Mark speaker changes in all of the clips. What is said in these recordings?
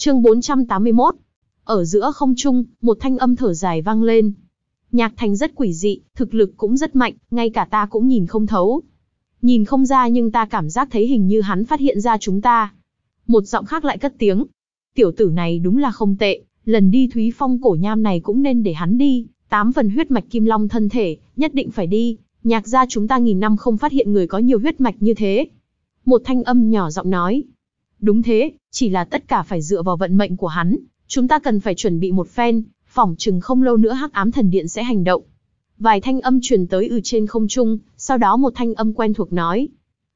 Speaker 1: Chương 481. Ở giữa không trung, một thanh âm thở dài vang lên. Nhạc Thành rất quỷ dị, thực lực cũng rất mạnh, ngay cả ta cũng nhìn không thấu. Nhìn không ra nhưng ta cảm giác thấy hình như hắn phát hiện ra chúng ta. Một giọng khác lại cất tiếng. Tiểu tử này đúng là không tệ, lần đi Thúy Phong cổ nham này cũng nên để hắn đi. Tám phần huyết mạch kim long thân thể, nhất định phải đi. Nhạc gia chúng ta nghìn năm không phát hiện người có nhiều huyết mạch như thế. Một thanh âm nhỏ giọng nói. Đúng thế, chỉ là tất cả phải dựa vào vận mệnh của hắn, chúng ta cần phải chuẩn bị một phen, phỏng chừng không lâu nữa hắc ám thần điện sẽ hành động. Vài thanh âm truyền tới ở trên không trung, sau đó một thanh âm quen thuộc nói.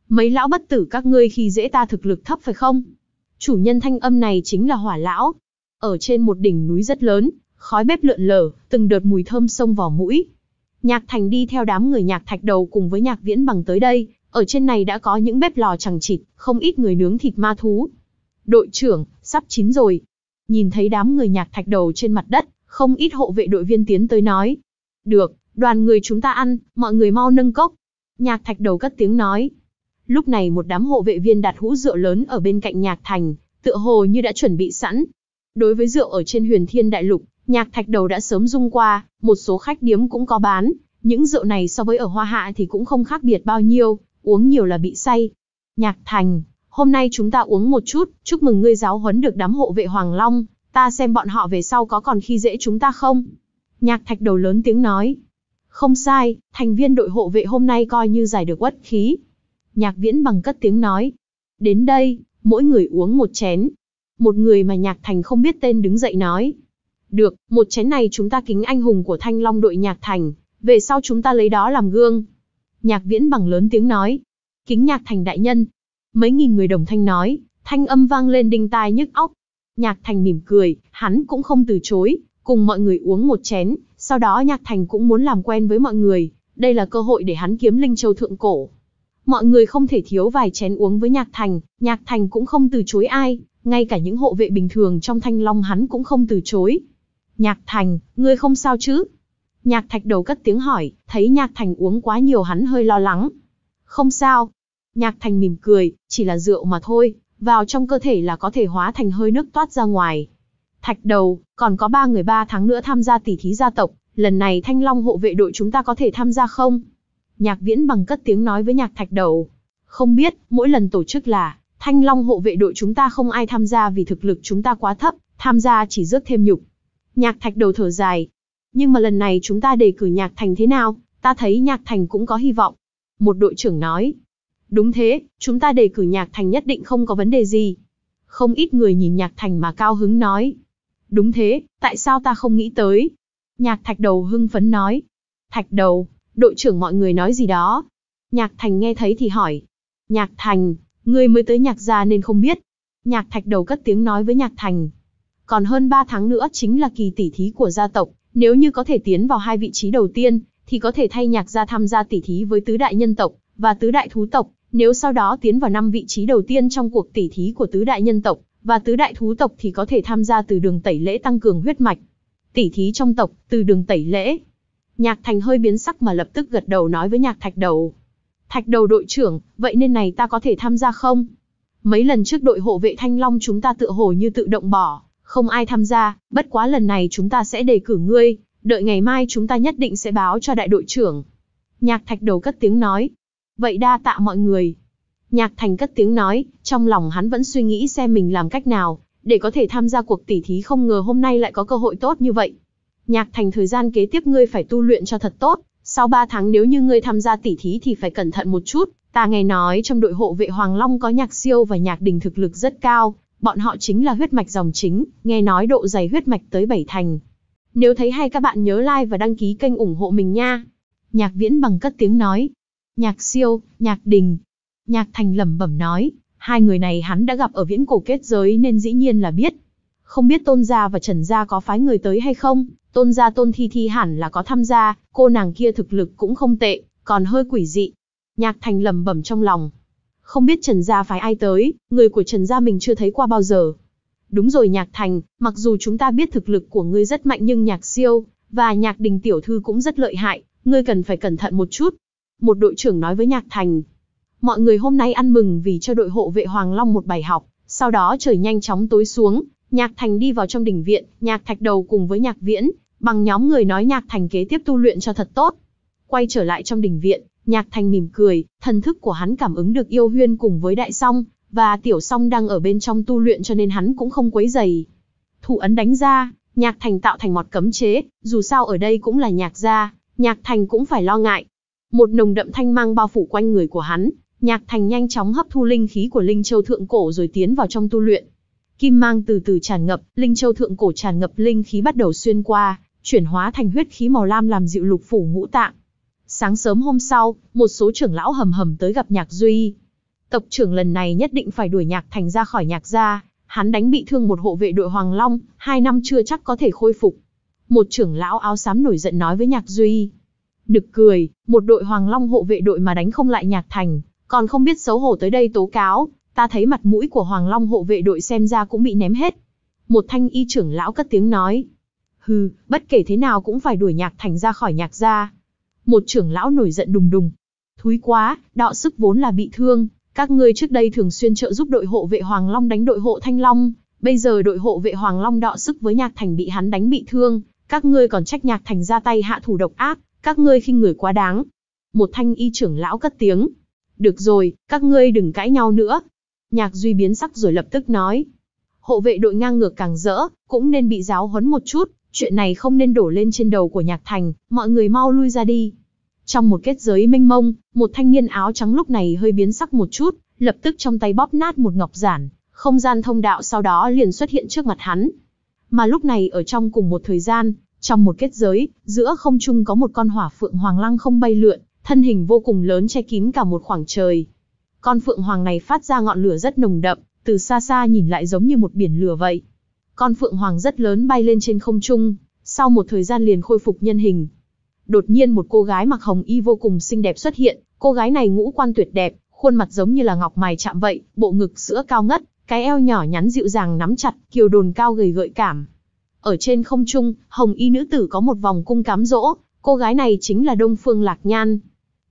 Speaker 1: Mấy lão bất tử các ngươi khi dễ ta thực lực thấp phải không? Chủ nhân thanh âm này chính là hỏa lão. Ở trên một đỉnh núi rất lớn, khói bếp lượn lờ, từng đợt mùi thơm xông vào mũi. Nhạc Thành đi theo đám người Nhạc Thạch đầu cùng với Nhạc Viễn bằng tới đây, ở trên này đã có những bếp lò chẳng chịt, không ít người nướng thịt ma thú, đội trưởng, sắp chín rồi. Nhìn thấy đám người nhạc thạch đầu trên mặt đất, không ít hộ vệ đội viên tiến tới nói. Được, đoàn người chúng ta ăn, mọi người mau nâng cốc. Nhạc thạch đầu cất tiếng nói. Lúc này một đám hộ vệ viên đặt hũ rượu lớn ở bên cạnh nhạc thành, tựa hồ như đã chuẩn bị sẵn. Đối với rượu ở trên huyền thiên đại lục, nhạc thạch đầu đã sớm dung qua, một số khách điếm cũng có bán. Những rượu này so với ở hoa hạ thì cũng không khác biệt bao nhiêu, uống nhiều là bị say. Nhạc thành, hôm nay chúng ta uống một chút, chúc mừng ngươi giáo huấn được đám hộ vệ Hoàng Long, ta xem bọn họ về sau có còn khi dễ chúng ta không. Nhạc thạch đầu lớn tiếng nói. Không sai, thành viên đội hộ vệ hôm nay coi như giải được uất khí. Nhạc viễn bằng cất tiếng nói. Đến đây, mỗi người uống một chén. Một người mà nhạc thành không biết tên đứng dậy nói. Được, một chén này chúng ta kính anh hùng của thanh long đội nhạc thành, về sau chúng ta lấy đó làm gương. Nhạc viễn bằng lớn tiếng nói. Kính nhạc thành đại nhân, Mấy nghìn người đồng thanh nói, thanh âm vang lên đinh tai nhức óc. Nhạc Thành mỉm cười, hắn cũng không từ chối, cùng mọi người uống một chén, sau đó Nhạc Thành cũng muốn làm quen với mọi người, đây là cơ hội để hắn kiếm Linh Châu Thượng Cổ. Mọi người không thể thiếu vài chén uống với Nhạc Thành, Nhạc Thành cũng không từ chối ai, ngay cả những hộ vệ bình thường trong Thanh Long hắn cũng không từ chối. Nhạc Thành, ngươi không sao chứ? Nhạc Thạch đầu cất tiếng hỏi, thấy Nhạc Thành uống quá nhiều hắn hơi lo lắng. Không sao, Nhạc thành mỉm cười, chỉ là rượu mà thôi, vào trong cơ thể là có thể hóa thành hơi nước toát ra ngoài. Thạch đầu, còn có ba người ba tháng nữa tham gia tỷ thí gia tộc, lần này thanh long hộ vệ đội chúng ta có thể tham gia không? Nhạc viễn bằng cất tiếng nói với nhạc thạch đầu. Không biết, mỗi lần tổ chức là, thanh long hộ vệ đội chúng ta không ai tham gia vì thực lực chúng ta quá thấp, tham gia chỉ rước thêm nhục. Nhạc thạch đầu thở dài. Nhưng mà lần này chúng ta đề cử nhạc thành thế nào, ta thấy nhạc thành cũng có hy vọng. Một đội trưởng nói, Đúng thế, chúng ta đề cử Nhạc Thành nhất định không có vấn đề gì. Không ít người nhìn Nhạc Thành mà cao hứng nói. Đúng thế, tại sao ta không nghĩ tới? Nhạc Thạch Đầu hưng phấn nói. Thạch Đầu, đội trưởng mọi người nói gì đó. Nhạc Thành nghe thấy thì hỏi. Nhạc Thành, người mới tới nhạc gia nên không biết. Nhạc Thạch Đầu cất tiếng nói với Nhạc Thành. Còn hơn 3 tháng nữa chính là kỳ tỷ thí của gia tộc, nếu như có thể tiến vào hai vị trí đầu tiên, thì có thể thay nhạc gia tham gia tỷ thí với tứ đại nhân tộc, và tứ đại thú tộc, nếu sau đó tiến vào năm vị trí đầu tiên trong cuộc tỉ thí của tứ đại nhân tộc và tứ đại thú tộc thì có thể tham gia từ đường tẩy lễ tăng cường huyết mạch. Tỉ thí trong tộc, từ đường tẩy lễ. Nhạc Thành hơi biến sắc mà lập tức gật đầu nói với Nhạc Thạch Đầu. Thạch Đầu đội trưởng, vậy nên này ta có thể tham gia không? Mấy lần trước đội hộ vệ Thanh Long chúng ta tự hồ như tự động bỏ, không ai tham gia, bất quá lần này chúng ta sẽ đề cử ngươi, đợi ngày mai chúng ta nhất định sẽ báo cho đại đội trưởng. Nhạc Thạch Đầu cất tiếng nói, vậy đa tạ mọi người. Nhạc Thành cất tiếng nói, trong lòng hắn vẫn suy nghĩ xem mình làm cách nào, để có thể tham gia cuộc tỉ thí không ngờ hôm nay lại có cơ hội tốt như vậy. Nhạc Thành thời gian kế tiếp ngươi phải tu luyện cho thật tốt, sau 3 tháng nếu như ngươi tham gia tỉ thí thì phải cẩn thận một chút, ta nghe nói trong đội hộ vệ Hoàng Long có nhạc siêu và nhạc đình thực lực rất cao, bọn họ chính là huyết mạch dòng chính, nghe nói độ dày huyết mạch tới 7 thành. Nếu thấy hay các bạn nhớ like và đăng ký kênh ủng hộ mình nha. Nhạc Viễn bằng cất tiếng nói, Nhạc siêu, nhạc đình. Nhạc thành lẩm bẩm nói, hai người này hắn đã gặp ở viễn cổ kết giới nên dĩ nhiên là biết. Không biết tôn gia và trần gia có phái người tới hay không, tôn gia tôn thi thi hẳn là có tham gia, cô nàng kia thực lực cũng không tệ, còn hơi quỷ dị. Nhạc thành lẩm bẩm trong lòng. Không biết trần gia phái ai tới, người của trần gia mình chưa thấy qua bao giờ. Đúng rồi nhạc thành, mặc dù chúng ta biết thực lực của ngươi rất mạnh nhưng nhạc siêu, và nhạc đình tiểu thư cũng rất lợi hại, ngươi cần phải cẩn thận một chút, một đội trưởng nói với Nhạc Thành. Mọi người hôm nay ăn mừng vì cho đội hộ vệ Hoàng Long một bài học, sau đó trời nhanh chóng tối xuống, Nhạc Thành đi vào trong đỉnh viện, Nhạc Thạch Đầu cùng với Nhạc Viễn, bằng nhóm người nói Nhạc Thành kế tiếp tu luyện cho thật tốt. Quay trở lại trong đỉnh viện, Nhạc Thành mỉm cười, thần thức của hắn cảm ứng được yêu huyên cùng với đại song, và tiểu song đang ở bên trong tu luyện cho nên hắn cũng không quấy dày. Thủ ấn đánh ra, Nhạc Thành tạo thành một cấm chế, dù sao ở đây cũng là nhạc gia, Nhạc Thành cũng phải lo ngại, một nồng đậm thanh mang bao phủ quanh người của hắn, Nhạc Thành nhanh chóng hấp thu linh khí của Linh Châu thượng cổ rồi tiến vào trong tu luyện. Kim mang từ từ tràn ngập, Linh Châu thượng cổ tràn ngập linh khí bắt đầu xuyên qua, chuyển hóa thành huyết khí màu lam làm dịu lục phủ ngũ tạng. Sáng sớm hôm sau, một số trưởng lão hầm hầm tới gặp Nhạc Duy. Tộc trưởng lần này nhất định phải đuổi Nhạc Thành ra khỏi Nhạc gia, hắn đánh bị thương một hộ vệ đội Hoàng Long, hai năm chưa chắc có thể khôi phục. Một trưởng lão áo xám nổi giận nói với Nhạc Duy, Nực cười, một đội Hoàng Long hộ vệ đội mà đánh không lại Nhạc Thành, còn không biết xấu hổ tới đây tố cáo, ta thấy mặt mũi của Hoàng Long hộ vệ đội xem ra cũng bị ném hết. Một thanh y trưởng lão cất tiếng nói. Hừ, bất kể thế nào cũng phải đuổi Nhạc Thành ra khỏi Nhạc gia. Một trưởng lão nổi giận đùng đùng. Thúi quá, đạo sức vốn là bị thương, các ngươi trước đây thường xuyên trợ giúp đội hộ vệ Hoàng Long đánh đội hộ Thanh Long, bây giờ đội hộ vệ Hoàng Long đọ sức với Nhạc Thành bị hắn đánh bị thương, các ngươi còn trách Nhạc Thành ra tay hạ thủ độc ác, các ngươi khinh người quá đáng. Một thanh y trưởng lão cất tiếng. Được rồi, các ngươi đừng cãi nhau nữa. Nhạc Duy biến sắc rồi lập tức nói. Hộ vệ đội ngang ngược càng rỡ, cũng nên bị giáo huấn một chút, chuyện này không nên đổ lên trên đầu của Nhạc Thành, mọi người mau lui ra đi. Trong một kết giới mênh mông, một thanh niên áo trắng lúc này hơi biến sắc một chút, lập tức trong tay bóp nát một ngọc giản, không gian thông đạo sau đó liền xuất hiện trước mặt hắn. Mà lúc này ở trong cùng một thời gian, trong một kết giới, giữa không trung có một con hỏa phượng hoàng lăng không bay lượn, thân hình vô cùng lớn che kín cả một khoảng trời. Con phượng hoàng này phát ra ngọn lửa rất nồng đậm, từ xa xa nhìn lại giống như một biển lửa vậy. Con phượng hoàng rất lớn bay lên trên không trung, sau một thời gian liền khôi phục nhân hình. Đột nhiên một cô gái mặc hồng y vô cùng xinh đẹp xuất hiện, cô gái này ngũ quan tuyệt đẹp, khuôn mặt giống như là ngọc mài chạm vậy, bộ ngực sữa cao ngất, cái eo nhỏ nhắn dịu dàng nắm chặt, kiều đồn cao gầy gợi cảm. Ở trên không trung, hồng y nữ tử có một vòng cung cám dỗ, cô gái này chính là Đông Phương Lạc Nhan.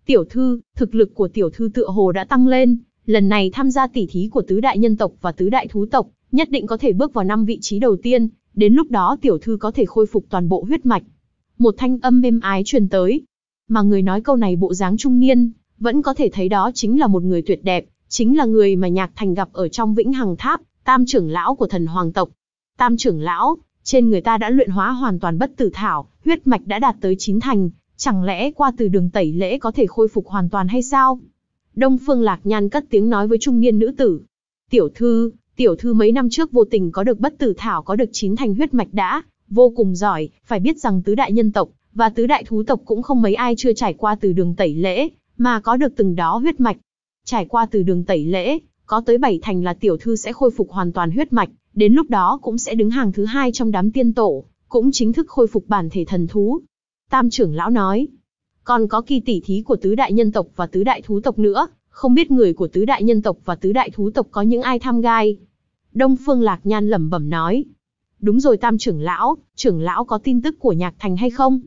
Speaker 1: Tiểu thư, thực lực của tiểu thư tựa hồ đã tăng lên, lần này tham gia tỉ thí của tứ đại nhân tộc và tứ đại thú tộc, nhất định có thể bước vào năm vị trí đầu tiên, đến lúc đó tiểu thư có thể khôi phục toàn bộ huyết mạch. Một thanh âm êm ái truyền tới, mà người nói câu này bộ dáng trung niên, vẫn có thể thấy đó chính là một người tuyệt đẹp, chính là người mà Nhạc Thành gặp ở trong Vĩnh Hằng Tháp, tam trưởng lão của thần hoàng tộc. Tam trưởng lão, trên người ta đã luyện hóa hoàn toàn bất tử thảo, huyết mạch đã đạt tới chín thành, chẳng lẽ qua từ đường tẩy lễ có thể khôi phục hoàn toàn hay sao? Đông Phương Lạc Nhan cất tiếng nói với trung niên nữ tử. Tiểu thư, tiểu thư mấy năm trước vô tình có được bất tử thảo có được chín thành huyết mạch đã, vô cùng giỏi, phải biết rằng tứ đại nhân tộc, và tứ đại thú tộc cũng không mấy ai chưa trải qua từ đường tẩy lễ, mà có được từng đó huyết mạch. Trải qua từ đường tẩy lễ, có tới bảy thành là tiểu thư sẽ khôi phục hoàn toàn huyết mạch, đến lúc đó cũng sẽ đứng hàng thứ hai trong đám tiên tổ, cũng chính thức khôi phục bản thể thần thú. Tam trưởng lão nói, còn có kỳ tỷ thí của tứ đại nhân tộc và tứ đại thú tộc nữa, không biết người của tứ đại nhân tộc và tứ đại thú tộc có những ai tham gai. Đông Phương Lạc Nhan lẩm bẩm nói, đúng rồi tam trưởng lão, trưởng lão có tin tức của Nhạc Thành hay không?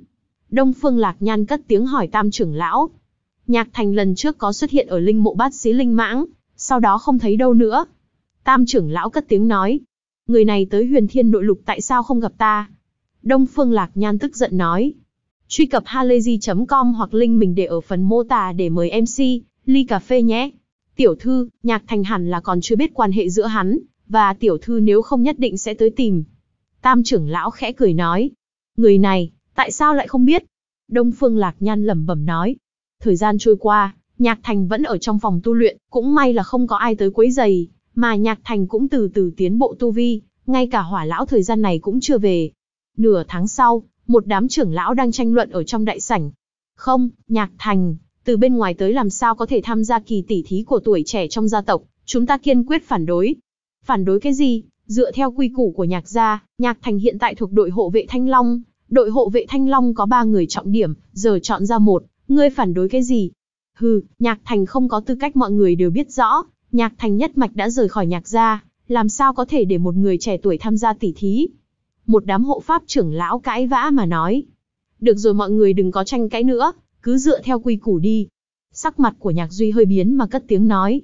Speaker 1: Đông Phương Lạc Nhan cất tiếng hỏi tam trưởng lão. Nhạc Thành lần trước có xuất hiện ở linh mộ bát sĩ linh mãng, sau đó không thấy đâu nữa. Tam trưởng lão cất tiếng nói, người này tới huyền thiên nội lục tại sao không gặp ta? Đông Phương Lạc Nhan tức giận nói. Truy cập halayzi.com hoặc link mình để ở phần mô tả để mời MC, ly cà phê nhé. Tiểu thư, nhạc thành hẳn là còn chưa biết quan hệ giữa hắn, và tiểu thư nếu không nhất định sẽ tới tìm. Tam trưởng lão khẽ cười nói. Người này, tại sao lại không biết? Đông Phương Lạc Nhan lẩm bẩm nói. Thời gian trôi qua, Nhạc Thành vẫn ở trong phòng tu luyện, cũng may là không có ai tới quấy giày. Mà Nhạc Thành cũng từ từ tiến bộ tu vi, ngay cả hỏa lão thời gian này cũng chưa về. Nửa tháng sau, một đám trưởng lão đang tranh luận ở trong đại sảnh. Không, Nhạc Thành, từ bên ngoài tới làm sao có thể tham gia kỳ tỷ thí của tuổi trẻ trong gia tộc, chúng ta kiên quyết phản đối. Phản đối cái gì? Dựa theo quy củ của nhạc gia, nhạc thành hiện tại thuộc đội hộ vệ Thanh Long. Đội hộ vệ Thanh Long có ba người trọng điểm, giờ chọn ra một, ngươi phản đối cái gì? Hừ, nhạc thành không có tư cách mọi người đều biết rõ, Nhạc Thành nhất mạch đã rời khỏi nhạc gia, làm sao có thể để một người trẻ tuổi tham gia tỉ thí? Một đám hộ pháp trưởng lão cãi vã mà nói. Được rồi mọi người đừng có tranh cãi nữa, cứ dựa theo quy củ đi. Sắc mặt của Nhạc Duy hơi biến mà cất tiếng nói.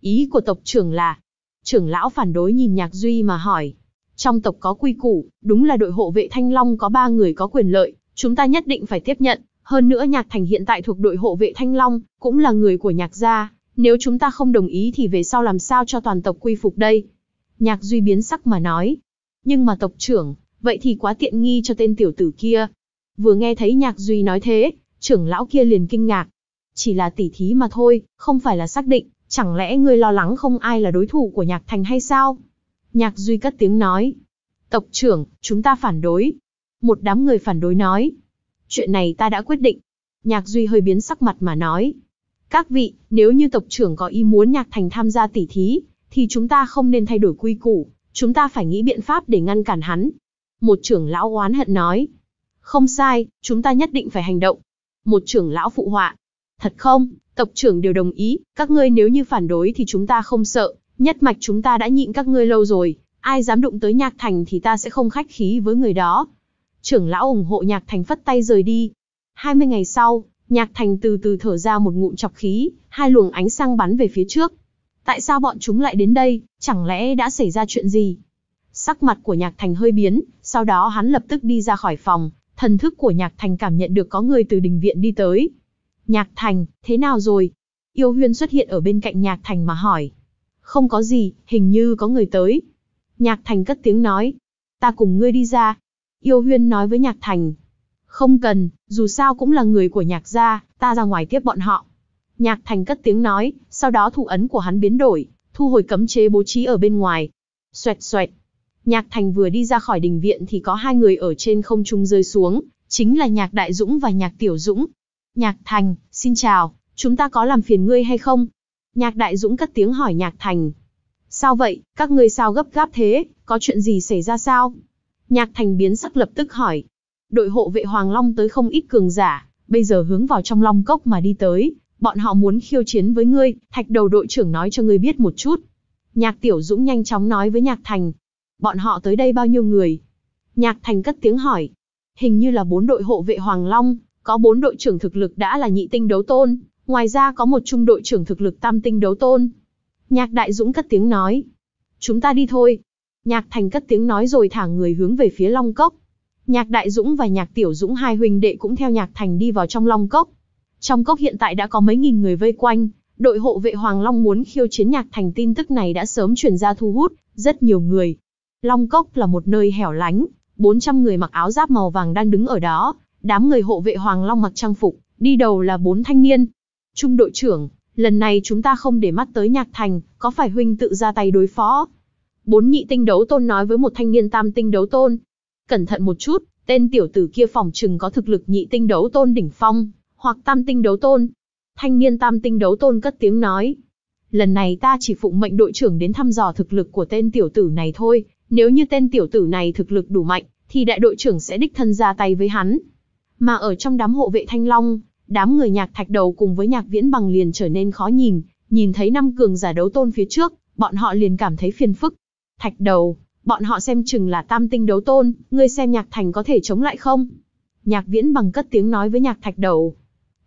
Speaker 1: Ý của tộc trưởng là... Trưởng lão phản đối nhìn Nhạc Duy mà hỏi. Trong tộc có quy củ, đúng là đội hộ vệ Thanh Long có ba người có quyền lợi, chúng ta nhất định phải tiếp nhận. Hơn nữa Nhạc Thành hiện tại thuộc đội hộ vệ Thanh Long, cũng là người của Nhạc gia, nếu chúng ta không đồng ý thì về sau làm sao cho toàn tộc quy phục đây? Nhạc Duy biến sắc mà nói. Nhưng mà tộc trưởng, vậy thì quá tiện nghi cho tên tiểu tử kia. Vừa nghe thấy Nhạc Duy nói thế, trưởng lão kia liền kinh ngạc. Chỉ là tỉ thí mà thôi, không phải là xác định, chẳng lẽ ngươi lo lắng không ai là đối thủ của Nhạc Thành hay sao? Nhạc Duy cất tiếng nói. Tộc trưởng, chúng ta phản đối. Một đám người phản đối nói. Chuyện này ta đã quyết định. Nhạc Duy hơi biến sắc mặt mà nói. Các vị, nếu như tộc trưởng có ý muốn nhạc thành tham gia tỉ thí, thì chúng ta không nên thay đổi quy củ, chúng ta phải nghĩ biện pháp để ngăn cản hắn. Một trưởng lão oán hận nói. Không sai, chúng ta nhất định phải hành động. Một trưởng lão phụ họa. Thật không, tộc trưởng đều đồng ý, các ngươi nếu như phản đối thì chúng ta không sợ, nhất mạch chúng ta đã nhịn các ngươi lâu rồi, ai dám đụng tới nhạc thành thì ta sẽ không khách khí với người đó. Trưởng lão ủng hộ nhạc thành phất tay rời đi. 20 ngày sau, Nhạc Thành từ từ thở ra một ngụm chọc khí, hai luồng ánh sang bắn về phía trước. Tại sao bọn chúng lại đến đây, chẳng lẽ đã xảy ra chuyện gì? Sắc mặt của Nhạc Thành hơi biến, sau đó hắn lập tức đi ra khỏi phòng, thần thức của Nhạc Thành cảm nhận được có người từ đình viện đi tới. Nhạc Thành, thế nào rồi? Yêu Huyên xuất hiện ở bên cạnh Nhạc Thành mà hỏi. Không có gì, hình như có người tới. Nhạc Thành cất tiếng nói. Ta cùng ngươi đi ra. Yêu Huyên nói với Nhạc Thành. Không cần, dù sao cũng là người của nhạc gia, ta ra ngoài tiếp bọn họ. Nhạc thành cất tiếng nói, sau đó thủ ấn của hắn biến đổi, thu hồi cấm chế bố trí ở bên ngoài. Xoẹt xoẹt. Nhạc thành vừa đi ra khỏi đình viện thì có hai người ở trên không trung rơi xuống, chính là nhạc đại dũng và nhạc tiểu dũng. Nhạc thành, xin chào, chúng ta có làm phiền ngươi hay không? Nhạc đại dũng cất tiếng hỏi nhạc thành. Sao vậy, các ngươi sao gấp gáp thế, có chuyện gì xảy ra sao? Nhạc thành biến sắc lập tức hỏi, đội hộ vệ Hoàng Long tới không ít cường giả, bây giờ hướng vào trong Long Cốc mà đi tới, bọn họ muốn khiêu chiến với ngươi, thạch đầu đội trưởng nói cho ngươi biết một chút. Nhạc Tiểu Dũng nhanh chóng nói với Nhạc Thành. Bọn họ tới đây bao nhiêu người? Nhạc Thành cất tiếng hỏi. Hình như là bốn đội hộ vệ Hoàng Long, có bốn đội trưởng thực lực đã là nhị tinh đấu tôn, ngoài ra có một trung đội trưởng thực lực tam tinh đấu tôn. Nhạc Đại Dũng cất tiếng nói. Chúng ta đi thôi. Nhạc Thành cất tiếng nói rồi thả người hướng về phía Long Cốc. Nhạc Đại Dũng và Nhạc Tiểu Dũng hai huynh đệ cũng theo Nhạc Thành đi vào trong Long Cốc. Trong cốc hiện tại đã có mấy nghìn người vây quanh, đội hộ vệ Hoàng Long muốn khiêu chiến Nhạc Thành tin tức này đã sớm truyền ra thu hút rất nhiều người. Long Cốc là một nơi hẻo lánh, 400 người mặc áo giáp màu vàng đang đứng ở đó, đám người hộ vệ Hoàng Long mặc trang phục, đi đầu là bốn thanh niên. Trung đội trưởng, lần này chúng ta không để mắt tới Nhạc Thành, có phải huynh tự ra tay đối phó? Bốn nhị tinh đấu tôn nói với một thanh niên tam tinh đấu tôn, Cẩn thận một chút, tên tiểu tử kia phòng chừng có thực lực nhị tinh đấu tôn đỉnh phong, hoặc tam tinh đấu tôn. Thanh niên tam tinh đấu tôn cất tiếng nói. Lần này ta chỉ phụng mệnh đội trưởng đến thăm dò thực lực của tên tiểu tử này thôi, nếu như tên tiểu tử này thực lực đủ mạnh, thì đại đội trưởng sẽ đích thân ra tay với hắn. Mà ở trong đám hộ vệ Thanh Long, đám người nhạc thạch đầu cùng với nhạc viễn bằng liền trở nên khó nhìn, nhìn thấy năm cường giả đấu tôn phía trước, bọn họ liền cảm thấy phiền phức. Thạch đầu, bọn họ xem chừng là tam tinh đấu tôn, ngươi xem nhạc thành có thể chống lại không? Nhạc viễn bằng cất tiếng nói với nhạc thạch đầu.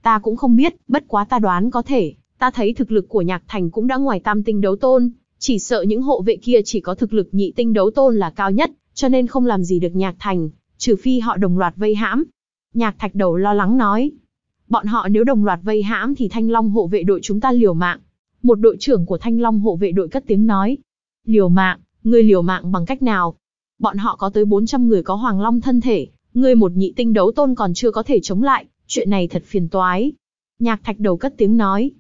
Speaker 1: Ta cũng không biết, bất quá ta đoán có thể, ta thấy thực lực của nhạc thành cũng đã ngoài tam tinh đấu tôn, chỉ sợ những hộ vệ kia chỉ có thực lực nhị tinh đấu tôn là cao nhất, cho nên không làm gì được nhạc thành, trừ phi họ đồng loạt vây hãm. Nhạc thạch đầu lo lắng nói. Bọn họ nếu đồng loạt vây hãm thì thanh long hộ vệ đội chúng ta liều mạng. Một đội trưởng của thanh long hộ vệ đội cất tiếng nói. Liều mạng, ngươi liều mạng bằng cách nào? Bọn họ có tới 400 người có hoàng long thân thể, ngươi một nhị tinh đấu tôn còn chưa có thể chống lại, chuyện này thật phiền toái. Nhạc thạch đầu cất tiếng nói.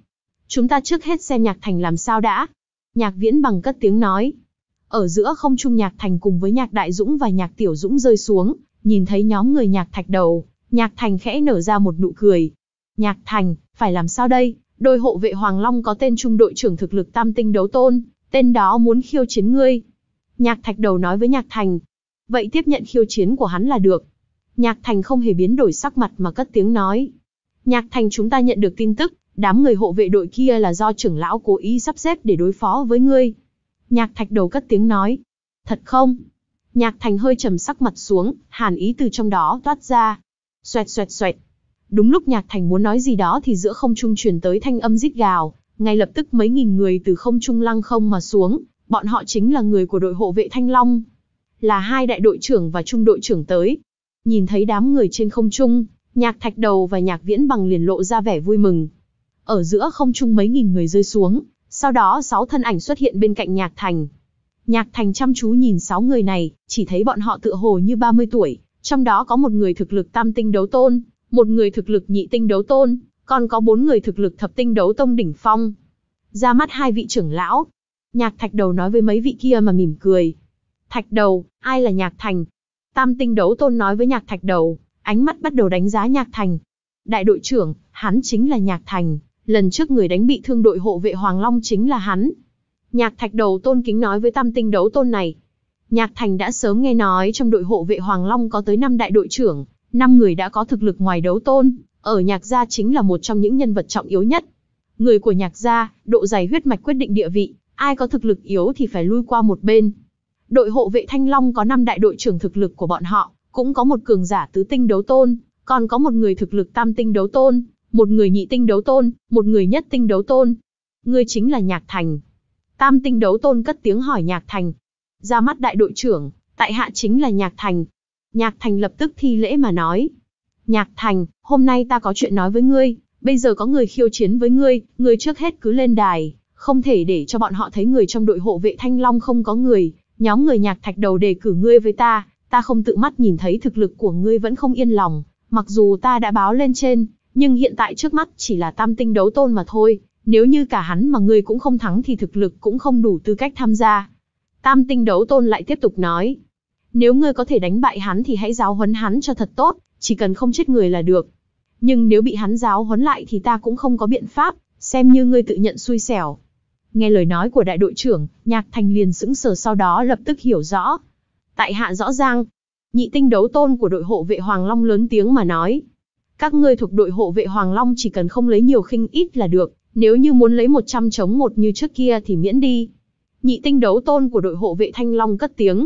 Speaker 1: Chúng ta trước hết xem nhạc thành làm sao đã. Nhạc viễn bằng cất tiếng nói. Ở giữa không trung nhạc thành cùng với nhạc đại dũng và nhạc tiểu dũng rơi xuống, nhìn thấy nhóm người nhạc thạch đầu, nhạc thành khẽ nở ra một nụ cười. Nhạc thành, phải làm sao đây? Đôi hộ vệ Hoàng Long có tên trung đội trưởng thực lực tam tinh đấu tôn, tên đó muốn khiêu chiến ngươi, Nhạc Thạch đầu nói với Nhạc Thành. Vậy tiếp nhận khiêu chiến của hắn là được. Nhạc Thành không hề biến đổi sắc mặt mà cất tiếng nói. Nhạc Thành chúng ta nhận được tin tức, đám người hộ vệ đội kia là do trưởng lão cố ý sắp xếp để đối phó với ngươi. Nhạc Thạch đầu cất tiếng nói. Thật không? Nhạc Thành hơi trầm sắc mặt xuống, hàn ý từ trong đó toát ra. Xoẹt xoẹt xoẹt. Đúng lúc Nhạc Thành muốn nói gì đó thì giữa không trung truyền tới thanh âm rít gào, ngay lập tức mấy nghìn người từ không trung lăng không mà xuống, Bọn họ chính là người của đội hộ vệ Thanh Long. Là hai đại đội trưởng và trung đội trưởng tới. Nhìn thấy đám người trên không trung, nhạc thạch đầu và nhạc viễn bằng liền lộ ra vẻ vui mừng. Ở giữa không trung mấy nghìn người rơi xuống, sau đó sáu thân ảnh xuất hiện bên cạnh nhạc thành. Nhạc thành chăm chú nhìn sáu người này, chỉ thấy bọn họ tựa hồ như 30 tuổi, trong đó có một người thực lực tam tinh đấu tôn, một người thực lực nhị tinh đấu tôn, còn có bốn người thực lực thập tinh đấu tông đỉnh phong. Ra mắt hai vị trưởng lão, Nhạc thạch đầu nói với mấy vị kia mà mỉm cười. Thạch đầu, ai là nhạc thành? Tam tinh đấu tôn nói với nhạc thạch đầu, ánh mắt bắt đầu đánh giá nhạc thành. Đại đội trưởng, hắn chính là nhạc thành, lần trước người đánh bị thương đội hộ vệ Hoàng Long chính là hắn. Nhạc thạch đầu tôn kính nói với tam tinh đấu tôn này. Nhạc thành đã sớm nghe nói trong đội hộ vệ Hoàng Long có tới 5 đại đội trưởng, 5 người đã có thực lực ngoài đấu tôn, ở nhạc gia chính là một trong những nhân vật trọng yếu nhất. Người của nhạc gia, độ dày huyết mạch quyết định địa vị, ai có thực lực yếu thì phải lui qua một bên. Đội hộ vệ Thanh Long có 5 đại đội trưởng thực lực của bọn họ, cũng có một cường giả tứ tinh đấu tôn, còn có một người thực lực tam tinh đấu tôn, một người nhị tinh đấu tôn, một người nhất tinh đấu tôn. Ngươi chính là Nhạc Thành. Tam tinh đấu tôn cất tiếng hỏi Nhạc Thành. Ra mắt đại đội trưởng, tại hạ chính là Nhạc Thành. Nhạc Thành lập tức thi lễ mà nói. Nhạc Thành, hôm nay ta có chuyện nói với ngươi, bây giờ có người khiêu chiến với ngươi, ngươi trước hết cứ lên đài không thể để cho bọn họ thấy người trong đội hộ vệ Thanh Long không có người, nhóm người nhạc thạch đầu đề cử ngươi với ta, ta không tự mắt nhìn thấy thực lực của ngươi vẫn không yên lòng, mặc dù ta đã báo lên trên, nhưng hiện tại trước mắt chỉ là tam tinh đấu tôn mà thôi, nếu như cả hắn mà ngươi cũng không thắng thì thực lực cũng không đủ tư cách tham gia. Tam tinh đấu tôn lại tiếp tục nói, nếu ngươi có thể đánh bại hắn thì hãy giáo huấn hắn cho thật tốt, chỉ cần không chết người là được. Nhưng nếu bị hắn giáo huấn lại thì ta cũng không có biện pháp, xem như ngươi tự nhận xui xẻo. Nghe lời nói của đại đội trưởng, Nhạc Thành liền sững sờ sau đó lập tức hiểu rõ. Tại hạ rõ ràng, nhị tinh đấu tôn của đội hộ vệ Hoàng Long lớn tiếng mà nói. Các ngươi thuộc đội hộ vệ Hoàng Long chỉ cần không lấy nhiều khinh ít là được, nếu như muốn lấy 100 chống một như trước kia thì miễn đi. Nhị tinh đấu tôn của đội hộ vệ Thanh Long cất tiếng.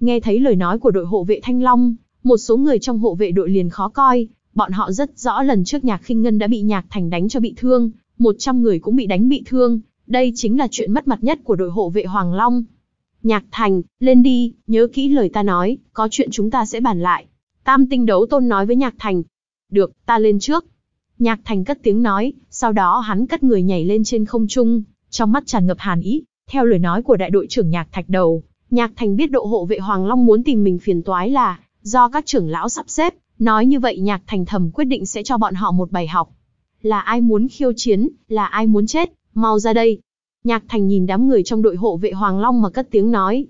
Speaker 1: Nghe thấy lời nói của đội hộ vệ Thanh Long, một số người trong hộ vệ đội liền khó coi, bọn họ rất rõ lần trước Nhạc Khinh Ngân đã bị Nhạc Thành đánh cho bị thương, 100 người cũng bị đánh bị thương, đây chính là chuyện mất mặt nhất của đội hộ vệ Hoàng Long. Nhạc Thành, lên đi, nhớ kỹ lời ta nói, có chuyện chúng ta sẽ bàn lại. Tam tinh đấu tôn nói với Nhạc Thành. Được, ta lên trước. Nhạc Thành cất tiếng nói, sau đó hắn cất người nhảy lên trên không trung, trong mắt tràn ngập hàn ý. Theo lời nói của đại đội trưởng Nhạc Thạch đầu, Nhạc Thành biết độ hộ vệ Hoàng Long muốn tìm mình phiền toái là do các trưởng lão sắp xếp, nói như vậy Nhạc Thành thầm quyết định sẽ cho bọn họ một bài học. Là ai muốn khiêu chiến, là ai muốn chết, mau ra đây. Nhạc Thành nhìn đám người trong đội hộ vệ Hoàng Long mà cất tiếng nói.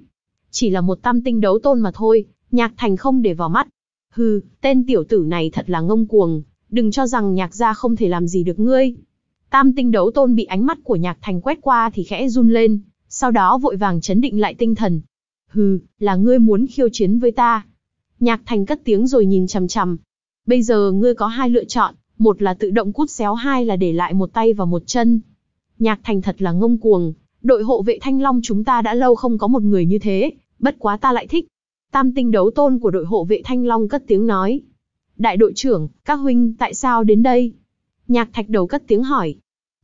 Speaker 1: Chỉ là một tam tinh đấu tôn mà thôi, Nhạc Thành không để vào mắt. Hừ, tên tiểu tử này thật là ngông cuồng, đừng cho rằng nhạc gia không thể làm gì được ngươi. Tam tinh đấu tôn bị ánh mắt của Nhạc Thành quét qua thì khẽ run lên, sau đó vội vàng chấn định lại tinh thần. Hừ, là ngươi muốn khiêu chiến với ta. Nhạc Thành cất tiếng rồi nhìn chằm chằm. Bây giờ ngươi có hai lựa chọn, một là tự động cút xéo hai là để lại một tay và một chân. Nhạc Thành thật là ngông cuồng, đội hộ vệ Thanh Long chúng ta đã lâu không có một người như thế, bất quá ta lại thích. Tam tinh đấu tôn của đội hộ vệ Thanh Long cất tiếng nói. Đại đội trưởng, các huynh, tại sao đến đây? Nhạc Thạch đầu cất tiếng hỏi.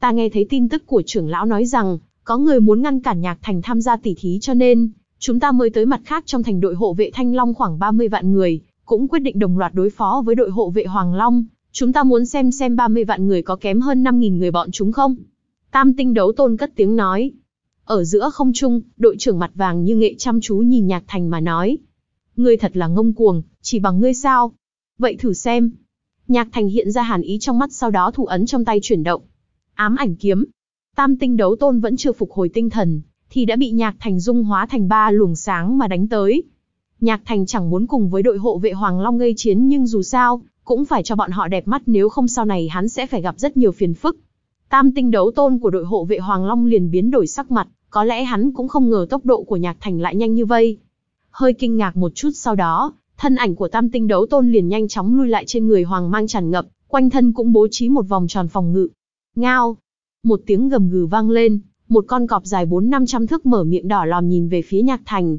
Speaker 1: Ta nghe thấy tin tức của trưởng lão nói rằng, có người muốn ngăn cản Nhạc Thành tham gia tỉ thí cho nên, chúng ta mới tới mặt khác trong thành đội hộ vệ Thanh Long khoảng 30 vạn người, cũng quyết định đồng loạt đối phó với đội hộ vệ Hoàng Long. Chúng ta muốn xem xem 30 vạn người có kém hơn 5.000 người bọn chúng không? Tam tinh đấu tôn cất tiếng nói. Ở giữa không trung, đội trưởng mặt vàng như nghệ chăm chú nhìn nhạc thành mà nói. Ngươi thật là ngông cuồng, chỉ bằng ngươi sao? Vậy thử xem. Nhạc thành hiện ra hàn ý trong mắt sau đó thủ ấn trong tay chuyển động. Ám ảnh kiếm. Tam tinh đấu tôn vẫn chưa phục hồi tinh thần, thì đã bị nhạc thành dung hóa thành ba luồng sáng mà đánh tới. Nhạc thành chẳng muốn cùng với đội hộ vệ Hoàng Long gây chiến nhưng dù sao, cũng phải cho bọn họ đẹp mắt nếu không sau này hắn sẽ phải gặp rất nhiều phiền phức. Tam tinh đấu tôn của đội hộ vệ Hoàng Long liền biến đổi sắc mặt, có lẽ hắn cũng không ngờ tốc độ của Nhạc Thành lại nhanh như vây. Hơi kinh ngạc một chút sau đó, thân ảnh của Tam tinh đấu tôn liền nhanh chóng lui lại trên người Hoàng Mang tràn ngập, quanh thân cũng bố trí một vòng tròn phòng ngự. Ngao! Một tiếng gầm gừ vang lên, một con cọp dài 4-500 thước mở miệng đỏ lòm nhìn về phía Nhạc Thành.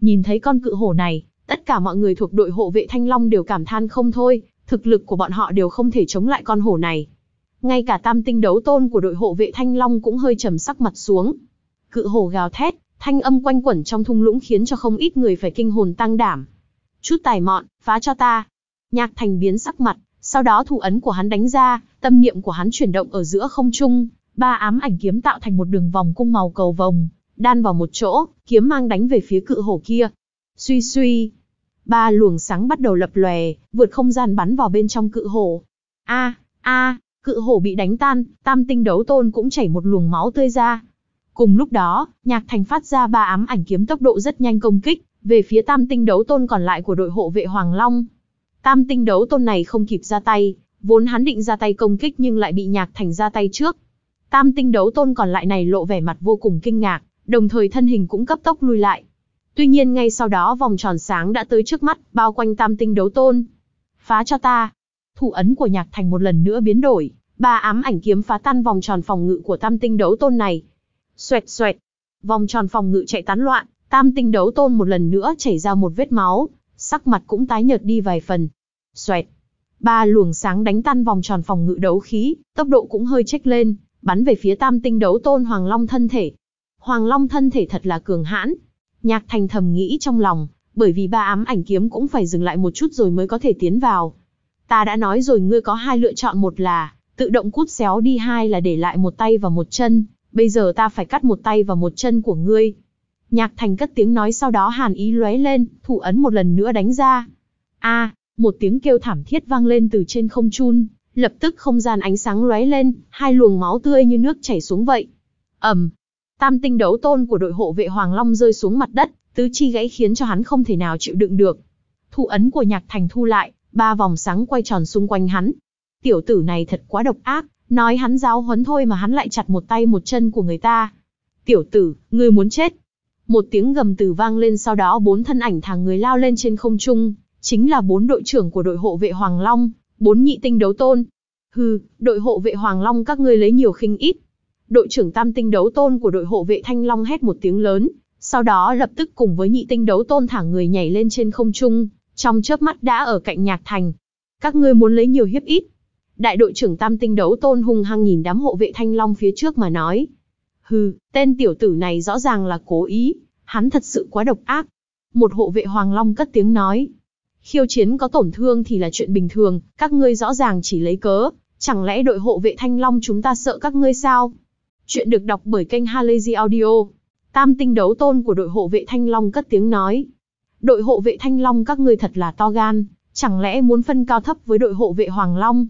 Speaker 1: Nhìn thấy con cự hổ này, tất cả mọi người thuộc đội hộ vệ Thanh Long đều cảm than không thôi, thực lực của bọn họ đều không thể chống lại con hổ này ngay cả tam tinh đấu tôn của đội hộ vệ Thanh Long cũng hơi trầm sắc mặt xuống. Cự hồ gào thét, thanh âm quanh quẩn trong thung lũng khiến cho không ít người phải kinh hồn tăng đảm. Chút tài mọn, phá cho ta. Nhạc thành biến sắc mặt, sau đó thủ ấn của hắn đánh ra, tâm niệm của hắn chuyển động ở giữa không trung, ba ám ảnh kiếm tạo thành một đường vòng cung màu cầu vồng, đan vào một chỗ, kiếm mang đánh về phía cự hồ kia. Suy suy, ba luồng sáng bắt đầu lập lòe, vượt không gian bắn vào bên trong cự hồ. A, a, Cự hổ bị đánh tan, tam tinh đấu tôn cũng chảy một luồng máu tươi ra. Cùng lúc đó, Nhạc Thành phát ra ba ám ảnh kiếm tốc độ rất nhanh công kích, về phía tam tinh đấu tôn còn lại của đội hộ vệ Hoàng Long. Tam tinh đấu tôn này không kịp ra tay, vốn hắn định ra tay công kích nhưng lại bị Nhạc Thành ra tay trước. Tam tinh đấu tôn còn lại này lộ vẻ mặt vô cùng kinh ngạc, đồng thời thân hình cũng cấp tốc lui lại. Tuy nhiên ngay sau đó vòng tròn sáng đã tới trước mắt, bao quanh tam tinh đấu tôn. Phá cho ta, thủ ấn của Nhạc Thành một lần nữa biến đổi, ba ám ảnh kiếm phá tan vòng tròn phòng ngự của Tam Tinh Đấu Tôn này. Xoẹt xoẹt, vòng tròn phòng ngự chạy tán loạn, Tam Tinh Đấu Tôn một lần nữa chảy ra một vết máu, sắc mặt cũng tái nhợt đi vài phần. Xoẹt, ba luồng sáng đánh tan vòng tròn phòng ngự đấu khí, tốc độ cũng hơi chếch lên, bắn về phía Tam Tinh Đấu Tôn Hoàng Long thân thể. Hoàng Long thân thể thật là cường hãn. Nhạc Thành thầm nghĩ trong lòng, bởi vì ba ám ảnh kiếm cũng phải dừng lại một chút rồi mới có thể tiến vào. Ta đã nói rồi ngươi có hai lựa chọn một là tự động cút xéo đi hai là để lại một tay và một chân, bây giờ ta phải cắt một tay và một chân của ngươi. Nhạc thành cất tiếng nói sau đó hàn ý lóe lên, thủ ấn một lần nữa đánh ra. a một tiếng kêu thảm thiết vang lên từ trên không trung, lập tức không gian ánh sáng lóe lên, hai luồng máu tươi như nước chảy xuống vậy. ầm, tam tinh đấu tôn của đội hộ vệ Hoàng Long rơi xuống mặt đất, tứ chi gãy khiến cho hắn không thể nào chịu đựng được. Thủ ấn của Nhạc Thành thu lại, Ba vòng sáng quay tròn xung quanh hắn. Tiểu tử này thật quá độc ác, nói hắn giáo huấn thôi mà hắn lại chặt một tay một chân của người ta. Tiểu tử, ngươi muốn chết. Một tiếng gầm từ vang lên sau đó bốn thân ảnh thẳng người lao lên trên không trung, chính là bốn đội trưởng của đội hộ vệ Hoàng Long, bốn nhị tinh đấu tôn. Hừ, đội hộ vệ Hoàng Long các ngươi lấy nhiều khinh ít. Đội trưởng tam tinh đấu tôn của đội hộ vệ Thanh Long hét một tiếng lớn, sau đó lập tức cùng với nhị tinh đấu tôn thẳng người nhảy lên trên không trung, trong chớp mắt đã ở cạnh nhạc thành. Các ngươi muốn lấy nhiều hiếp ít. Đại đội trưởng tam tinh đấu tôn hung hăng nhìn đám hộ vệ thanh long phía trước mà nói. Hừ, tên tiểu tử này rõ ràng là cố ý, hắn thật sự quá độc ác. Một hộ vệ hoàng long cất tiếng nói. Khiêu chiến có tổn thương thì là chuyện bình thường, các ngươi rõ ràng chỉ lấy cớ. Chẳng lẽ đội hộ vệ thanh long chúng ta sợ các ngươi sao? Chuyện được đọc bởi kênh Halazy Audio. Tam tinh đấu tôn của đội hộ vệ thanh long cất tiếng nói đội hộ vệ Thanh Long các ngươi thật là to gan, chẳng lẽ muốn phân cao thấp với đội hộ vệ Hoàng Long?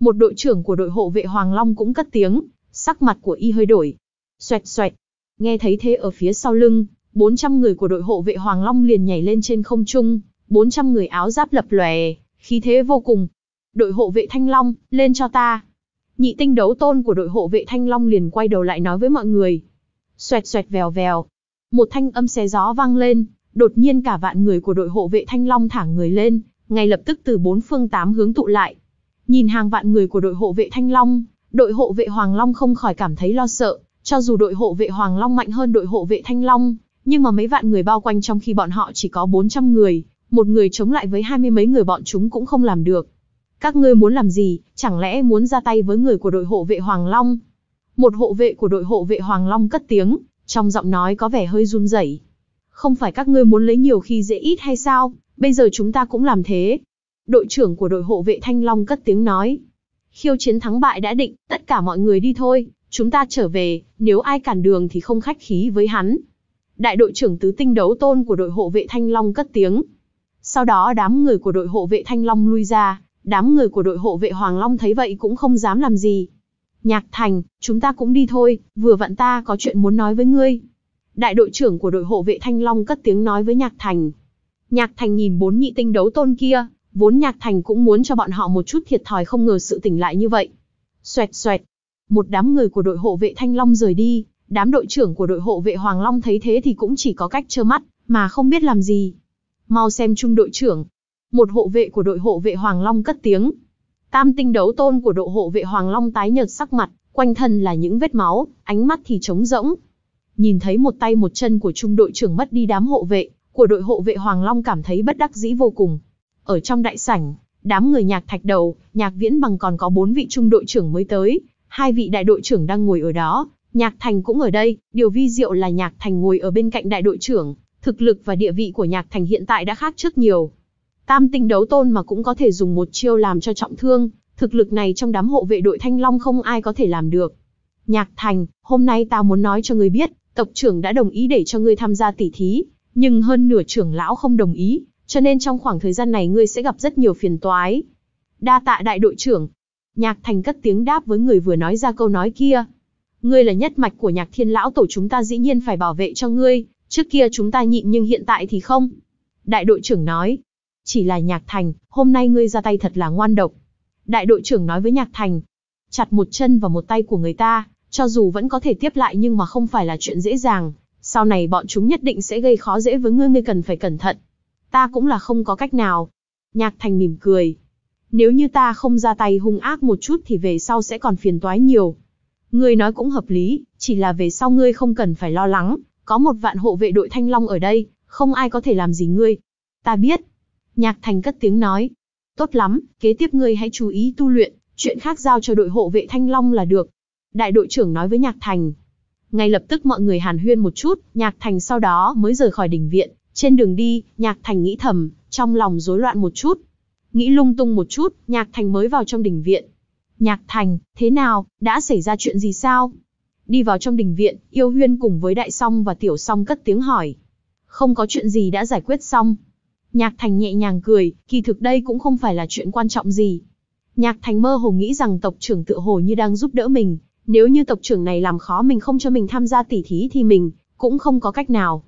Speaker 1: Một đội trưởng của đội hộ vệ Hoàng Long cũng cất tiếng, sắc mặt của y hơi đổi. Xoẹt xoẹt, nghe thấy thế ở phía sau lưng, 400 người của đội hộ vệ Hoàng Long liền nhảy lên trên không trung, 400 người áo giáp lập lòe, khí thế vô cùng. Đội hộ vệ Thanh Long, lên cho ta. Nhị tinh đấu tôn của đội hộ vệ Thanh Long liền quay đầu lại nói với mọi người. Xoẹt xoẹt vèo vèo. Một thanh âm xé gió vang lên, đột nhiên cả vạn người của đội hộ vệ Thanh Long thả người lên, ngay lập tức từ bốn phương tám hướng tụ lại. Nhìn hàng vạn người của đội hộ vệ Thanh Long, đội hộ vệ Hoàng Long không khỏi cảm thấy lo sợ, cho dù đội hộ vệ Hoàng Long mạnh hơn đội hộ vệ Thanh Long, nhưng mà mấy vạn người bao quanh trong khi bọn họ chỉ có bốn trăm người, một người chống lại với hai mươi mấy người bọn chúng cũng không làm được. Các ngươi muốn làm gì, chẳng lẽ muốn ra tay với người của đội hộ vệ Hoàng Long? Một hộ vệ của đội hộ vệ Hoàng Long cất tiếng, trong giọng nói có vẻ hơi run rẩy không phải các ngươi muốn lấy nhiều khi dễ ít hay sao, bây giờ chúng ta cũng làm thế. Đội trưởng của đội hộ vệ Thanh Long cất tiếng nói. Khiêu chiến thắng bại đã định, tất cả mọi người đi thôi, chúng ta trở về, nếu ai cản đường thì không khách khí với hắn. Đại đội trưởng tứ tinh đấu tôn của đội hộ vệ Thanh Long cất tiếng. Sau đó đám người của đội hộ vệ Thanh Long lui ra, đám người của đội hộ vệ Hoàng Long thấy vậy cũng không dám làm gì. Nhạc Thành, chúng ta cũng đi thôi, vừa vặn ta có chuyện muốn nói với ngươi. Đại đội trưởng của đội hộ vệ Thanh Long cất tiếng nói với Nhạc Thành. Nhạc Thành nhìn bốn nhị tinh đấu tôn kia, vốn Nhạc Thành cũng muốn cho bọn họ một chút thiệt thòi không ngờ sự tỉnh lại như vậy. Xoẹt xoẹt, một đám người của đội hộ vệ Thanh Long rời đi, đám đội trưởng của đội hộ vệ Hoàng Long thấy thế thì cũng chỉ có cách trơ mắt, mà không biết làm gì. Mau xem trung đội trưởng. Một hộ vệ của đội hộ vệ Hoàng Long cất tiếng. Tam tinh đấu tôn của đội hộ vệ Hoàng Long tái nhợt sắc mặt, quanh thân là những vết máu, ánh mắt thì trống rỗng, Nhìn thấy một tay một chân của trung đội trưởng mất đi đám hộ vệ, của đội hộ vệ Hoàng Long cảm thấy bất đắc dĩ vô cùng. Ở trong đại sảnh, đám người nhạc thạch đầu, nhạc viễn bằng còn có bốn vị trung đội trưởng mới tới, hai vị đại đội trưởng đang ngồi ở đó, nhạc thành cũng ở đây, điều vi diệu là nhạc thành ngồi ở bên cạnh đại đội trưởng, thực lực và địa vị của nhạc thành hiện tại đã khác trước nhiều. Tam tinh đấu tôn mà cũng có thể dùng một chiêu làm cho trọng thương, thực lực này trong đám hộ vệ đội Thanh Long không ai có thể làm được. Nhạc Thành, hôm nay tao muốn nói cho người biết, tộc trưởng đã đồng ý để cho ngươi tham gia tỉ thí, nhưng hơn nửa trưởng lão không đồng ý, cho nên trong khoảng thời gian này ngươi sẽ gặp rất nhiều phiền toái. Đa tạ đại đội trưởng. Nhạc Thành cất tiếng đáp với người vừa nói ra câu nói kia. Ngươi là nhất mạch của nhạc thiên lão tổ chúng ta dĩ nhiên phải bảo vệ cho ngươi, trước kia chúng ta nhịn nhưng hiện tại thì không. Đại đội trưởng nói, chỉ là nhạc thành, hôm nay ngươi ra tay thật là ngoan độc. Đại đội trưởng nói với nhạc thành, chặt một chân và một tay của người ta, cho dù vẫn có thể tiếp lại nhưng mà không phải là chuyện dễ dàng, sau này bọn chúng nhất định sẽ gây khó dễ với ngươi ngươi cần phải cẩn thận. Ta cũng là không có cách nào. Nhạc thành mỉm cười. Nếu như ta không ra tay hung ác một chút thì về sau sẽ còn phiền toái nhiều. Ngươi nói cũng hợp lý, chỉ là về sau ngươi không cần phải lo lắng, có một vạn hộ vệ đội thanh long ở đây, không ai có thể làm gì ngươi. Ta biết. Nhạc thành cất tiếng nói. Tốt lắm, kế tiếp ngươi hãy chú ý tu luyện, chuyện khác giao cho đội hộ vệ thanh long là được đại đội trưởng nói với Nhạc Thành. Ngay lập tức mọi người hàn huyên một chút, Nhạc Thành sau đó mới rời khỏi đỉnh viện. Trên đường đi, Nhạc Thành nghĩ thầm, trong lòng rối loạn một chút. Nghĩ lung tung một chút, Nhạc Thành mới vào trong đỉnh viện. Nhạc Thành, thế nào, đã xảy ra chuyện gì sao? Đi vào trong đỉnh viện, Yêu Huyên cùng với Đại Song và Tiểu Song cất tiếng hỏi. Không có chuyện gì đã giải quyết xong. Nhạc Thành nhẹ nhàng cười, kỳ thực đây cũng không phải là chuyện quan trọng gì. Nhạc Thành mơ hồ nghĩ rằng tộc trưởng tự hồ như đang giúp đỡ mình, nếu như tộc trưởng này làm khó mình không cho mình tham gia tỉ thí thì mình cũng không có cách nào.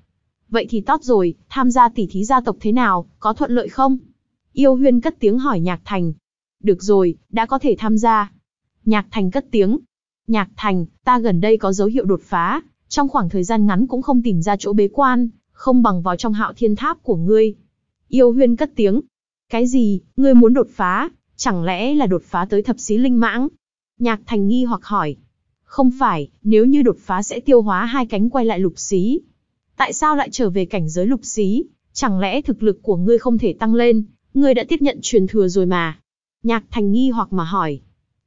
Speaker 1: Vậy thì tốt rồi, tham gia tỉ thí gia tộc thế nào, có thuận lợi không? Yêu Huyên cất tiếng hỏi Nhạc Thành. Được rồi, đã có thể tham gia. Nhạc Thành cất tiếng. Nhạc Thành, ta gần đây có dấu hiệu đột phá, trong khoảng thời gian ngắn cũng không tìm ra chỗ bế quan, không bằng vào trong hạo thiên tháp của ngươi. Yêu Huyên cất tiếng. Cái gì, ngươi muốn đột phá, chẳng lẽ là đột phá tới thập xí linh mãng? Nhạc Thành nghi hoặc hỏi. Không phải, nếu như đột phá sẽ tiêu hóa hai cánh quay lại lục xí. Tại sao lại trở về cảnh giới lục xí? Chẳng lẽ thực lực của ngươi không thể tăng lên? Ngươi đã tiếp nhận truyền thừa rồi mà. Nhạc thành nghi hoặc mà hỏi.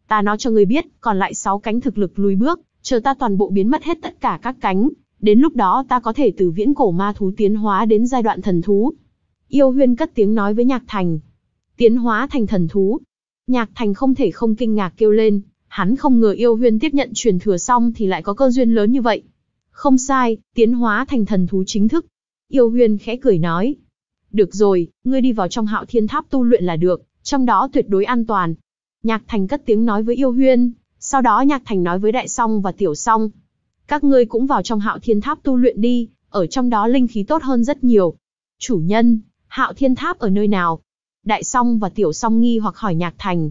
Speaker 1: Ta nói cho ngươi biết, còn lại sáu cánh thực lực lùi bước, chờ ta toàn bộ biến mất hết tất cả các cánh. Đến lúc đó ta có thể từ viễn cổ ma thú tiến hóa đến giai đoạn thần thú. Yêu huyên cất tiếng nói với nhạc thành. Tiến hóa thành thần thú. Nhạc thành không thể không kinh ngạc kêu lên, hắn không ngờ yêu huyên tiếp nhận truyền thừa xong thì lại có cơ duyên lớn như vậy. Không sai, tiến hóa thành thần thú chính thức. Yêu huyên khẽ cười nói. Được rồi, ngươi đi vào trong hạo thiên tháp tu luyện là được, trong đó tuyệt đối an toàn. Nhạc thành cất tiếng nói với yêu huyên, sau đó nhạc thành nói với đại song và tiểu song. Các ngươi cũng vào trong hạo thiên tháp tu luyện đi, ở trong đó linh khí tốt hơn rất nhiều. Chủ nhân, hạo thiên tháp ở nơi nào? Đại song và tiểu song nghi hoặc hỏi nhạc thành.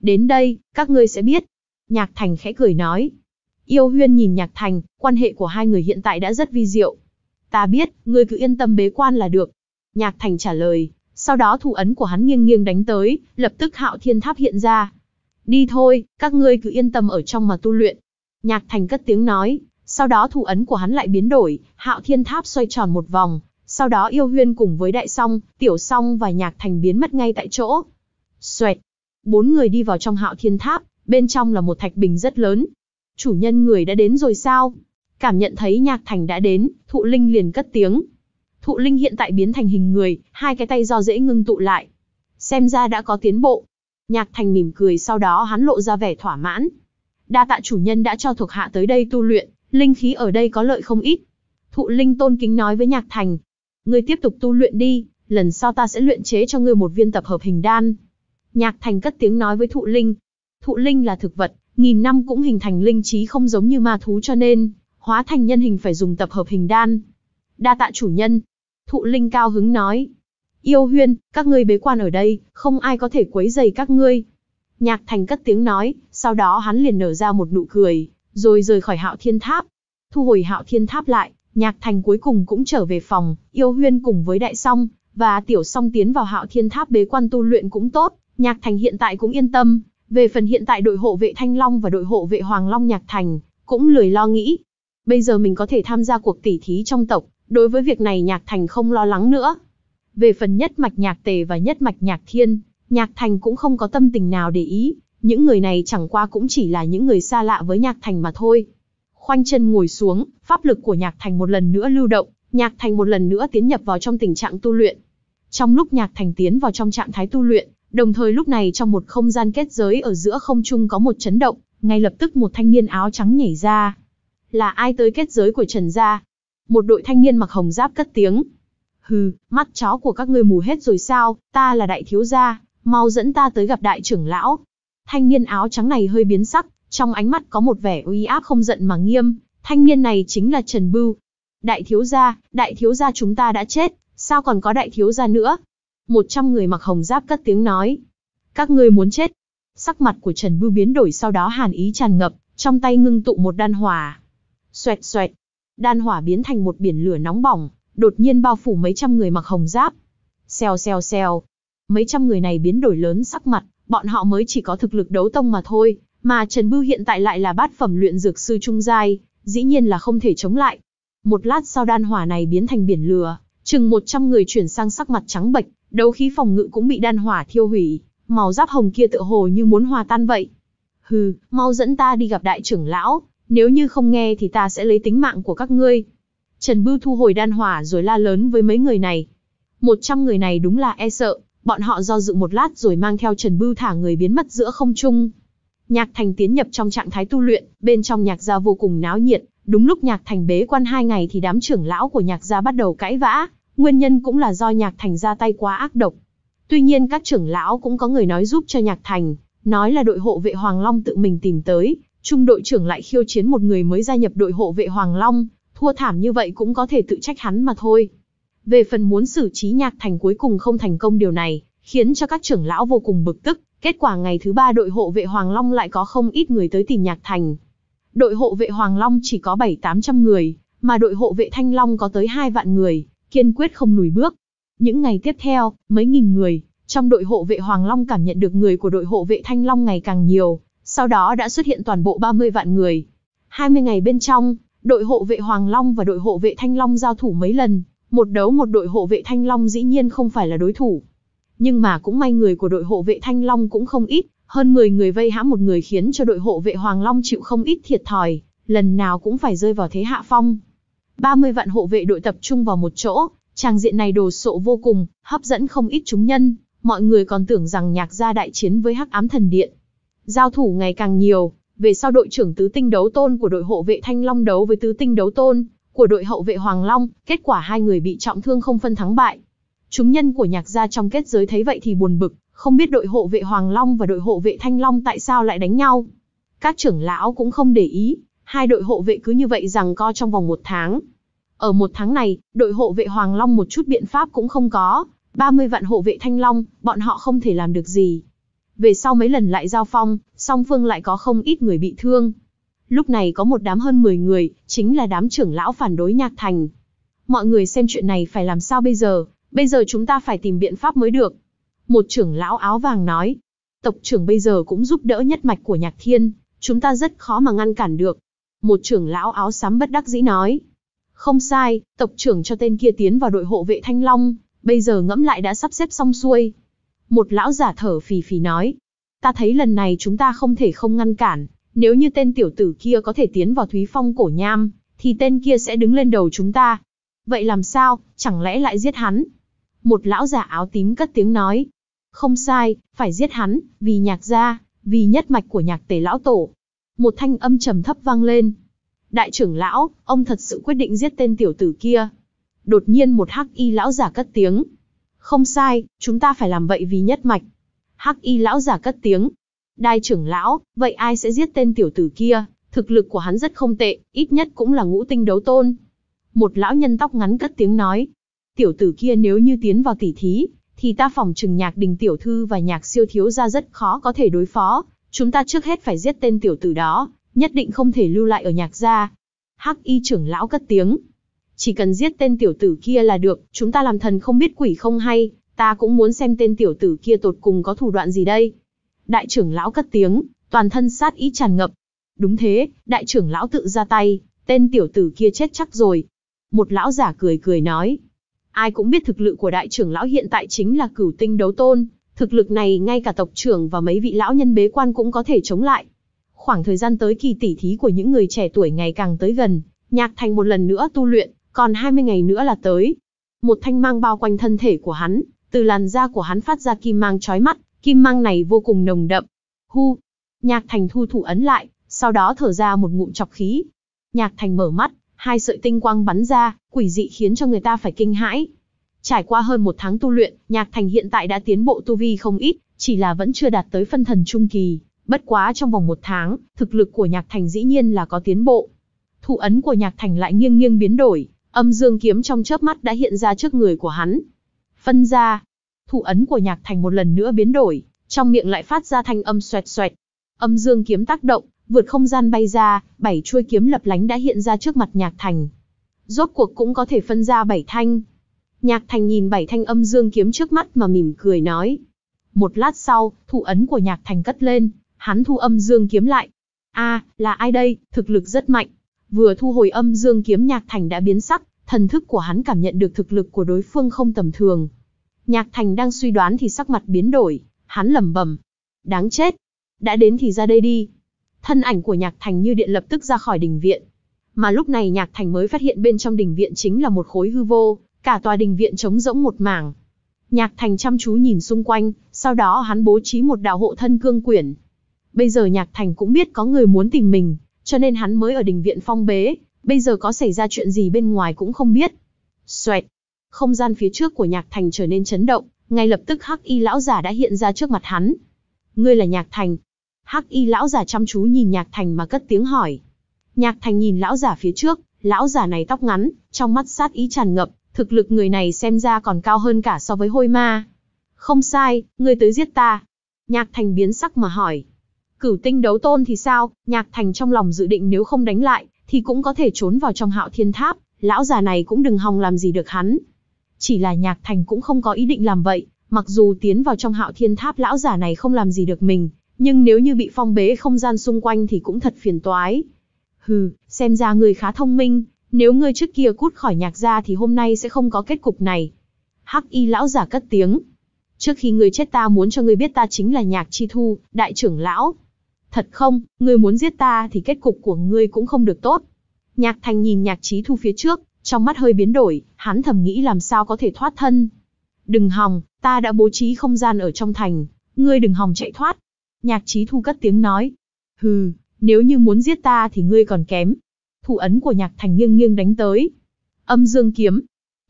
Speaker 1: Đến đây, các ngươi sẽ biết, Nhạc Thành khẽ cười nói. Yêu Huyên nhìn Nhạc Thành, quan hệ của hai người hiện tại đã rất vi diệu. Ta biết, ngươi cứ yên tâm bế quan là được. Nhạc Thành trả lời, sau đó thủ ấn của hắn nghiêng nghiêng đánh tới, lập tức hạo thiên tháp hiện ra. Đi thôi, các ngươi cứ yên tâm ở trong mà tu luyện. Nhạc Thành cất tiếng nói, sau đó thủ ấn của hắn lại biến đổi, hạo thiên tháp xoay tròn một vòng, sau đó yêu huyên cùng với đại song, tiểu song và nhạc thành biến mất ngay tại chỗ. Xoẹt! Bốn người đi vào trong hạo thiên tháp, bên trong là một thạch bình rất lớn. Chủ nhân người đã đến rồi sao? Cảm nhận thấy nhạc thành đã đến, thụ linh liền cất tiếng. Thụ linh hiện tại biến thành hình người, hai cái tay do dễ ngưng tụ lại. Xem ra đã có tiến bộ. Nhạc thành mỉm cười sau đó hắn lộ ra vẻ thỏa mãn. Đa tạ chủ nhân đã cho thuộc hạ tới đây tu luyện, linh khí ở đây có lợi không ít. Thụ linh tôn kính nói với nhạc thành. Ngươi tiếp tục tu luyện đi, lần sau ta sẽ luyện chế cho ngươi một viên tập hợp hình đan. Nhạc Thành cất tiếng nói với Thụ Linh, Thụ linh là thực vật, nghìn năm cũng hình thành linh trí không giống như ma thú cho nên, hóa thành nhân hình phải dùng tập hợp hình đan. Đa tạ chủ nhân. Thụ linh cao hứng nói. Yêu huyên, các ngươi bế quan ở đây, không ai có thể quấy dày các ngươi. Nhạc thành cất tiếng nói, sau đó hắn liền nở ra một nụ cười, rồi rời khỏi hạo thiên tháp. Thu hồi hạo thiên tháp lại, nhạc thành cuối cùng cũng trở về phòng, yêu huyên cùng với đại song, và tiểu song tiến vào hạo thiên tháp bế quan tu luyện cũng tốt, nhạc thành hiện tại cũng yên tâm, về phần hiện tại đội hộ vệ Thanh Long và đội hộ vệ Hoàng Long Nhạc Thành, cũng lười lo nghĩ. Bây giờ mình có thể tham gia cuộc tỉ thí trong tộc, đối với việc này Nhạc Thành không lo lắng nữa. Về phần nhất mạch Nhạc Tề và nhất mạch Nhạc Thiên, Nhạc Thành cũng không có tâm tình nào để ý, những người này chẳng qua cũng chỉ là những người xa lạ với Nhạc Thành mà thôi. Khoanh chân ngồi xuống, pháp lực của Nhạc Thành một lần nữa lưu động, Nhạc Thành một lần nữa tiến nhập vào trong tình trạng tu luyện. Trong lúc Nhạc Thành tiến vào trong trạng thái tu luyện, Đồng thời lúc này trong một không gian kết giới ở giữa không trung có một chấn động, ngay lập tức một thanh niên áo trắng nhảy ra. Là ai tới kết giới của Trần gia? Một đội thanh niên mặc hồng giáp cất tiếng. Hừ, mắt chó của các ngươi mù hết rồi sao, ta là đại thiếu gia, mau dẫn ta tới gặp đại trưởng lão. Thanh niên áo trắng này hơi biến sắc, trong ánh mắt có một vẻ uy áp không giận mà nghiêm, thanh niên này chính là Trần Bưu. Đại thiếu gia, đại thiếu gia chúng ta đã chết, sao còn có đại thiếu gia nữa? Một trăm người mặc hồng giáp cất tiếng nói. Các ngươi muốn chết. Sắc mặt của Trần Bưu biến đổi sau đó hàn ý tràn ngập, trong tay ngưng tụ một đan hỏa. Xoẹt xoẹt. Đan hỏa biến thành một biển lửa nóng bỏng, đột nhiên bao phủ mấy trăm người mặc hồng giáp. Xèo xèo xèo. Mấy trăm người này biến đổi lớn sắc mặt, bọn họ mới chỉ có thực lực đấu tông mà thôi, mà Trần Bưu hiện tại lại là bát phẩm luyện dược sư trung giai, dĩ nhiên là không thể chống lại. Một lát sau đan hỏa này biến thành biển lửa, chừng 100 người chuyển sang sắc mặt trắng bệch, đấu khí phòng ngự cũng bị đan hỏa thiêu hủy, màu giáp hồng kia tựa hồ như muốn hòa tan vậy. Hừ, mau dẫn ta đi gặp đại trưởng lão, nếu như không nghe thì ta sẽ lấy tính mạng của các ngươi. Trần Bưu thu hồi đan hỏa rồi la lớn với mấy người này. Một trăm người này đúng là e sợ, bọn họ do dự một lát rồi mang theo Trần Bưu thả người biến mất giữa không trung. Nhạc Thành tiến nhập trong trạng thái tu luyện, bên trong nhạc gia vô cùng náo nhiệt, đúng lúc Nhạc Thành bế quan hai ngày thì đám trưởng lão của nhạc gia bắt đầu cãi vã, Nguyên nhân cũng là do Nhạc Thành ra tay quá ác độc. Tuy nhiên các trưởng lão cũng có người nói giúp cho Nhạc Thành, nói là đội hộ vệ Hoàng Long tự mình tìm tới, trung đội trưởng lại khiêu chiến một người mới gia nhập đội hộ vệ Hoàng Long, thua thảm như vậy cũng có thể tự trách hắn mà thôi. Về phần muốn xử trí Nhạc Thành cuối cùng không thành công điều này, khiến cho các trưởng lão vô cùng bực tức, kết quả ngày thứ ba đội hộ vệ Hoàng Long lại có không ít người tới tìm Nhạc Thành. Đội hộ vệ Hoàng Long chỉ có 7-800 người, mà đội hộ vệ Thanh Long có tới 2 vạn người, kiên quyết không lùi bước. Những ngày tiếp theo, mấy nghìn người, trong đội hộ vệ Hoàng Long cảm nhận được người của đội hộ vệ Thanh Long ngày càng nhiều, sau đó đã xuất hiện toàn bộ 30 vạn người. 20 ngày bên trong, đội hộ vệ Hoàng Long và đội hộ vệ Thanh Long giao thủ mấy lần, một đấu một đội hộ vệ Thanh Long dĩ nhiên không phải là đối thủ. Nhưng mà cũng may người của đội hộ vệ Thanh Long cũng không ít, hơn 10 người vây hãm một người khiến cho đội hộ vệ Hoàng Long chịu không ít thiệt thòi, lần nào cũng phải rơi vào thế hạ phong. 30 vạn hộ vệ đội tập trung vào một chỗ, tràng diện này đồ sộ vô cùng, hấp dẫn không ít chúng nhân, mọi người còn tưởng rằng nhạc gia đại chiến với hắc ám thần điện. Giao thủ ngày càng nhiều, về sau đội trưởng tứ tinh đấu tôn của đội hộ vệ Thanh Long đấu với tứ tinh đấu tôn của đội hậu vệ Hoàng Long, kết quả hai người bị trọng thương không phân thắng bại. Chúng nhân của nhạc gia trong kết giới thấy vậy thì buồn bực, không biết đội hộ vệ Hoàng Long và đội hộ vệ Thanh Long tại sao lại đánh nhau. Các trưởng lão cũng không để ý, hai đội hộ vệ cứ như vậy rằng co trong vòng một tháng. Ở một tháng này, đội hộ vệ Hoàng Long một chút biện pháp cũng không có, 30 vạn hộ vệ Thanh Long, bọn họ không thể làm được gì. Về sau mấy lần lại giao phong, song phương lại có không ít người bị thương. Lúc này có một đám hơn 10 người, chính là đám trưởng lão phản đối Nhạc Thành. Mọi người xem chuyện này phải làm sao bây giờ, bây giờ chúng ta phải tìm biện pháp mới được. Một trưởng lão áo vàng nói, tộc trưởng bây giờ cũng giúp đỡ nhất mạch của Nhạc Thiên, chúng ta rất khó mà ngăn cản được, một trưởng lão áo xám bất đắc dĩ nói. Không sai, tộc trưởng cho tên kia tiến vào đội hộ vệ Thanh Long, bây giờ ngẫm lại đã sắp xếp xong xuôi. Một lão giả thở phì phì nói. Ta thấy lần này chúng ta không thể không ngăn cản, nếu như tên tiểu tử kia có thể tiến vào Thúy Phong cổ nham, thì tên kia sẽ đứng lên đầu chúng ta. Vậy làm sao, chẳng lẽ lại giết hắn? Một lão giả áo tím cất tiếng nói. Không sai, phải giết hắn, vì nhạc gia, vì nhất mạch của nhạc tề lão tổ, một thanh âm trầm thấp vang lên. Đại trưởng lão, ông thật sự quyết định giết tên tiểu tử kia. Đột nhiên một hắc y lão giả cất tiếng. Không sai, chúng ta phải làm vậy vì nhất mạch. Hắc y lão giả cất tiếng. Đại trưởng lão, vậy ai sẽ giết tên tiểu tử kia? Thực lực của hắn rất không tệ, ít nhất cũng là ngũ tinh đấu tôn. Một lão nhân tóc ngắn cất tiếng nói. Tiểu tử kia nếu như tiến vào tỉ thí, thì ta phòng trừng nhạc đình tiểu thư và nhạc siêu thiếu ra rất khó có thể đối phó, Chúng ta trước hết phải giết tên tiểu tử đó, nhất định không thể lưu lại ở nhạc gia. Hắc y trưởng lão cất tiếng. Chỉ cần giết tên tiểu tử kia là được, chúng ta làm thần không biết quỷ không hay, ta cũng muốn xem tên tiểu tử kia tột cùng có thủ đoạn gì đây. Đại trưởng lão cất tiếng, toàn thân sát ý tràn ngập. Đúng thế, đại trưởng lão tự ra tay, tên tiểu tử kia chết chắc rồi. Một lão giả cười cười nói. Ai cũng biết thực lực của đại trưởng lão hiện tại chính là cửu tinh đấu tôn, Thực lực này ngay cả tộc trưởng và mấy vị lão nhân bế quan cũng có thể chống lại. Khoảng thời gian tới kỳ tỷ thí của những người trẻ tuổi ngày càng tới gần, nhạc thành một lần nữa tu luyện, còn 20 ngày nữa là tới. Một thanh mang bao quanh thân thể của hắn, từ làn da của hắn phát ra kim mang chói mắt, kim mang này vô cùng nồng đậm. Hu! Nhạc thành thu thủ ấn lại, sau đó thở ra một ngụm chọc khí. Nhạc thành mở mắt, hai sợi tinh quang bắn ra, quỷ dị khiến cho người ta phải kinh hãi, Trải qua hơn một tháng tu luyện, Nhạc Thành hiện tại đã tiến bộ tu vi không ít, chỉ là vẫn chưa đạt tới phân thần trung kỳ. Bất quá trong vòng một tháng, thực lực của Nhạc Thành dĩ nhiên là có tiến bộ. Thụ ấn của Nhạc Thành lại nghiêng nghiêng biến đổi, âm dương kiếm trong chớp mắt đã hiện ra trước người của hắn. Phân ra, thụ ấn của Nhạc Thành một lần nữa biến đổi, trong miệng lại phát ra thanh âm xoẹt xoẹt. Âm dương kiếm tác động, vượt không gian bay ra, bảy chuôi kiếm lập lánh đã hiện ra trước mặt Nhạc Thành. Rốt cuộc cũng có thể phân ra bảy thanh, Nhạc Thành nhìn bảy thanh âm dương kiếm trước mắt mà mỉm cười nói. Một lát sau, thủ ấn của Nhạc Thành cất lên, hắn thu âm dương kiếm lại. A, là ai đây, thực lực rất mạnh. Vừa thu hồi âm dương kiếm Nhạc Thành đã biến sắc, thần thức của hắn cảm nhận được thực lực của đối phương không tầm thường. Nhạc Thành đang suy đoán thì sắc mặt biến đổi, hắn lẩm bẩm, đáng chết, đã đến thì ra đây đi. Thân ảnh của Nhạc Thành như điện lập tức ra khỏi đình viện. Mà lúc này Nhạc Thành mới phát hiện bên trong đình viện chính là một khối hư vô, Cả tòa đình viện trống rỗng một mảng. Nhạc Thành chăm chú nhìn xung quanh, sau đó hắn bố trí một đạo hộ thân cương quyển. Bây giờ Nhạc Thành cũng biết có người muốn tìm mình, cho nên hắn mới ở đình viện phong bế, bây giờ có xảy ra chuyện gì bên ngoài cũng không biết. Xoẹt! Không gian phía trước của Nhạc Thành trở nên chấn động, ngay lập tức Hắc Y lão giả đã hiện ra trước mặt hắn. "Ngươi là Nhạc Thành?" Hắc Y lão giả chăm chú nhìn Nhạc Thành mà cất tiếng hỏi. Nhạc Thành nhìn lão giả phía trước, lão giả này tóc ngắn, trong mắt sát ý tràn ngập, thực lực người này xem ra còn cao hơn cả so với hôi ma. Không sai, ngươi tới giết ta. Nhạc thành biến sắc mà hỏi. Cửu tinh đấu tôn thì sao, nhạc thành trong lòng dự định nếu không đánh lại, thì cũng có thể trốn vào trong hạo thiên tháp, lão già này cũng đừng hòng làm gì được hắn. Chỉ là nhạc thành cũng không có ý định làm vậy, mặc dù tiến vào trong hạo thiên tháp lão già này không làm gì được mình, nhưng nếu như bị phong bế không gian xung quanh thì cũng thật phiền toái. Hừ, xem ra người khá thông minh, nếu ngươi trước kia cút khỏi nhạc gia thì hôm nay sẽ không có kết cục này. Hắc y lão giả cất tiếng. Trước khi ngươi chết ta muốn cho ngươi biết ta chính là nhạc chi thu, đại trưởng lão. Thật không, ngươi muốn giết ta thì kết cục của ngươi cũng không được tốt. Nhạc thành nhìn nhạc trí thu phía trước, trong mắt hơi biến đổi, hắn thầm nghĩ làm sao có thể thoát thân. Đừng hòng, ta đã bố trí không gian ở trong thành, ngươi đừng hòng chạy thoát. Nhạc trí thu cất tiếng nói. Hừ, nếu như muốn giết ta thì ngươi còn kém, thủ ấn của Nhạc Thành nghiêng nghiêng đánh tới. Âm dương kiếm.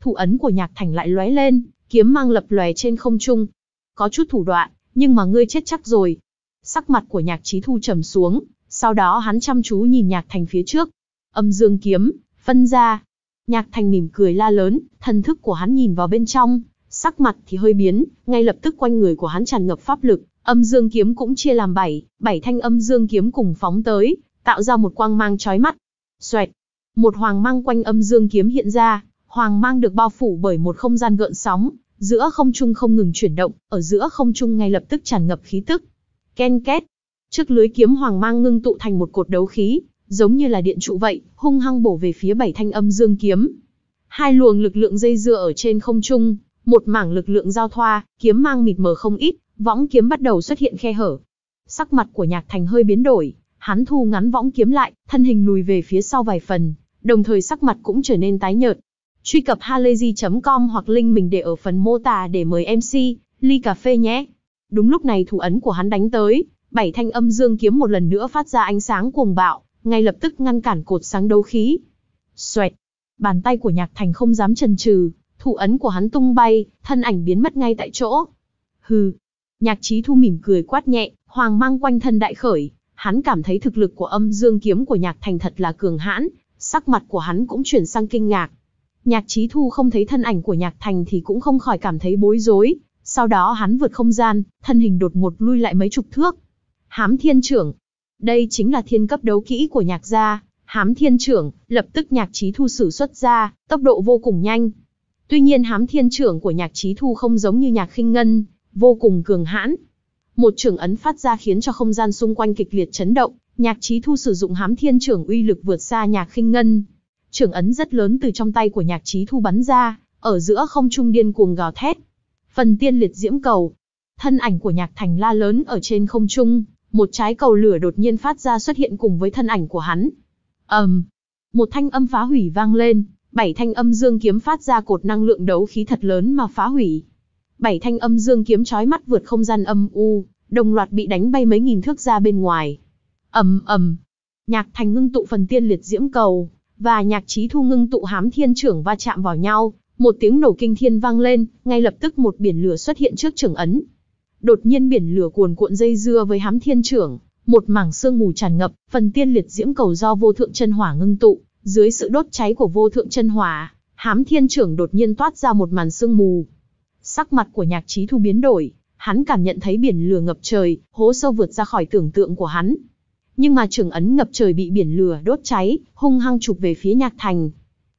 Speaker 1: Thủ ấn của Nhạc Thành lại lóe lên, kiếm mang lập lòe trên không trung. Có chút thủ đoạn, nhưng mà ngươi chết chắc rồi. Sắc mặt của Nhạc Chí Thu trầm xuống, sau đó hắn chăm chú nhìn Nhạc Thành phía trước. Âm dương kiếm, phân ra. Nhạc Thành mỉm cười la lớn, thần thức của hắn nhìn vào bên trong, sắc mặt thì hơi biến, ngay lập tức quanh người của hắn tràn ngập pháp lực, âm dương kiếm cũng chia làm bảy, bảy thanh âm dương kiếm cùng phóng tới, tạo ra một quang mang chói mắt, Xoẹt. Một hoàng mang quanh âm dương kiếm hiện ra, hoàng mang được bao phủ bởi một không gian gợn sóng, giữa không trung không ngừng chuyển động, ở giữa không trung ngay lập tức tràn ngập khí tức. Ken két. Trước lưới kiếm hoàng mang ngưng tụ thành một cột đấu khí, giống như là điện trụ vậy, hung hăng bổ về phía bảy thanh âm dương kiếm. Hai luồng lực lượng dây dưa ở trên không trung, một mảng lực lượng giao thoa, kiếm mang mịt mờ không ít, võng kiếm bắt đầu xuất hiện khe hở. Sắc mặt của Nhạc Thành hơi biến đổi, Hắn thu ngắn võng kiếm lại, thân hình lùi về phía sau vài phần, đồng thời sắc mặt cũng trở nên tái nhợt. Truy cập halayzi.com hoặc link mình để ở phần mô tả để mời MC, ly cà phê nhé. Đúng lúc này thủ ấn của hắn đánh tới, bảy thanh âm dương kiếm một lần nữa phát ra ánh sáng cuồng bạo, ngay lập tức ngăn cản cột sáng đấu khí. Xoẹt! Bàn tay của Nhạc Thành không dám chần chừ, thủ ấn của hắn tung bay, thân ảnh biến mất ngay tại chỗ. Hừ! Nhạc trí Thu mỉm cười quát nhẹ, hoàng mang quanh thân đại khởi, hắn cảm thấy thực lực của âm dương kiếm của nhạc thành thật là cường hãn, sắc mặt của hắn cũng chuyển sang kinh ngạc. Nhạc Chí Thu không thấy thân ảnh của Nhạc Thành thì cũng không khỏi cảm thấy bối rối, sau đó hắn vượt không gian, thân hình đột ngột lui lại mấy chục thước. Hám Thiên Trưởng, đây chính là thiên cấp đấu kỹ của Nhạc gia, Hám Thiên Trưởng, lập tức Nhạc Chí Thu sử xuất ra, tốc độ vô cùng nhanh. Tuy nhiên Hám Thiên Trưởng của Nhạc Chí Thu không giống như Nhạc Khinh Ngân, vô cùng cường hãn, một trưởng ấn phát ra khiến cho không gian xung quanh kịch liệt chấn động, Nhạc Chí Thu sử dụng Hám Thiên trưởng uy lực vượt xa Nhạc Khinh Ngân. Trưởng ấn rất lớn từ trong tay của Nhạc Chí Thu bắn ra, ở giữa không trung điên cuồng gào thét. Phần tiên liệt diễm cầu, thân ảnh của Nhạc Thành la lớn ở trên không trung, một trái cầu lửa đột nhiên phát ra xuất hiện cùng với thân ảnh của hắn. Ầm, um, một thanh âm phá hủy vang lên, bảy thanh âm dương kiếm phát ra cột năng lượng đấu khí thật lớn mà phá hủy bảy thanh âm dương kiếm chói mắt vượt không gian âm u, đồng loạt bị đánh bay mấy nghìn thước ra bên ngoài. Ầm ầm. Nhạc Thành ngưng tụ phần tiên liệt diễm cầu và Nhạc Chí Thu ngưng tụ hám thiên trưởng va chạm vào nhau, một tiếng nổ kinh thiên vang lên, ngay lập tức một biển lửa xuất hiện trước trưởng ấn. Đột nhiên biển lửa cuồn cuộn dây dưa với hám thiên trưởng, một mảng sương mù tràn ngập, phần tiên liệt diễm cầu do vô thượng chân hỏa ngưng tụ, dưới sự đốt cháy của vô thượng chân hỏa, hám thiên trưởng đột nhiên toát ra một màn sương mù, Sắc mặt của nhạc trí thu biến đổi, hắn cảm nhận thấy biển lửa ngập trời, hố sâu vượt ra khỏi tưởng tượng của hắn. Nhưng mà trưởng ấn ngập trời bị biển lửa đốt cháy, hung hăng chụp về phía nhạc thành.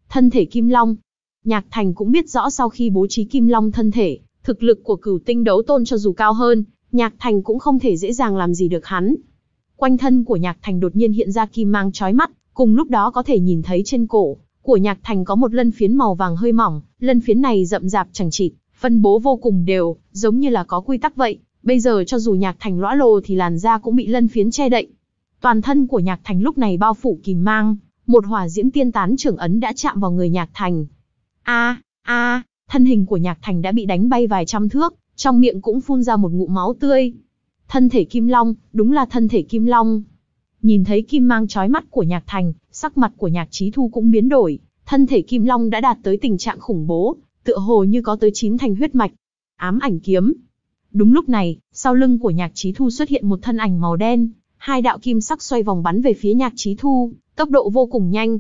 Speaker 1: Thân thể kim long. Nhạc thành cũng biết rõ sau khi bố trí kim long thân thể, thực lực của cửu tinh đấu tôn cho dù cao hơn, nhạc thành cũng không thể dễ dàng làm gì được hắn. Quanh thân của nhạc thành đột nhiên hiện ra kim mang trói mắt, cùng lúc đó có thể nhìn thấy trên cổ của nhạc thành có một lân phiến màu vàng hơi mỏng, lân phiến này rậm rạp chẳng chịt, phân bố vô cùng đều, giống như là có quy tắc vậy. Bây giờ cho dù nhạc thành lõa lồ thì làn da cũng bị lân phiến che đậy. Toàn thân của nhạc thành lúc này bao phủ kìm mang, một hỏa diễm tiên tán trưởng ấn đã chạm vào người nhạc thành. A, a, thân hình của nhạc thành đã bị đánh bay vài trăm thước, trong miệng cũng phun ra một ngụm máu tươi. Thân thể kim long, đúng là thân thể kim long. Nhìn thấy kim mang trói mắt của nhạc thành, sắc mặt của nhạc trí thu cũng biến đổi, thân thể kim long đã đạt tới tình trạng khủng bố, tựa hồ như có tới chín thành huyết mạch. Ám ảnh kiếm. Đúng lúc này, sau lưng của Nhạc Chí Thu xuất hiện một thân ảnh màu đen, hai đạo kim sắc xoay vòng bắn về phía Nhạc Chí Thu, tốc độ vô cùng nhanh.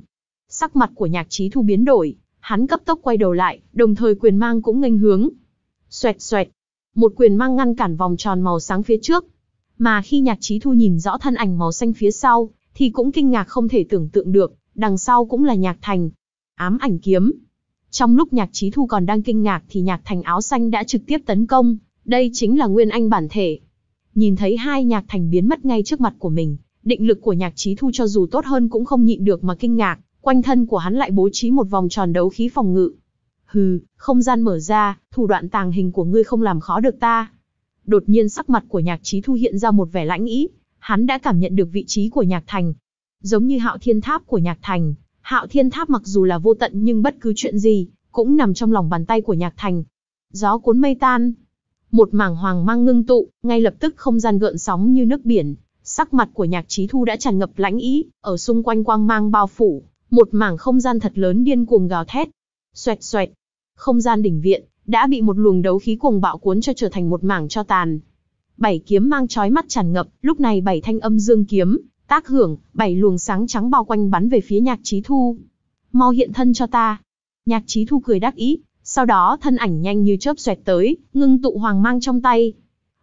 Speaker 1: Sắc mặt của Nhạc Chí Thu biến đổi, hắn cấp tốc quay đầu lại, đồng thời quyền mang cũng nghênh hướng. Xoẹt xoẹt, một quyền mang ngăn cản vòng tròn màu sáng phía trước. Mà khi Nhạc Chí Thu nhìn rõ thân ảnh màu xanh phía sau, thì cũng kinh ngạc không thể tưởng tượng được, đằng sau cũng là Nhạc Thành. Ám ảnh kiếm, trong lúc nhạc trí thu còn đang kinh ngạc thì nhạc thành áo xanh đã trực tiếp tấn công, đây chính là Nguyên Anh bản thể. Nhìn thấy hai nhạc thành biến mất ngay trước mặt của mình, định lực của nhạc trí thu cho dù tốt hơn cũng không nhịn được mà kinh ngạc, quanh thân của hắn lại bố trí một vòng tròn đấu khí phòng ngự. Hừ, không gian mở ra, thủ đoạn tàng hình của ngươi không làm khó được ta. Đột nhiên sắc mặt của nhạc trí thu hiện ra một vẻ lãnh ý, hắn đã cảm nhận được vị trí của nhạc thành. Giống như hạo thiên tháp của nhạc thành, Hạo Thiên Tháp mặc dù là vô tận nhưng bất cứ chuyện gì, cũng nằm trong lòng bàn tay của Nhạc Thành. Gió cuốn mây tan. Một mảng hoàng mang ngưng tụ, ngay lập tức không gian gợn sóng như nước biển. Sắc mặt của Nhạc Chí Thu đã tràn ngập lãnh ý, ở xung quanh quang mang bao phủ, một mảng không gian thật lớn điên cuồng gào thét. Xoẹt xoẹt. Không gian đỉnh viện đã bị một luồng đấu khí cuồng bạo cuốn cho trở thành một mảng cho tàn. Bảy kiếm mang chói mắt tràn ngập, lúc này bảy thanh âm dương kiếm Tác hưởng, bảy luồng sáng trắng bao quanh bắn về phía nhạc trí thu. Mau hiện thân cho ta. Nhạc trí thu cười đắc ý, sau đó thân ảnh nhanh như chớp xoẹt tới, ngưng tụ hoàng mang trong tay.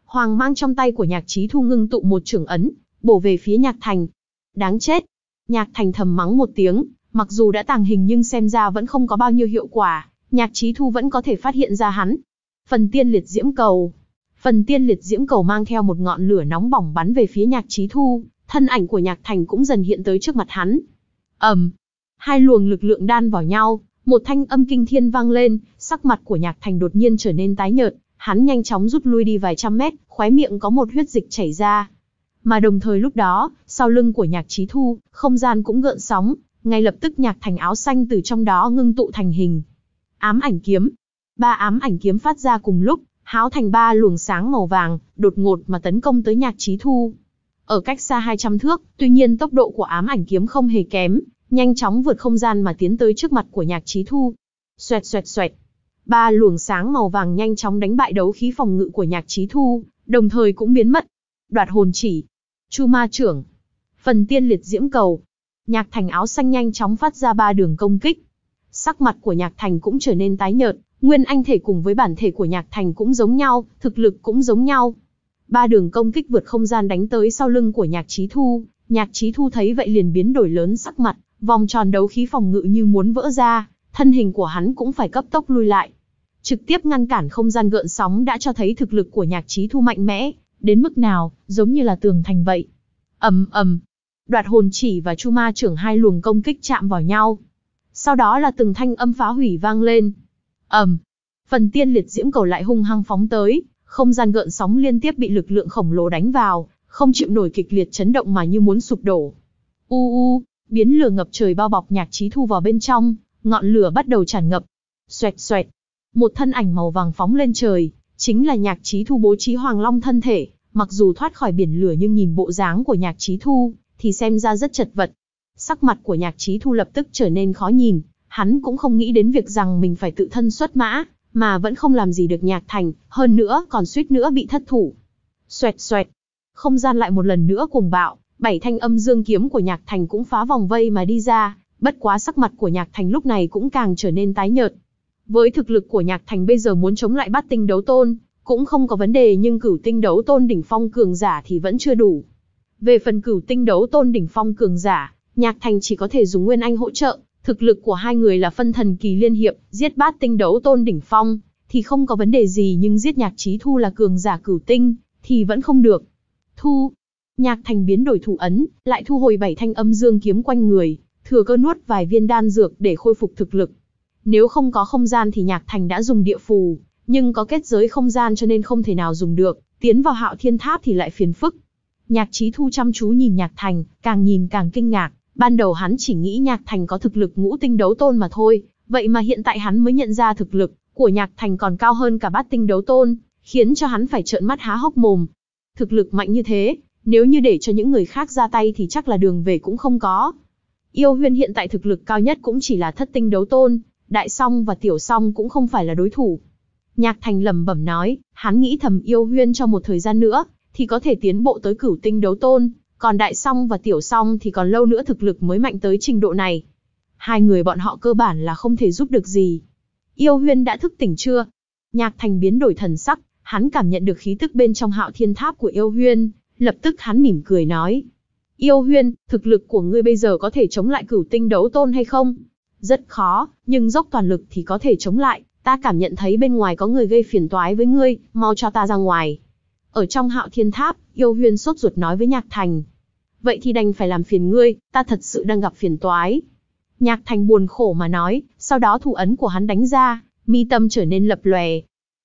Speaker 1: Hoàng mang trong tay của nhạc trí thu ngưng tụ một trưởng ấn, bổ về phía nhạc thành. Đáng chết. Nhạc thành thầm mắng một tiếng, mặc dù đã tàng hình nhưng xem ra vẫn không có bao nhiêu hiệu quả, nhạc trí thu vẫn có thể phát hiện ra hắn. Phần tiên liệt diễm cầu. Phần tiên liệt diễm cầu mang theo một ngọn lửa nóng bỏng bắn về phía nhạc trí thu, thân ảnh của Nhạc Thành cũng dần hiện tới trước mặt hắn. Ầm. hai luồng lực lượng đan vào nhau, một thanh âm kinh thiên vang lên, sắc mặt của Nhạc Thành đột nhiên trở nên tái nhợt, hắn nhanh chóng rút lui đi vài trăm mét, khóe miệng có một huyết dịch chảy ra. Mà đồng thời lúc đó, sau lưng của Nhạc Chí Thu, không gian cũng gợn sóng, ngay lập tức Nhạc Thành áo xanh từ trong đó ngưng tụ thành hình. Ám ảnh kiếm. Ba ám ảnh kiếm phát ra cùng lúc, háo thành ba luồng sáng màu vàng, đột ngột mà tấn công tới Nhạc Chí Thu ở cách xa 200 thước, tuy nhiên tốc độ của ám ảnh kiếm không hề kém, nhanh chóng vượt không gian mà tiến tới trước mặt của Nhạc Chí Thu. Xoẹt xoẹt xoẹt. Ba luồng sáng màu vàng nhanh chóng đánh bại đấu khí phòng ngự của Nhạc Chí Thu, đồng thời cũng biến mất. Đoạt hồn chỉ, Chu Ma trưởng, Phần Tiên liệt diễm cầu. Nhạc Thành áo xanh nhanh chóng phát ra ba đường công kích. Sắc mặt của Nhạc Thành cũng trở nên tái nhợt, nguyên anh thể cùng với bản thể của Nhạc Thành cũng giống nhau, thực lực cũng giống nhau, ba đường công kích vượt không gian đánh tới sau lưng của Nhạc Chí Thu, Nhạc Chí Thu thấy vậy liền biến đổi lớn sắc mặt, vòng tròn đấu khí phòng ngự như muốn vỡ ra, thân hình của hắn cũng phải cấp tốc lui lại. Trực tiếp ngăn cản không gian gợn sóng đã cho thấy thực lực của Nhạc Chí Thu mạnh mẽ, đến mức nào, giống như là tường thành vậy. Ầm ầm. Đoạt hồn chỉ và Chu Ma trưởng hai luồng công kích chạm vào nhau. Sau đó là từng thanh âm phá hủy vang lên. Ầm. Phần tiên liệt diễm cầu lại hung hăng phóng tới, không gian gợn sóng liên tiếp bị lực lượng khổng lồ đánh vào, không chịu nổi kịch liệt chấn động mà như muốn sụp đổ. U u, biến lửa ngập trời bao bọc nhạc trí thu vào bên trong, ngọn lửa bắt đầu tràn ngập. Xoẹt xoẹt, một thân ảnh màu vàng phóng lên trời, chính là nhạc trí thu bố trí hoàng long thân thể, mặc dù thoát khỏi biển lửa nhưng nhìn bộ dáng của nhạc trí thu, thì xem ra rất chật vật. Sắc mặt của nhạc trí thu lập tức trở nên khó nhìn, hắn cũng không nghĩ đến việc rằng mình phải tự thân xuất mã, mà vẫn không làm gì được Nhạc Thành, hơn nữa còn suýt nữa bị thất thủ. Xoẹt xoẹt, không gian lại một lần nữa cùng bạo, bảy thanh âm dương kiếm của Nhạc Thành cũng phá vòng vây mà đi ra, bất quá sắc mặt của Nhạc Thành lúc này cũng càng trở nên tái nhợt. Với thực lực của Nhạc Thành bây giờ muốn chống lại bát tinh đấu tôn, cũng không có vấn đề nhưng cửu tinh đấu tôn đỉnh phong cường giả thì vẫn chưa đủ. Về phần cửu tinh đấu tôn đỉnh phong cường giả, Nhạc Thành chỉ có thể dùng Nguyên Anh hỗ trợ, Thực lực của hai người là phân thần kỳ liên hiệp, giết bát tinh đấu tôn đỉnh phong, thì không có vấn đề gì nhưng giết nhạc trí thu là cường giả cửu tinh, thì vẫn không được. Thu, nhạc thành biến đổi thủ ấn, lại thu hồi bảy thanh âm dương kiếm quanh người, thừa cơ nuốt vài viên đan dược để khôi phục thực lực. Nếu không có không gian thì nhạc thành đã dùng địa phù, nhưng có kết giới không gian cho nên không thể nào dùng được, tiến vào hạo thiên tháp thì lại phiền phức. Nhạc trí thu chăm chú nhìn nhạc thành, càng nhìn càng kinh ngạc, Ban đầu hắn chỉ nghĩ Nhạc Thành có thực lực ngũ tinh đấu tôn mà thôi, vậy mà hiện tại hắn mới nhận ra thực lực của Nhạc Thành còn cao hơn cả bát tinh đấu tôn, khiến cho hắn phải trợn mắt há hốc mồm. Thực lực mạnh như thế, nếu như để cho những người khác ra tay thì chắc là đường về cũng không có. Yêu Huyên hiện tại thực lực cao nhất cũng chỉ là thất tinh đấu tôn, đại song và tiểu song cũng không phải là đối thủ. Nhạc Thành lẩm bẩm nói, hắn nghĩ thầm Yêu Huyên cho một thời gian nữa thì có thể tiến bộ tới cửu tinh đấu tôn, còn đại song và tiểu song thì còn lâu nữa thực lực mới mạnh tới trình độ này. Hai người bọn họ cơ bản là không thể giúp được gì. Yêu huyên đã thức tỉnh chưa? Nhạc thành biến đổi thần sắc, hắn cảm nhận được khí tức bên trong hạo thiên tháp của yêu huyên, lập tức hắn mỉm cười nói. Yêu huyên, thực lực của ngươi bây giờ có thể chống lại cửu tinh đấu tôn hay không? Rất khó, nhưng dốc toàn lực thì có thể chống lại, ta cảm nhận thấy bên ngoài có người gây phiền toái với ngươi, mau cho ta ra ngoài. Ở trong hạo thiên tháp, yêu huyên sốt ruột nói với Nhạc Thành. Vậy thì đành phải làm phiền ngươi, ta thật sự đang gặp phiền toái. Nhạc Thành buồn khổ mà nói, sau đó thủ ấn của hắn đánh ra, mi tâm trở nên lập lòe.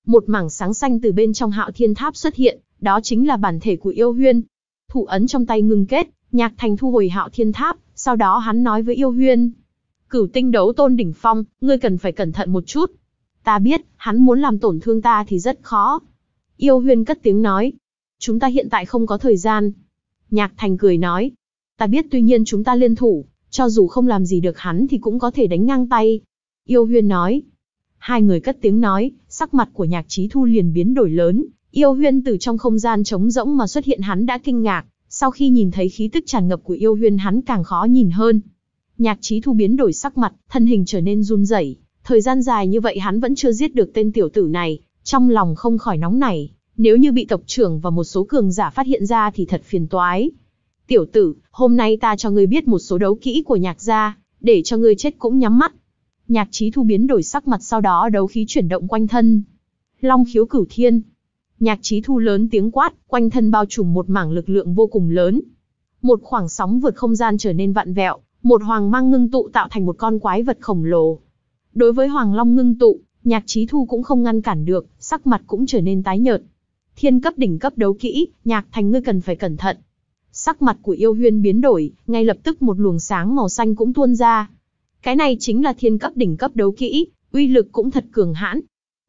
Speaker 1: Một mảng sáng xanh từ bên trong hạo thiên tháp xuất hiện, đó chính là bản thể của yêu huyên. Thủ ấn trong tay ngừng kết, Nhạc Thành thu hồi hạo thiên tháp, sau đó hắn nói với yêu huyên. Cửu tinh đấu tôn đỉnh phong, ngươi cần phải cẩn thận một chút. Ta biết, hắn muốn làm tổn thương ta thì rất khó, Yêu huyên cất tiếng nói. Chúng ta hiện tại không có thời gian. Nhạc thành cười nói. Ta biết tuy nhiên chúng ta liên thủ, cho dù không làm gì được hắn thì cũng có thể đánh ngang tay. Yêu huyên nói. Hai người cất tiếng nói, sắc mặt của nhạc trí thu liền biến đổi lớn. Yêu huyên từ trong không gian trống rỗng mà xuất hiện hắn đã kinh ngạc. Sau khi nhìn thấy khí tức tràn ngập của yêu huyên hắn càng khó nhìn hơn. Nhạc trí thu biến đổi sắc mặt, thân hình trở nên run rẩy. Thời gian dài như vậy hắn vẫn chưa giết được tên tiểu tử này, trong lòng không khỏi nóng nảy, nếu như bị tộc trưởng và một số cường giả phát hiện ra thì thật phiền toái. Tiểu tử, hôm nay ta cho ngươi biết một số đấu kỹ của nhạc gia, để cho ngươi chết cũng nhắm mắt. Nhạc trí thu biến đổi sắc mặt sau đó đấu khí chuyển động quanh thân. Long khiếu cửu thiên. Nhạc trí thu lớn tiếng quát, quanh thân bao trùm một mảng lực lượng vô cùng lớn. Một khoảng sóng vượt không gian trở nên vặn vẹo, một hoàng mang ngưng tụ tạo thành một con quái vật khổng lồ. Đối với hoàng long ngưng tụ, Nhạc Chí Thu cũng không ngăn cản được, sắc mặt cũng trở nên tái nhợt. Thiên cấp đỉnh cấp đấu kỹ, Nhạc Thành ngươi cần phải cẩn thận. Sắc mặt của Yêu Huyên biến đổi, ngay lập tức một luồng sáng màu xanh cũng tuôn ra. Cái này chính là thiên cấp đỉnh cấp đấu kỹ, uy lực cũng thật cường hãn.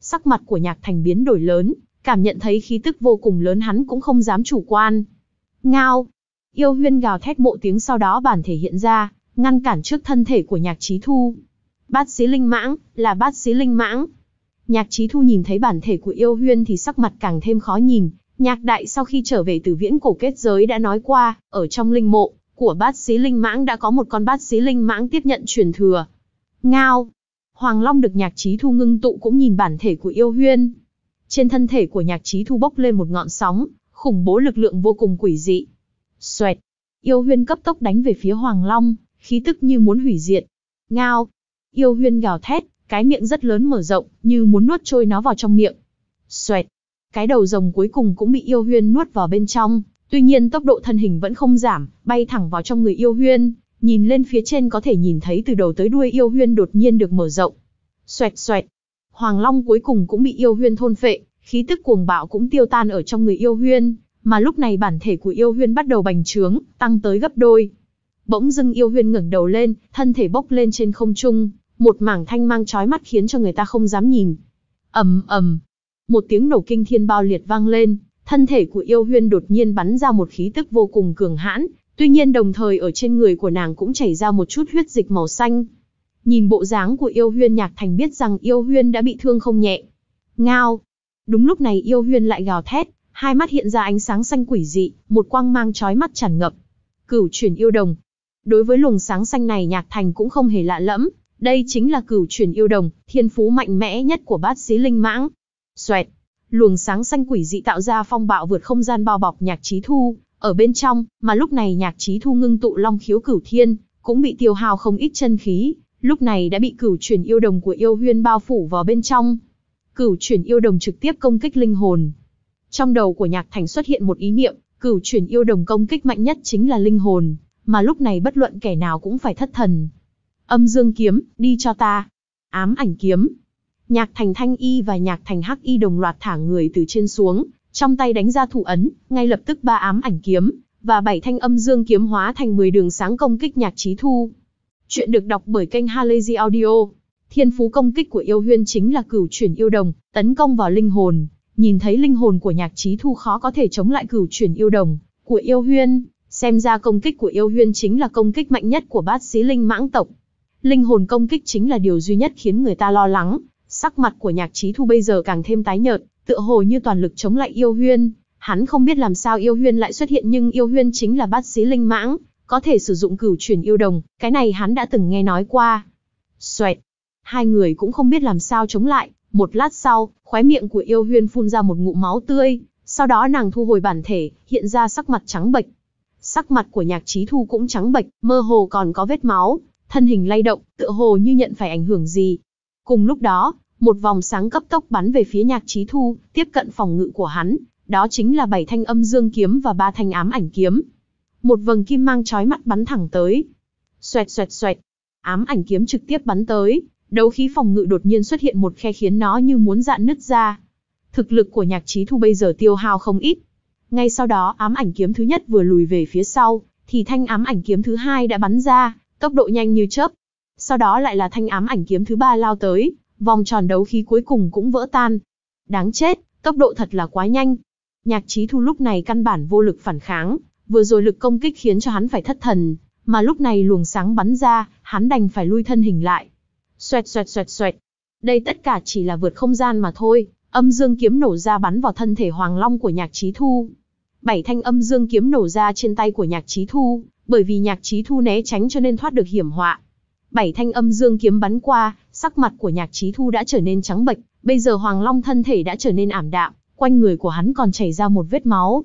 Speaker 1: Sắc mặt của Nhạc Thành biến đổi lớn, cảm nhận thấy khí tức vô cùng lớn hắn cũng không dám chủ quan. Ngao! Yêu Huyên gào thét mộ tiếng sau đó bản thể hiện ra, ngăn cản trước thân thể của Nhạc Chí Thu. Bát sĩ linh mãng, là bát sĩ linh mãng. Nhạc Chí Thu nhìn thấy bản thể của yêu huyên thì sắc mặt càng thêm khó nhìn. Nhạc đại sau khi trở về từ viễn cổ kết giới đã nói qua, ở trong linh mộ, của bát sĩ linh mãng đã có một con bát sĩ linh mãng tiếp nhận truyền thừa. Ngao! Hoàng Long được nhạc Chí Thu ngưng tụ cũng nhìn bản thể của yêu huyên. Trên thân thể của nhạc Chí Thu bốc lên một ngọn sóng, khủng bố lực lượng vô cùng quỷ dị. Xoẹt! Yêu huyên cấp tốc đánh về phía Hoàng Long, khí tức như muốn hủy diệt. Ngao! Yêu huyên gào thét, cái miệng rất lớn mở rộng, như muốn nuốt trôi nó vào trong miệng. Xoẹt. Cái đầu rồng cuối cùng cũng bị yêu huyên nuốt vào bên trong, tuy nhiên tốc độ thân hình vẫn không giảm, bay thẳng vào trong người yêu huyên. Nhìn lên phía trên có thể nhìn thấy từ đầu tới đuôi yêu huyên đột nhiên được mở rộng. Xoẹt xoẹt. Hoàng Long cuối cùng cũng bị yêu huyên thôn phệ, khí tức cuồng bạo cũng tiêu tan ở trong người yêu huyên, mà lúc này bản thể của yêu huyên bắt đầu bành trướng, tăng tới gấp đôi. Bỗng dưng yêu huyên ngẩng đầu lên, thân thể bốc lên trên không trung, một mảng thanh mang chói mắt khiến cho người ta không dám nhìn. ầm ầm, một tiếng nổ kinh thiên bao liệt vang lên, thân thể của yêu huyên đột nhiên bắn ra một khí tức vô cùng cường hãn, tuy nhiên đồng thời ở trên người của nàng cũng chảy ra một chút huyết dịch màu xanh. Nhìn bộ dáng của yêu huyên nhạc thành biết rằng yêu huyên đã bị thương không nhẹ. Ngao! Đúng lúc này yêu huyên lại gào thét, hai mắt hiện ra ánh sáng xanh quỷ dị, một quang mang chói mắt tràn ngập. Cửu chuyển yêu đồng. Đối với luồng sáng xanh này nhạc thành cũng không hề lạ lẫm, đây chính là cửu chuyển yêu đồng, thiên phú mạnh mẽ nhất của bát xí linh mãng. Xoẹt, luồng sáng xanh quỷ dị tạo ra phong bạo vượt không gian bao bọc nhạc trí thu, ở bên trong, mà lúc này nhạc trí thu ngưng tụ long khiếu cửu thiên, cũng bị tiêu hao không ít chân khí, lúc này đã bị cửu chuyển yêu đồng của yêu huyên bao phủ vào bên trong. Cửu chuyển yêu đồng trực tiếp công kích linh hồn. Trong đầu của nhạc thành xuất hiện một ý niệm, cửu chuyển yêu đồng công kích mạnh nhất chính là linh hồn, mà lúc này bất luận kẻ nào cũng phải thất thần. Âm dương kiếm, đi cho ta. Ám ảnh kiếm. Nhạc thành thanh y và nhạc thành hắc y đồng loạt thả người từ trên xuống, trong tay đánh ra thủ ấn, ngay lập tức ba ám ảnh kiếm, và bảy thanh âm dương kiếm hóa thành 10 đường sáng công kích nhạc trí thu. Chuyện được đọc bởi kênh Halazy Audio. Thiên phú công kích của yêu huyên chính là cửu chuyển yêu đồng, tấn công vào linh hồn. Nhìn thấy linh hồn của nhạc trí thu khó có thể chống lại cửu chuyển yêu đồng của yêu huyên. Xem ra công kích của yêu huyên chính là công kích mạnh nhất của bát sĩ linh mãng tộc. Linh hồn công kích chính là điều duy nhất khiến người ta lo lắng. Sắc mặt của nhạc trí thu bây giờ càng thêm tái nhợt, tựa hồ như toàn lực chống lại yêu huyên. Hắn không biết làm sao yêu huyên lại xuất hiện nhưng yêu huyên chính là bác sĩ linh mãng, có thể sử dụng cửu chuyển yêu đồng, cái này hắn đã từng nghe nói qua. Xoẹt! Hai người cũng không biết làm sao chống lại, một lát sau, khóe miệng của yêu huyên phun ra một ngụm máu tươi, sau đó nàng thu hồi bản thể, hiện ra sắc mặt trắng bệch. Sắc mặt của nhạc trí thu cũng trắng bệch, mơ hồ còn có vết máu, thân hình lay động, tựa hồ như nhận phải ảnh hưởng gì. Cùng lúc đó, một vòng sáng cấp tốc bắn về phía nhạc trí thu, tiếp cận phòng ngự của hắn, đó chính là bảy thanh âm dương kiếm và ba thanh ám ảnh kiếm. Một vầng kim mang chói mắt bắn thẳng tới. Xoẹt xoẹt xoẹt, ám ảnh kiếm trực tiếp bắn tới, đấu khí phòng ngự đột nhiên xuất hiện một khe khiến nó như muốn dạn nứt ra. Thực lực của nhạc trí thu bây giờ tiêu hao không ít. Ngay sau đó ám ảnh kiếm thứ nhất vừa lùi về phía sau, thì thanh ám ảnh kiếm thứ hai đã bắn ra, tốc độ nhanh như chớp. Sau đó lại là thanh ám ảnh kiếm thứ ba lao tới, vòng tròn đấu khí cuối cùng cũng vỡ tan. Đáng chết, tốc độ thật là quá nhanh. Nhạc Chí Thu lúc này căn bản vô lực phản kháng, vừa rồi lực công kích khiến cho hắn phải thất thần, mà lúc này luồng sáng bắn ra, hắn đành phải lui thân hình lại. Xoẹt xoẹt xoẹt xoẹt. Đây tất cả chỉ là vượt không gian mà thôi, âm dương kiếm nổ ra bắn vào thân thể Hoàng Long của Nhạc Chí Thu bảy thanh âm dương kiếm nổ ra trên tay của nhạc trí thu, bởi vì nhạc trí thu né tránh cho nên thoát được hiểm họa. Bảy thanh âm dương kiếm bắn qua, sắc mặt của nhạc trí thu đã trở nên trắng bệch, bây giờ Hoàng Long thân thể đã trở nên ảm đạm, quanh người của hắn còn chảy ra một vết máu.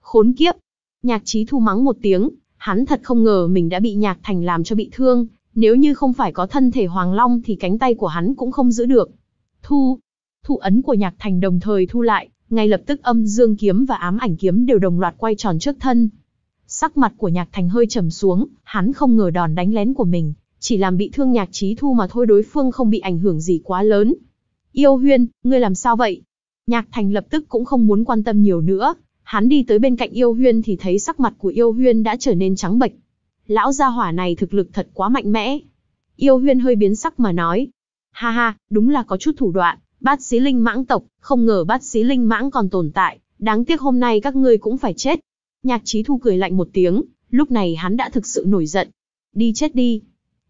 Speaker 1: Khốn kiếp! Nhạc trí thu mắng một tiếng, hắn thật không ngờ mình đã bị nhạc thành làm cho bị thương, nếu như không phải có thân thể Hoàng Long thì cánh tay của hắn cũng không giữ được. Thu! Thu ấn của nhạc thành đồng thời thu lại, ngay lập tức âm dương kiếm và ám ảnh kiếm đều đồng loạt quay tròn trước thân. Sắc mặt của Nhạc Thành hơi trầm xuống, hắn không ngờ đòn đánh lén của mình, chỉ làm bị thương Nhạc Trí Thu mà thôi đối phương không bị ảnh hưởng gì quá lớn. Yêu Huyên, ngươi làm sao vậy? Nhạc Thành lập tức cũng không muốn quan tâm nhiều nữa, hắn đi tới bên cạnh Yêu Huyên thì thấy sắc mặt của Yêu Huyên đã trở nên trắng bệch. Lão gia hỏa này thực lực thật quá mạnh mẽ. Yêu Huyên hơi biến sắc mà nói, ha ha, đúng là có chút thủ đoạn, Bát sĩ linh mãng tộc, không ngờ bát sĩ linh mãng còn tồn tại, đáng tiếc hôm nay các ngươi cũng phải chết. Nhạc Chí Thu cười lạnh một tiếng, lúc này hắn đã thực sự nổi giận. Đi chết đi.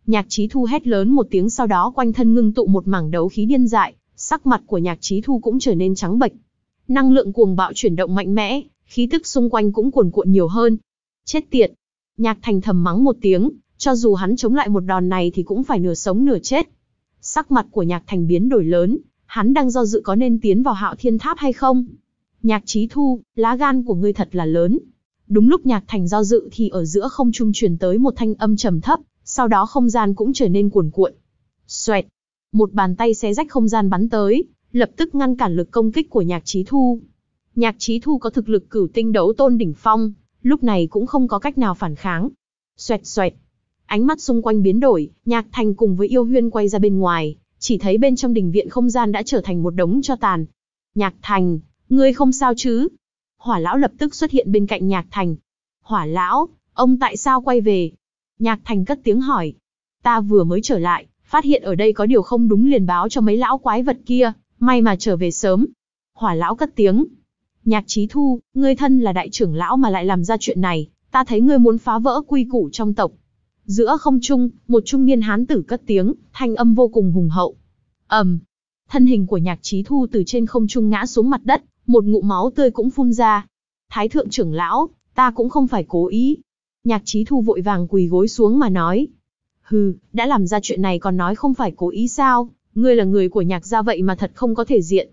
Speaker 1: Nhạc Chí Thu hét lớn một tiếng sau đó quanh thân ngưng tụ một mảng đấu khí điên dại, sắc mặt của Nhạc Chí Thu cũng trở nên trắng bệch. Năng lượng cuồng bạo chuyển động mạnh mẽ, khí tức xung quanh cũng cuồn cuộn nhiều hơn. Chết tiệt. Nhạc Thành thầm mắng một tiếng, cho dù hắn chống lại một đòn này thì cũng phải nửa sống nửa chết. Sắc mặt của Nhạc Thành biến đổi lớn, hắn đang do dự có nên tiến vào hạo thiên tháp hay không. Nhạc trí thu, lá gan của ngươi thật là lớn. Đúng lúc nhạc thành do dự thì ở giữa không trung truyền tới một thanh âm trầm thấp, sau đó không gian cũng trở nên cuồn cuộn. Xoẹt! Một bàn tay xé rách không gian bắn tới, lập tức ngăn cản lực công kích của nhạc trí thu. Nhạc trí thu có thực lực cửu tinh đấu tôn đỉnh phong, lúc này cũng không có cách nào phản kháng. Xoẹt xoẹt! Ánh mắt xung quanh biến đổi, nhạc thành cùng với yêu huyên quay ra bên ngoài, chỉ thấy bên trong đình viện không gian đã trở thành một đống cho tàn. Nhạc Thành, ngươi không sao chứ? Hỏa lão lập tức xuất hiện bên cạnh Nhạc Thành. Hỏa lão, ông tại sao quay về? Nhạc Thành cất tiếng hỏi. Ta vừa mới trở lại, phát hiện ở đây có điều không đúng liền báo cho mấy lão quái vật kia, may mà trở về sớm. Hỏa lão cất tiếng. Nhạc Chí Thu, ngươi thân là đại trưởng lão mà lại làm ra chuyện này, ta thấy ngươi muốn phá vỡ quy củ trong tộc, Giữa không trung, một trung niên hán tử cất tiếng, thanh âm vô cùng hùng hậu. Ầm. thân hình của Nhạc Chí Thu từ trên không trung ngã xuống mặt đất, một ngụm máu tươi cũng phun ra. Thái thượng trưởng lão, ta cũng không phải cố ý. Nhạc Chí Thu vội vàng quỳ gối xuống mà nói. Hừ, đã làm ra chuyện này còn nói không phải cố ý sao, ngươi là người của Nhạc gia vậy mà thật không có thể diện.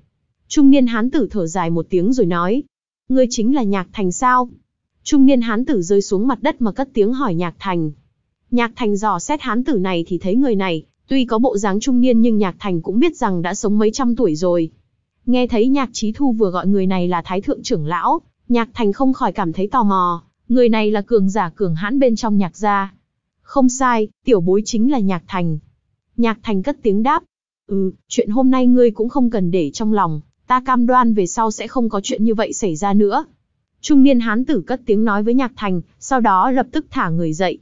Speaker 1: Trung niên hán tử thở dài một tiếng rồi nói, ngươi chính là Nhạc Thành sao? Trung niên hán tử rơi xuống mặt đất mà cất tiếng hỏi Nhạc Thành, Nhạc Thành dò xét hán tử này thì thấy người này, tuy có bộ dáng trung niên nhưng Nhạc Thành cũng biết rằng đã sống mấy trăm tuổi rồi. Nghe thấy Nhạc Chí Thu vừa gọi người này là Thái Thượng trưởng lão, Nhạc Thành không khỏi cảm thấy tò mò, người này là cường giả cường hãn bên trong Nhạc gia. Không sai, tiểu bối chính là Nhạc Thành. Nhạc Thành cất tiếng đáp, ừ, chuyện hôm nay ngươi cũng không cần để trong lòng, ta cam đoan về sau sẽ không có chuyện như vậy xảy ra nữa. Trung niên hán tử cất tiếng nói với Nhạc Thành, sau đó lập tức thả người dậy,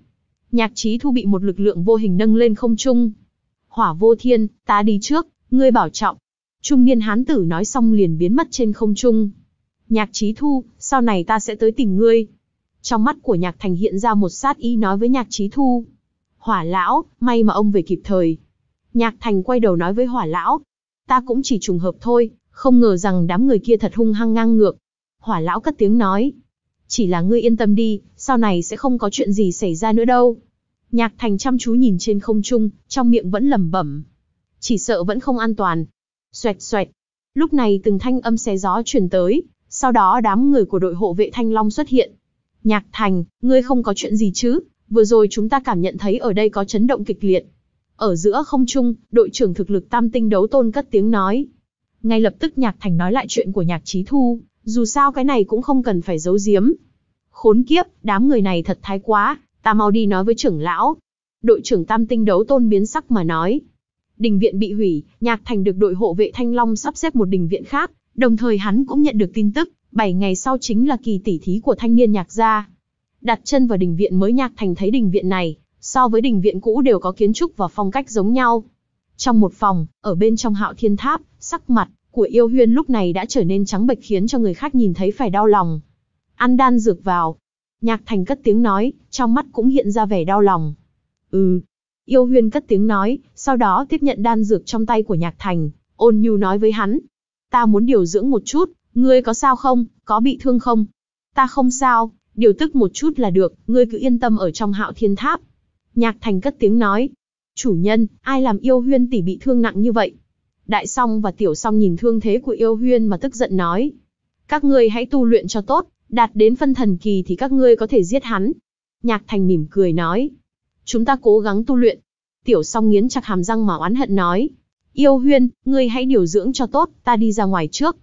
Speaker 1: Nhạc Chí Thu bị một lực lượng vô hình nâng lên không trung. Hỏa vô thiên, ta đi trước, ngươi bảo trọng. Trung niên hán tử nói xong liền biến mất trên không trung. Nhạc Chí Thu, sau này ta sẽ tới tìm ngươi. Trong mắt của Nhạc Thành hiện ra một sát ý nói với Nhạc Chí Thu. Hỏa lão, may mà ông về kịp thời. Nhạc Thành quay đầu nói với hỏa lão. Ta cũng chỉ trùng hợp thôi, không ngờ rằng đám người kia thật hung hăng ngang ngược. Hỏa lão cất tiếng nói chỉ là ngươi yên tâm đi, sau này sẽ không có chuyện gì xảy ra nữa đâu. Nhạc thành chăm chú nhìn trên không trung, trong miệng vẫn lẩm bẩm. Chỉ sợ vẫn không an toàn. Xoẹt xoẹt. Lúc này từng thanh âm xé gió truyền tới, sau đó đám người của đội hộ vệ thanh long xuất hiện. Nhạc thành, ngươi không có chuyện gì chứ, vừa rồi chúng ta cảm nhận thấy ở đây có chấn động kịch liệt. Ở giữa không trung, đội trưởng thực lực tam tinh đấu tôn cất tiếng nói. Ngay lập tức Nhạc Thành nói lại chuyện của Nhạc Trí Thu, dù sao cái này cũng không cần phải giấu giếm. Khốn kiếp, đám người này thật thái quá, ta mau đi nói với trưởng lão. Đội trưởng tam tinh đấu tôn biến sắc mà nói. Đình viện bị hủy, nhạc thành được đội hộ vệ Thanh Long sắp xếp một đình viện khác, đồng thời hắn cũng nhận được tin tức, 7 ngày sau chính là kỳ tỉ thí của thanh niên nhạc gia. Đặt chân vào đình viện mới nhạc thành thấy đình viện này, so với đình viện cũ đều có kiến trúc và phong cách giống nhau. Trong một phòng, ở bên trong hạo thiên tháp, sắc mặt, của yêu huyên lúc này đã trở nên trắng bệch khiến cho người khác nhìn thấy phải đau lòng. Ăn đan dược vào. Nhạc thành cất tiếng nói, trong mắt cũng hiện ra vẻ đau lòng. Ừ. Yêu huyên cất tiếng nói, sau đó tiếp nhận đan dược trong tay của nhạc thành, ôn nhu nói với hắn. Ta muốn điều dưỡng một chút, ngươi có sao không, có bị thương không? Ta không sao, điều tức một chút là được, ngươi cứ yên tâm ở trong hạo thiên tháp. Nhạc thành cất tiếng nói. Chủ nhân, ai làm yêu huyên tỷ bị thương nặng như vậy? Đại song và tiểu song nhìn thương thế của yêu huyên mà tức giận nói. Các ngươi hãy tu luyện cho tốt, đạt đến phân thần kỳ thì các ngươi có thể giết hắn. Nhạc thành mỉm cười nói. Chúng ta cố gắng tu luyện. Tiểu song nghiến chặt hàm răng mà oán hận nói. Yêu huyên, ngươi hãy điều dưỡng cho tốt, ta đi ra ngoài trước.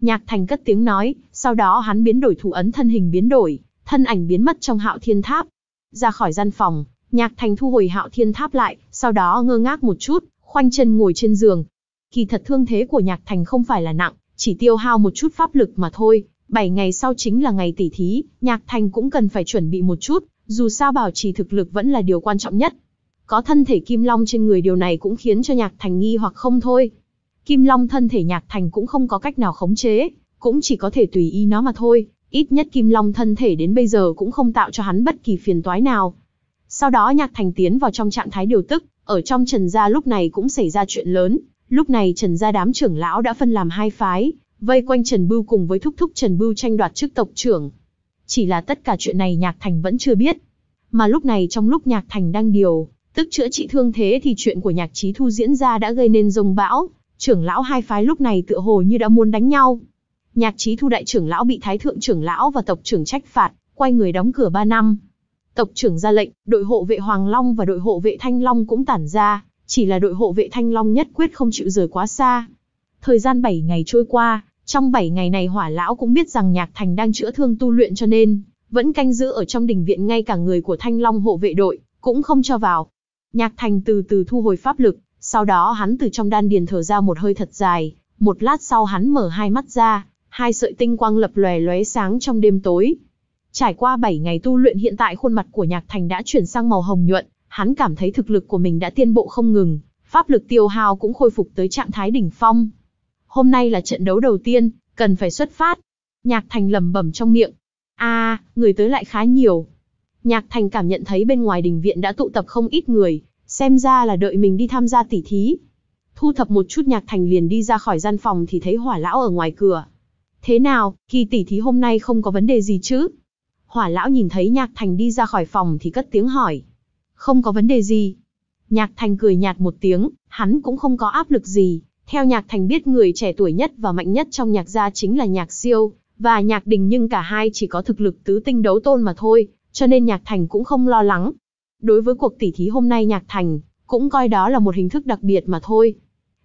Speaker 1: Nhạc thành cất tiếng nói, sau đó hắn biến đổi thủ ấn thân hình biến đổi, thân ảnh biến mất trong hạo thiên tháp. Ra khỏi gian phòng, nhạc thành thu hồi hạo thiên tháp lại, sau đó ngơ ngác một chút, khoanh chân ngồi trên giường, kỳ thật thương thế của Nhạc Thành không phải là nặng, chỉ tiêu hao một chút pháp lực mà thôi. Bảy ngày sau chính là ngày tỷ thí, Nhạc Thành cũng cần phải chuẩn bị một chút, dù sao bảo trì thực lực vẫn là điều quan trọng nhất. Có thân thể Kim Long trên người điều này cũng khiến cho Nhạc Thành nghi hoặc không thôi. Kim Long thân thể Nhạc Thành cũng không có cách nào khống chế, cũng chỉ có thể tùy ý nó mà thôi, ít nhất Kim Long thân thể đến bây giờ cũng không tạo cho hắn bất kỳ phiền toái nào. Sau đó Nhạc Thành tiến vào trong trạng thái điều tức, ở trong Trần gia lúc này cũng xảy ra chuyện lớn, Lúc này Trần gia đám trưởng lão đã phân làm hai phái, vây quanh Trần Bưu cùng với thúc thúc Trần Bưu tranh đoạt chức tộc trưởng. Chỉ là tất cả chuyện này Nhạc Thành vẫn chưa biết. Mà lúc này trong lúc Nhạc Thành đang điều, tức chữa trị thương thế thì chuyện của Nhạc trí Thu diễn ra đã gây nên rồng bão, trưởng lão hai phái lúc này tựa hồ như đã muốn đánh nhau. Nhạc trí Thu đại trưởng lão bị thái thượng trưởng lão và tộc trưởng trách phạt, quay người đóng cửa 3 năm. Tộc trưởng ra lệnh, đội hộ vệ Hoàng Long và đội hộ vệ Thanh Long cũng tản ra, chỉ là đội hộ vệ Thanh Long nhất quyết không chịu rời quá xa. Thời gian 7 ngày trôi qua, trong 7 ngày này hỏa lão cũng biết rằng Nhạc Thành đang chữa thương tu luyện cho nên, vẫn canh giữ ở trong đình viện ngay cả người của Thanh Long hộ vệ đội, cũng không cho vào. Nhạc Thành từ từ thu hồi pháp lực, sau đó hắn từ trong đan điền thở ra một hơi thật dài, một lát sau hắn mở hai mắt ra, hai sợi tinh quang lập lòe lóe sáng trong đêm tối. Trải qua 7 ngày tu luyện hiện tại khuôn mặt của Nhạc Thành đã chuyển sang màu hồng nhuận, hắn cảm thấy thực lực của mình đã tiên bộ không ngừng, pháp lực tiêu hao cũng khôi phục tới trạng thái đỉnh phong. Hôm nay là trận đấu đầu tiên, cần phải xuất phát. Nhạc Thành lẩm bẩm trong miệng. A, à, người tới lại khá nhiều. Nhạc Thành cảm nhận thấy bên ngoài đình viện đã tụ tập không ít người, xem ra là đợi mình đi tham gia tỉ thí. Thu thập một chút Nhạc Thành liền đi ra khỏi gian phòng thì thấy Hỏa lão ở ngoài cửa. Thế nào, kỳ tỉ thí hôm nay không có vấn đề gì chứ? Hỏa lão nhìn thấy Nhạc Thành đi ra khỏi phòng thì cất tiếng hỏi không có vấn đề gì. Nhạc Thành cười nhạt một tiếng, hắn cũng không có áp lực gì. Theo Nhạc Thành biết người trẻ tuổi nhất và mạnh nhất trong nhạc gia chính là Nhạc Siêu và Nhạc Đình nhưng cả hai chỉ có thực lực tứ tinh đấu tôn mà thôi, cho nên Nhạc Thành cũng không lo lắng. Đối với cuộc tỉ thí hôm nay Nhạc Thành cũng coi đó là một hình thức đặc biệt mà thôi.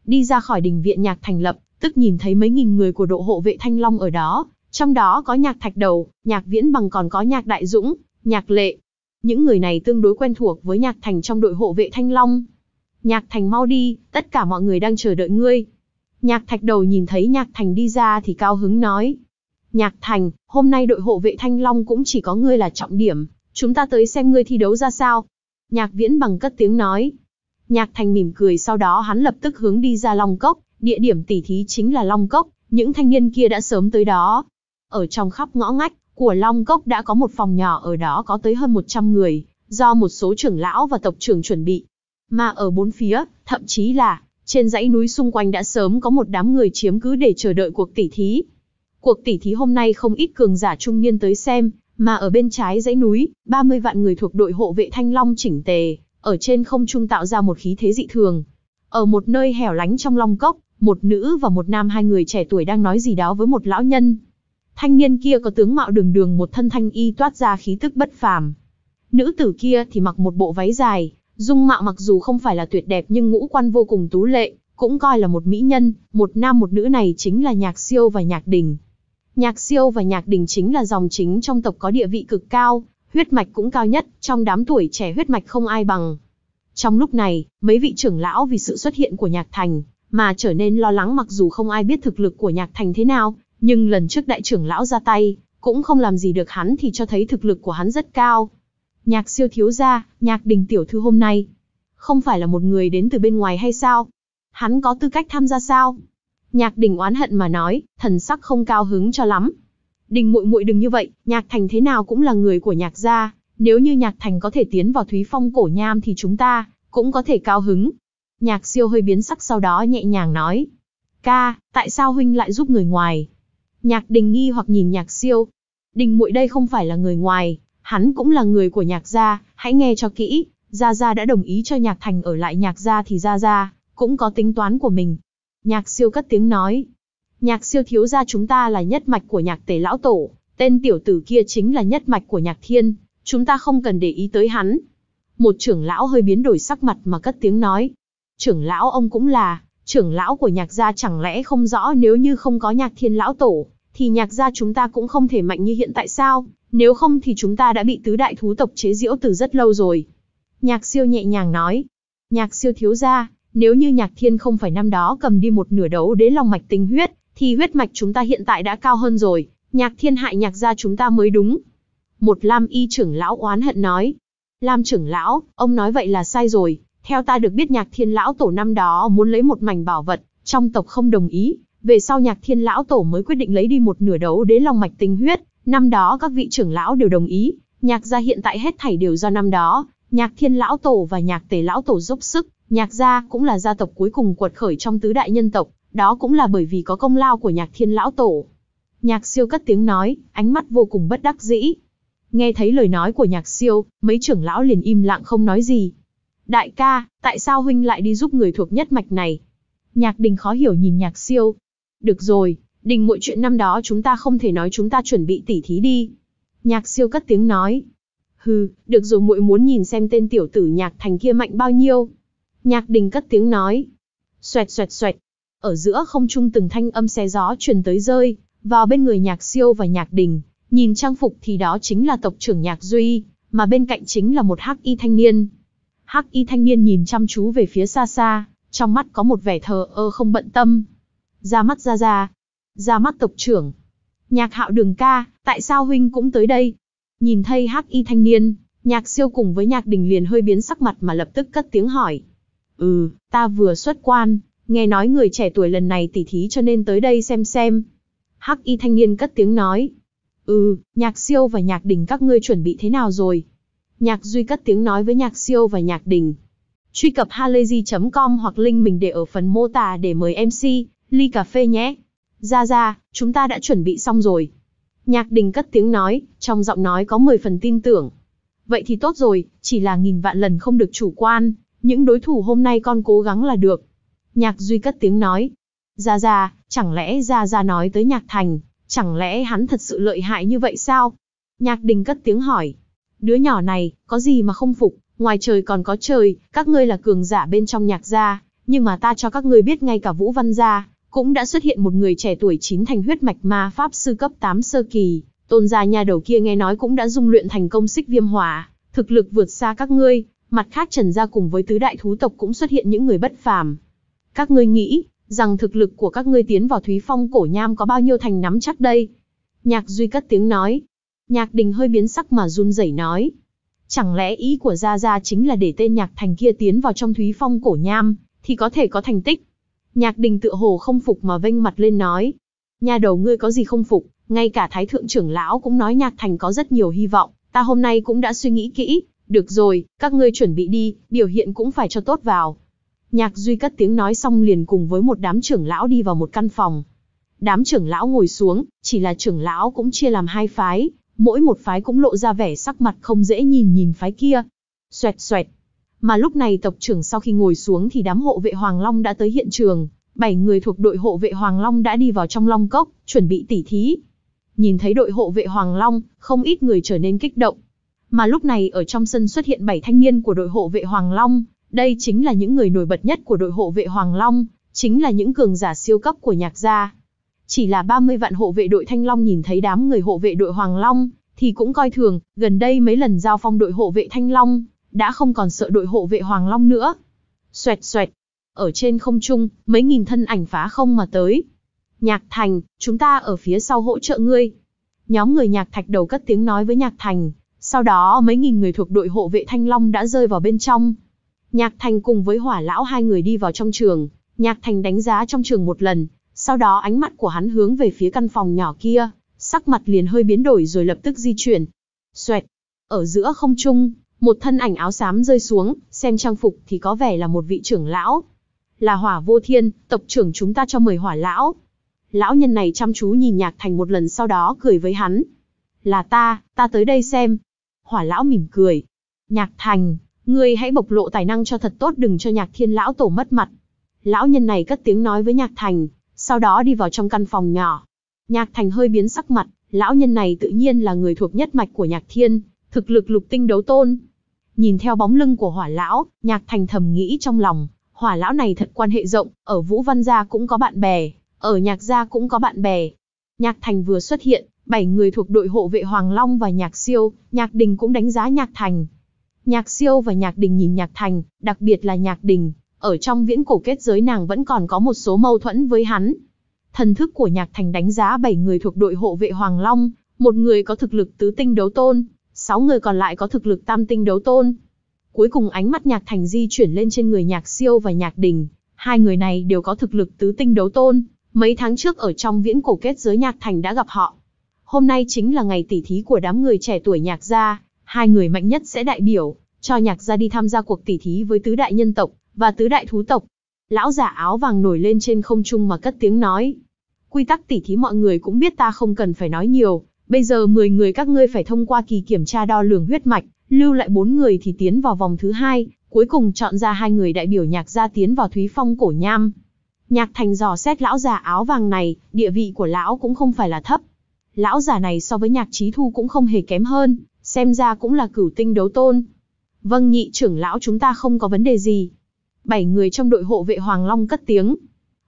Speaker 1: Đi ra khỏi đình viện Nhạc Thành lập, tức nhìn thấy mấy nghìn người của độ hộ vệ Thanh Long ở đó, trong đó có Nhạc Thạch Đầu, Nhạc Viễn Bằng còn có Nhạc Đại Dũng, Nhạc Lệ, những người này tương đối quen thuộc với Nhạc Thành trong đội hộ vệ Thanh Long. Nhạc Thành mau đi, tất cả mọi người đang chờ đợi ngươi. Nhạc Thạch đầu nhìn thấy Nhạc Thành đi ra thì cao hứng nói. Nhạc Thành, hôm nay đội hộ vệ Thanh Long cũng chỉ có ngươi là trọng điểm, chúng ta tới xem ngươi thi đấu ra sao. Nhạc Viễn bằng cất tiếng nói. Nhạc Thành mỉm cười sau đó hắn lập tức hướng đi ra Long Cốc, địa điểm tỉ thí chính là Long Cốc, những thanh niên kia đã sớm tới đó. Ở trong khắp ngõ ngách, của Long Cốc đã có một phòng nhỏ ở đó có tới hơn 100 người, do một số trưởng lão và tộc trưởng chuẩn bị. Mà ở bốn phía, thậm chí là trên dãy núi xung quanh đã sớm có một đám người chiếm cứ để chờ đợi cuộc tỷ thí. Cuộc tỷ thí hôm nay không ít cường giả trung niên tới xem, mà ở bên trái dãy núi, 30 vạn người thuộc đội hộ vệ Thanh Long chỉnh tề, ở trên không trung tạo ra một khí thế dị thường. Ở một nơi hẻo lánh trong Long Cốc, một nữ và một nam hai người trẻ tuổi đang nói gì đó với một lão nhân, Thanh niên kia có tướng mạo đường đường một thân thanh y toát ra khí tức bất phàm. Nữ tử kia thì mặc một bộ váy dài, dung mạo mặc dù không phải là tuyệt đẹp nhưng ngũ quan vô cùng tú lệ, cũng coi là một mỹ nhân, một nam một nữ này chính là Nhạc Siêu và Nhạc Đình. Nhạc Siêu và Nhạc Đình chính là dòng chính trong tộc có địa vị cực cao, huyết mạch cũng cao nhất, trong đám tuổi trẻ huyết mạch không ai bằng. Trong lúc này, mấy vị trưởng lão vì sự xuất hiện của Nhạc Thành, mà trở nên lo lắng mặc dù không ai biết thực lực của Nhạc Thành thế nào, nhưng lần trước đại trưởng lão ra tay, cũng không làm gì được hắn thì cho thấy thực lực của hắn rất cao. Nhạc siêu thiếu gia, nhạc đình tiểu thư hôm nay, không phải là một người đến từ bên ngoài hay sao? Hắn có tư cách tham gia sao? Nhạc đình oán hận mà nói, thần sắc không cao hứng cho lắm. Đình muội muội đừng như vậy, nhạc thành thế nào cũng là người của nhạc gia, nếu như nhạc thành có thể tiến vào thúy phong cổ nham thì chúng ta cũng có thể cao hứng. Nhạc siêu hơi biến sắc sau đó nhẹ nhàng nói. Ca, tại sao huynh lại giúp người ngoài? Nhạc Đình nghi hoặc nhìn Nhạc Siêu. Đình muội đây không phải là người ngoài, hắn cũng là người của Nhạc gia, hãy nghe cho kỹ, gia gia đã đồng ý cho Nhạc Thành ở lại Nhạc gia thì gia gia cũng có tính toán của mình. Nhạc Siêu cất tiếng nói, Nhạc Siêu thiếu gia chúng ta là nhất mạch của Nhạc Tề lão tổ, tên tiểu tử kia chính là nhất mạch của Nhạc Thiên, chúng ta không cần để ý tới hắn. Một trưởng lão hơi biến đổi sắc mặt mà cất tiếng nói, trưởng lão ông cũng là trưởng lão của nhạc gia chẳng lẽ không rõ nếu như không có nhạc thiên lão tổ, thì nhạc gia chúng ta cũng không thể mạnh như hiện tại sao, nếu không thì chúng ta đã bị tứ đại thú tộc chế diễu từ rất lâu rồi. Nhạc siêu nhẹ nhàng nói, nhạc siêu thiếu gia, nếu như nhạc thiên không phải năm đó cầm đi một nửa đấu đế long mạch tinh huyết, thì huyết mạch chúng ta hiện tại đã cao hơn rồi, nhạc thiên hại nhạc gia chúng ta mới đúng. Một lam y trưởng lão oán hận nói, lam trưởng lão, ông nói vậy là sai rồi, theo ta được biết nhạc thiên lão tổ năm đó muốn lấy một mảnh bảo vật, trong tộc không đồng ý, về sau nhạc thiên lão tổ mới quyết định lấy đi một nửa đấu đế long mạch tinh huyết, năm đó các vị trưởng lão đều đồng ý, nhạc gia hiện tại hết thảy đều do năm đó, nhạc thiên lão tổ và nhạc tề lão tổ giúp sức, nhạc gia cũng là gia tộc cuối cùng quật khởi trong tứ đại nhân tộc, đó cũng là bởi vì có công lao của nhạc thiên lão tổ. Nhạc siêu cất tiếng nói, ánh mắt vô cùng bất đắc dĩ. Nghe thấy lời nói của nhạc siêu, mấy trưởng lão liền im lặng không nói gì, Đại ca, tại sao huynh lại đi giúp người thuộc nhất mạch này? Nhạc đình khó hiểu nhìn nhạc siêu. Được rồi, đình mọi chuyện năm đó chúng ta không thể nói chúng ta chuẩn bị tỉ thí đi. Nhạc siêu cất tiếng nói. Hừ, được rồi muội muốn nhìn xem tên tiểu tử nhạc thành kia mạnh bao nhiêu. Nhạc đình cất tiếng nói. Xoẹt xoẹt xoẹt. Ở giữa không trung từng thanh âm xe gió truyền tới rơi, vào bên người nhạc siêu và nhạc đình. Nhìn trang phục thì đó chính là tộc trưởng nhạc duy, mà bên cạnh chính là một hắc y thanh niên, Hắc y thanh niên nhìn chăm chú về phía xa xa, trong mắt có một vẻ thờ ơ không bận tâm. Ra mắt ra ra. Ra mắt tộc trưởng. Nhạc hạo đường ca, tại sao huynh cũng tới đây? Nhìn thấy hắc y thanh niên, nhạc siêu cùng với nhạc đình liền hơi biến sắc mặt mà lập tức cất tiếng hỏi. Ừ, ta vừa xuất quan, nghe nói người trẻ tuổi lần này tỉ thí cho nên tới đây xem xem. Hắc y thanh niên cất tiếng nói. Ừ, nhạc siêu và nhạc đình các ngươi chuẩn bị thế nào rồi? Nhạc Duy cất tiếng nói với Nhạc Siêu và Nhạc Đình. Truy cập halayzi.com hoặc link mình để ở phần mô tả để mời MC, ly cà phê nhé. Ra ra, chúng ta đã chuẩn bị xong rồi. Nhạc Đình cất tiếng nói, trong giọng nói có 10 phần tin tưởng. Vậy thì tốt rồi, chỉ là nghìn vạn lần không được chủ quan, những đối thủ hôm nay con cố gắng là được. Nhạc Duy cất tiếng nói. Ra ra, chẳng lẽ ra ra nói tới Nhạc Thành, chẳng lẽ hắn thật sự lợi hại như vậy sao? Nhạc Đình cất tiếng hỏi đứa nhỏ này, có gì mà không phục, ngoài trời còn có trời, các ngươi là cường giả bên trong nhạc gia, nhưng mà ta cho các ngươi biết ngay cả Vũ Văn gia, cũng đã xuất hiện một người trẻ tuổi chín thành huyết mạch ma pháp sư cấp 8 sơ kỳ, tôn gia nhà đầu kia nghe nói cũng đã dung luyện thành công xích viêm hỏa, thực lực vượt xa các ngươi, mặt khác Trần gia cùng với tứ đại thú tộc cũng xuất hiện những người bất phàm. Các ngươi nghĩ, rằng thực lực của các ngươi tiến vào Thúy Phong cổ nham có bao nhiêu thành nắm chắc đây? Nhạc Duy cất tiếng nói, Nhạc đình hơi biến sắc mà run rẩy nói. Chẳng lẽ ý của Gia Gia chính là để tên nhạc thành kia tiến vào trong thúy phong cổ nham, thì có thể có thành tích. Nhạc đình tựa hồ không phục mà vênh mặt lên nói. Nhà đầu ngươi có gì không phục, ngay cả thái thượng trưởng lão cũng nói nhạc thành có rất nhiều hy vọng, ta hôm nay cũng đã suy nghĩ kỹ, được rồi, các ngươi chuẩn bị đi, biểu hiện cũng phải cho tốt vào. Nhạc duy cất tiếng nói xong liền cùng với một đám trưởng lão đi vào một căn phòng. Đám trưởng lão ngồi xuống, chỉ là trưởng lão cũng chia làm hai phái, mỗi một phái cũng lộ ra vẻ sắc mặt không dễ nhìn nhìn phái kia. Xoẹt xoẹt. Mà lúc này tộc trưởng sau khi ngồi xuống thì đám hộ vệ Hoàng Long đã tới hiện trường, bảy người thuộc đội hộ vệ Hoàng Long đã đi vào trong Long Cốc, chuẩn bị tỉ thí. Nhìn thấy đội hộ vệ Hoàng Long, không ít người trở nên kích động. Mà lúc này ở trong sân xuất hiện bảy thanh niên của đội hộ vệ Hoàng Long, đây chính là những người nổi bật nhất của đội hộ vệ Hoàng Long, chính là những cường giả siêu cấp của nhạc gia. Chỉ là 30 vạn hộ vệ đội Thanh Long nhìn thấy đám người hộ vệ đội Hoàng Long, thì cũng coi thường, gần đây mấy lần giao phong đội hộ vệ Thanh Long, đã không còn sợ đội hộ vệ Hoàng Long nữa. Xoẹt xoẹt, ở trên không trung, mấy nghìn thân ảnh phá không mà tới. Nhạc Thành, chúng ta ở phía sau hỗ trợ ngươi. Nhóm người Nhạc Thạch đầu cất tiếng nói với Nhạc Thành, sau đó mấy nghìn người thuộc đội hộ vệ Thanh Long đã rơi vào bên trong. Nhạc Thành cùng với hỏa lão hai người đi vào trong trường, Nhạc Thành đánh giá trong trường một lần, sau đó ánh mắt của hắn hướng về phía căn phòng nhỏ kia, sắc mặt liền hơi biến đổi rồi lập tức di chuyển. Xoẹt. Ở giữa không trung, một thân ảnh áo xám rơi xuống, xem trang phục thì có vẻ là một vị trưởng lão. Là hỏa vô thiên, tộc trưởng chúng ta cho mời hỏa lão. Lão nhân này chăm chú nhìn nhạc thành một lần sau đó cười với hắn. Là ta, ta tới đây xem. Hỏa lão mỉm cười. Nhạc thành, ngươi hãy bộc lộ tài năng cho thật tốt đừng cho nhạc thiên lão tổ mất mặt. Lão nhân này cất tiếng nói với nhạc thành, sau đó đi vào trong căn phòng nhỏ. Nhạc Thành hơi biến sắc mặt, lão nhân này tự nhiên là người thuộc nhất mạch của Nhạc Thiên, thực lực lục tinh đấu tôn. Nhìn theo bóng lưng của hỏa lão, Nhạc Thành thầm nghĩ trong lòng, hỏa lão này thật quan hệ rộng, ở Vũ Văn Gia cũng có bạn bè, ở Nhạc Gia cũng có bạn bè. Nhạc Thành vừa xuất hiện, bảy người thuộc đội hộ vệ Hoàng Long và Nhạc Siêu, Nhạc Đình cũng đánh giá Nhạc Thành. Nhạc Siêu và Nhạc Đình nhìn Nhạc Thành, đặc biệt là Nhạc Đình, ở trong viễn cổ kết giới nàng vẫn còn có một số mâu thuẫn với hắn. Thần thức của Nhạc Thành đánh giá 7 người thuộc đội hộ vệ Hoàng Long, một người có thực lực tứ tinh đấu tôn, 6 người còn lại có thực lực tam tinh đấu tôn. Cuối cùng ánh mắt Nhạc Thành di chuyển lên trên người Nhạc Siêu và Nhạc Đình, hai người này đều có thực lực tứ tinh đấu tôn, mấy tháng trước ở trong viễn cổ kết giới Nhạc Thành đã gặp họ. Hôm nay chính là ngày tỷ thí của đám người trẻ tuổi Nhạc gia, hai người mạnh nhất sẽ đại biểu cho Nhạc gia đi tham gia cuộc tỷ thí với tứ đại nhân tộc, và tứ đại thú tộc. Lão giả áo vàng nổi lên trên không trung mà cất tiếng nói. Quy tắc tỉ thí mọi người cũng biết ta không cần phải nói nhiều, bây giờ 10 người các ngươi phải thông qua kỳ kiểm tra đo lường huyết mạch, lưu lại 4 người thì tiến vào vòng thứ hai, cuối cùng chọn ra hai người đại biểu nhạc gia tiến vào Thúy Phong cổ nham. Nhạc Thành dò xét lão già áo vàng này, địa vị của lão cũng không phải là thấp. Lão già này so với Nhạc Chí Thu cũng không hề kém hơn, xem ra cũng là cửu tinh đấu tôn. Vâng nhị trưởng lão chúng ta không có vấn đề gì, bảy người trong đội hộ vệ Hoàng Long cất tiếng.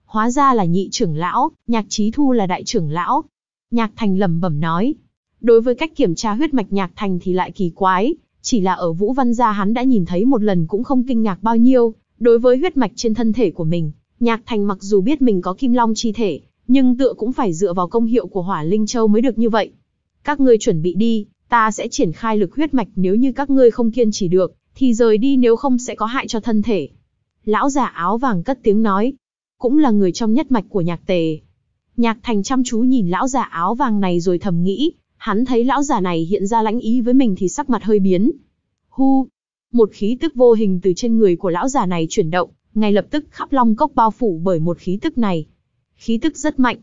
Speaker 1: Hóa ra là nhị trưởng lão, nhạc trí thu là đại trưởng lão. Nhạc thành lẩm bẩm nói. Đối với cách kiểm tra huyết mạch nhạc thành thì lại kỳ quái, chỉ là ở Vũ Văn Gia hắn đã nhìn thấy một lần cũng không kinh ngạc bao nhiêu, đối với huyết mạch trên thân thể của mình. Nhạc thành mặc dù biết mình có kim long chi thể, nhưng tựa cũng phải dựa vào công hiệu của hỏa linh châu mới được như vậy. Các ngươi chuẩn bị đi, ta sẽ triển khai lực huyết mạch nếu như các ngươi không kiên trì được, thì rời đi nếu không sẽ có hại cho thân thể lão giả áo vàng cất tiếng nói, cũng là người trong nhất mạch của nhạc tề. Nhạc thành chăm chú nhìn lão giả áo vàng này rồi thầm nghĩ, hắn thấy lão giả này hiện ra lãnh ý với mình thì sắc mặt hơi biến. Hu! Một khí tức vô hình từ trên người của lão giả này chuyển động, ngay lập tức khắp long cốc bao phủ bởi một khí tức này. Khí tức rất mạnh.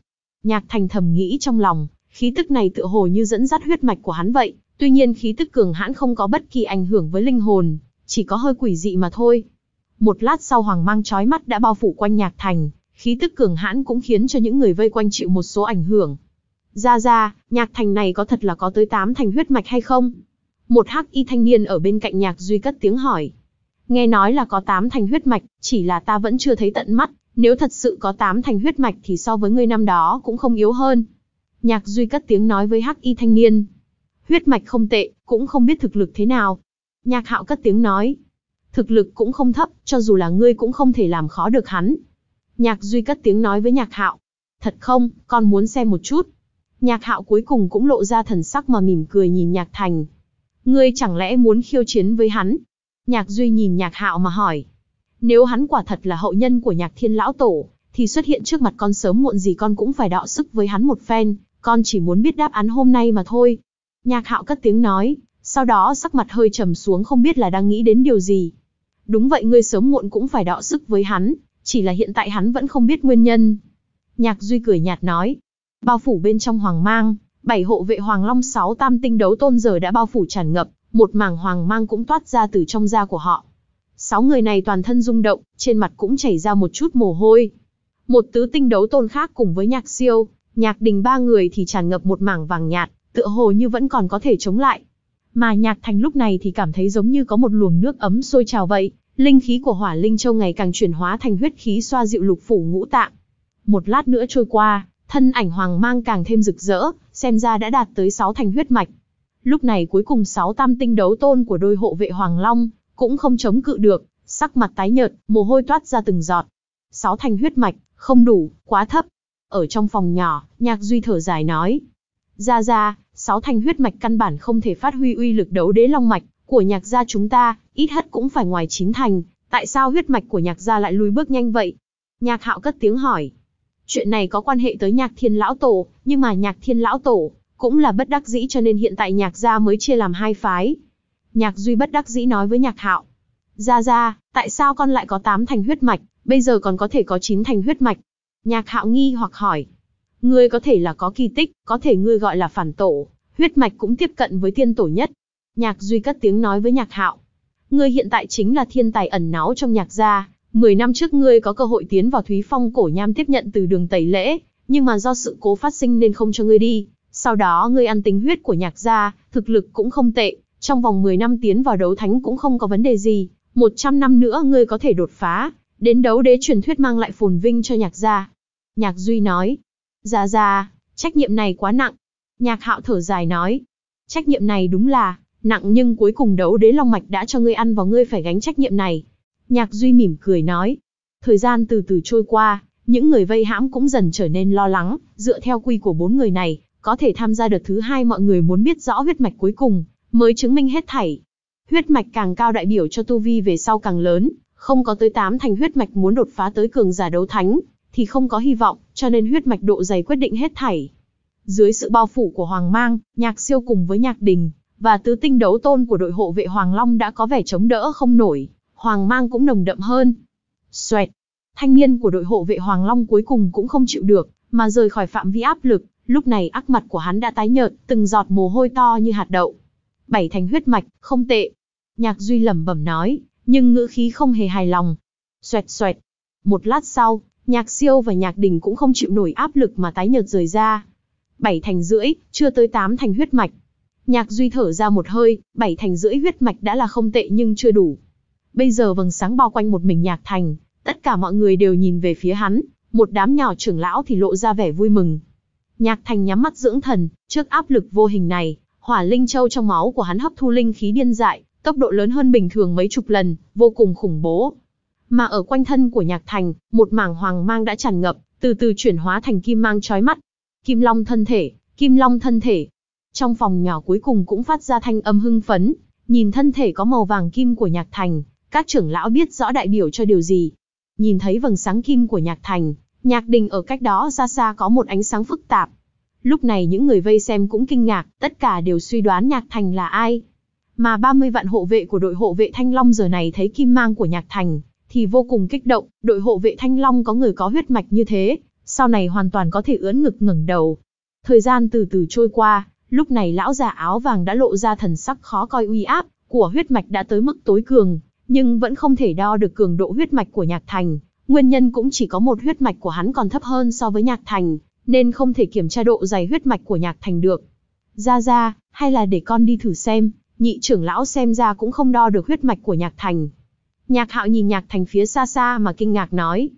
Speaker 1: Nhạc thành thầm nghĩ trong lòng, khí tức này tựa hồ như dẫn dắt huyết mạch của hắn vậy, tuy nhiên khí tức cường hãn không có bất kỳ ảnh hưởng với linh hồn, chỉ có hơi quỷ dị mà thôi. Một lát sau hoàng mang trói mắt đã bao phủ quanh nhạc thành, khí tức cường hãn cũng khiến cho những người vây quanh chịu một số ảnh hưởng. Ra ra, nhạc thành này có thật là có tới tám thành huyết mạch hay không? Một hắc y thanh niên ở bên cạnh nhạc duy cất tiếng hỏi. Nghe nói là có tám thành huyết mạch, chỉ là ta vẫn chưa thấy tận mắt, nếu thật sự có tám thành huyết mạch thì so với ngươi năm đó cũng không yếu hơn. Nhạc duy cất tiếng nói với hắc y thanh niên. Huyết mạch không tệ, cũng không biết thực lực thế nào. Nhạc hạo cất tiếng nói thực lực cũng không thấp, cho dù là ngươi cũng không thể làm khó được hắn. Nhạc Duy cất tiếng nói với Nhạc Hạo, thật không, con muốn xem một chút. Nhạc Hạo cuối cùng cũng lộ ra thần sắc mà mỉm cười nhìn Nhạc Thành. Ngươi chẳng lẽ muốn khiêu chiến với hắn? Nhạc Duy nhìn Nhạc Hạo mà hỏi. Nếu hắn quả thật là hậu nhân của Nhạc Thiên Lão Tổ, thì xuất hiện trước mặt con sớm muộn gì con cũng phải đọ sức với hắn một phen, con chỉ muốn biết đáp án hôm nay mà thôi. Nhạc Hạo cất tiếng nói, sau đó sắc mặt hơi trầm xuống không biết là đang nghĩ đến điều gì. Đúng vậy ngươi sớm muộn cũng phải đọ sức với hắn, chỉ là hiện tại hắn vẫn không biết nguyên nhân. Nhạc Duy cười nhạt nói, bao phủ bên trong hoàng mang, bảy hộ vệ hoàng long sáu tam tinh đấu tôn giờ đã bao phủ tràn ngập, một mảng hoàng mang cũng toát ra từ trong da của họ. Sáu người này toàn thân rung động, trên mặt cũng chảy ra một chút mồ hôi. Một tứ tinh đấu tôn khác cùng với nhạc siêu, nhạc đình ba người thì tràn ngập một mảng vàng nhạt, tựa hồ như vẫn còn có thể chống lại. Mà Nhạc Thành lúc này thì cảm thấy giống như có một luồng nước ấm sôi trào vậy, linh khí của Hỏa Linh Châu ngày càng chuyển hóa thành huyết khí xoa dịu lục phủ ngũ tạng. Một lát nữa trôi qua, thân ảnh Hoàng Mang càng thêm rực rỡ, xem ra đã đạt tới sáu thành huyết mạch. Lúc này cuối cùng sáu tam tinh đấu tôn của đôi hộ vệ Hoàng Long cũng không chống cự được, sắc mặt tái nhợt, mồ hôi toát ra từng giọt. Sáu thành huyết mạch, không đủ, quá thấp. Ở trong phòng nhỏ, Nhạc Duy thở dài nói, Gia Gia, sáu thành huyết mạch căn bản không thể phát huy uy lực đấu đế long mạch của nhạc gia chúng ta, ít hất cũng phải ngoài chín thành, tại sao huyết mạch của nhạc gia lại lùi bước nhanh vậy? Nhạc hạo cất tiếng hỏi. Chuyện này có quan hệ tới nhạc thiên lão tổ, nhưng mà nhạc thiên lão tổ cũng là bất đắc dĩ cho nên hiện tại nhạc gia mới chia làm hai phái. Nhạc duy bất đắc dĩ nói với nhạc hạo. Gia Gia, tại sao con lại có tám thành huyết mạch, bây giờ còn có thể có chín thành huyết mạch? Nhạc hạo nghi hoặc hỏi. Ngươi có thể là có kỳ tích, có thể ngươi gọi là phản tổ, huyết mạch cũng tiếp cận với tiên tổ nhất. Nhạc Duy cất tiếng nói với Nhạc Hạo. Ngươi hiện tại chính là thiên tài ẩn náu trong nhạc gia. Mười năm trước ngươi có cơ hội tiến vào Thúy Phong cổ nham tiếp nhận từ đường tẩy lễ, nhưng mà do sự cố phát sinh nên không cho ngươi đi. Sau đó ngươi ăn tính huyết của nhạc gia, thực lực cũng không tệ, trong vòng 10 năm tiến vào đấu thánh cũng không có vấn đề gì. 100 năm nữa ngươi có thể đột phá, đến đấu đế truyền thuyết mang lại phồn vinh cho nhạc gia. Nhạc Duy nói, Già dạ già, dạ, trách nhiệm này quá nặng. Nhạc hạo thở dài nói. Trách nhiệm này đúng là, nặng nhưng cuối cùng đấu đế long mạch đã cho ngươi ăn và ngươi phải gánh trách nhiệm này. Nhạc Duy mỉm cười nói. Thời gian từ từ trôi qua, những người vây hãm cũng dần trở nên lo lắng, dựa theo quy của bốn người này, có thể tham gia đợt thứ hai mọi người muốn biết rõ huyết mạch cuối cùng, mới chứng minh hết thảy. Huyết mạch càng cao đại biểu cho tu vi về sau càng lớn, không có tới tám thành huyết mạch muốn đột phá tới cường giả đấu thánh, thì không có hy vọng, cho nên huyết mạch độ dày quyết định hết thảy. Dưới sự bao phủ của Hoàng Mang, Nhạc Siêu cùng với Nhạc Đình và tứ tinh đấu tôn của đội hộ vệ Hoàng Long đã có vẻ chống đỡ không nổi, Hoàng Mang cũng nồng đậm hơn. Xoẹt, thanh niên của đội hộ vệ Hoàng Long cuối cùng cũng không chịu được, mà rời khỏi phạm vi áp lực, lúc này ác mặt của hắn đã tái nhợt, từng giọt mồ hôi to như hạt đậu. Bảy thành huyết mạch, không tệ. Nhạc Duy lẩm bẩm nói, nhưng ngữ khí không hề hài lòng. Xoẹt xoẹt. Một lát sau, Nhạc siêu và nhạc đình cũng không chịu nổi áp lực mà tái nhợt rời ra. Bảy thành rưỡi, chưa tới tám thành huyết mạch. Nhạc duy thở ra một hơi, bảy thành rưỡi huyết mạch đã là không tệ nhưng chưa đủ. Bây giờ vầng sáng bao quanh một mình nhạc thành, tất cả mọi người đều nhìn về phía hắn, một đám nhỏ trưởng lão thì lộ ra vẻ vui mừng. Nhạc thành nhắm mắt dưỡng thần, trước áp lực vô hình này, hỏa linh châu trong máu của hắn hấp thu linh khí điên dại, tốc độ lớn hơn bình thường mấy chục lần, vô cùng khủng bố. Mà ở quanh thân của Nhạc Thành, một mảng hoàng mang đã tràn ngập, từ từ chuyển hóa thành kim mang trói mắt. Kim Long thân thể, Kim Long thân thể. Trong phòng nhỏ cuối cùng cũng phát ra thanh âm hưng phấn, nhìn thân thể có màu vàng kim của Nhạc Thành, các trưởng lão biết rõ đại biểu cho điều gì. Nhìn thấy vầng sáng kim của Nhạc Thành, Nhạc Đình ở cách đó xa xa có một ánh sáng phức tạp. Lúc này những người vây xem cũng kinh ngạc, tất cả đều suy đoán Nhạc Thành là ai. Mà 30 vạn hộ vệ của đội hộ vệ Thanh Long giờ này thấy kim mang của Nhạc Thành, thì vô cùng kích động, đội hộ vệ Thanh Long có người có huyết mạch như thế, sau này hoàn toàn có thể ưỡn ngực ngẩng đầu. Thời gian từ từ trôi qua, lúc này lão già áo vàng đã lộ ra thần sắc khó coi uy áp, của huyết mạch đã tới mức tối cường, nhưng vẫn không thể đo được cường độ huyết mạch của Nhạc Thành. Nguyên nhân cũng chỉ có một huyết mạch của hắn còn thấp hơn so với Nhạc Thành, nên không thể kiểm tra độ dày huyết mạch của Nhạc Thành được. Ra ra, hay là để con đi thử xem, nhị trưởng lão xem ra cũng không đo được huyết mạch của Nhạc Thành. Nhạc hạo nhìn nhạc thành phía xa xa mà kinh ngạc nói.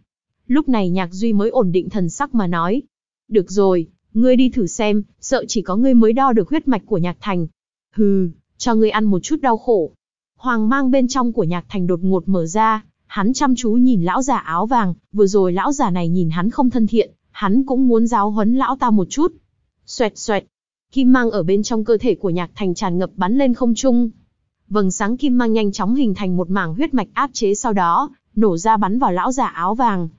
Speaker 1: Lúc này nhạc duy mới ổn định thần sắc mà nói. Được rồi, ngươi đi thử xem, sợ chỉ có ngươi mới đo được huyết mạch của nhạc thành. Hừ, cho ngươi ăn một chút đau khổ. Hoàng mang bên trong của nhạc thành đột ngột mở ra, hắn chăm chú nhìn lão giả áo vàng, vừa rồi lão giả này nhìn hắn không thân thiện, hắn cũng muốn giáo huấn lão ta một chút. Xoẹt xoẹt, kim mang ở bên trong cơ thể của nhạc thành tràn ngập bắn lên không trung, vầng sáng kim mang nhanh chóng hình thành một mảng huyết mạch áp chế sau đó, nổ ra bắn vào lão già áo vàng.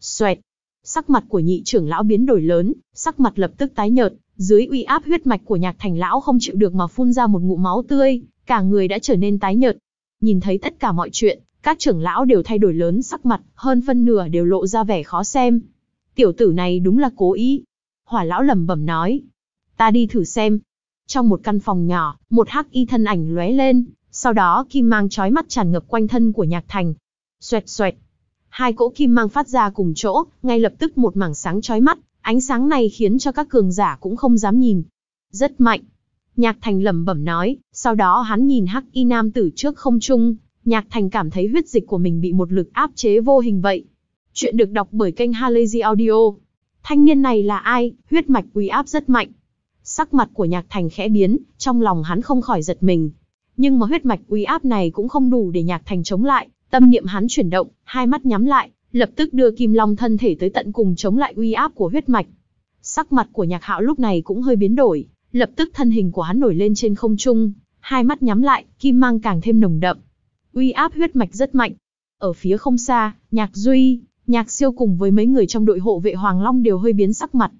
Speaker 1: Xoẹt! Sắc mặt của nhị trưởng lão biến đổi lớn, sắc mặt lập tức tái nhợt, dưới uy áp huyết mạch của nhạc thành lão không chịu được mà phun ra một ngụm máu tươi, cả người đã trở nên tái nhợt. Nhìn thấy tất cả mọi chuyện, các trưởng lão đều thay đổi lớn sắc mặt, hơn phân nửa đều lộ ra vẻ khó xem. Tiểu tử này đúng là cố ý. Hỏa lão lẩm bẩm nói. Ta đi thử xem, trong một căn phòng nhỏ, một hắc y thân ảnh lóe lên, sau đó kim mang trói mắt tràn ngập quanh thân của Nhạc Thành. Xoẹt xoẹt. Hai cỗ kim mang phát ra cùng chỗ, ngay lập tức một mảng sáng trói mắt, ánh sáng này khiến cho các cường giả cũng không dám nhìn. Rất mạnh. Nhạc Thành lẩm bẩm nói, sau đó hắn nhìn Hắc Y nam tử trước không trung, Nhạc Thành cảm thấy huyết dịch của mình bị một lực áp chế vô hình vậy. Chuyện được đọc bởi kênh Halazy Audio. Thanh niên này là ai? Huyết mạch uy áp rất mạnh, Sắc mặt của Nhạc Thành khẽ biến, trong lòng hắn không khỏi giật mình. Nhưng mà huyết mạch uy áp này cũng không đủ để Nhạc Thành chống lại, tâm niệm hắn chuyển động, hai mắt nhắm lại, lập tức đưa Kim Long thân thể tới tận cùng chống lại uy áp của huyết mạch. Sắc mặt của Nhạc Hạo lúc này cũng hơi biến đổi, lập tức thân hình của hắn nổi lên trên không trung, hai mắt nhắm lại, kim mang càng thêm nồng đậm. Uy áp huyết mạch rất mạnh. Ở phía không xa, Nhạc Duy, Nhạc Siêu cùng với mấy người trong đội hộ vệ Hoàng Long đều hơi biến sắc mặt,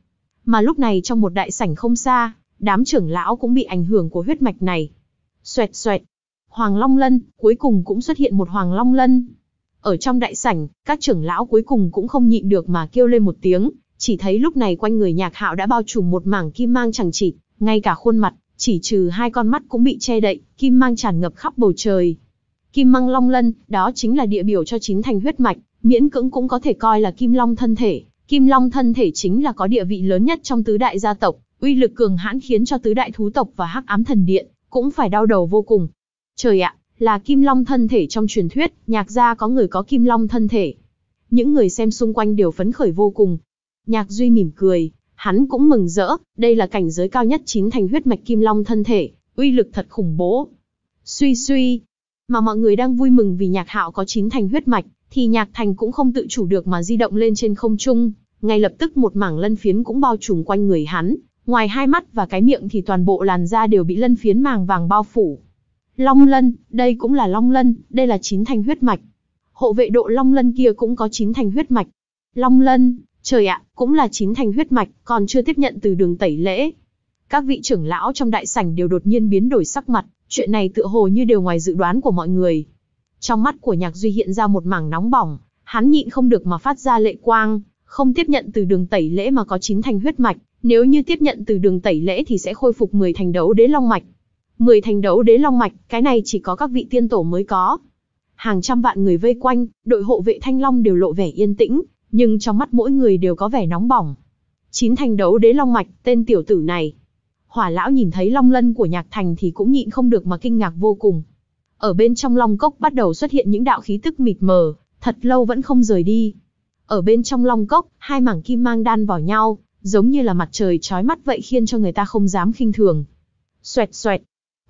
Speaker 1: mà lúc này trong một đại sảnh không xa, đám trưởng lão cũng bị ảnh hưởng của huyết mạch này. Xoẹt xoẹt. Hoàng Long Lân, cuối cùng cũng xuất hiện một Hoàng Long Lân. Ở trong đại sảnh, các trưởng lão cuối cùng cũng không nhịn được mà kêu lên một tiếng, chỉ thấy lúc này quanh người nhạc hạo đã bao trùm một mảng kim mang chẳng chịt, ngay cả khuôn mặt, chỉ trừ hai con mắt cũng bị che đậy, kim mang tràn ngập khắp bầu trời. Kim mang long lân, đó chính là địa biểu cho chín thành huyết mạch, miễn cưỡng cũng có thể coi là kim long thân thể, Kim Long thân thể chính là có địa vị lớn nhất trong tứ đại gia tộc, uy lực cường hãn khiến cho tứ đại thú tộc và hắc ám thần điện cũng phải đau đầu vô cùng. Trời ạ, là Kim Long thân thể trong truyền thuyết, nhạc gia có người có Kim Long thân thể. Những người xem xung quanh đều phấn khởi vô cùng. Nhạc Duy mỉm cười, hắn cũng mừng rỡ, đây là cảnh giới cao nhất chín thành huyết mạch Kim Long thân thể, uy lực thật khủng bố. Suy suy, mà mọi người đang vui mừng vì nhạc hạo có chín thành huyết mạch, thì nhạc thành cũng không tự chủ được mà di động lên trên không trung, ngay lập tức một mảng lân phiến cũng bao trùm quanh người hắn, ngoài hai mắt và cái miệng thì toàn bộ làn da đều bị lân phiến màng vàng bao phủ. Long lân, đây cũng là long lân, đây là chín thành huyết mạch. Hộ vệ độ long lân kia cũng có chín thành huyết mạch. Long lân, trời ạ, cũng là chín thành huyết mạch, còn chưa tiếp nhận từ đường tẩy lễ. Các vị trưởng lão trong đại sảnh đều đột nhiên biến đổi sắc mặt, chuyện này tựa hồ như đều ngoài dự đoán của mọi người. Trong mắt của Nhạc Duy hiện ra một mảng nóng bỏng, hắn nhịn không được mà phát ra lệ quang, không tiếp nhận từ đường tẩy lễ mà có chín thành huyết mạch, nếu như tiếp nhận từ đường tẩy lễ thì sẽ khôi phục 10 thành đấu đế long mạch. 10 thành đấu đế long mạch, cái này chỉ có các vị tiên tổ mới có. Hàng trăm vạn người vây quanh, đội hộ vệ Thanh Long đều lộ vẻ yên tĩnh, nhưng trong mắt mỗi người đều có vẻ nóng bỏng. Chín thành đấu đế long mạch, tên tiểu tử này. Hỏa lão nhìn thấy long lân của Nhạc Thành thì cũng nhịn không được mà kinh ngạc vô cùng. Ở bên trong long cốc bắt đầu xuất hiện những đạo khí tức mịt mờ, thật lâu vẫn không rời đi, ở bên trong long cốc, hai mảng kim mang đan vào nhau, giống như là mặt trời trói mắt vậy khiến cho người ta không dám khinh thường. Xoẹt xoẹt,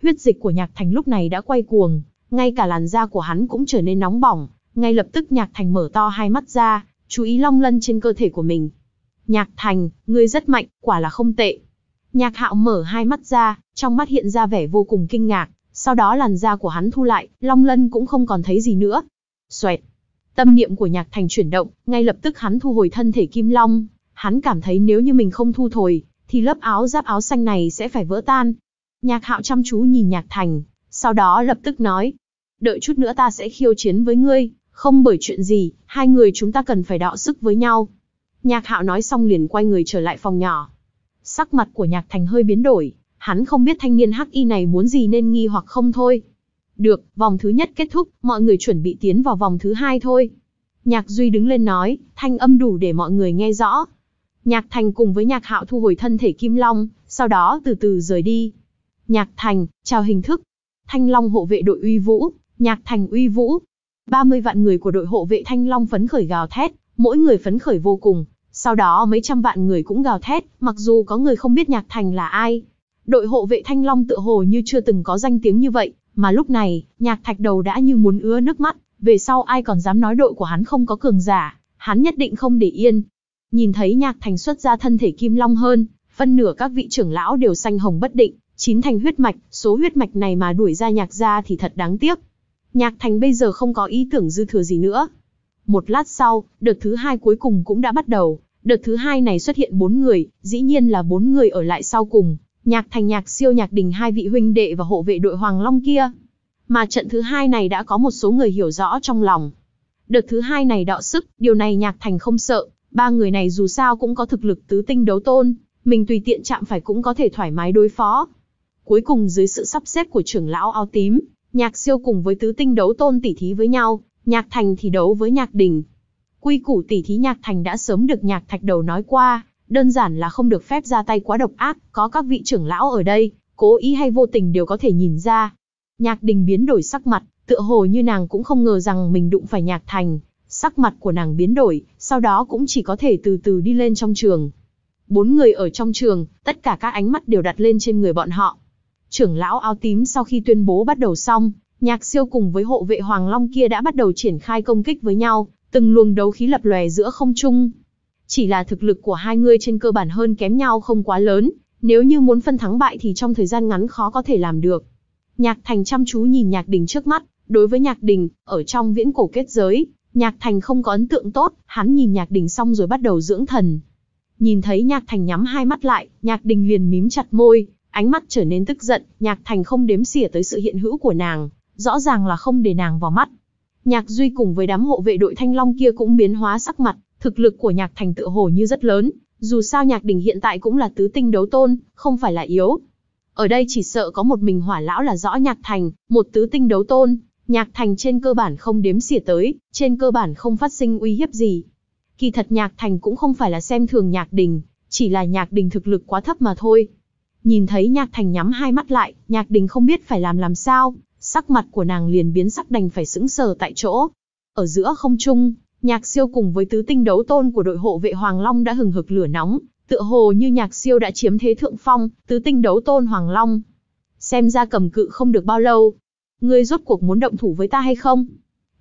Speaker 1: huyết dịch của Nhạc Thành lúc này đã quay cuồng, ngay cả làn da của hắn cũng trở nên nóng bỏng, ngay lập tức Nhạc Thành mở to hai mắt ra, chú ý long lân trên cơ thể của mình. Nhạc Thành, ngươi rất mạnh, quả là không tệ. Nhạc Hạo mở hai mắt ra, trong mắt hiện ra vẻ vô cùng kinh ngạc, sau đó làn da của hắn thu lại, long lân cũng không còn thấy gì nữa. Xoẹt. Tâm niệm của Nhạc Thành chuyển động, ngay lập tức hắn thu hồi thân thể Kim Long. Hắn cảm thấy nếu như mình không thu thhồi, thì lớp áo giáp áo xanh này sẽ phải vỡ tan. Nhạc Hạo chăm chú nhìn Nhạc Thành, sau đó lập tức nói, đợi chút nữa ta sẽ khiêu chiến với ngươi, không bởi chuyện gì, hai người chúng ta cần phải đọ sức với nhau. Nhạc Hạo nói xong liền quay người trở lại phòng nhỏ. Sắc mặt của Nhạc Thành hơi biến đổi, hắn không biết thanh niên hắc y này muốn gì nên nghi hoặc không thôi. Được, vòng thứ nhất kết thúc, mọi người chuẩn bị tiến vào vòng thứ hai thôi. Nhạc Duy đứng lên nói, thanh âm đủ để mọi người nghe rõ. Nhạc Thành cùng với Nhạc Hạo thu hồi thân thể Kim Long, sau đó từ từ rời đi. Nhạc Thành, chào hình thức. Thanh Long hộ vệ đội uy vũ, Nhạc Thành uy vũ. 30 vạn người của đội hộ vệ Thanh Long phấn khởi gào thét, mỗi người phấn khởi vô cùng. Sau đó mấy trăm vạn người cũng gào thét, mặc dù có người không biết Nhạc Thành là ai. Đội hộ vệ Thanh Long tự hồ như chưa từng có danh tiếng như vậy, mà lúc này, nhạc thạch đầu đã như muốn ứa nước mắt, về sau ai còn dám nói đội của hắn không có cường giả, hắn nhất định không để yên. Nhìn thấy nhạc thành xuất ra thân thể kim long hơn, phân nửa các vị trưởng lão đều xanh hồng bất định, chín thành huyết mạch, số huyết mạch này mà đuổi ra nhạc ra thì thật đáng tiếc. Nhạc thành bây giờ không có ý tưởng dư thừa gì nữa. Một lát sau, đợt thứ hai cuối cùng cũng đã bắt đầu, đợt thứ hai này xuất hiện bốn người, dĩ nhiên là bốn người ở lại sau cùng, Nhạc thành nhạc siêu nhạc đình hai vị huynh đệ và hộ vệ đội Hoàng Long kia. Mà trận thứ hai này đã có một số người hiểu rõ trong lòng. Đợt thứ hai này đọ sức, điều này nhạc thành không sợ, ba người này dù sao cũng có thực lực tứ tinh đấu tôn, mình tùy tiện chạm phải cũng có thể thoải mái đối phó. Cuối cùng dưới sự sắp xếp của trưởng lão áo tím, nhạc siêu cùng với tứ tinh đấu tôn tỉ thí với nhau, nhạc thành thì đấu với nhạc đình. Quy củ tỉ thí nhạc thành đã sớm được nhạc thạch đầu nói qua, đơn giản là không được phép ra tay quá độc ác, có các vị trưởng lão ở đây, cố ý hay vô tình đều có thể nhìn ra. Nhạc đình biến đổi sắc mặt, tựa hồ như nàng cũng không ngờ rằng mình đụng phải nhạc thành, sắc mặt của nàng biến đổi, sau đó cũng chỉ có thể từ từ đi lên trong trường. Bốn người ở trong trường, tất cả các ánh mắt đều đặt lên trên người bọn họ. Trưởng lão áo tím sau khi tuyên bố bắt đầu xong, nhạc siêu cùng với hộ vệ Hoàng Long kia đã bắt đầu triển khai công kích với nhau, từng luồng đấu khí lập lòe giữa không trung, chỉ là thực lực của hai ngươi trên cơ bản hơn kém nhau không quá lớn, nếu như muốn phân thắng bại thì trong thời gian ngắn khó có thể làm được. Nhạc Thành chăm chú nhìn Nhạc Đình trước mắt, đối với Nhạc Đình, ở trong viễn cổ kết giới, Nhạc Thành không có ấn tượng tốt, hắn nhìn Nhạc Đình xong rồi bắt đầu dưỡng thần. Nhìn thấy Nhạc Thành nhắm hai mắt lại, Nhạc Đình liền mím chặt môi, ánh mắt trở nên tức giận, Nhạc Thành không đếm xỉa tới sự hiện hữu của nàng, rõ ràng là không để nàng vào mắt. Nhạc Duy cùng với đám hộ vệ đội Thanh Long kia cũng biến hóa sắc mặt, Thực lực của nhạc thành tựa hồ như rất lớn, dù sao nhạc đỉnh hiện tại cũng là tứ tinh đấu tôn, không phải là yếu. Ở đây chỉ sợ có một mình hỏa lão là rõ nhạc thành, một tứ tinh đấu tôn, nhạc thành trên cơ bản không đếm xỉa tới, trên cơ bản không phát sinh uy hiếp gì. Kỳ thật nhạc thành cũng không phải là xem thường nhạc đình, chỉ là nhạc đình thực lực quá thấp mà thôi. Nhìn thấy nhạc thành nhắm hai mắt lại, nhạc đình không biết phải làm làm sao, sắc mặt của nàng liền biến sắc đành phải sững sờ tại chỗ. Ở giữa không trung, Nhạc siêu cùng với tứ tinh đấu tôn của đội hộ vệ Hoàng Long đã hừng hực lửa nóng, tựa hồ như nhạc siêu đã chiếm thế thượng phong, tứ tinh đấu tôn Hoàng Long. Xem ra cầm cự không được bao lâu. Ngươi rốt cuộc muốn động thủ với ta hay không?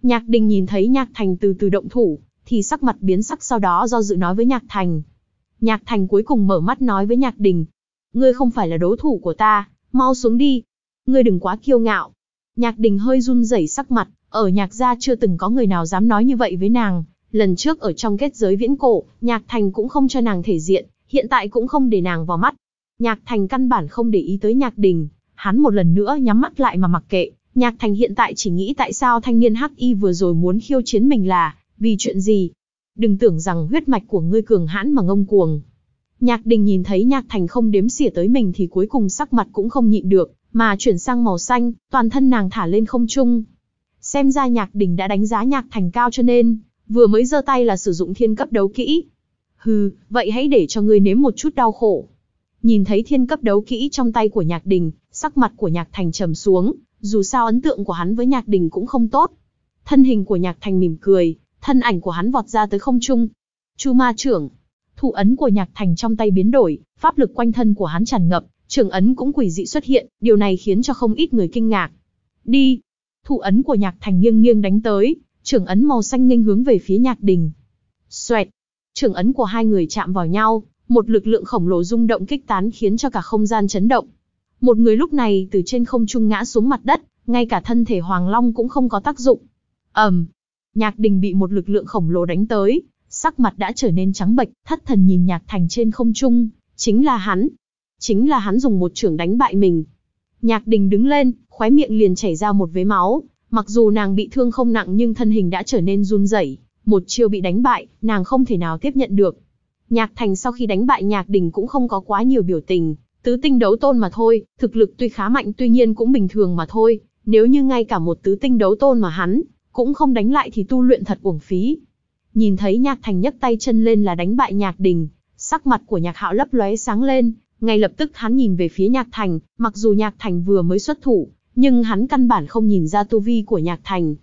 Speaker 1: Nhạc đình nhìn thấy nhạc thành từ từ động thủ, thì sắc mặt biến sắc sau đó do dự nói với nhạc thành. Nhạc thành cuối cùng mở mắt nói với nhạc đình. Ngươi không phải là đối thủ của ta, mau xuống đi. Ngươi đừng quá kiêu ngạo. Nhạc đình hơi run rẩy sắc mặt, ở nhạc gia chưa từng có người nào dám nói như vậy với nàng, lần trước ở trong kết giới viễn cổ, nhạc thành cũng không cho nàng thể diện, hiện tại cũng không để nàng vào mắt. Nhạc thành căn bản không để ý tới nhạc đình, hắn một lần nữa nhắm mắt lại mà mặc kệ. Nhạc thành hiện tại chỉ nghĩ tại sao thanh niên hắc y vừa rồi muốn khiêu chiến mình là, vì chuyện gì. Đừng tưởng rằng huyết mạch của ngươi cường hãn mà ngông cuồng. Nhạc đình nhìn thấy nhạc thành không đếm xỉa tới mình thì cuối cùng sắc mặt cũng không nhịn được, mà chuyển sang màu xanh, toàn thân nàng thả lên không trung, Xem ra nhạc đỉnh đã đánh giá nhạc thành cao cho nên, vừa mới giơ tay là sử dụng thiên cấp đấu kỹ. Hừ, vậy hãy để cho ngươi nếm một chút đau khổ. Nhìn thấy thiên cấp đấu kỹ trong tay của nhạc đình, sắc mặt của nhạc thành trầm xuống, dù sao ấn tượng của hắn với nhạc đình cũng không tốt. Thân hình của nhạc thành mỉm cười, thân ảnh của hắn vọt ra tới không trung. Chu ma trưởng, thủ ấn của nhạc thành trong tay biến đổi, pháp lực quanh thân của hắn tràn ngập, trưởng ấn cũng quỷ dị xuất hiện, điều này khiến cho không ít người kinh ngạc. Đi, Thủ ấn của Nhạc Thành nghiêng nghiêng đánh tới, trưởng ấn màu xanh nghênh hướng về phía Nhạc Đình. Xoẹt. Trưởng ấn của hai người chạm vào nhau, một lực lượng khổng lồ rung động kích tán khiến cho cả không gian chấn động. Một người lúc này từ trên không trung ngã xuống mặt đất, ngay cả thân thể Hoàng Long cũng không có tác dụng. Ầm. Um, Nhạc Đình bị một lực lượng khổng lồ đánh tới, sắc mặt đã trở nên trắng bệch, thất thần nhìn Nhạc Thành trên không trung, chính là hắn. Chính là hắn dùng một trưởng đánh bại mình, Nhạc đình đứng lên, khóe miệng liền chảy ra một vế máu. Mặc dù nàng bị thương không nặng nhưng thân hình đã trở nên run rẩy. Một chiêu bị đánh bại, nàng không thể nào tiếp nhận được. Nhạc thành sau khi đánh bại nhạc đình cũng không có quá nhiều biểu tình. Tứ tinh đấu tôn mà thôi, thực lực tuy khá mạnh tuy nhiên cũng bình thường mà thôi. Nếu như ngay cả một tứ tinh đấu tôn mà hắn, cũng không đánh lại thì tu luyện thật uổng phí. Nhìn thấy nhạc thành nhấc tay chân lên là đánh bại nhạc đình, sắc mặt của nhạc hạo lấp lóe sáng lên, ngay lập tức hắn nhìn về phía Nhạc Thành, mặc dù Nhạc Thành vừa mới xuất thủ, nhưng hắn căn bản không nhìn ra tu vi của Nhạc Thành.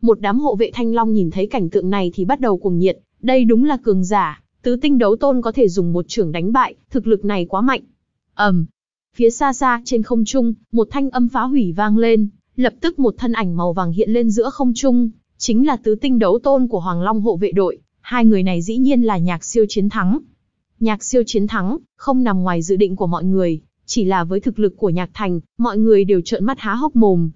Speaker 1: Một đám hộ vệ Thanh Long nhìn thấy cảnh tượng này thì bắt đầu cuồng nhiệt, đây đúng là cường giả, tứ tinh đấu tôn có thể dùng một trưởng đánh bại, thực lực này quá mạnh. Ầm. Um, phía xa xa trên không trung, một thanh âm phá hủy vang lên, lập tức một thân ảnh màu vàng hiện lên giữa không trung, chính là tứ tinh đấu tôn của Hoàng Long hộ vệ đội, hai người này dĩ nhiên là Nhạc Siêu chiến thắng, Nhạc siêu chiến thắng, không nằm ngoài dự định của mọi người, chỉ là với thực lực của nhạc thành, mọi người đều trợn mắt há hốc mồm.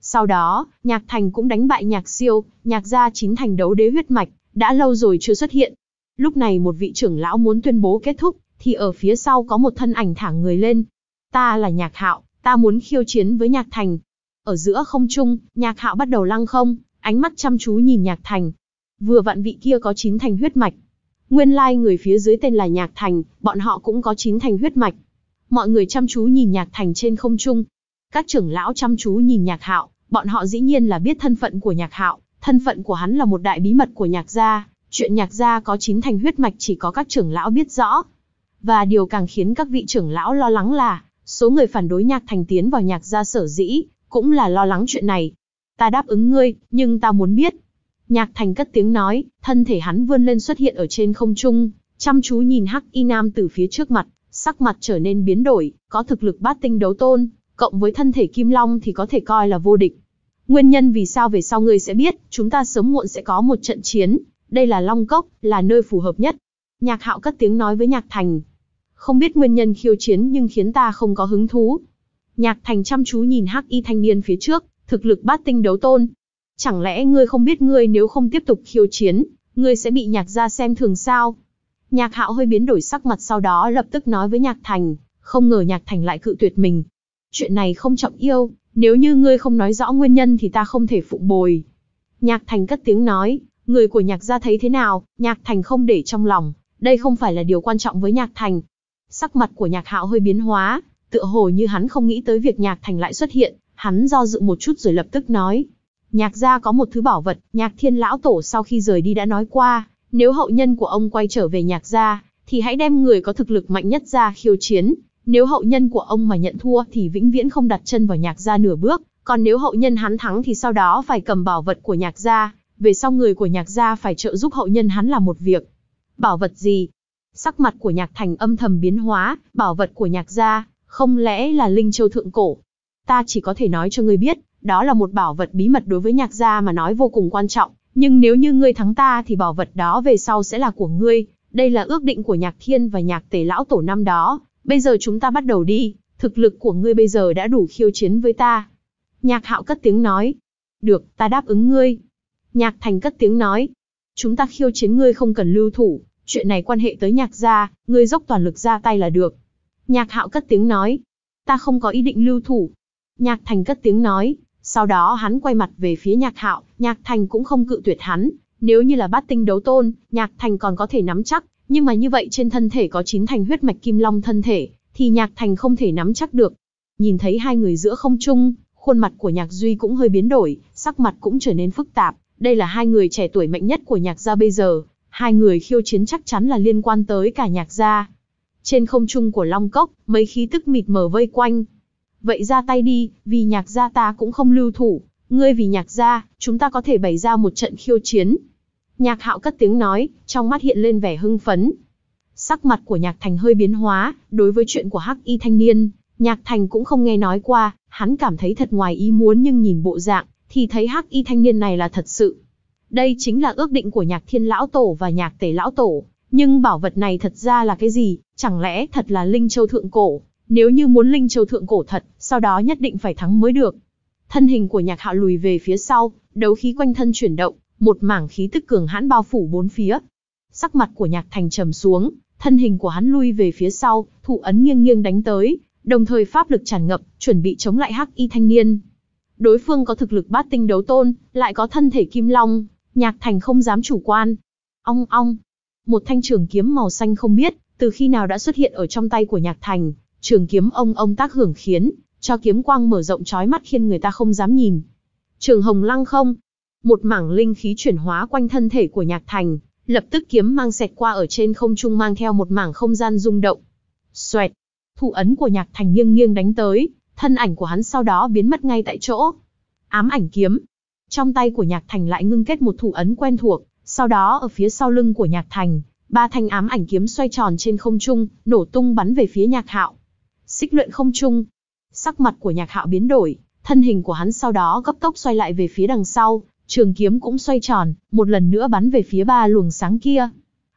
Speaker 1: Sau đó, nhạc thành cũng đánh bại nhạc siêu, nhạc gia chín thành đấu đế huyết mạch, đã lâu rồi chưa xuất hiện. Lúc này một vị trưởng lão muốn tuyên bố kết thúc, thì ở phía sau có một thân ảnh thả người lên. Ta là nhạc hạo, ta muốn khiêu chiến với nhạc thành. Ở giữa không trung, nhạc hạo bắt đầu lăng không, ánh mắt chăm chú nhìn nhạc thành. Vừa vạn vị kia có chín thành huyết mạch, Nguyên lai like người phía dưới tên là Nhạc Thành, bọn họ cũng có chín thành huyết mạch. Mọi người chăm chú nhìn Nhạc Thành trên không trung. Các trưởng lão chăm chú nhìn Nhạc Hạo, bọn họ dĩ nhiên là biết thân phận của Nhạc Hạo, thân phận của hắn là một đại bí mật của Nhạc gia, chuyện Nhạc gia có chín thành huyết mạch chỉ có các trưởng lão biết rõ. Và điều càng khiến các vị trưởng lão lo lắng là, số người phản đối Nhạc Thành tiến vào Nhạc gia sở dĩ, cũng là lo lắng chuyện này. Ta đáp ứng ngươi, nhưng ta muốn biết, Nhạc Thành cất tiếng nói, thân thể hắn vươn lên xuất hiện ở trên không trung, chăm chú nhìn Hắc Y Nam từ phía trước mặt, sắc mặt trở nên biến đổi, có thực lực bát tinh đấu tôn, cộng với thân thể Kim Long thì có thể coi là vô địch. Nguyên nhân vì sao về sau ngươi sẽ biết, chúng ta sớm muộn sẽ có một trận chiến, đây là Long Cốc, là nơi phù hợp nhất. Nhạc Hạo cất tiếng nói với Nhạc Thành. Không biết nguyên nhân khiêu chiến nhưng khiến ta không có hứng thú. Nhạc Thành chăm chú nhìn Hắc Y thanh niên phía trước, thực lực bát tinh đấu tôn, Chẳng lẽ ngươi không biết ngươi nếu không tiếp tục khiêu chiến, ngươi sẽ bị nhạc gia xem thường sao? Nhạc hạo hơi biến đổi sắc mặt sau đó lập tức nói với nhạc thành, không ngờ nhạc thành lại cự tuyệt mình. Chuyện này không trọng yêu, nếu như ngươi không nói rõ nguyên nhân thì ta không thể phụ bồi. Nhạc thành cất tiếng nói, người của nhạc gia thấy thế nào, nhạc thành không để trong lòng, đây không phải là điều quan trọng với nhạc thành. Sắc mặt của nhạc hạo hơi biến hóa, tựa hồ như hắn không nghĩ tới việc nhạc thành lại xuất hiện, hắn do dự một chút rồi lập tức nói, Nhạc gia có một thứ bảo vật, nhạc thiên lão tổ sau khi rời đi đã nói qua, nếu hậu nhân của ông quay trở về nhạc gia, thì hãy đem người có thực lực mạnh nhất ra khiêu chiến. Nếu hậu nhân của ông mà nhận thua thì vĩnh viễn không đặt chân vào nhạc gia nửa bước, còn nếu hậu nhân hắn thắng thì sau đó phải cầm bảo vật của nhạc gia, về sau người của nhạc gia phải trợ giúp hậu nhân hắn làm một việc. Bảo vật gì? Sắc mặt của nhạc thành âm thầm biến hóa, bảo vật của nhạc gia, không lẽ là Linh Châu Thượng Cổ? Ta chỉ có thể nói cho ngươi biết, đó là một bảo vật bí mật đối với nhạc gia mà nói vô cùng quan trọng, nhưng nếu như ngươi thắng ta thì bảo vật đó về sau sẽ là của ngươi. Đây là ước định của nhạc thiên và nhạc tề lão tổ năm đó, bây giờ chúng ta bắt đầu đi, thực lực của ngươi bây giờ đã đủ khiêu chiến với ta. Nhạc hạo cất tiếng nói, được, ta đáp ứng ngươi. Nhạc thành cất tiếng nói, chúng ta khiêu chiến ngươi không cần lưu thủ, chuyện này quan hệ tới nhạc gia, ngươi dốc toàn lực ra tay là được. Nhạc hạo cất tiếng nói, ta không có ý định lưu thủ. Nhạc thành cất tiếng nói, sau đó hắn quay mặt về phía Nhạc Hạo, Nhạc Thành cũng không cự tuyệt hắn, nếu như là bát tinh đấu tôn, Nhạc Thành còn có thể nắm chắc, nhưng mà như vậy trên thân thể có chín thành huyết mạch kim long thân thể, thì Nhạc Thành không thể nắm chắc được. Nhìn thấy hai người giữa không trung, khuôn mặt của Nhạc Duy cũng hơi biến đổi, sắc mặt cũng trở nên phức tạp, đây là hai người trẻ tuổi mạnh nhất của Nhạc gia bây giờ, hai người khiêu chiến chắc chắn là liên quan tới cả Nhạc gia. Trên không trung của Long Cốc, mấy khí tức mịt mờ vây quanh, Vậy ra tay đi, vì nhạc gia ta cũng không lưu thủ, ngươi vì nhạc gia, chúng ta có thể bày ra một trận khiêu chiến. Nhạc hạo cất tiếng nói, trong mắt hiện lên vẻ hưng phấn. Sắc mặt của nhạc thành hơi biến hóa, đối với chuyện của hắc y thanh niên, nhạc thành cũng không nghe nói qua, hắn cảm thấy thật ngoài ý muốn nhưng nhìn bộ dạng, thì thấy hắc y thanh niên này là thật sự. Đây chính là ước định của nhạc thiên lão tổ và nhạc tể lão tổ, nhưng bảo vật này thật ra là cái gì, chẳng lẽ thật là linh châu thượng cổ, nếu như muốn linh châu thượng cổ thật, sau đó nhất định phải thắng mới được. Thân hình của nhạc hạo lùi về phía sau, đấu khí quanh thân chuyển động, một mảng khí tức cường hãn bao phủ bốn phía. Sắc mặt của nhạc thành trầm xuống, thân hình của hắn lui về phía sau, thủ ấn nghiêng nghiêng đánh tới, đồng thời pháp lực tràn ngập, chuẩn bị chống lại hắc y thanh niên. Đối phương có thực lực bát tinh đấu tôn, lại có thân thể kim long, nhạc thành không dám chủ quan. Ong ong, một thanh trường kiếm màu xanh không biết, từ khi nào đã xuất hiện ở trong tay của nhạc thành, trường kiếm ông ông tác hưởng khiến, cho kiếm quang mở rộng trói mắt khiến người ta không dám nhìn. Trường hồng lăng không, một mảng linh khí chuyển hóa quanh thân thể của Nhạc Thành, lập tức kiếm mang xẹt qua ở trên không trung mang theo một mảng không gian rung động. Xoẹt, thủ ấn của Nhạc Thành nghiêng nghiêng đánh tới, thân ảnh của hắn sau đó biến mất ngay tại chỗ. Ám ảnh kiếm. Trong tay của Nhạc Thành lại ngưng kết một thủ ấn quen thuộc, sau đó ở phía sau lưng của Nhạc Thành, ba thanh ám ảnh kiếm xoay tròn trên không trung, nổ tung bắn về phía Nhạc Hạo xích luyện không trung. Sắc mặt của nhạc hạo biến đổi, thân hình của hắn sau đó gấp tốc xoay lại về phía đằng sau, trường kiếm cũng xoay tròn, một lần nữa bắn về phía ba luồng sáng kia.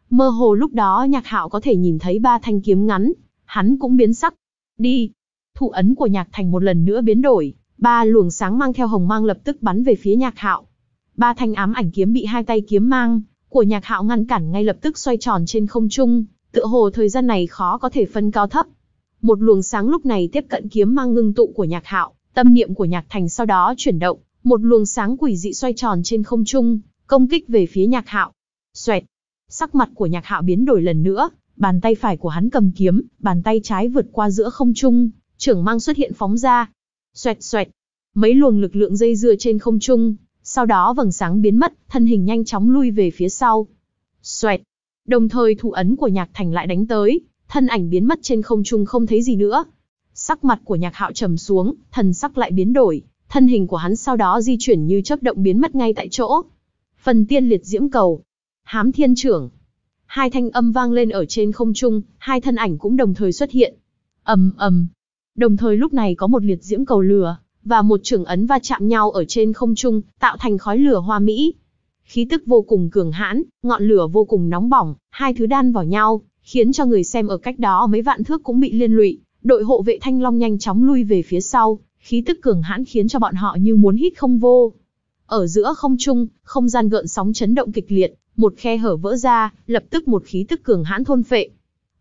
Speaker 1: Mơ hồ lúc đó nhạc hạo có thể nhìn thấy ba thanh kiếm ngắn, hắn cũng biến sắc. Đi! Thụ ấn của nhạc thành một lần nữa biến đổi, ba luồng sáng mang theo hồng mang lập tức bắn về phía nhạc hạo. Ba thanh ám ảnh kiếm bị hai tay kiếm mang, của nhạc hạo ngăn cản ngay lập tức xoay tròn trên không trung, tựa hồ thời gian này khó có thể phân cao thấp. Một luồng sáng lúc này tiếp cận kiếm mang ngưng tụ của Nhạc Hạo, tâm niệm của Nhạc Thành sau đó chuyển động, một luồng sáng quỷ dị xoay tròn trên không trung, công kích về phía Nhạc Hạo. Xoẹt. Sắc mặt của Nhạc Hạo biến đổi lần nữa, bàn tay phải của hắn cầm kiếm, bàn tay trái vượt qua giữa không trung, trưởng mang xuất hiện phóng ra. Xoẹt xoẹt. Mấy luồng lực lượng dây dưa trên không trung, sau đó vầng sáng biến mất, thân hình nhanh chóng lui về phía sau. Xoẹt. Đồng thời thủ ấn của Nhạc Thành lại đánh tới, thân ảnh biến mất trên không trung không thấy gì nữa. Sắc mặt của Nhạc Hạo trầm xuống, thần sắc lại biến đổi, thân hình của hắn sau đó di chuyển như chớp động biến mất ngay tại chỗ. Phần tiên liệt diễm cầu, hám thiên trưởng. Hai thanh âm vang lên ở trên không trung, hai thân ảnh cũng đồng thời xuất hiện. ầm ầm. Đồng thời lúc này có một liệt diễm cầu lửa và một trưởng ấn va chạm nhau ở trên không trung, tạo thành khói lửa hoa mỹ. Khí tức vô cùng cường hãn, ngọn lửa vô cùng nóng bỏng, hai thứ đan vào nhau, khiến cho người xem ở cách đó mấy vạn thước cũng bị liên lụy. Đội hộ vệ Thanh Long nhanh chóng lui về phía sau, khí tức cường hãn khiến cho bọn họ như muốn hít không vô. Ở giữa không trung, không gian gợn sóng chấn động kịch liệt, một khe hở vỡ ra, lập tức một khí tức cường hãn thôn phệ.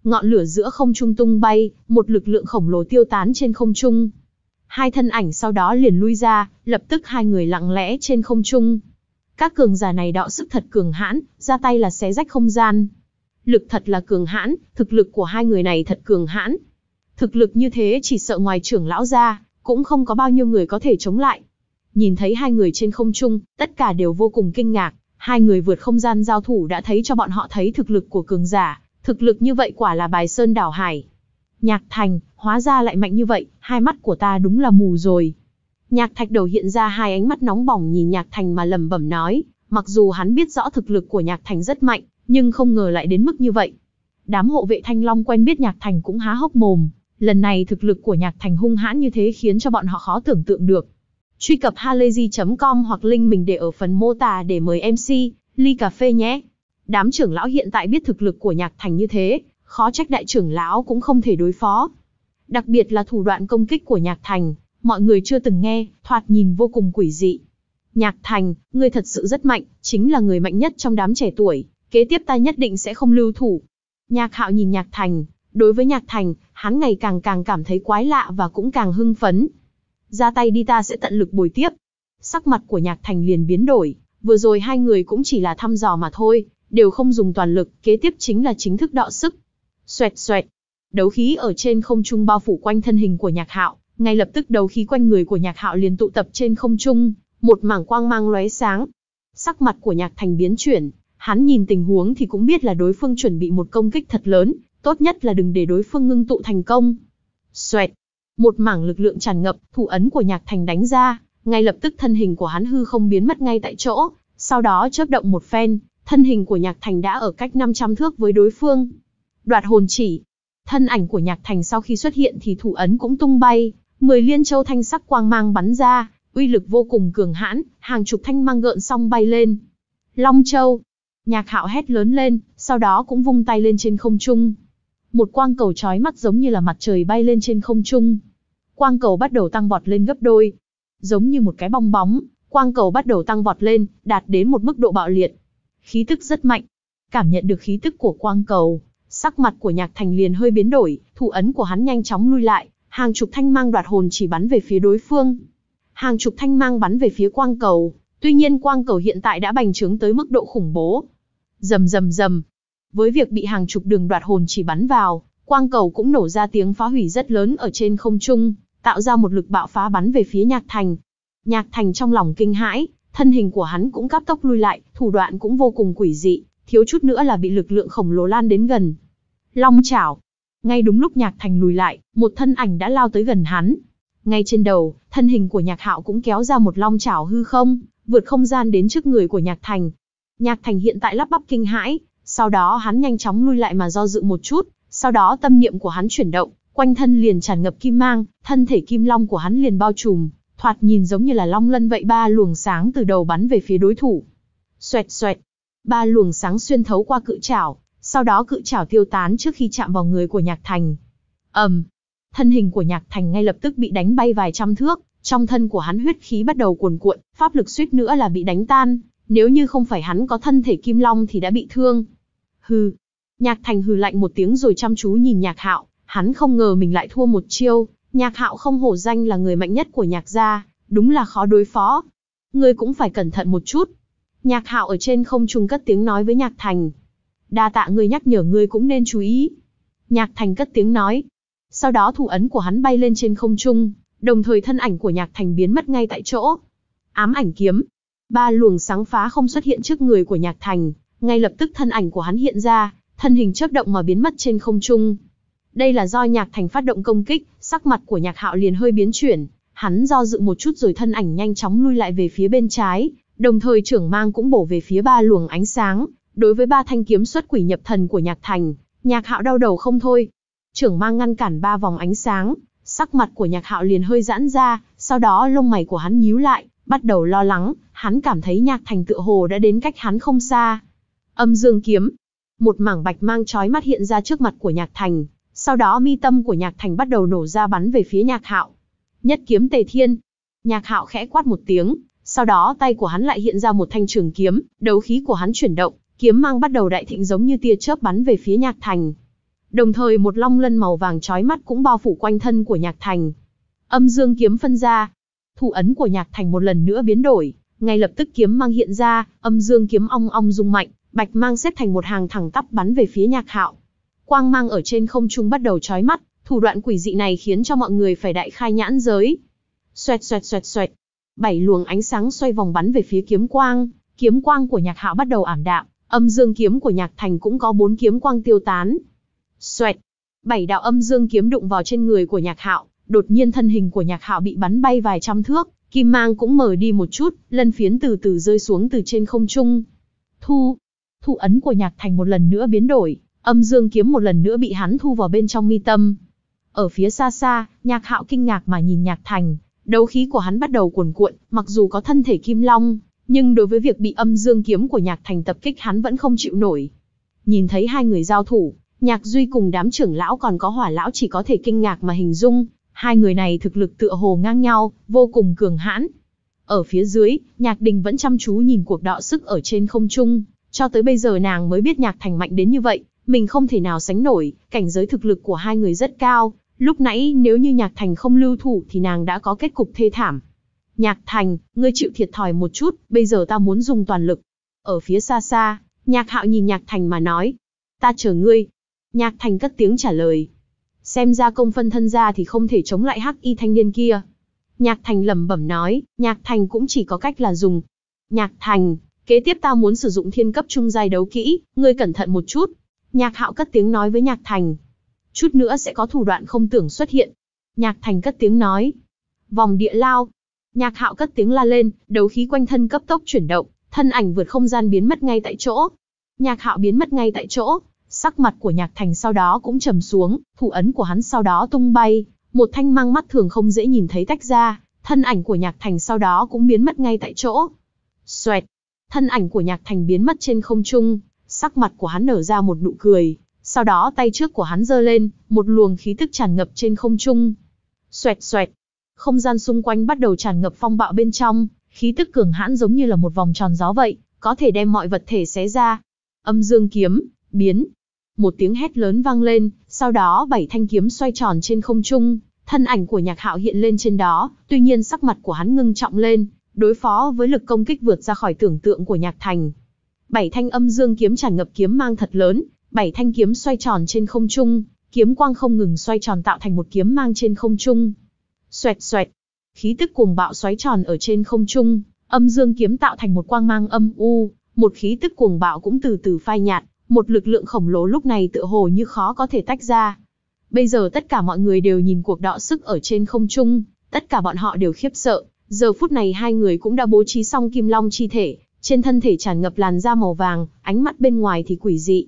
Speaker 1: Ngọn lửa giữa không trung tung bay, một lực lượng khổng lồ tiêu tán trên không trung. Hai thân ảnh sau đó liền lui ra, lập tức hai người lặng lẽ trên không trung. Các cường giả này đạo sức thật cường hãn, ra tay là xé rách không gian lực thật là cường hãn, thực lực của hai người này thật cường hãn. Thực lực như thế chỉ sợ ngoài trưởng lão ra, cũng không có bao nhiêu người có thể chống lại. Nhìn thấy hai người trên không trung, tất cả đều vô cùng kinh ngạc, hai người vượt không gian giao thủ đã thấy cho bọn họ thấy thực lực của cường giả, thực lực như vậy quả là bài sơn đảo hải. Nhạc thành, hóa ra lại mạnh như vậy, hai mắt của ta đúng là mù rồi. Nhạc thạch đầu hiện ra hai ánh mắt nóng bỏng nhìn nhạc thành mà lầm bẩm nói, mặc dù hắn biết rõ thực lực của nhạc thành rất mạnh, nhưng không ngờ lại đến mức như vậy. Đám hộ vệ Thanh Long quen biết Nhạc Thành cũng há hốc mồm, lần này thực lực của Nhạc Thành hung hãn như thế khiến cho bọn họ khó tưởng tượng được. Truy cập halayzi.com hoặc link mình để ở phần mô tả để mời MC, ly cà phê nhé. Đám trưởng lão hiện tại biết thực lực của Nhạc Thành như thế, khó trách đại trưởng lão cũng không thể đối phó. Đặc biệt là thủ đoạn công kích của Nhạc Thành, mọi người chưa từng nghe, thoạt nhìn vô cùng quỷ dị. Nhạc Thành, người thật sự rất mạnh, chính là người mạnh nhất trong đám trẻ tuổi kế tiếp ta nhất định sẽ không lưu thủ. Nhạc hạo nhìn nhạc thành, đối với nhạc thành, hắn ngày càng càng cảm thấy quái lạ và cũng càng hưng phấn. Ra tay đi ta sẽ tận lực bồi tiếp. Sắc mặt của nhạc thành liền biến đổi, vừa rồi hai người cũng chỉ là thăm dò mà thôi, đều không dùng toàn lực, kế tiếp chính là chính thức đọ sức. Xoẹt xoẹt, đấu khí ở trên không trung bao phủ quanh thân hình của nhạc hạo, ngay lập tức đấu khí quanh người của nhạc hạo liền tụ tập trên không trung, một mảng quang mang lóe sáng. Sắc mặt của nhạc thành biến chuyển, Hắn nhìn tình huống thì cũng biết là đối phương chuẩn bị một công kích thật lớn, tốt nhất là đừng để đối phương ngưng tụ thành công. Xoẹt! Một mảng lực lượng tràn ngập, thủ ấn của nhạc thành đánh ra, ngay lập tức thân hình của hắn hư không biến mất ngay tại chỗ, sau đó chớp động một phen, thân hình của nhạc thành đã ở cách 500 thước với đối phương. Đoạt hồn chỉ, thân ảnh của nhạc thành sau khi xuất hiện thì thủ ấn cũng tung bay, mười liên châu thanh sắc quang mang bắn ra, uy lực vô cùng cường hãn, hàng chục thanh mang gợn song bay lên. Long châu, Nhạc hạo hét lớn lên, sau đó cũng vung tay lên trên không trung. Một quang cầu trói mắt giống như là mặt trời bay lên trên không trung. Quang cầu bắt đầu tăng vọt lên gấp đôi. Giống như một cái bong bóng, quang cầu bắt đầu tăng vọt lên, đạt đến một mức độ bạo liệt. Khí tức rất mạnh. Cảm nhận được khí tức của quang cầu, sắc mặt của nhạc thành liền hơi biến đổi, thủ ấn của hắn nhanh chóng lui lại, hàng chục thanh mang đoạt hồn chỉ bắn về phía đối phương. Hàng chục thanh mang bắn về phía quang cầu, tuy nhiên quang cầu hiện tại đã bành trướng tới mức độ khủng bố, Rầm rầm rầm. Với việc bị hàng chục đường đoạt hồn chỉ bắn vào, quang cầu cũng nổ ra tiếng phá hủy rất lớn ở trên không trung, tạo ra một lực bạo phá bắn về phía Nhạc Thành. Nhạc Thành trong lòng kinh hãi, thân hình của hắn cũng cấp tốc lui lại, thủ đoạn cũng vô cùng quỷ dị, thiếu chút nữa là bị lực lượng khổng lồ lan đến gần. Long chảo. Ngay đúng lúc Nhạc Thành lùi lại, một thân ảnh đã lao tới gần hắn. Ngay trên đầu, thân hình của Nhạc Hạo cũng kéo ra một long chảo hư không, vượt không gian đến trước người của Nhạc Thành, Nhạc Thành hiện tại lắp bắp kinh hãi, sau đó hắn nhanh chóng lui lại mà do dự một chút, sau đó tâm niệm của hắn chuyển động, quanh thân liền tràn ngập kim mang, thân thể kim long của hắn liền bao trùm, thoạt nhìn giống như là long lân vậy ba luồng sáng từ đầu bắn về phía đối thủ. Xoẹt xoẹt, ba luồng sáng xuyên thấu qua cự chảo, sau đó cự chảo tiêu tán trước khi chạm vào người của Nhạc Thành. Ầm, um, thân hình của Nhạc Thành ngay lập tức bị đánh bay vài trăm thước, trong thân của hắn huyết khí bắt đầu cuồn cuộn, pháp lực suýt nữa là bị đánh tan, nếu như không phải hắn có thân thể kim long thì đã bị thương. Hừ. Nhạc thành hừ lạnh một tiếng rồi chăm chú nhìn nhạc hạo, hắn không ngờ mình lại thua một chiêu, nhạc hạo không hổ danh là người mạnh nhất của nhạc gia, đúng là khó đối phó. Ngươi cũng phải cẩn thận một chút. Nhạc hạo ở trên không trung cất tiếng nói với nhạc thành. Đa tạ ngươi nhắc nhở ngươi cũng nên chú ý. Nhạc thành cất tiếng nói. Sau đó thủ ấn của hắn bay lên trên không trung, đồng thời thân ảnh của nhạc thành biến mất ngay tại chỗ. Ám ảnh kiếm. Ba luồng sáng phá không xuất hiện trước người của Nhạc Thành, ngay lập tức thân ảnh của hắn hiện ra, thân hình chớp động mà biến mất trên không trung. Đây là do Nhạc Thành phát động công kích, sắc mặt của Nhạc Hạo liền hơi biến chuyển, hắn do dự một chút rồi thân ảnh nhanh chóng lui lại về phía bên trái, đồng thời trưởng mang cũng bổ về phía ba luồng ánh sáng, đối với ba thanh kiếm xuất quỷ nhập thần của Nhạc Thành, Nhạc Hạo đau đầu không thôi. Trưởng mang ngăn cản ba vòng ánh sáng, sắc mặt của Nhạc Hạo liền hơi giãn ra, sau đó lông mày của hắn nhíu lại, bắt đầu lo lắng, hắn cảm thấy nhạc thành tựa hồ đã đến cách hắn không xa. Âm dương kiếm. Một mảng bạch mang chói mắt hiện ra trước mặt của nhạc thành, sau đó mi tâm của nhạc thành bắt đầu nổ ra bắn về phía nhạc hạo. Nhất kiếm tề thiên. Nhạc hạo khẽ quát một tiếng, sau đó tay của hắn lại hiện ra một thanh trường kiếm, đấu khí của hắn chuyển động, kiếm mang bắt đầu đại thịnh giống như tia chớp bắn về phía nhạc thành. Đồng thời một long lân màu vàng chói mắt cũng bao phủ quanh thân của nhạc thành. Âm dương kiếm phân ra, thủ ấn của Nhạc Thành một lần nữa biến đổi, ngay lập tức kiếm mang hiện ra, âm dương kiếm ong ong rung mạnh, bạch mang xếp thành một hàng thẳng tắp bắn về phía Nhạc Hạo. Quang mang ở trên không trung bắt đầu chói mắt, thủ đoạn quỷ dị này khiến cho mọi người phải đại khai nhãn giới. Xoẹt xoẹt xoẹt xoẹt, bảy luồng ánh sáng xoay vòng bắn về phía kiếm quang, kiếm quang của Nhạc Hạo bắt đầu ảm đạm, âm dương kiếm của Nhạc Thành cũng có bốn kiếm quang tiêu tán. Xoẹt, bảy đạo âm dương kiếm đụng vào trên người của Nhạc Hạo, đột nhiên thân hình của nhạc hạo bị bắn bay vài trăm thước, kim mang cũng mở đi một chút, lân phiến từ từ rơi xuống từ trên không trung. Thu, thu ấn của nhạc thành một lần nữa biến đổi, âm dương kiếm một lần nữa bị hắn thu vào bên trong mi tâm. Ở phía xa xa, nhạc hạo kinh ngạc mà nhìn nhạc thành, đấu khí của hắn bắt đầu cuồn cuộn, mặc dù có thân thể kim long, nhưng đối với việc bị âm dương kiếm của nhạc thành tập kích hắn vẫn không chịu nổi. Nhìn thấy hai người giao thủ, nhạc duy cùng đám trưởng lão còn có hỏa lão chỉ có thể kinh ngạc mà hình dung, Hai người này thực lực tựa hồ ngang nhau, vô cùng cường hãn. Ở phía dưới, Nhạc Đình vẫn chăm chú nhìn cuộc đọ sức ở trên không trung, cho tới bây giờ nàng mới biết Nhạc Thành mạnh đến như vậy, mình không thể nào sánh nổi, cảnh giới thực lực của hai người rất cao, lúc nãy nếu như Nhạc Thành không lưu thủ thì nàng đã có kết cục thê thảm. Nhạc Thành, ngươi chịu thiệt thòi một chút, bây giờ ta muốn dùng toàn lực. Ở phía xa xa, Nhạc Hạo nhìn Nhạc Thành mà nói, ta chờ ngươi. Nhạc Thành cất tiếng trả lời, xem ra công phân thân ra thì không thể chống lại hắc y thanh niên kia. Nhạc Thành lẩm bẩm nói, Nhạc Thành cũng chỉ có cách là dùng. Nhạc Thành, kế tiếp ta muốn sử dụng thiên cấp trung giai đấu kỹ, ngươi cẩn thận một chút. Nhạc Hạo cất tiếng nói với Nhạc Thành. Chút nữa sẽ có thủ đoạn không tưởng xuất hiện. Nhạc Thành cất tiếng nói. Vòng địa lao. Nhạc Hạo cất tiếng la lên, đấu khí quanh thân cấp tốc chuyển động, thân ảnh vượt không gian biến mất ngay tại chỗ. Nhạc Hạo biến mất ngay tại chỗ, Sắc mặt của Nhạc Thành sau đó cũng trầm xuống, thủ ấn của hắn sau đó tung bay, một thanh mang mắt thường không dễ nhìn thấy tách ra, thân ảnh của Nhạc Thành sau đó cũng biến mất ngay tại chỗ. Xoẹt, thân ảnh của Nhạc Thành biến mất trên không trung, sắc mặt của hắn nở ra một nụ cười, sau đó tay trước của hắn giơ lên, một luồng khí tức tràn ngập trên không trung. Xoẹt xoẹt, không gian xung quanh bắt đầu tràn ngập phong bạo bên trong, khí tức cường hãn giống như là một vòng tròn gió vậy, có thể đem mọi vật thể xé ra. Âm dương kiếm, biến, một tiếng hét lớn vang lên, sau đó bảy thanh kiếm xoay tròn trên không trung, thân ảnh của Nhạc Hạo hiện lên trên đó, tuy nhiên sắc mặt của hắn ngưng trọng lên, đối phó với lực công kích vượt ra khỏi tưởng tượng của Nhạc Thành. Bảy thanh âm dương kiếm tràn ngập kiếm mang thật lớn, bảy thanh kiếm xoay tròn trên không trung, kiếm quang không ngừng xoay tròn tạo thành một kiếm mang trên không trung. Xoẹt xoẹt, khí tức cuồng bạo xoáy tròn ở trên không trung, âm dương kiếm tạo thành một quang mang âm u, một khí tức cuồng bạo cũng từ từ phai nhạt, một lực lượng khổng lồ lúc này tựa hồ như khó có thể tách ra. Bây giờ tất cả mọi người đều nhìn cuộc đọ sức ở trên không trung, tất cả bọn họ đều khiếp sợ. Giờ phút này hai người cũng đã bố trí xong kim long chi thể, trên thân thể tràn ngập làn da màu vàng, ánh mắt bên ngoài thì quỷ dị.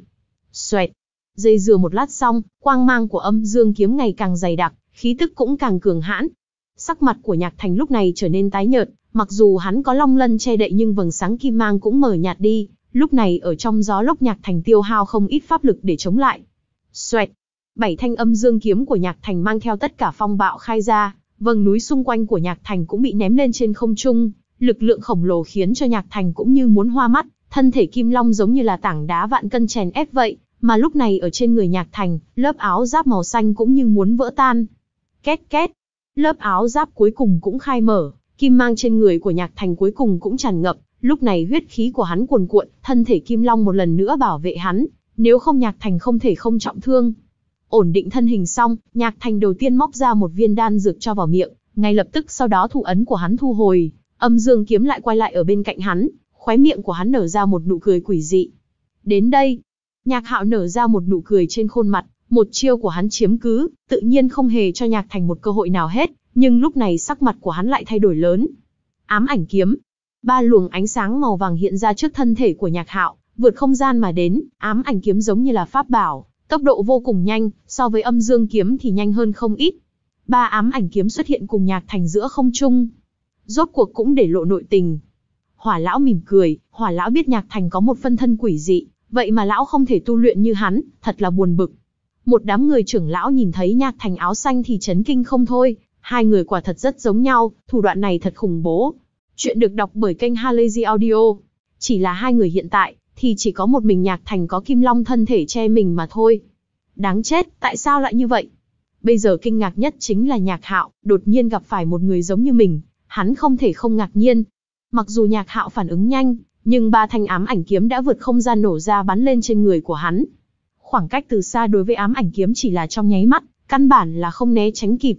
Speaker 1: Xoẹt. Dây dừa một lát xong, quang mang của âm dương kiếm ngày càng dày đặc, khí tức cũng càng cường hãn. Sắc mặt của Nhạc Thành lúc này trở nên tái nhợt, mặc dù hắn có long lân che đậy nhưng vầng sáng kim mang cũng mở nhạt đi, Lúc này ở trong gió lốc Nhạc Thành tiêu hao không ít pháp lực để chống lại. Xoẹt, bảy thanh âm dương kiếm của Nhạc Thành mang theo tất cả phong bạo khai ra, vầng núi xung quanh của Nhạc Thành cũng bị ném lên trên không trung, lực lượng khổng lồ khiến cho Nhạc Thành cũng như muốn hoa mắt, thân thể Kim Long giống như là tảng đá vạn cân chèn ép vậy, mà lúc này ở trên người Nhạc Thành, lớp áo giáp màu xanh cũng như muốn vỡ tan. Két két, lớp áo giáp cuối cùng cũng khai mở, kim mang trên người của Nhạc Thành cuối cùng cũng tràn ngập, Lúc này huyết khí của hắn cuồn cuộn, thân thể Kim Long một lần nữa bảo vệ hắn, nếu không Nhạc Thành không thể không trọng thương. Ổn định thân hình xong, Nhạc Thành đầu tiên móc ra một viên đan dược cho vào miệng, ngay lập tức sau đó thủ ấn của hắn thu hồi, âm dương kiếm lại quay lại ở bên cạnh hắn, khóe miệng của hắn nở ra một nụ cười quỷ dị. Đến đây, Nhạc Hạo nở ra một nụ cười trên khuôn mặt, một chiêu của hắn chiếm cứ, tự nhiên không hề cho Nhạc Thành một cơ hội nào hết, nhưng lúc này sắc mặt của hắn lại thay đổi lớn. Ám ảnh kiếm, ba luồng ánh sáng màu vàng hiện ra trước thân thể của Nhạc Hạo, vượt không gian mà đến, ám ảnh kiếm giống như là pháp bảo, tốc độ vô cùng nhanh, so với âm dương kiếm thì nhanh hơn không ít. Ba ám ảnh kiếm xuất hiện cùng Nhạc Thành giữa không trung. Rốt cuộc cũng để lộ nội tình. Hỏa lão mỉm cười, Hỏa lão biết Nhạc Thành có một phân thân quỷ dị, vậy mà lão không thể tu luyện như hắn, thật là buồn bực. Một đám người trưởng lão nhìn thấy Nhạc Thành áo xanh thì chấn kinh không thôi, hai người quả thật rất giống nhau, thủ đoạn này thật khủng bố, Chuyện được đọc bởi kênh Halazy Audio. Chỉ là hai người hiện tại, thì chỉ có một mình Nhạc Thành có kim long thân thể che mình mà thôi. Đáng chết, tại sao lại như vậy? Bây giờ kinh ngạc nhất chính là Nhạc Hạo, đột nhiên gặp phải một người giống như mình, hắn không thể không ngạc nhiên. Mặc dù Nhạc Hạo phản ứng nhanh, nhưng ba thanh ám ảnh kiếm đã vượt không gian nổ ra bắn lên trên người của hắn. Khoảng cách từ xa đối với ám ảnh kiếm chỉ là trong nháy mắt, căn bản là không né tránh kịp.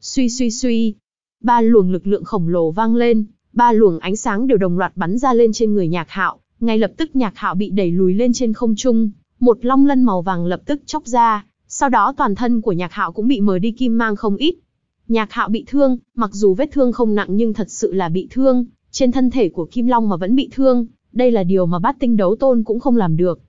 Speaker 1: Suy suy suy, ba luồng lực lượng khổng lồ vang lên, ba luồng ánh sáng đều đồng loạt bắn ra lên trên người nhạc hạo, ngay lập tức nhạc hạo bị đẩy lùi lên trên không trung, một long lân màu vàng lập tức chóc ra, sau đó toàn thân của nhạc hạo cũng bị mờ đi kim mang không ít. Nhạc hạo bị thương, mặc dù vết thương không nặng nhưng thật sự là bị thương, trên thân thể của kim long mà vẫn bị thương, đây là điều mà bát tinh đấu tôn cũng không làm được.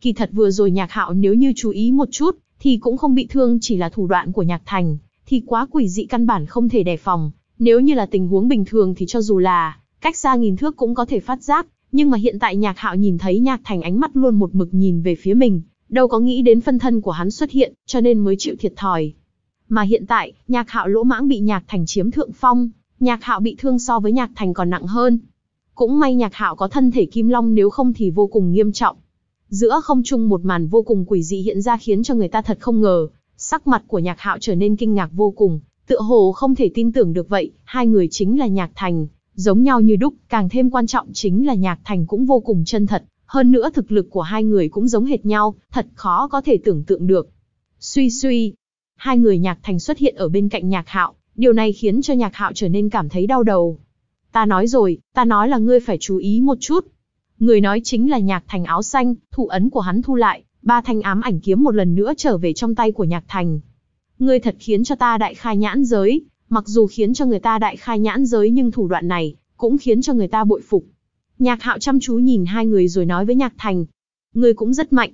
Speaker 1: Kỳ thật vừa rồi nhạc hạo nếu như chú ý một chút, thì cũng không bị thương chỉ là thủ đoạn của nhạc thành, thì quá quỷ dị căn bản không thể đề phòng, nếu như là tình huống bình thường thì cho dù là cách xa nghìn thước cũng có thể phát giác, nhưng mà hiện tại Nhạc Hạo nhìn thấy Nhạc Thành ánh mắt luôn một mực nhìn về phía mình, đâu có nghĩ đến phân thân của hắn xuất hiện, cho nên mới chịu thiệt thòi. Mà hiện tại, Nhạc Hạo lỗ mãng bị Nhạc Thành chiếm thượng phong, Nhạc Hạo bị thương so với Nhạc Thành còn nặng hơn. Cũng may Nhạc Hạo có thân thể kim long nếu không thì vô cùng nghiêm trọng. Giữa không trung một màn vô cùng quỷ dị hiện ra khiến cho người ta thật không ngờ, sắc mặt của Nhạc Hạo trở nên kinh ngạc vô cùng, tựa hồ không thể tin tưởng được vậy, hai người chính là Nhạc Thành, giống nhau như đúc, càng thêm quan trọng chính là Nhạc Thành cũng vô cùng chân thật, hơn nữa thực lực của hai người cũng giống hệt nhau, thật khó có thể tưởng tượng được. Suy suy, hai người Nhạc Thành xuất hiện ở bên cạnh Nhạc Hạo, điều này khiến cho Nhạc Hạo trở nên cảm thấy đau đầu. Ta nói rồi, ta nói là ngươi phải chú ý một chút. Người nói chính là Nhạc Thành áo xanh, thủ ấn của hắn thu lại, ba thanh ám ảnh kiếm một lần nữa trở về trong tay của Nhạc Thành, Ngươi thật khiến cho ta đại khai nhãn giới, mặc dù khiến cho người ta đại khai nhãn giới nhưng thủ đoạn này cũng khiến cho người ta bội phục. Nhạc hạo chăm chú nhìn hai người rồi nói với nhạc thành. Ngươi cũng rất mạnh.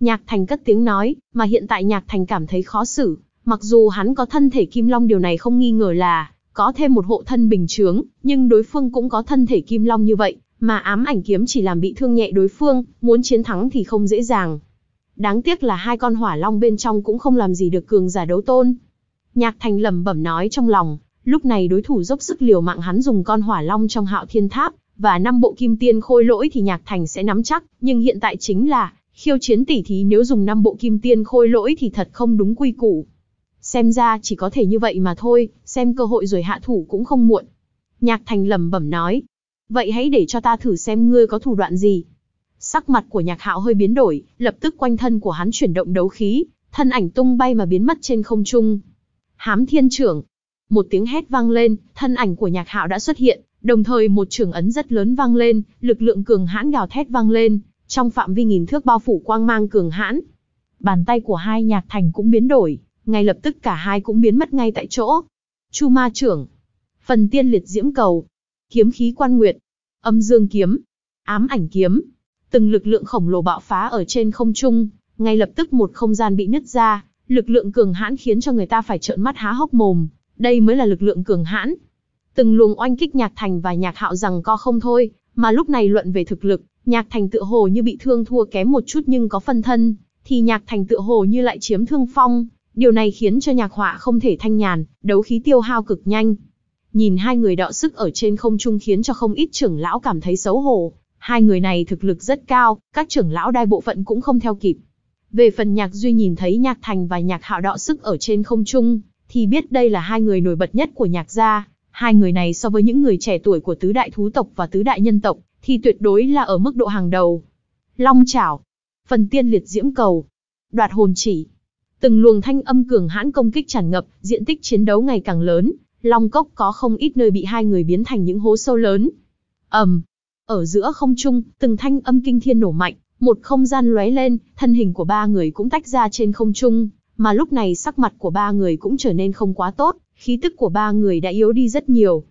Speaker 1: Nhạc thành cất tiếng nói, mà hiện tại nhạc thành cảm thấy khó xử. Mặc dù hắn có thân thể kim long điều này không nghi ngờ là có thêm một hộ thân bình chướng, nhưng đối phương cũng có thân thể kim long như vậy, mà ám ảnh kiếm chỉ làm bị thương nhẹ đối phương, muốn chiến thắng thì không dễ dàng. Đáng tiếc là hai con hỏa long bên trong cũng không làm gì được cường giả đấu tôn. Nhạc thành lẩm bẩm nói trong lòng, lúc này đối thủ dốc sức liều mạng hắn dùng con hỏa long trong hạo thiên tháp, và năm bộ kim tiên khôi lỗi thì nhạc thành sẽ nắm chắc, nhưng hiện tại chính là, khiêu chiến tỷ thí nếu dùng năm bộ kim tiên khôi lỗi thì thật không đúng quy củ. Xem ra chỉ có thể như vậy mà thôi, xem cơ hội rồi hạ thủ cũng không muộn. Nhạc thành lẩm bẩm nói, vậy hãy để cho ta thử xem ngươi có thủ đoạn gì. Sắc mặt của nhạc hạo hơi biến đổi, lập tức quanh thân của hắn chuyển động đấu khí, thân ảnh tung bay mà biến mất trên không trung. Hám thiên trưởng. Một tiếng hét vang lên, thân ảnh của nhạc hạo đã xuất hiện, đồng thời một trường ấn rất lớn vang lên, lực lượng cường hãn gào thét vang lên, trong phạm vi nghìn thước bao phủ quang mang cường hãn. Bàn tay của hai nhạc thành cũng biến đổi, ngay lập tức cả hai cũng biến mất ngay tại chỗ. Chu ma trưởng. Phần tiên liệt diễm cầu. Kiếm khí quan nguyệt. Âm dương kiếm. Ám ảnh kiếm từng lực lượng khổng lồ bạo phá ở trên không trung, ngay lập tức một không gian bị nứt ra, lực lượng cường hãn khiến cho người ta phải trợn mắt há hốc mồm, đây mới là lực lượng cường hãn. Từng luồng oanh kích Nhạc Thành và Nhạc Hạo rằng co không thôi, mà lúc này luận về thực lực, Nhạc Thành tựa hồ như bị thương thua kém một chút nhưng có phân thân, thì Nhạc Thành tựa hồ như lại chiếm thương phong, điều này khiến cho Nhạc Họa không thể thanh nhàn, đấu khí tiêu hao cực nhanh. Nhìn hai người đọ sức ở trên không trung khiến cho không ít trưởng lão cảm thấy xấu hổ, Hai người này thực lực rất cao, các trưởng lão đai bộ phận cũng không theo kịp. Về phần nhạc duy nhìn thấy nhạc thành và nhạc hạo đọ sức ở trên không trung, thì biết đây là hai người nổi bật nhất của nhạc gia. Hai người này so với những người trẻ tuổi của tứ đại thú tộc và tứ đại nhân tộc, thì tuyệt đối là ở mức độ hàng đầu. Long chảo, phần tiên liệt diễm cầu, đoạt hồn chỉ. Từng luồng thanh âm cường hãn công kích tràn ngập, diện tích chiến đấu ngày càng lớn, Long Cốc có không ít nơi bị hai người biến thành những hố sâu lớn. ầm, ở giữa không trung, từng thanh âm kinh thiên nổ mạnh, một không gian lóe lên, thân hình của ba người cũng tách ra trên không trung, mà lúc này sắc mặt của ba người cũng trở nên không quá tốt, khí tức của ba người đã yếu đi rất nhiều.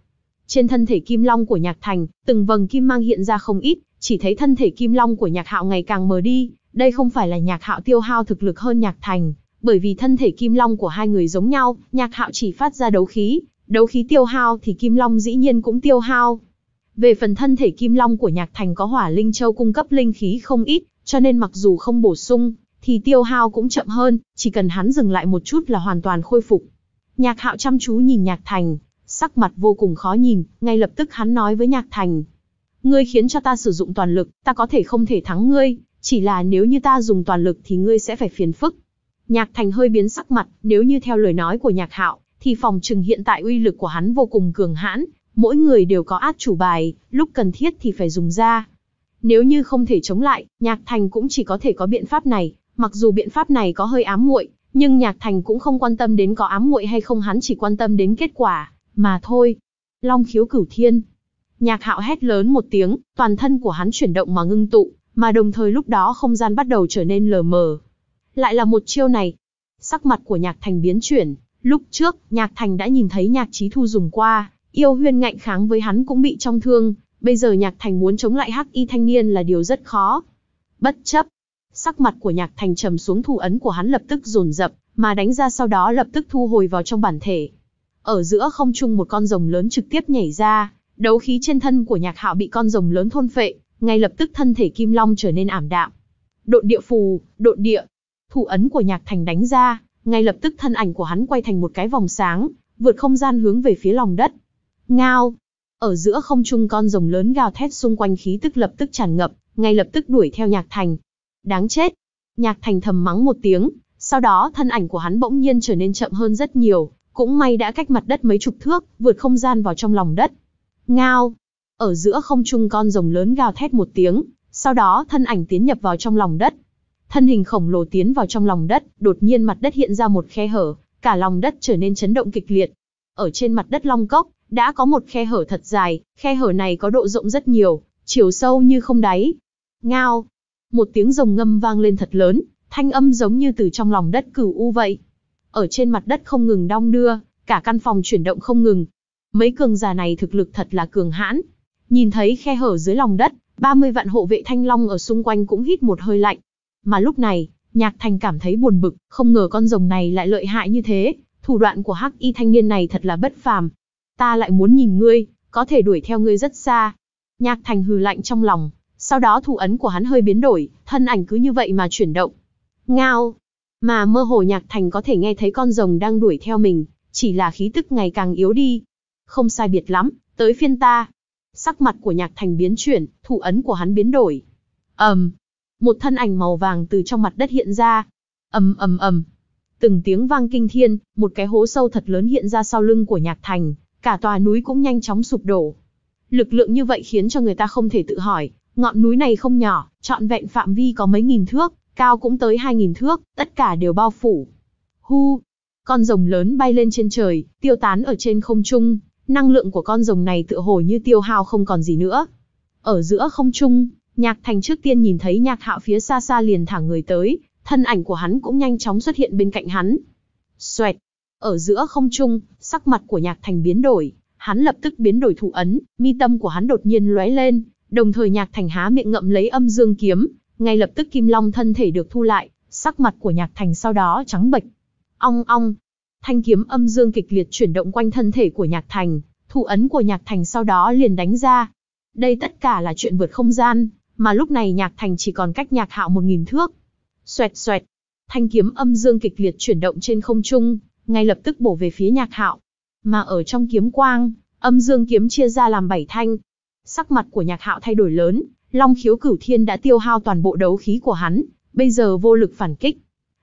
Speaker 1: Trên thân thể kim long của Nhạc Thành, từng vầng kim mang hiện ra không ít, chỉ thấy thân thể kim long của Nhạc Hạo ngày càng mờ đi, đây không phải là Nhạc Hạo tiêu hao thực lực hơn Nhạc Thành, bởi vì thân thể kim long của hai người giống nhau, Nhạc Hạo chỉ phát ra đấu khí, đấu khí tiêu hao thì kim long dĩ nhiên cũng tiêu hao. Về phần thân thể kim long của Nhạc Thành có hỏa linh châu cung cấp linh khí không ít, cho nên mặc dù không bổ sung, thì tiêu hao cũng chậm hơn, chỉ cần hắn dừng lại một chút là hoàn toàn khôi phục. Nhạc Hạo chăm chú nhìn Nhạc Thành, sắc mặt vô cùng khó nhìn, ngay lập tức hắn nói với Nhạc Thành. Ngươi khiến cho ta sử dụng toàn lực, ta có thể không thể thắng ngươi, chỉ là nếu như ta dùng toàn lực thì ngươi sẽ phải phiền phức. Nhạc Thành hơi biến sắc mặt, nếu như theo lời nói của Nhạc Hạo, thì phòng trừng hiện tại uy lực của hắn vô cùng cường hãn, mỗi người đều có át chủ bài, lúc cần thiết thì phải dùng ra. Nếu như không thể chống lại, Nhạc Thành cũng chỉ có thể có biện pháp này, mặc dù biện pháp này có hơi ám muội, nhưng Nhạc Thành cũng không quan tâm đến có ám muội hay không, hắn chỉ quan tâm đến kết quả mà thôi. Long khiếu cửu thiên. Nhạc Hạo hét lớn một tiếng, toàn thân của hắn chuyển động mà ngưng tụ, mà đồng thời lúc đó không gian bắt đầu trở nên lờ mờ. Lại là một chiêu này. Sắc mặt của Nhạc Thành biến chuyển, lúc trước, Nhạc Thành đã nhìn thấy Nhạc Chí Thu dùng qua, Yêu Huyên ngạnh kháng với hắn cũng bị trong thương, bây giờ Nhạc Thành muốn chống lại Hắc Y thanh niên là điều rất khó. Bất chấp, sắc mặt của Nhạc Thành trầm xuống thủ ấn của hắn lập tức dồn dập, mà đánh ra sau đó lập tức thu hồi vào trong bản thể. Ở giữa không trung một con rồng lớn trực tiếp nhảy ra, đấu khí trên thân của Nhạc Hạo bị con rồng lớn thôn phệ, ngay lập tức thân thể Kim Long trở nên ảm đạm. Độn địa phù, độn địa. Thủ ấn của Nhạc Thành đánh ra, ngay lập tức thân ảnh của hắn quay thành một cái vòng sáng, vượt không gian hướng về phía lòng đất, Ngao! Ở giữa không trung con rồng lớn gào thét xung quanh khí tức lập tức tràn ngập, ngay lập tức đuổi theo Nhạc Thành. Đáng chết! Nhạc Thành thầm mắng một tiếng, sau đó thân ảnh của hắn bỗng nhiên trở nên chậm hơn rất nhiều, cũng may đã cách mặt đất mấy chục thước, vượt không gian vào trong lòng đất. Ngao! Ở giữa không trung con rồng lớn gào thét một tiếng, sau đó thân ảnh tiến nhập vào trong lòng đất. Thân hình khổng lồ tiến vào trong lòng đất, đột nhiên mặt đất hiện ra một khe hở, cả lòng đất trở nên chấn động kịch liệt. Ở trên mặt đất long cốc, đã có một khe hở thật dài, khe hở này có độ rộng rất nhiều, chiều sâu như không đáy. Ngao! Một tiếng rồng ngâm vang lên thật lớn, thanh âm giống như từ trong lòng đất cửu u vậy. Ở trên mặt đất không ngừng đong đưa, cả căn phòng chuyển động không ngừng. Mấy cường giả này thực lực thật là cường hãn. Nhìn thấy khe hở dưới lòng đất, 30 vạn hộ vệ thanh long ở xung quanh cũng hít một hơi lạnh. Mà lúc này, Nhạc Thành cảm thấy buồn bực, không ngờ con rồng này lại lợi hại như thế, thủ đoạn của hắc y thanh niên này thật là bất phàm, ta lại muốn nhìn ngươi, có thể đuổi theo ngươi rất xa. Nhạc thành hừ lạnh trong lòng, sau đó thủ ấn của hắn hơi biến đổi, thân ảnh cứ như vậy mà chuyển động. Ngao! Mà mơ hồ nhạc thành có thể nghe thấy con rồng đang đuổi theo mình, chỉ là khí tức ngày càng yếu đi. Không sai biệt lắm, tới phiên ta. Sắc mặt của nhạc thành biến chuyển, thủ ấn của hắn biến đổi. ầm, um, Một thân ảnh màu vàng từ trong mặt đất hiện ra. ầm um, ầm ầm. Từng tiếng vang kinh thiên, một cái hố sâu thật lớn hiện ra sau lưng của nhạc thành, cả tòa núi cũng nhanh chóng sụp đổ. Lực lượng như vậy khiến cho người ta không thể tự hỏi, ngọn núi này không nhỏ, trọn vẹn phạm vi có mấy nghìn thước, cao cũng tới hai nghìn thước, tất cả đều bao phủ. Hu! Con rồng lớn bay lên trên trời, tiêu tán ở trên không trung, năng lượng của con rồng này tựa hồ như tiêu hao không còn gì nữa. Ở giữa không trung, Nhạc Thành trước tiên nhìn thấy Nhạc Hạo phía xa xa liền thẳng người tới, thân ảnh của hắn cũng nhanh chóng xuất hiện bên cạnh hắn. Xoẹt! Ở giữa không trung, sắc mặt của Nhạc Thành biến đổi, hắn lập tức biến đổi thủ ấn, mi tâm của hắn đột nhiên lóe lên, đồng thời Nhạc Thành há miệng ngậm lấy âm dương kiếm, ngay lập tức Kim Long thân thể được thu lại, sắc mặt của Nhạc Thành sau đó trắng bệch. Ong ong, thanh kiếm âm dương kịch liệt chuyển động quanh thân thể của Nhạc Thành, thủ ấn của Nhạc Thành sau đó liền đánh ra. Đây tất cả là chuyện vượt không gian, mà lúc này Nhạc Thành chỉ còn cách Nhạc Hạo một nghìn thước. Xoẹt xoẹt, thanh kiếm âm dương kịch liệt chuyển động trên không trung, ngay lập tức bổ về phía nhạc hạo. Mà ở trong kiếm quang, âm dương kiếm chia ra làm bảy thanh. Sắc mặt của nhạc hạo thay đổi lớn, long khiếu cửu thiên đã tiêu hao toàn bộ đấu khí của hắn, bây giờ vô lực phản kích.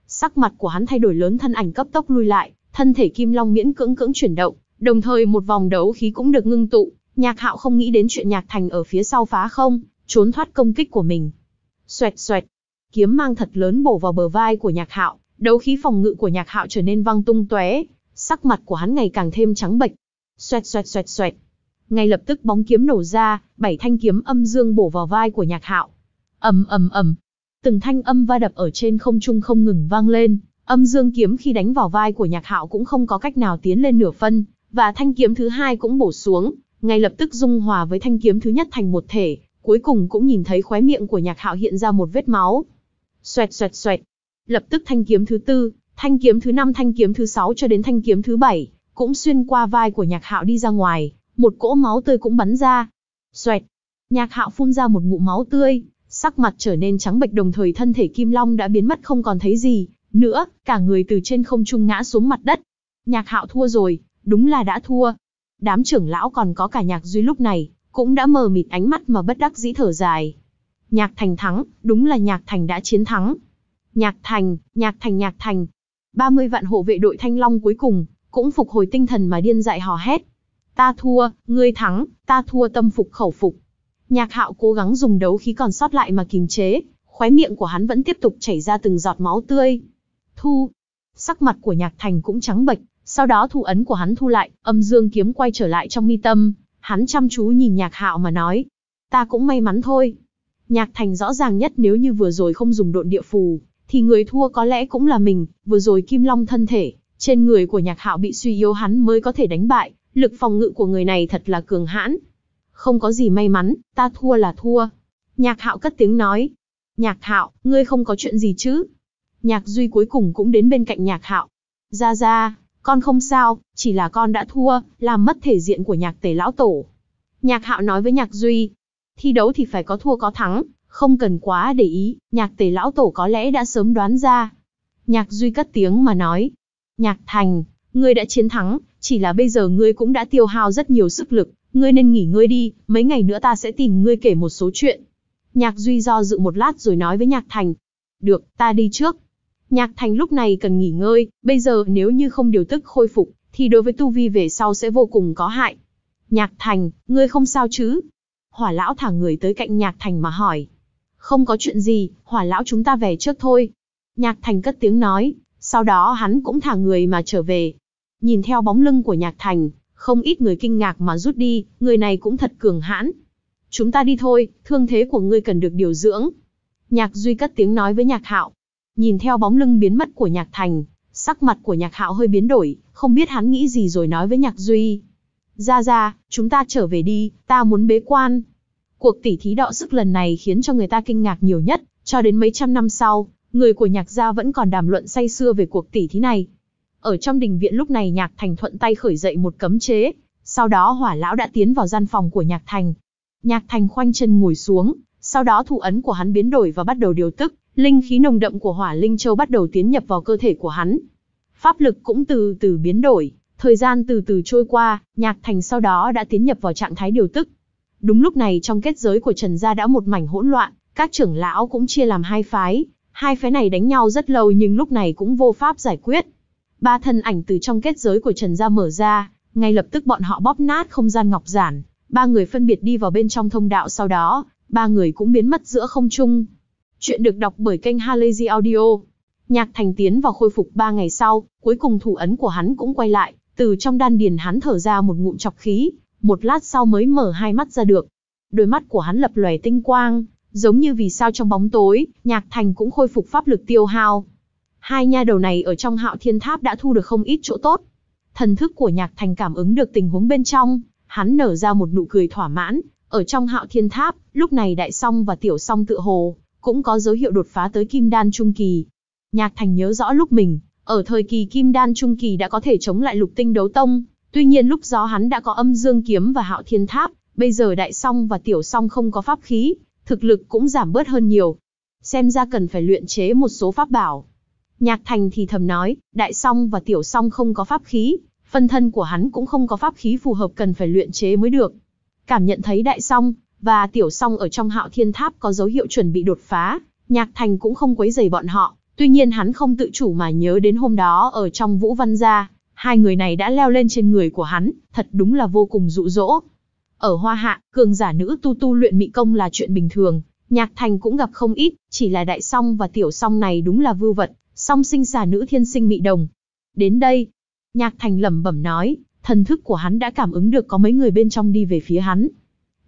Speaker 1: Sắc mặt của hắn thay đổi lớn thân ảnh cấp tốc lui lại, thân thể kim long miễn cưỡng cưỡng chuyển động, đồng thời một vòng đấu khí cũng được ngưng tụ. Nhạc hạo không nghĩ đến chuyện nhạc thành ở phía sau phá không, trốn thoát công kích của mình. Xoẹt xoẹt, kiếm mang thật lớn bổ vào bờ vai của nhạc hạo, Đấu khí phòng ngự của Nhạc Hạo trở nên văng tung tóe, sắc mặt của hắn ngày càng thêm trắng bệch. Xoẹt xoẹt xoẹt xoẹt. Ngay lập tức bóng kiếm nổ ra, bảy thanh kiếm âm dương bổ vào vai của Nhạc Hạo. Ầm ầm ầm. Từng thanh âm va đập ở trên không trung không ngừng vang lên, âm dương kiếm khi đánh vào vai của Nhạc Hạo cũng không có cách nào tiến lên nửa phân, và thanh kiếm thứ hai cũng bổ xuống, ngay lập tức dung hòa với thanh kiếm thứ nhất thành một thể, cuối cùng cũng nhìn thấy khóe miệng của Nhạc Hạo hiện ra một vết máu. Xoẹt xoẹt xoẹt lập tức thanh kiếm thứ tư, thanh kiếm thứ năm, thanh kiếm thứ sáu cho đến thanh kiếm thứ bảy, cũng xuyên qua vai của Nhạc Hạo đi ra ngoài, một cỗ máu tươi cũng bắn ra. Xoẹt. Nhạc Hạo phun ra một ngụm máu tươi, sắc mặt trở nên trắng bệch đồng thời thân thể Kim Long đã biến mất không còn thấy gì nữa, cả người từ trên không trung ngã xuống mặt đất. Nhạc Hạo thua rồi, đúng là đã thua. Đám trưởng lão còn có cả Nhạc Duy lúc này, cũng đã mờ mịt ánh mắt mà bất đắc dĩ thở dài. Nhạc Thành thắng, đúng là Nhạc Thành đã chiến thắng. Nhạc Thành, Nhạc Thành, Nhạc Thành. 30 vạn hộ vệ đội Thanh Long cuối cùng cũng phục hồi tinh thần mà điên dại hò hét. Ta thua, ngươi thắng, ta thua tâm phục khẩu phục. Nhạc Hạo cố gắng dùng đấu khí còn sót lại mà kiềm chế, khóe miệng của hắn vẫn tiếp tục chảy ra từng giọt máu tươi. Thu. Sắc mặt của Nhạc Thành cũng trắng bệch, sau đó thu ấn của hắn thu lại, âm dương kiếm quay trở lại trong mi tâm, hắn chăm chú nhìn Nhạc Hạo mà nói, ta cũng may mắn thôi. Nhạc Thành rõ ràng nhất nếu như vừa rồi không dùng độn địa phù, thì người thua có lẽ cũng là mình, vừa rồi Kim Long thân thể, trên người của nhạc hạo bị suy yếu hắn mới có thể đánh bại, lực phòng ngự của người này thật là cường hãn. Không có gì may mắn, ta thua là thua. Nhạc hạo cất tiếng nói. Nhạc hạo, ngươi không có chuyện gì chứ? Nhạc duy cuối cùng cũng đến bên cạnh nhạc hạo. Ra ra, con không sao, chỉ là con đã thua, làm mất thể diện của nhạc tề lão tổ. Nhạc hạo nói với nhạc duy, thi đấu thì phải có thua có thắng, không cần quá để ý, nhạc tề lão tổ có lẽ đã sớm đoán ra. Nhạc Duy cất tiếng mà nói, Nhạc Thành, ngươi đã chiến thắng, chỉ là bây giờ ngươi cũng đã tiêu hao rất nhiều sức lực, ngươi nên nghỉ ngơi đi, mấy ngày nữa ta sẽ tìm ngươi kể một số chuyện. Nhạc Duy do dự một lát rồi nói với Nhạc Thành, được, ta đi trước. Nhạc Thành lúc này cần nghỉ ngơi, bây giờ nếu như không điều tức khôi phục, thì đối với tu vi về sau sẽ vô cùng có hại. Nhạc Thành, ngươi không sao chứ? Hỏa lão thả người tới cạnh Nhạc Thành mà hỏi không có chuyện gì, hỏa lão chúng ta về trước thôi. Nhạc thành cất tiếng nói, sau đó hắn cũng thả người mà trở về. Nhìn theo bóng lưng của nhạc thành, không ít người kinh ngạc mà rút đi, người này cũng thật cường hãn. Chúng ta đi thôi, thương thế của ngươi cần được điều dưỡng. Nhạc Duy cất tiếng nói với nhạc hạo. Nhìn theo bóng lưng biến mất của nhạc thành, sắc mặt của nhạc hạo hơi biến đổi, không biết hắn nghĩ gì rồi nói với nhạc Duy. Ra ra, chúng ta trở về đi, ta muốn bế quan. Cuộc tỉ thí đọ sức lần này khiến cho người ta kinh ngạc nhiều nhất, cho đến mấy trăm năm sau, người của nhạc gia vẫn còn đàm luận say sưa về cuộc tỉ thí này. Ở trong đình viện lúc này nhạc thành thuận tay khởi dậy một cấm chế, sau đó hỏa lão đã tiến vào gian phòng của nhạc thành. Nhạc thành khoanh chân ngồi xuống, sau đó thủ ấn của hắn biến đổi và bắt đầu điều tức, linh khí nồng đậm của hỏa linh châu bắt đầu tiến nhập vào cơ thể của hắn. Pháp lực cũng từ từ biến đổi, thời gian từ từ trôi qua, nhạc thành sau đó đã tiến nhập vào trạng thái điều tức. Đúng lúc này trong kết giới của Trần Gia đã một mảnh hỗn loạn, các trưởng lão cũng chia làm hai phái, hai phái này đánh nhau rất lâu nhưng lúc này cũng vô pháp giải quyết. Ba thân ảnh từ trong kết giới của Trần Gia mở ra, ngay lập tức bọn họ bóp nát không gian ngọc giản, ba người phân biệt đi vào bên trong thông đạo sau đó, ba người cũng biến mất giữa không trung. Chuyện được đọc bởi kênh Halazy Audio. Nhạc Thành tiến vào khôi phục ba ngày sau, cuối cùng thủ ấn của hắn cũng quay lại, từ trong đan điền hắn thở ra một ngụm chọc khí, một lát sau mới mở hai mắt ra được. Đôi mắt của hắn lập lòe tinh quang, giống như vì sao trong bóng tối, Nhạc Thành cũng khôi phục pháp lực tiêu hao. Hai nha đầu này ở trong hạo thiên tháp đã thu được không ít chỗ tốt. Thần thức của Nhạc Thành cảm ứng được tình huống bên trong, hắn nở ra một nụ cười thỏa mãn. Ở trong hạo thiên tháp, lúc này đại song và tiểu song tự hồ, cũng có dấu hiệu đột phá tới kim đan trung kỳ. Nhạc Thành nhớ rõ lúc mình, ở thời kỳ kim đan trung kỳ đã có thể chống lại lục tinh đấu tông, Tuy nhiên lúc đó hắn đã có âm dương kiếm và hạo thiên tháp, bây giờ đại song và tiểu song không có pháp khí, thực lực cũng giảm bớt hơn nhiều. Xem ra cần phải luyện chế một số pháp bảo. Nhạc thành thì thầm nói, đại song và tiểu song không có pháp khí, phân thân của hắn cũng không có pháp khí phù hợp cần phải luyện chế mới được. Cảm nhận thấy đại song và tiểu song ở trong hạo thiên tháp có dấu hiệu chuẩn bị đột phá, nhạc thành cũng không quấy rầy bọn họ, tuy nhiên hắn không tự chủ mà nhớ đến hôm đó ở trong vũ văn gia, hai người này đã leo lên trên người của hắn, thật đúng là vô cùng dụ dỗ. Ở Hoa Hạ, cường giả nữ tu tu luyện mị công là chuyện bình thường, Nhạc Thành cũng gặp không ít, chỉ là đại song và tiểu song này đúng là vưu vật, song sinh giả nữ thiên sinh mị đồng. Đến đây, Nhạc Thành lẩm bẩm nói, thần thức của hắn đã cảm ứng được có mấy người bên trong đi về phía hắn.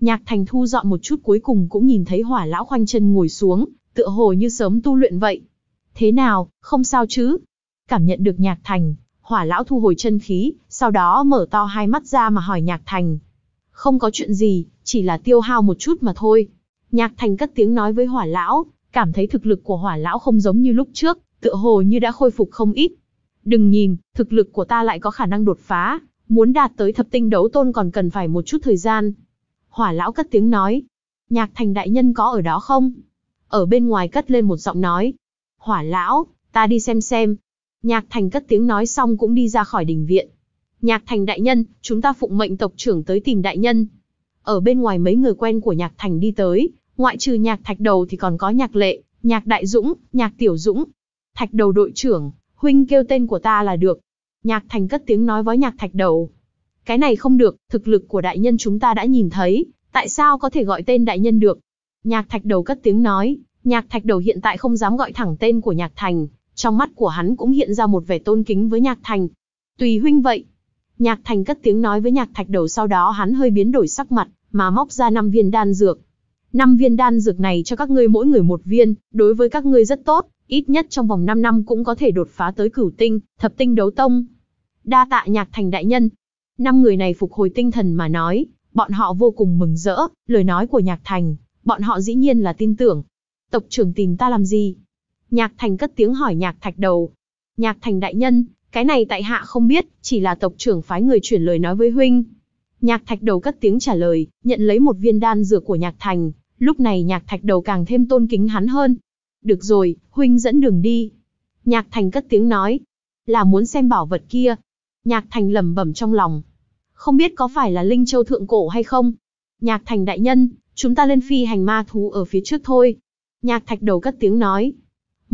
Speaker 1: Nhạc Thành thu dọn một chút cuối cùng cũng nhìn thấy hỏa lão khoanh chân ngồi xuống, tựa hồ như sớm tu luyện vậy. Thế nào, không sao chứ? Cảm nhận được Nhạc Thành, hỏa lão thu hồi chân khí, sau đó mở to hai mắt ra mà hỏi Nhạc Thành. Không có chuyện gì, chỉ là tiêu hao một chút mà thôi. Nhạc Thành cất tiếng nói với hỏa lão, cảm thấy thực lực của hỏa lão không giống như lúc trước, tựa hồ như đã khôi phục không ít. Đừng nhìn, thực lực của ta lại có khả năng đột phá, muốn đạt tới thập tinh đấu tôn còn cần phải một chút thời gian. Hỏa lão cất tiếng nói, Nhạc Thành đại nhân có ở đó không? Ở bên ngoài cất lên một giọng nói, Hỏa lão, ta đi xem xem, Nhạc Thành cất tiếng nói xong cũng đi ra khỏi đình viện. Nhạc Thành đại nhân, chúng ta phụng mệnh tộc trưởng tới tìm đại nhân. Ở bên ngoài mấy người quen của Nhạc Thành đi tới, ngoại trừ Nhạc Thạch Đầu thì còn có Nhạc Lệ, Nhạc Đại Dũng, Nhạc Tiểu Dũng. Thạch Đầu đội trưởng, huynh kêu tên của ta là được. Nhạc Thành cất tiếng nói với Nhạc Thạch Đầu. Cái này không được, thực lực của đại nhân chúng ta đã nhìn thấy, tại sao có thể gọi tên đại nhân được? Nhạc Thạch Đầu cất tiếng nói, Nhạc Thạch Đầu hiện tại không dám gọi thẳng tên của Nhạc Thành, trong mắt của hắn cũng hiện ra một vẻ tôn kính với Nhạc Thành. Tùy huynh vậy. Nhạc Thành cất tiếng nói với Nhạc Thạch đầu sau đó hắn hơi biến đổi sắc mặt, mà móc ra năm viên đan dược. Năm viên đan dược này cho các ngươi mỗi người một viên, đối với các ngươi rất tốt, ít nhất trong vòng 5 năm cũng có thể đột phá tới cửu tinh, thập tinh đấu tông. Đa tạ Nhạc Thành đại nhân. Năm người này phục hồi tinh thần mà nói, bọn họ vô cùng mừng rỡ, lời nói của Nhạc Thành, bọn họ dĩ nhiên là tin tưởng. Tộc trưởng tìm ta làm gì? Nhạc Thành cất tiếng hỏi Nhạc Thạch Đầu. Nhạc Thành đại nhân, cái này tại hạ không biết, chỉ là tộc trưởng phái người chuyển lời nói với huynh. Nhạc Thạch Đầu cất tiếng trả lời, nhận lấy một viên đan dược của Nhạc Thành, lúc này Nhạc Thạch Đầu càng thêm tôn kính hắn hơn. Được rồi, huynh dẫn đường đi. Nhạc Thành cất tiếng nói, là muốn xem bảo vật kia. Nhạc Thành lẩm bẩm trong lòng, không biết có phải là Linh Châu thượng cổ hay không. Nhạc Thành đại nhân, chúng ta lên phi hành ma thú ở phía trước thôi. Nhạc Thạch Đầu cất tiếng nói,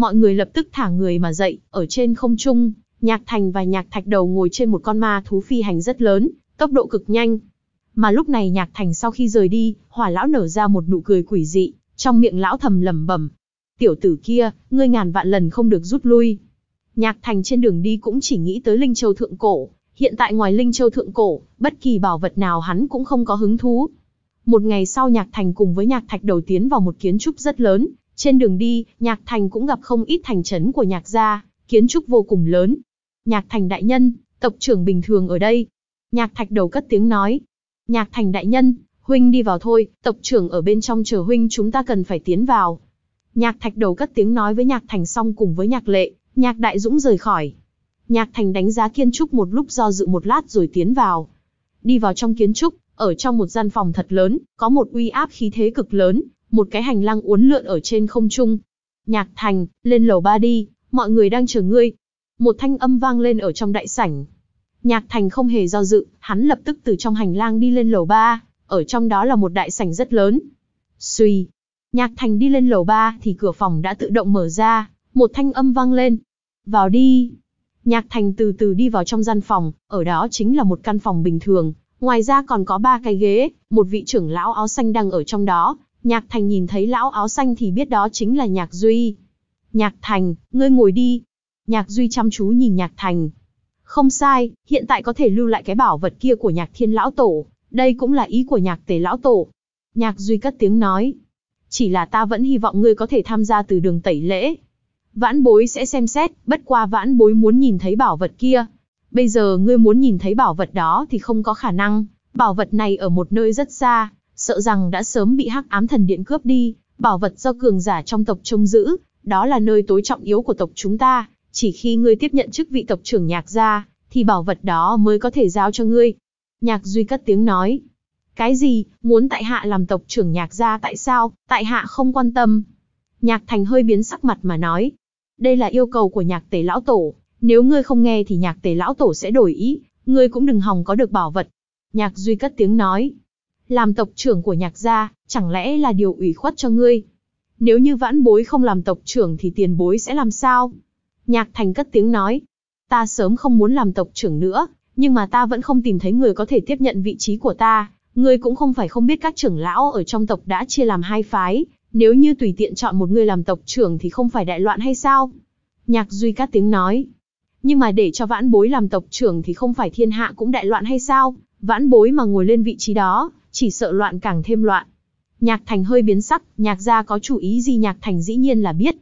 Speaker 1: Mọi người lập tức thả người mà dậy, ở trên không trung, Nhạc Thành và Nhạc Thạch đầu ngồi trên một con ma thú phi hành rất lớn, tốc độ cực nhanh. Mà lúc này Nhạc Thành sau khi rời đi, Hỏa lão nở ra một nụ cười quỷ dị, trong miệng lão thầm lẩm bẩm: "Tiểu tử kia, ngươi ngàn vạn lần không được rút lui." Nhạc Thành trên đường đi cũng chỉ nghĩ tới Linh Châu thượng cổ, hiện tại ngoài Linh Châu thượng cổ, bất kỳ bảo vật nào hắn cũng không có hứng thú. Một ngày sau Nhạc Thành cùng với Nhạc Thạch đầu tiến vào một kiến trúc rất lớn, trên đường đi, Nhạc Thành cũng gặp không ít thành trấn của Nhạc gia, kiến trúc vô cùng lớn. Nhạc Thành đại nhân, tộc trưởng bình thường ở đây. Nhạc Thạch đầu cất tiếng nói. Nhạc Thành đại nhân, huynh đi vào thôi, tộc trưởng ở bên trong chờ huynh chúng ta cần phải tiến vào. Nhạc Thạch đầu cất tiếng nói với Nhạc Thành xong cùng với Nhạc Lệ, Nhạc Đại Dũng rời khỏi. Nhạc Thành đánh giá kiến trúc một lúc do dự một lát rồi tiến vào. Đi vào trong kiến trúc, ở trong một gian phòng thật lớn, có một uy áp khí thế cực lớn, một cái hành lang uốn lượn ở trên không trung. Nhạc Thành, lên lầu ba đi, mọi người đang chờ ngươi. Một thanh âm vang lên ở trong đại sảnh. Nhạc Thành không hề do dự, hắn lập tức từ trong hành lang đi lên lầu ba, ở trong đó là một đại sảnh rất lớn. Suy, Nhạc Thành đi lên lầu ba thì cửa phòng đã tự động mở ra, một thanh âm vang lên. Vào đi. Nhạc Thành từ từ đi vào trong gian phòng, ở đó chính là một căn phòng bình thường, ngoài ra còn có ba cái ghế, một vị trưởng lão áo xanh đang ở trong đó, Nhạc Thành nhìn thấy lão áo xanh thì biết đó chính là Nhạc Duy. Nhạc Thành, ngươi ngồi đi. Nhạc Duy chăm chú nhìn Nhạc Thành. Không sai, hiện tại có thể lưu lại cái bảo vật kia của Nhạc Thiên Lão Tổ. Đây cũng là ý của Nhạc Tề Lão Tổ. Nhạc Duy cất tiếng nói. Chỉ là ta vẫn hy vọng ngươi có thể tham gia từ đường tẩy lễ. Vãn bối sẽ xem xét, bất qua vãn bối muốn nhìn thấy bảo vật kia. Bây giờ ngươi muốn nhìn thấy bảo vật đó thì không có khả năng. Bảo vật này ở một nơi rất xa, sợ rằng đã sớm bị hắc ám thần điện cướp đi, bảo vật do cường giả trong tộc trông giữ, đó là nơi tối trọng yếu của tộc chúng ta, chỉ khi ngươi tiếp nhận chức vị tộc trưởng nhạc gia, thì bảo vật đó mới có thể giao cho ngươi. Nhạc Duy cất tiếng nói, cái gì, muốn tại hạ làm tộc trưởng nhạc gia tại sao, tại hạ không quan tâm. Nhạc Thành hơi biến sắc mặt mà nói, đây là yêu cầu của nhạc tề lão tổ, nếu ngươi không nghe thì nhạc tề lão tổ sẽ đổi ý, ngươi cũng đừng hòng có được bảo vật. Nhạc Duy cất tiếng nói, làm tộc trưởng của nhạc gia, chẳng lẽ là điều ủy khuất cho ngươi? Nếu như vãn bối không làm tộc trưởng thì tiền bối sẽ làm sao? Nhạc thành cất tiếng nói, ta sớm không muốn làm tộc trưởng nữa, nhưng mà ta vẫn không tìm thấy người có thể tiếp nhận vị trí của ta. Ngươi cũng không phải không biết các trưởng lão ở trong tộc đã chia làm hai phái, nếu như tùy tiện chọn một người làm tộc trưởng thì không phải đại loạn hay sao? Nhạc Duy Cát tiếng nói. Nhưng mà để cho vãn bối làm tộc trưởng thì không phải thiên hạ cũng đại loạn hay sao? Vãn bối mà ngồi lên vị trí đó, chỉ sợ loạn càng thêm loạn. Nhạc Thành hơi biến sắc, nhạc gia có chủ ý gì nhạc Thành dĩ nhiên là biết.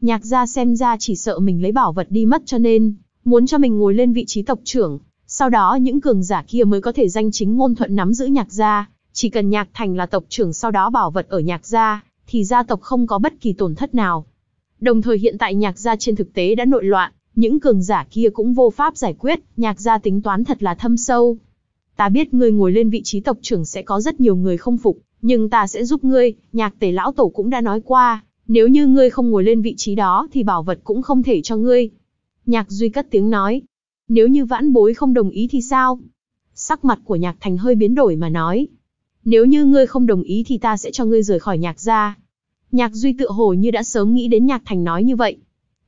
Speaker 1: Nhạc gia xem ra chỉ sợ mình lấy bảo vật đi mất cho nên, muốn cho mình ngồi lên vị trí tộc trưởng, sau đó những cường giả kia mới có thể danh chính ngôn thuận nắm giữ nhạc gia, chỉ cần nhạc Thành là tộc trưởng sau đó bảo vật ở nhạc gia, thì gia tộc không có bất kỳ tổn thất nào. Đồng thời hiện tại nhạc gia trên thực tế đã nội loạn, những cường giả kia cũng vô pháp giải quyết, nhạc gia tính toán thật là thâm sâu, Ta biết ngươi ngồi lên vị trí tộc trưởng sẽ có rất nhiều người không phục, nhưng ta sẽ giúp ngươi, nhạc tể lão tổ cũng đã nói qua, nếu như ngươi không ngồi lên vị trí đó thì bảo vật cũng không thể cho ngươi. Nhạc Duy cất tiếng nói, nếu như vãn bối không đồng ý thì sao? Sắc mặt của nhạc thành hơi biến đổi mà nói, nếu như ngươi không đồng ý thì ta sẽ cho ngươi rời khỏi nhạc gia. Nhạc Duy tự hồ như đã sớm nghĩ đến nhạc thành nói như vậy.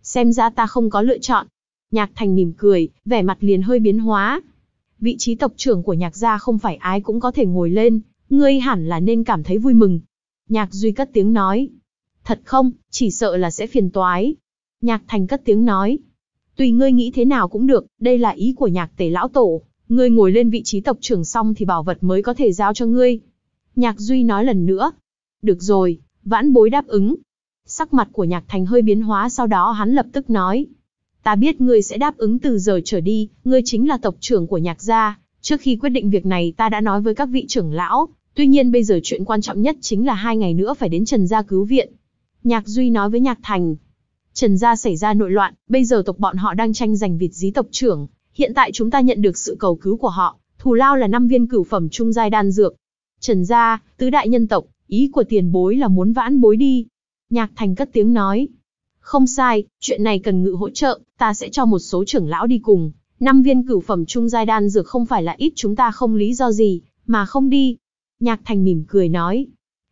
Speaker 1: Xem ra ta không có lựa chọn. Nhạc thành mỉm cười, vẻ mặt liền hơi biến hóa, vị trí tộc trưởng của nhạc gia không phải ai cũng có thể ngồi lên, ngươi hẳn là nên cảm thấy vui mừng. Nhạc Duy cất tiếng nói. Thật không, chỉ sợ là sẽ phiền toái. Nhạc Thành cất tiếng nói. Tùy ngươi nghĩ thế nào cũng được, đây là ý của nhạc tể lão tổ. Ngươi ngồi lên vị trí tộc trưởng xong thì bảo vật mới có thể giao cho ngươi. Nhạc Duy nói lần nữa. Được rồi, vãn bối đáp ứng. Sắc mặt của nhạc Thành hơi biến hóa sau đó hắn lập tức nói ta biết ngươi sẽ đáp ứng từ giờ trở đi, ngươi chính là tộc trưởng của nhạc gia. Trước khi quyết định việc này ta đã nói với các vị trưởng lão, tuy nhiên bây giờ chuyện quan trọng nhất chính là hai ngày nữa phải đến Trần Gia cứu viện. Nhạc Duy nói với Nhạc Thành, Trần Gia xảy ra nội loạn, bây giờ tộc bọn họ đang tranh giành vịt dí tộc trưởng, hiện tại chúng ta nhận được sự cầu cứu của họ, thù lao là năm viên cửu phẩm trung giai đan dược. Trần Gia, tứ đại nhân tộc, ý của tiền bối là muốn vãn bối đi. Nhạc Thành cất tiếng nói, không sai, chuyện này cần ngự hỗ trợ, ta sẽ cho một số trưởng lão đi cùng. Năm viên cửu phẩm trung giai đan dược không phải là ít chúng ta không lý do gì, mà không đi. Nhạc thành mỉm cười nói.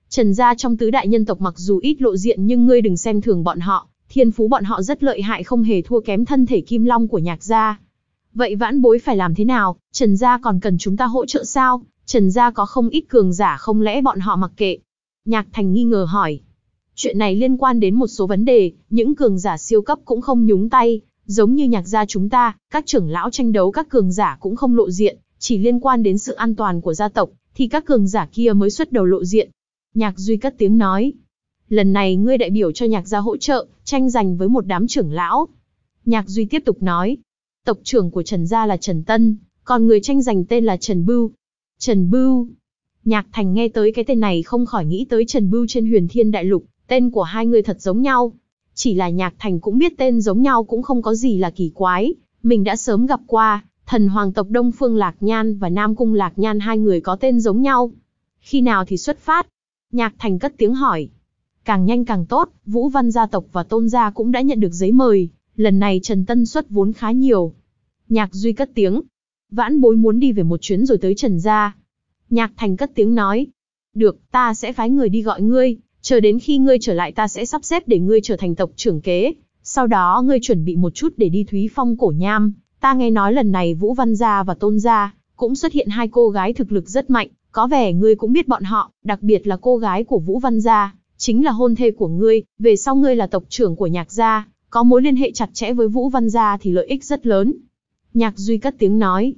Speaker 1: Trần gia trong tứ đại nhân tộc mặc dù ít lộ diện nhưng ngươi đừng xem thường bọn họ, thiên phú bọn họ rất lợi hại không hề thua kém thân thể kim long của nhạc gia. Vậy vãn bối phải làm thế nào, Trần gia còn cần chúng ta hỗ trợ sao, Trần gia có không ít cường giả không lẽ bọn họ mặc kệ. Nhạc thành nghi ngờ hỏi. Chuyện này liên quan đến một số vấn đề, những cường giả siêu cấp cũng không nhúng tay, giống như nhạc gia chúng ta, các trưởng lão tranh đấu các cường giả cũng không lộ diện, chỉ liên quan đến sự an toàn của gia tộc, thì các cường giả kia mới xuất đầu lộ diện. Nhạc Duy cất tiếng nói, lần này ngươi đại biểu cho nhạc gia hỗ trợ, tranh giành với một đám trưởng lão. Nhạc Duy tiếp tục nói, tộc trưởng của Trần Gia là Trần Tân, còn người tranh giành tên là Trần Bưu. Trần Bưu. Nhạc Thành nghe tới cái tên này không khỏi nghĩ tới Trần Bưu trên huyền thiên đại lục, Tên của hai người thật giống nhau. Chỉ là Nhạc Thành cũng biết tên giống nhau cũng không có gì là kỳ quái, mình đã sớm gặp qua, thần hoàng tộc Đông Phương Lạc Nhan và Nam Cung Lạc Nhan hai người có tên giống nhau. Khi nào thì xuất phát? Nhạc Thành cất tiếng hỏi. Càng nhanh càng tốt, Vũ Văn gia tộc và Tôn gia cũng đã nhận được giấy mời, lần này Trần Tân xuất vốn khá nhiều. Nhạc Duy cất tiếng. Vãn bối muốn đi về một chuyến rồi tới Trần gia. Nhạc Thành cất tiếng nói. Được, ta sẽ phái người đi gọi ngươi, chờ đến khi ngươi trở lại ta sẽ sắp xếp để ngươi trở thành tộc trưởng kế, sau đó ngươi chuẩn bị một chút để đi Thúy Phong cổ nham, ta nghe nói lần này Vũ Văn Gia và Tôn Gia cũng xuất hiện hai cô gái thực lực rất mạnh, có vẻ ngươi cũng biết bọn họ, đặc biệt là cô gái của Vũ Văn Gia, chính là hôn thê của ngươi, về sau ngươi là tộc trưởng của Nhạc Gia, có mối liên hệ chặt chẽ với Vũ Văn Gia thì lợi ích rất lớn. Nhạc Duy cất tiếng nói,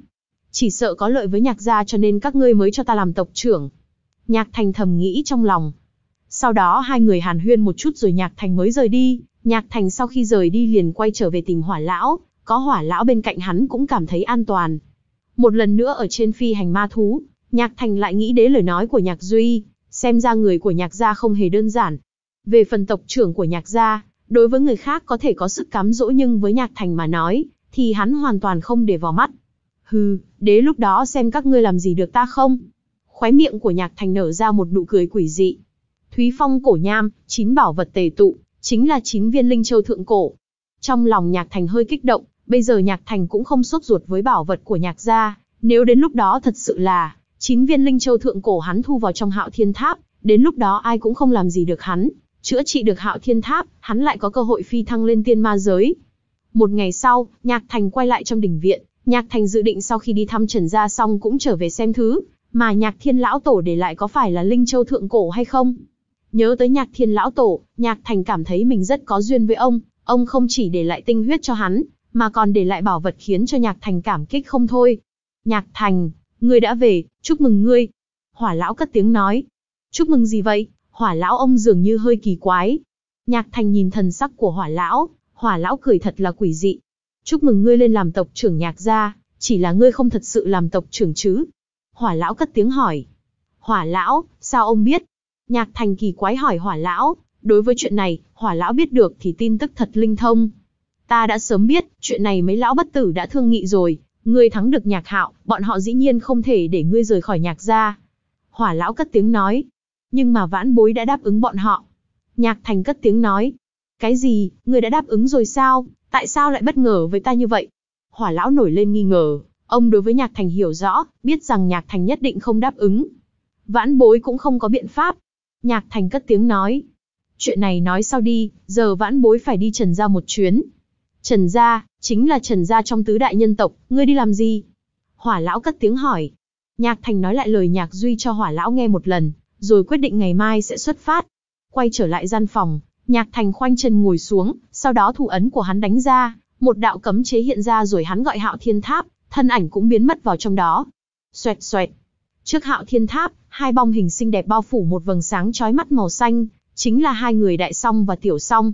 Speaker 1: chỉ sợ có lợi với Nhạc Gia cho nên các ngươi mới cho ta làm tộc trưởng. Nhạc Thành thầm nghĩ trong lòng, sau đó hai người hàn huyên một chút rồi Nhạc Thành mới rời đi, Nhạc Thành sau khi rời đi liền quay trở về tìm hỏa lão, có hỏa lão bên cạnh hắn cũng cảm thấy an toàn. Một lần nữa ở trên phi hành ma thú, Nhạc Thành lại nghĩ đến lời nói của Nhạc Duy, xem ra người của Nhạc Gia không hề đơn giản. Về phần tộc trưởng của Nhạc Gia, đối với người khác có thể có sức cám dỗ nhưng với Nhạc Thành mà nói, thì hắn hoàn toàn không để vào mắt. Hừ, đế lúc đó xem các ngươi làm gì được ta không? Khóe miệng của Nhạc Thành nở ra một nụ cười quỷ dị, Thúy Phong cổ nham, chín bảo vật tề tụ, chính là chín viên linh châu thượng cổ. Trong lòng Nhạc Thành hơi kích động, bây giờ Nhạc Thành cũng không sốt ruột với bảo vật của Nhạc gia, nếu đến lúc đó thật sự là chín viên linh châu thượng cổ hắn thu vào trong Hạo Thiên Tháp, đến lúc đó ai cũng không làm gì được hắn, chữa trị được Hạo Thiên Tháp, hắn lại có cơ hội phi thăng lên tiên ma giới. Một ngày sau, Nhạc Thành quay lại trong đỉnh viện, Nhạc Thành dự định sau khi đi thăm Trần gia xong cũng trở về xem thứ mà Nhạc Thiên lão tổ để lại có phải là linh châu thượng cổ hay không. Nhớ tới nhạc thiên lão tổ, nhạc thành cảm thấy mình rất có duyên với ông, ông không chỉ để lại tinh huyết cho hắn, mà còn để lại bảo vật khiến cho nhạc thành cảm kích không thôi. Nhạc thành, ngươi đã về, chúc mừng ngươi. Hỏa lão cất tiếng nói. Chúc mừng gì vậy? Hỏa lão ông dường như hơi kỳ quái. Nhạc thành nhìn thần sắc của hỏa lão, hỏa lão cười thật là quỷ dị. Chúc mừng ngươi lên làm tộc trưởng nhạc gia, chỉ là ngươi không thật sự làm tộc trưởng chứ. Hỏa lão cất tiếng hỏi. Hỏa lão, sao ông biết? Nhạc Thành kỳ quái hỏi hỏa lão, đối với chuyện này, hỏa lão biết được thì tin tức thật linh thông. Ta đã sớm biết, chuyện này mấy lão bất tử đã thương nghị rồi, ngươi thắng được nhạc hạo, bọn họ dĩ nhiên không thể để ngươi rời khỏi nhạc gia. Hỏa lão cất tiếng nói, nhưng mà vãn bối đã đáp ứng bọn họ. Nhạc Thành cất tiếng nói, cái gì, ngươi đã đáp ứng rồi sao, tại sao lại bất ngờ với ta như vậy? Hỏa lão nổi lên nghi ngờ, ông đối với Nhạc Thành hiểu rõ, biết rằng Nhạc Thành nhất định không đáp ứng. Vãn bối cũng không có biện pháp, Nhạc Thành cất tiếng nói. Chuyện này nói sau đi, giờ vãn bối phải đi Trần Gia một chuyến. Trần Gia, chính là Trần Gia trong tứ đại nhân tộc, ngươi đi làm gì? Hỏa lão cất tiếng hỏi. Nhạc Thành nói lại lời Nhạc Duy cho hỏa lão nghe một lần, rồi quyết định ngày mai sẽ xuất phát. Quay trở lại gian phòng, Nhạc Thành khoanh chân ngồi xuống, sau đó thủ ấn của hắn đánh ra, một đạo cấm chế hiện ra rồi hắn gọi hạo thiên tháp, thân ảnh cũng biến mất vào trong đó. Xoẹt xoẹt, Trước hạo thiên tháp, hai bong hình xinh đẹp bao phủ một vầng sáng chói mắt màu xanh, chính là hai người đại song và tiểu song.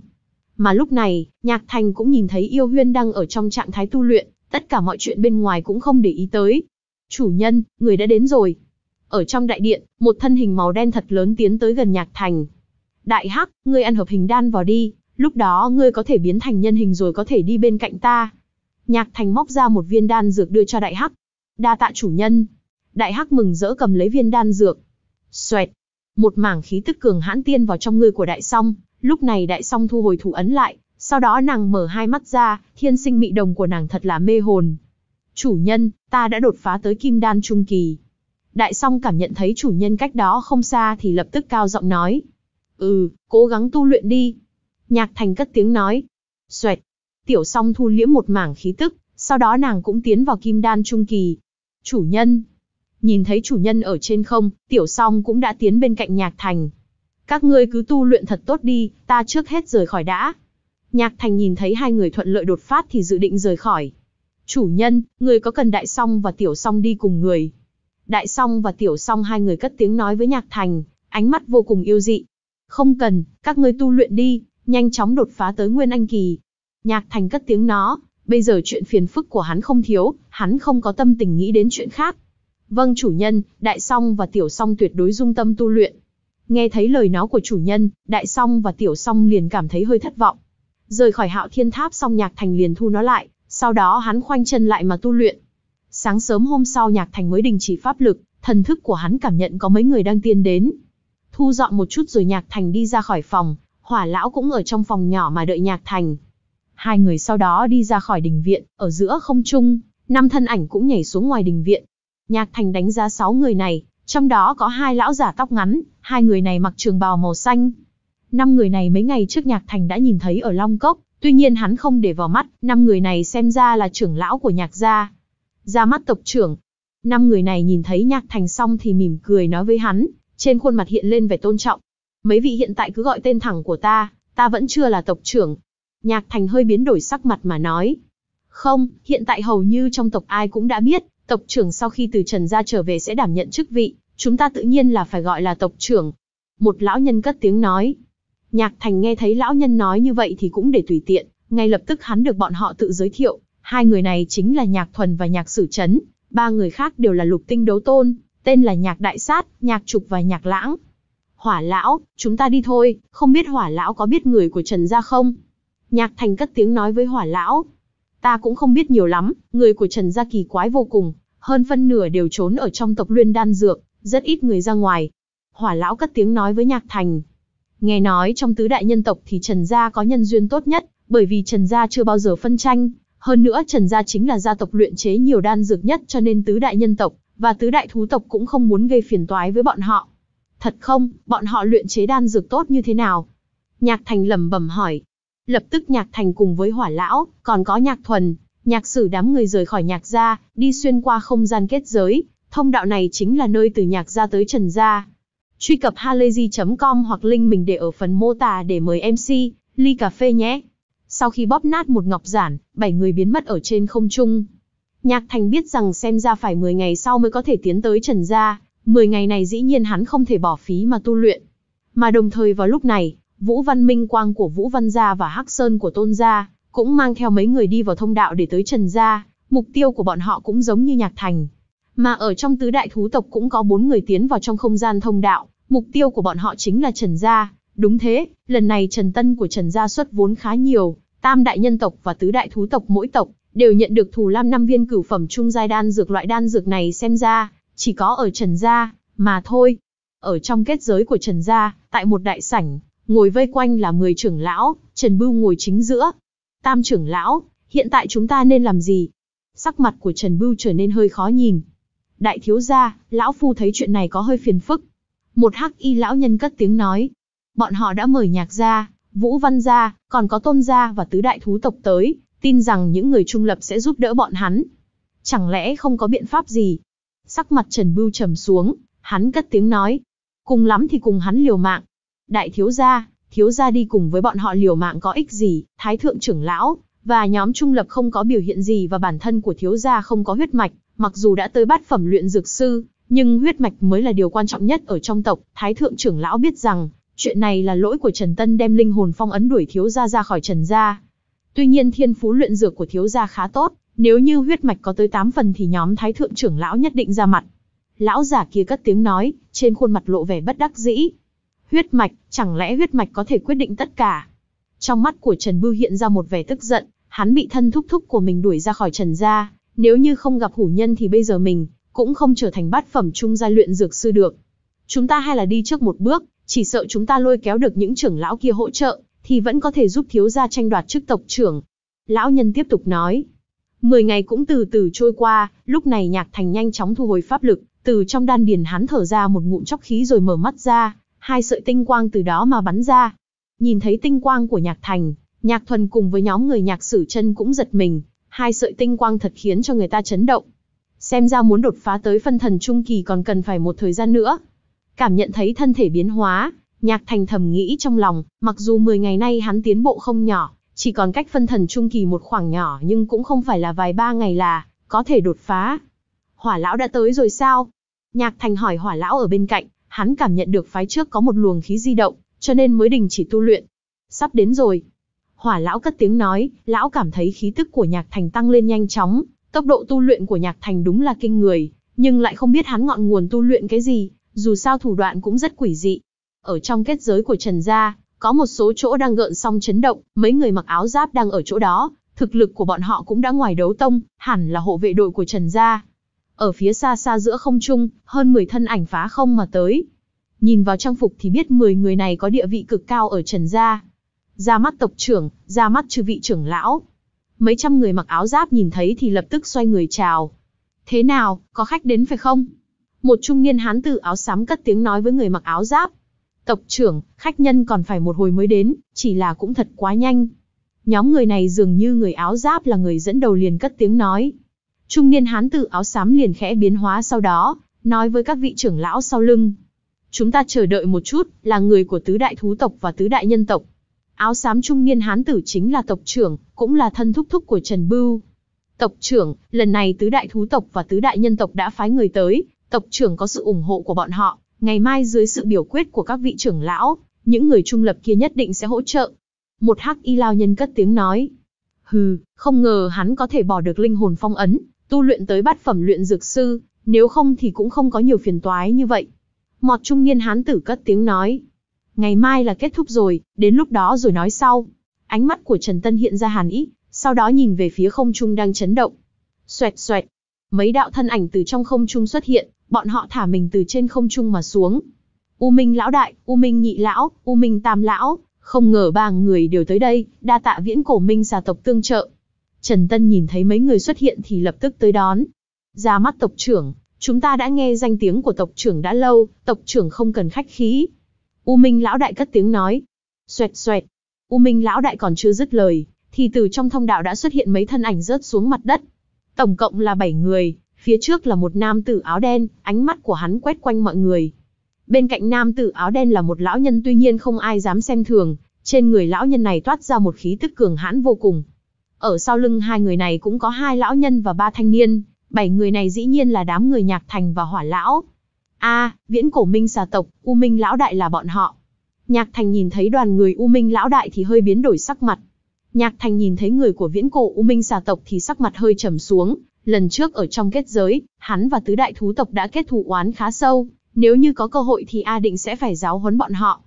Speaker 1: Mà lúc này, Nhạc Thành cũng nhìn thấy yêu huyên đang ở trong trạng thái tu luyện, tất cả mọi chuyện bên ngoài cũng không để ý tới. Chủ nhân, người đã đến rồi. Ở trong đại điện, một thân hình màu đen thật lớn tiến tới gần Nhạc Thành. Đại Hắc, ngươi ăn hợp hình đan vào đi, lúc đó ngươi có thể biến thành nhân hình rồi có thể đi bên cạnh ta. Nhạc Thành móc ra một viên đan dược đưa cho Đại Hắc. Đa tạ chủ nhân, Đại hắc mừng rỡ cầm lấy viên đan dược. Xoẹt, một mảng khí tức cường hãn tiên vào trong người của đại song, lúc này đại song thu hồi thủ ấn lại, sau đó nàng mở hai mắt ra, thiên sinh mị đồng của nàng thật là mê hồn. Chủ nhân, ta đã đột phá tới kim đan trung kỳ. Đại song cảm nhận thấy chủ nhân cách đó không xa thì lập tức cao giọng nói. Ừ, cố gắng tu luyện đi. Nhạc thành cất tiếng nói. Xoẹt. Tiểu song thu liễm một mảng khí tức, sau đó nàng cũng tiến vào kim đan trung kỳ. Chủ nhân, Nhìn thấy chủ nhân ở trên không, tiểu song cũng đã tiến bên cạnh nhạc thành. Các ngươi cứ tu luyện thật tốt đi, ta trước hết rời khỏi đã. Nhạc thành nhìn thấy hai người thuận lợi đột phát thì dự định rời khỏi. Chủ nhân, người có cần đại song và tiểu song đi cùng người. Đại song và tiểu song hai người cất tiếng nói với nhạc thành, ánh mắt vô cùng yêu dị. Không cần, các ngươi tu luyện đi, nhanh chóng đột phá tới nguyên anh kỳ. Nhạc thành cất tiếng nó, bây giờ chuyện phiền phức của hắn không thiếu, hắn không có tâm tình nghĩ đến chuyện khác, Vâng chủ nhân, đại song và tiểu song tuyệt đối dung tâm tu luyện. Nghe thấy lời nói của chủ nhân, đại song và tiểu song liền cảm thấy hơi thất vọng. Rời khỏi hạo thiên tháp song nhạc thành liền thu nó lại, sau đó hắn khoanh chân lại mà tu luyện. Sáng sớm hôm sau nhạc thành mới đình chỉ pháp lực, thần thức của hắn cảm nhận có mấy người đang tiên đến. Thu dọn một chút rồi nhạc thành đi ra khỏi phòng, hỏa lão cũng ở trong phòng nhỏ mà đợi nhạc thành. Hai người sau đó đi ra khỏi đình viện, ở giữa không trung, năm thân ảnh cũng nhảy xuống ngoài đình viện, Nhạc Thành đánh giá 6 người này, trong đó có hai lão giả tóc ngắn, hai người này mặc trường bào màu xanh. Năm người này mấy ngày trước Nhạc Thành đã nhìn thấy ở Long Cốc, tuy nhiên hắn không để vào mắt, năm người này xem ra là trưởng lão của Nhạc gia. Ra mắt tộc trưởng. Năm người này nhìn thấy Nhạc Thành xong thì mỉm cười nói với hắn, trên khuôn mặt hiện lên vẻ tôn trọng. Mấy vị hiện tại cứ gọi tên thẳng của ta, ta vẫn chưa là tộc trưởng. Nhạc Thành hơi biến đổi sắc mặt mà nói. Không, hiện tại hầu như trong tộc ai cũng đã biết, Tộc trưởng sau khi từ Trần gia trở về sẽ đảm nhận chức vị, chúng ta tự nhiên là phải gọi là tộc trưởng. Một lão nhân cất tiếng nói. Nhạc Thành nghe thấy lão nhân nói như vậy thì cũng để tùy tiện, ngay lập tức hắn được bọn họ tự giới thiệu. Hai người này chính là Nhạc Thuần và Nhạc Sử Chấn, ba người khác đều là lục tinh đấu tôn, tên là Nhạc Đại Sát, Nhạc Trục và Nhạc Lãng. Hỏa lão, chúng ta đi thôi, không biết hỏa lão có biết người của Trần gia không? Nhạc Thành cất tiếng nói với hỏa lão. Ta cũng không biết nhiều lắm, người của Trần Gia kỳ quái vô cùng, hơn phân nửa đều trốn ở trong tộc luyên đan dược, rất ít người ra ngoài. Hỏa lão cất tiếng nói với Nhạc Thành. Nghe nói trong tứ đại nhân tộc thì Trần Gia có nhân duyên tốt nhất, bởi vì Trần Gia chưa bao giờ phân tranh. Hơn nữa Trần Gia chính là gia tộc luyện chế nhiều đan dược nhất cho nên tứ đại nhân tộc và tứ đại thú tộc cũng không muốn gây phiền toái với bọn họ. Thật không, bọn họ luyện chế đan dược tốt như thế nào? Nhạc Thành lẩm bẩm hỏi. Lập tức nhạc thành cùng với hỏa lão, còn có nhạc thuần, nhạc sử đám người rời khỏi nhạc gia, đi xuyên qua không gian kết giới, thông đạo này chính là nơi từ nhạc gia tới trần gia. Truy cập halayzi.com hoặc link mình để ở phần mô tả để mời MC, ly cà phê nhé. Sau khi bóp nát một ngọc giản, bảy người biến mất ở trên không trung. Nhạc Thành biết rằng xem ra phải 10 ngày sau mới có thể tiến tới Trần Gia, 10 ngày này dĩ nhiên hắn không thể bỏ phí mà tu luyện. Mà đồng thời vào lúc này, Vũ Văn Minh Quang của Vũ Văn Gia và Hắc Sơn của Tôn Gia, cũng mang theo mấy người đi vào thông đạo để tới Trần Gia, mục tiêu của bọn họ cũng giống như Nhạc Thành. Mà ở trong tứ đại thú tộc cũng có bốn người tiến vào trong không gian thông đạo, mục tiêu của bọn họ chính là Trần Gia. Đúng thế, lần này Trần Tân của Trần Gia xuất vốn khá nhiều, tam đại nhân tộc và tứ đại thú tộc mỗi tộc đều nhận được thù lam năm viên cửu phẩm trung giai đan dược loại đan dược này xem ra, chỉ có ở Trần Gia, mà thôi. Ở trong kết giới của Trần Gia, tại một đại sảnh, Ngồi vây quanh là người trưởng lão, Trần Bưu ngồi chính giữa. Tam trưởng lão, hiện tại chúng ta nên làm gì? Sắc mặt của Trần Bưu trở nên hơi khó nhìn. Đại thiếu gia, lão phu thấy chuyện này có hơi phiền phức. Một hắc y lão nhân cất tiếng nói. Bọn họ đã mời nhạc gia, vũ văn gia, còn có tôn gia và tứ đại thú tộc tới, tin rằng những người trung lập sẽ giúp đỡ bọn hắn. Chẳng lẽ không có biện pháp gì? Sắc mặt Trần Bưu trầm xuống, hắn cất tiếng nói. Cùng lắm thì cùng hắn liều mạng, Đại thiếu gia, thiếu gia đi cùng với bọn họ liều mạng có ích gì, thái thượng trưởng lão, và nhóm trung lập không có biểu hiện gì và bản thân của thiếu gia không có huyết mạch, mặc dù đã tới bát phẩm luyện dược sư, nhưng huyết mạch mới là điều quan trọng nhất ở trong tộc, thái thượng trưởng lão biết rằng, chuyện này là lỗi của Trần Tân đem linh hồn phong ấn đuổi thiếu gia ra khỏi Trần gia. Tuy nhiên thiên phú luyện dược của thiếu gia khá tốt, nếu như huyết mạch có tới 8 phần thì nhóm thái thượng trưởng lão nhất định ra mặt. Lão giả kia cất tiếng nói, trên khuôn mặt lộ vẻ bất đắc dĩ. Huyết mạch, chẳng lẽ huyết mạch có thể quyết định tất cả? Trong mắt của Trần Bưu hiện ra một vẻ tức giận, hắn bị thân thúc thúc của mình đuổi ra khỏi Trần gia, nếu như không gặp hủ nhân thì bây giờ mình cũng không trở thành bát phẩm trung gia luyện dược sư được. Chúng ta hay là đi trước một bước, chỉ sợ chúng ta lôi kéo được những trưởng lão kia hỗ trợ, thì vẫn có thể giúp thiếu gia tranh đoạt chức tộc trưởng. Lão nhân tiếp tục nói. Mười ngày cũng từ từ trôi qua, lúc này nhạc thành nhanh chóng thu hồi pháp lực, từ trong đan điền hắn thở ra một ngụm chóc khí rồi mở mắt ra, hai sợi tinh quang từ đó mà bắn ra. Nhìn thấy tinh quang của Nhạc Thành, Nhạc Thuần cùng với nhóm người Nhạc Sử Chân cũng giật mình, hai sợi tinh quang thật khiến cho người ta chấn động. Xem ra muốn đột phá tới phân thần trung kỳ còn cần phải một thời gian nữa. Cảm nhận thấy thân thể biến hóa, Nhạc Thành thầm nghĩ trong lòng, mặc dù 10 ngày nay hắn tiến bộ không nhỏ, chỉ còn cách phân thần trung kỳ một khoảng nhỏ nhưng cũng không phải là vài ba ngày là có thể đột phá. Hỏa lão đã tới rồi sao? Nhạc Thành hỏi hỏa lão ở bên cạnh, Hắn cảm nhận được phái trước có một luồng khí di động, cho nên mới đình chỉ tu luyện. Sắp đến rồi. Hỏa lão cất tiếng nói, lão cảm thấy khí tức của nhạc thành tăng lên nhanh chóng, tốc độ tu luyện của nhạc thành đúng là kinh người, nhưng lại không biết hắn ngọn nguồn tu luyện cái gì, dù sao thủ đoạn cũng rất quỷ dị. Ở trong kết giới của Trần Gia, có một số chỗ đang gợn sóng chấn động, mấy người mặc áo giáp đang ở chỗ đó, thực lực của bọn họ cũng đã ngoài đấu tông, hẳn là hộ vệ đội của Trần Gia. Ở phía xa xa giữa không trung, hơn 10 thân ảnh phá không mà tới. Nhìn vào trang phục thì biết 10 người này có địa vị cực cao ở Trần Gia. Ra mắt tộc trưởng, ra mắt chư vị trưởng lão. Mấy trăm người mặc áo giáp nhìn thấy thì lập tức xoay người chào. Thế nào, có khách đến phải không? Một trung niên hán tử áo xám cất tiếng nói với người mặc áo giáp. Tộc trưởng, khách nhân còn phải một hồi mới đến, chỉ là cũng thật quá nhanh. Nhóm người này dường như người áo giáp là người dẫn đầu liền cất tiếng nói. Trung niên hán tử áo xám liền khẽ biến hóa sau đó, nói với các vị trưởng lão sau lưng. Chúng ta chờ đợi một chút, là người của tứ đại thú tộc và tứ đại nhân tộc. Áo xám trung niên hán tử chính là tộc trưởng, cũng là thân thúc thúc của Trần Bưu. Tộc trưởng, lần này tứ đại thú tộc và tứ đại nhân tộc đã phái người tới, tộc trưởng có sự ủng hộ của bọn họ, ngày mai dưới sự biểu quyết của các vị trưởng lão, những người trung lập kia nhất định sẽ hỗ trợ. Một hắc y lao nhân cất tiếng nói. Hừ, không ngờ hắn có thể bỏ được linh hồn phong ấn, tu luyện tới bát phẩm luyện dược sư, nếu không thì cũng không có nhiều phiền toái như vậy. Mọt trung niên hán tử cất tiếng nói. Ngày mai là kết thúc rồi, đến lúc đó rồi nói sau. Ánh mắt của Trần Tân hiện ra hàn ý, sau đó nhìn về phía không trung đang chấn động. Xoẹt xoẹt, mấy đạo thân ảnh từ trong không trung xuất hiện, bọn họ thả mình từ trên không trung mà xuống. U Minh lão đại, U Minh nhị lão, U Minh tam lão, không ngờ ba người đều tới đây, đa tạ viễn cổ Minh gia tộc tương trợ. Trần Tân nhìn thấy mấy người xuất hiện thì lập tức tới đón. Ra mắt tộc trưởng, chúng ta đã nghe danh tiếng của tộc trưởng đã lâu, tộc trưởng không cần khách khí. U Minh lão đại cất tiếng nói. Xoẹt xoẹt. U Minh lão đại còn chưa dứt lời, thì từ trong thông đạo đã xuất hiện mấy thân ảnh rớt xuống mặt đất. Tổng cộng là 7 người, phía trước là một nam tử áo đen, ánh mắt của hắn quét quanh mọi người. Bên cạnh nam tử áo đen là một lão nhân tuy nhiên không ai dám xem thường, trên người lão nhân này toát ra một khí tức cường hãn vô cùng, ở sau lưng hai người này cũng có hai lão nhân và ba thanh niên, bảy người này dĩ nhiên là đám người nhạc thành và hỏa lão. a viễn cổ minh xà tộc, U Minh lão đại là bọn họ. Nhạc thành nhìn thấy đoàn người U Minh lão đại thì hơi biến đổi sắc mặt. Nhạc thành nhìn thấy người của viễn cổ U Minh xà tộc thì sắc mặt hơi trầm xuống. Lần trước ở trong kết giới, hắn và tứ đại thú tộc đã kết thù oán khá sâu. Nếu như có cơ hội thì A định sẽ phải giáo huấn bọn họ.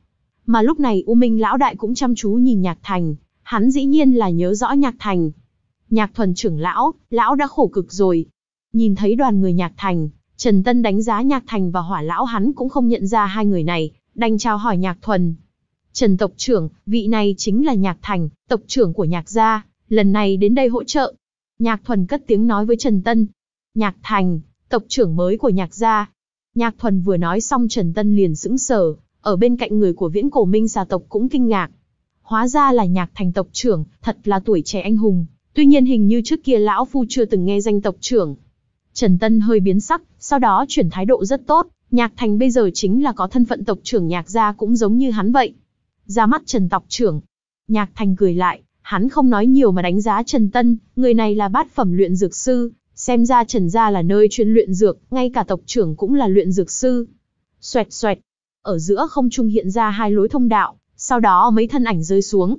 Speaker 1: Mà lúc này U Minh lão đại cũng chăm chú nhìn nhạc thành, hắn dĩ nhiên là nhớ rõ Nhạc Thành. Nhạc Thuần trưởng lão, lão đã khổ cực rồi. Nhìn thấy đoàn người Nhạc Thành, Trần Tân đánh giá Nhạc Thành và hỏa lão hắn cũng không nhận ra hai người này, đành chào hỏi Nhạc Thuần. Trần tộc trưởng, vị này chính là Nhạc Thành, tộc trưởng của Nhạc gia, lần này đến đây hỗ trợ. Nhạc Thuần cất tiếng nói với Trần Tân. Nhạc Thành, tộc trưởng mới của Nhạc gia. Nhạc Thuần vừa nói xong Trần Tân liền sững sờ, ở bên cạnh người của viễn cổ minh xà tộc cũng kinh ngạc. Hóa ra là nhạc thành tộc trưởng, thật là tuổi trẻ anh hùng. Tuy nhiên hình như trước kia lão phu chưa từng nghe danh tộc trưởng. Trần Tân hơi biến sắc, sau đó chuyển thái độ rất tốt. Nhạc thành bây giờ chính là có thân phận tộc trưởng nhạc gia cũng giống như hắn vậy. Ra mắt Trần tộc trưởng. Nhạc thành cười lại, hắn không nói nhiều mà đánh giá Trần Tân, người này là bát phẩm luyện dược sư, xem ra Trần gia là nơi chuyên luyện dược, ngay cả tộc trưởng cũng là luyện dược sư. Xoẹt xoẹt, ở giữa không trung hiện ra hai lối thông đạo, sau đó mấy thân ảnh rơi xuống.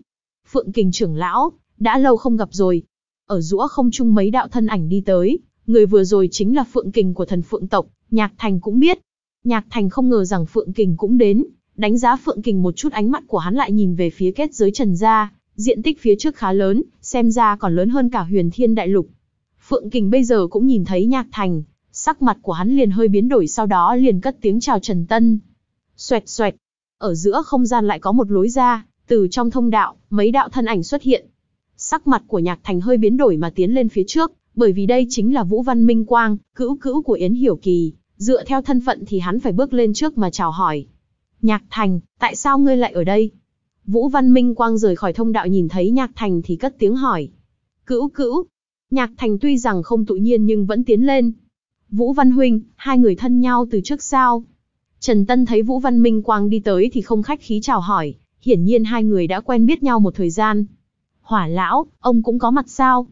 Speaker 1: Phượng kình trưởng lão, đã lâu không gặp rồi. Ở giữa không trung mấy đạo thân ảnh đi tới, người vừa rồi chính là Phượng kình của thần Phượng tộc, Nhạc Thành cũng biết. Nhạc Thành không ngờ rằng Phượng kình cũng đến, đánh giá Phượng kình một chút ánh mắt của hắn lại nhìn về phía kết giới trần gia, diện tích phía trước khá lớn, xem ra còn lớn hơn cả huyền thiên đại lục. Phượng kình bây giờ cũng nhìn thấy Nhạc Thành, sắc mặt của hắn liền hơi biến đổi sau đó liền cất tiếng chào Trần Tân. Xoẹt xoẹt, ở giữa không gian lại có một lối ra, từ trong thông đạo, mấy đạo thân ảnh xuất hiện. Sắc mặt của Nhạc Thành hơi biến đổi mà tiến lên phía trước, bởi vì đây chính là Vũ Văn Minh Quang, cữu cữu của Yến Hiểu Kỳ, dựa theo thân phận thì hắn phải bước lên trước mà chào hỏi. Nhạc Thành, tại sao ngươi lại ở đây? Vũ Văn Minh Quang rời khỏi thông đạo nhìn thấy Nhạc Thành thì cất tiếng hỏi. Cữu cữu. Nhạc Thành tuy rằng không tự nhiên nhưng vẫn tiến lên. Vũ Văn Huynh, hai người thân nhau từ trước sao? Trần Tân thấy Vũ Văn Minh Quang đi tới thì không khách khí chào hỏi, hiển nhiên hai người đã quen biết nhau một thời gian. Hỏa lão, ông cũng có mặt sao?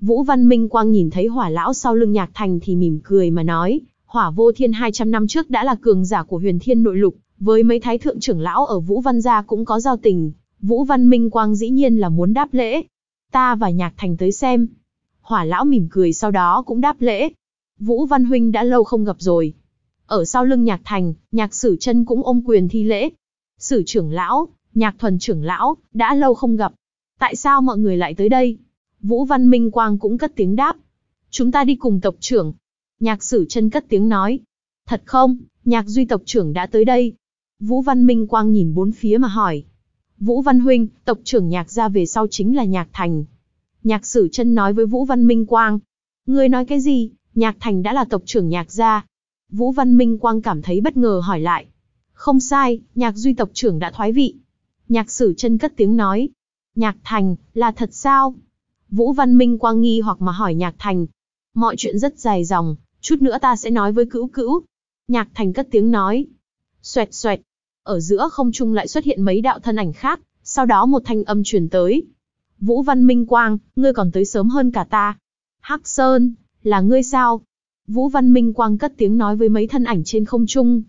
Speaker 1: Vũ Văn Minh Quang nhìn thấy hỏa lão sau lưng nhạc thành thì mỉm cười mà nói, hỏa vô thiên 200 năm trước đã là cường giả của huyền thiên nội lục, với mấy thái thượng trưởng lão ở Vũ Văn Gia cũng có giao tình, Vũ Văn Minh Quang dĩ nhiên là muốn đáp lễ. Ta và nhạc thành tới xem. Hỏa lão mỉm cười sau đó cũng đáp lễ. Vũ Văn Huynh đã lâu không gặp rồi, ở sau lưng nhạc thành, nhạc sử chân cũng ôm quyền thi lễ. Sử trưởng lão, nhạc thuần trưởng lão, đã lâu không gặp. Tại sao mọi người lại tới đây? Vũ Văn Minh Quang cũng cất tiếng đáp. Chúng ta đi cùng tộc trưởng. Nhạc sử chân cất tiếng nói. Thật không, nhạc duy tộc trưởng đã tới đây. Vũ Văn Minh Quang nhìn bốn phía mà hỏi. Vũ Văn Huynh, tộc trưởng nhạc ra về sau chính là nhạc thành. Nhạc sử chân nói với Vũ Văn Minh Quang. người nói cái gì, nhạc thành đã là tộc trưởng nhạc gia, Vũ Văn Minh Quang cảm thấy bất ngờ hỏi lại. Không sai, nhạc duy tộc trưởng đã thoái vị. Nhạc sử chân cất tiếng nói. Nhạc thành, là thật sao? Vũ Văn Minh Quang nghi hoặc mà hỏi nhạc thành. Mọi chuyện rất dài dòng, chút nữa ta sẽ nói với cữu cữu. Nhạc thành cất tiếng nói. Xoẹt xoẹt. Ở giữa không trung lại xuất hiện mấy đạo thân ảnh khác, sau đó một thanh âm truyền tới. Vũ Văn Minh Quang, ngươi còn tới sớm hơn cả ta. Hắc Sơn, là ngươi sao? Vũ Văn Minh Quang cất tiếng nói với mấy thân ảnh trên không trung.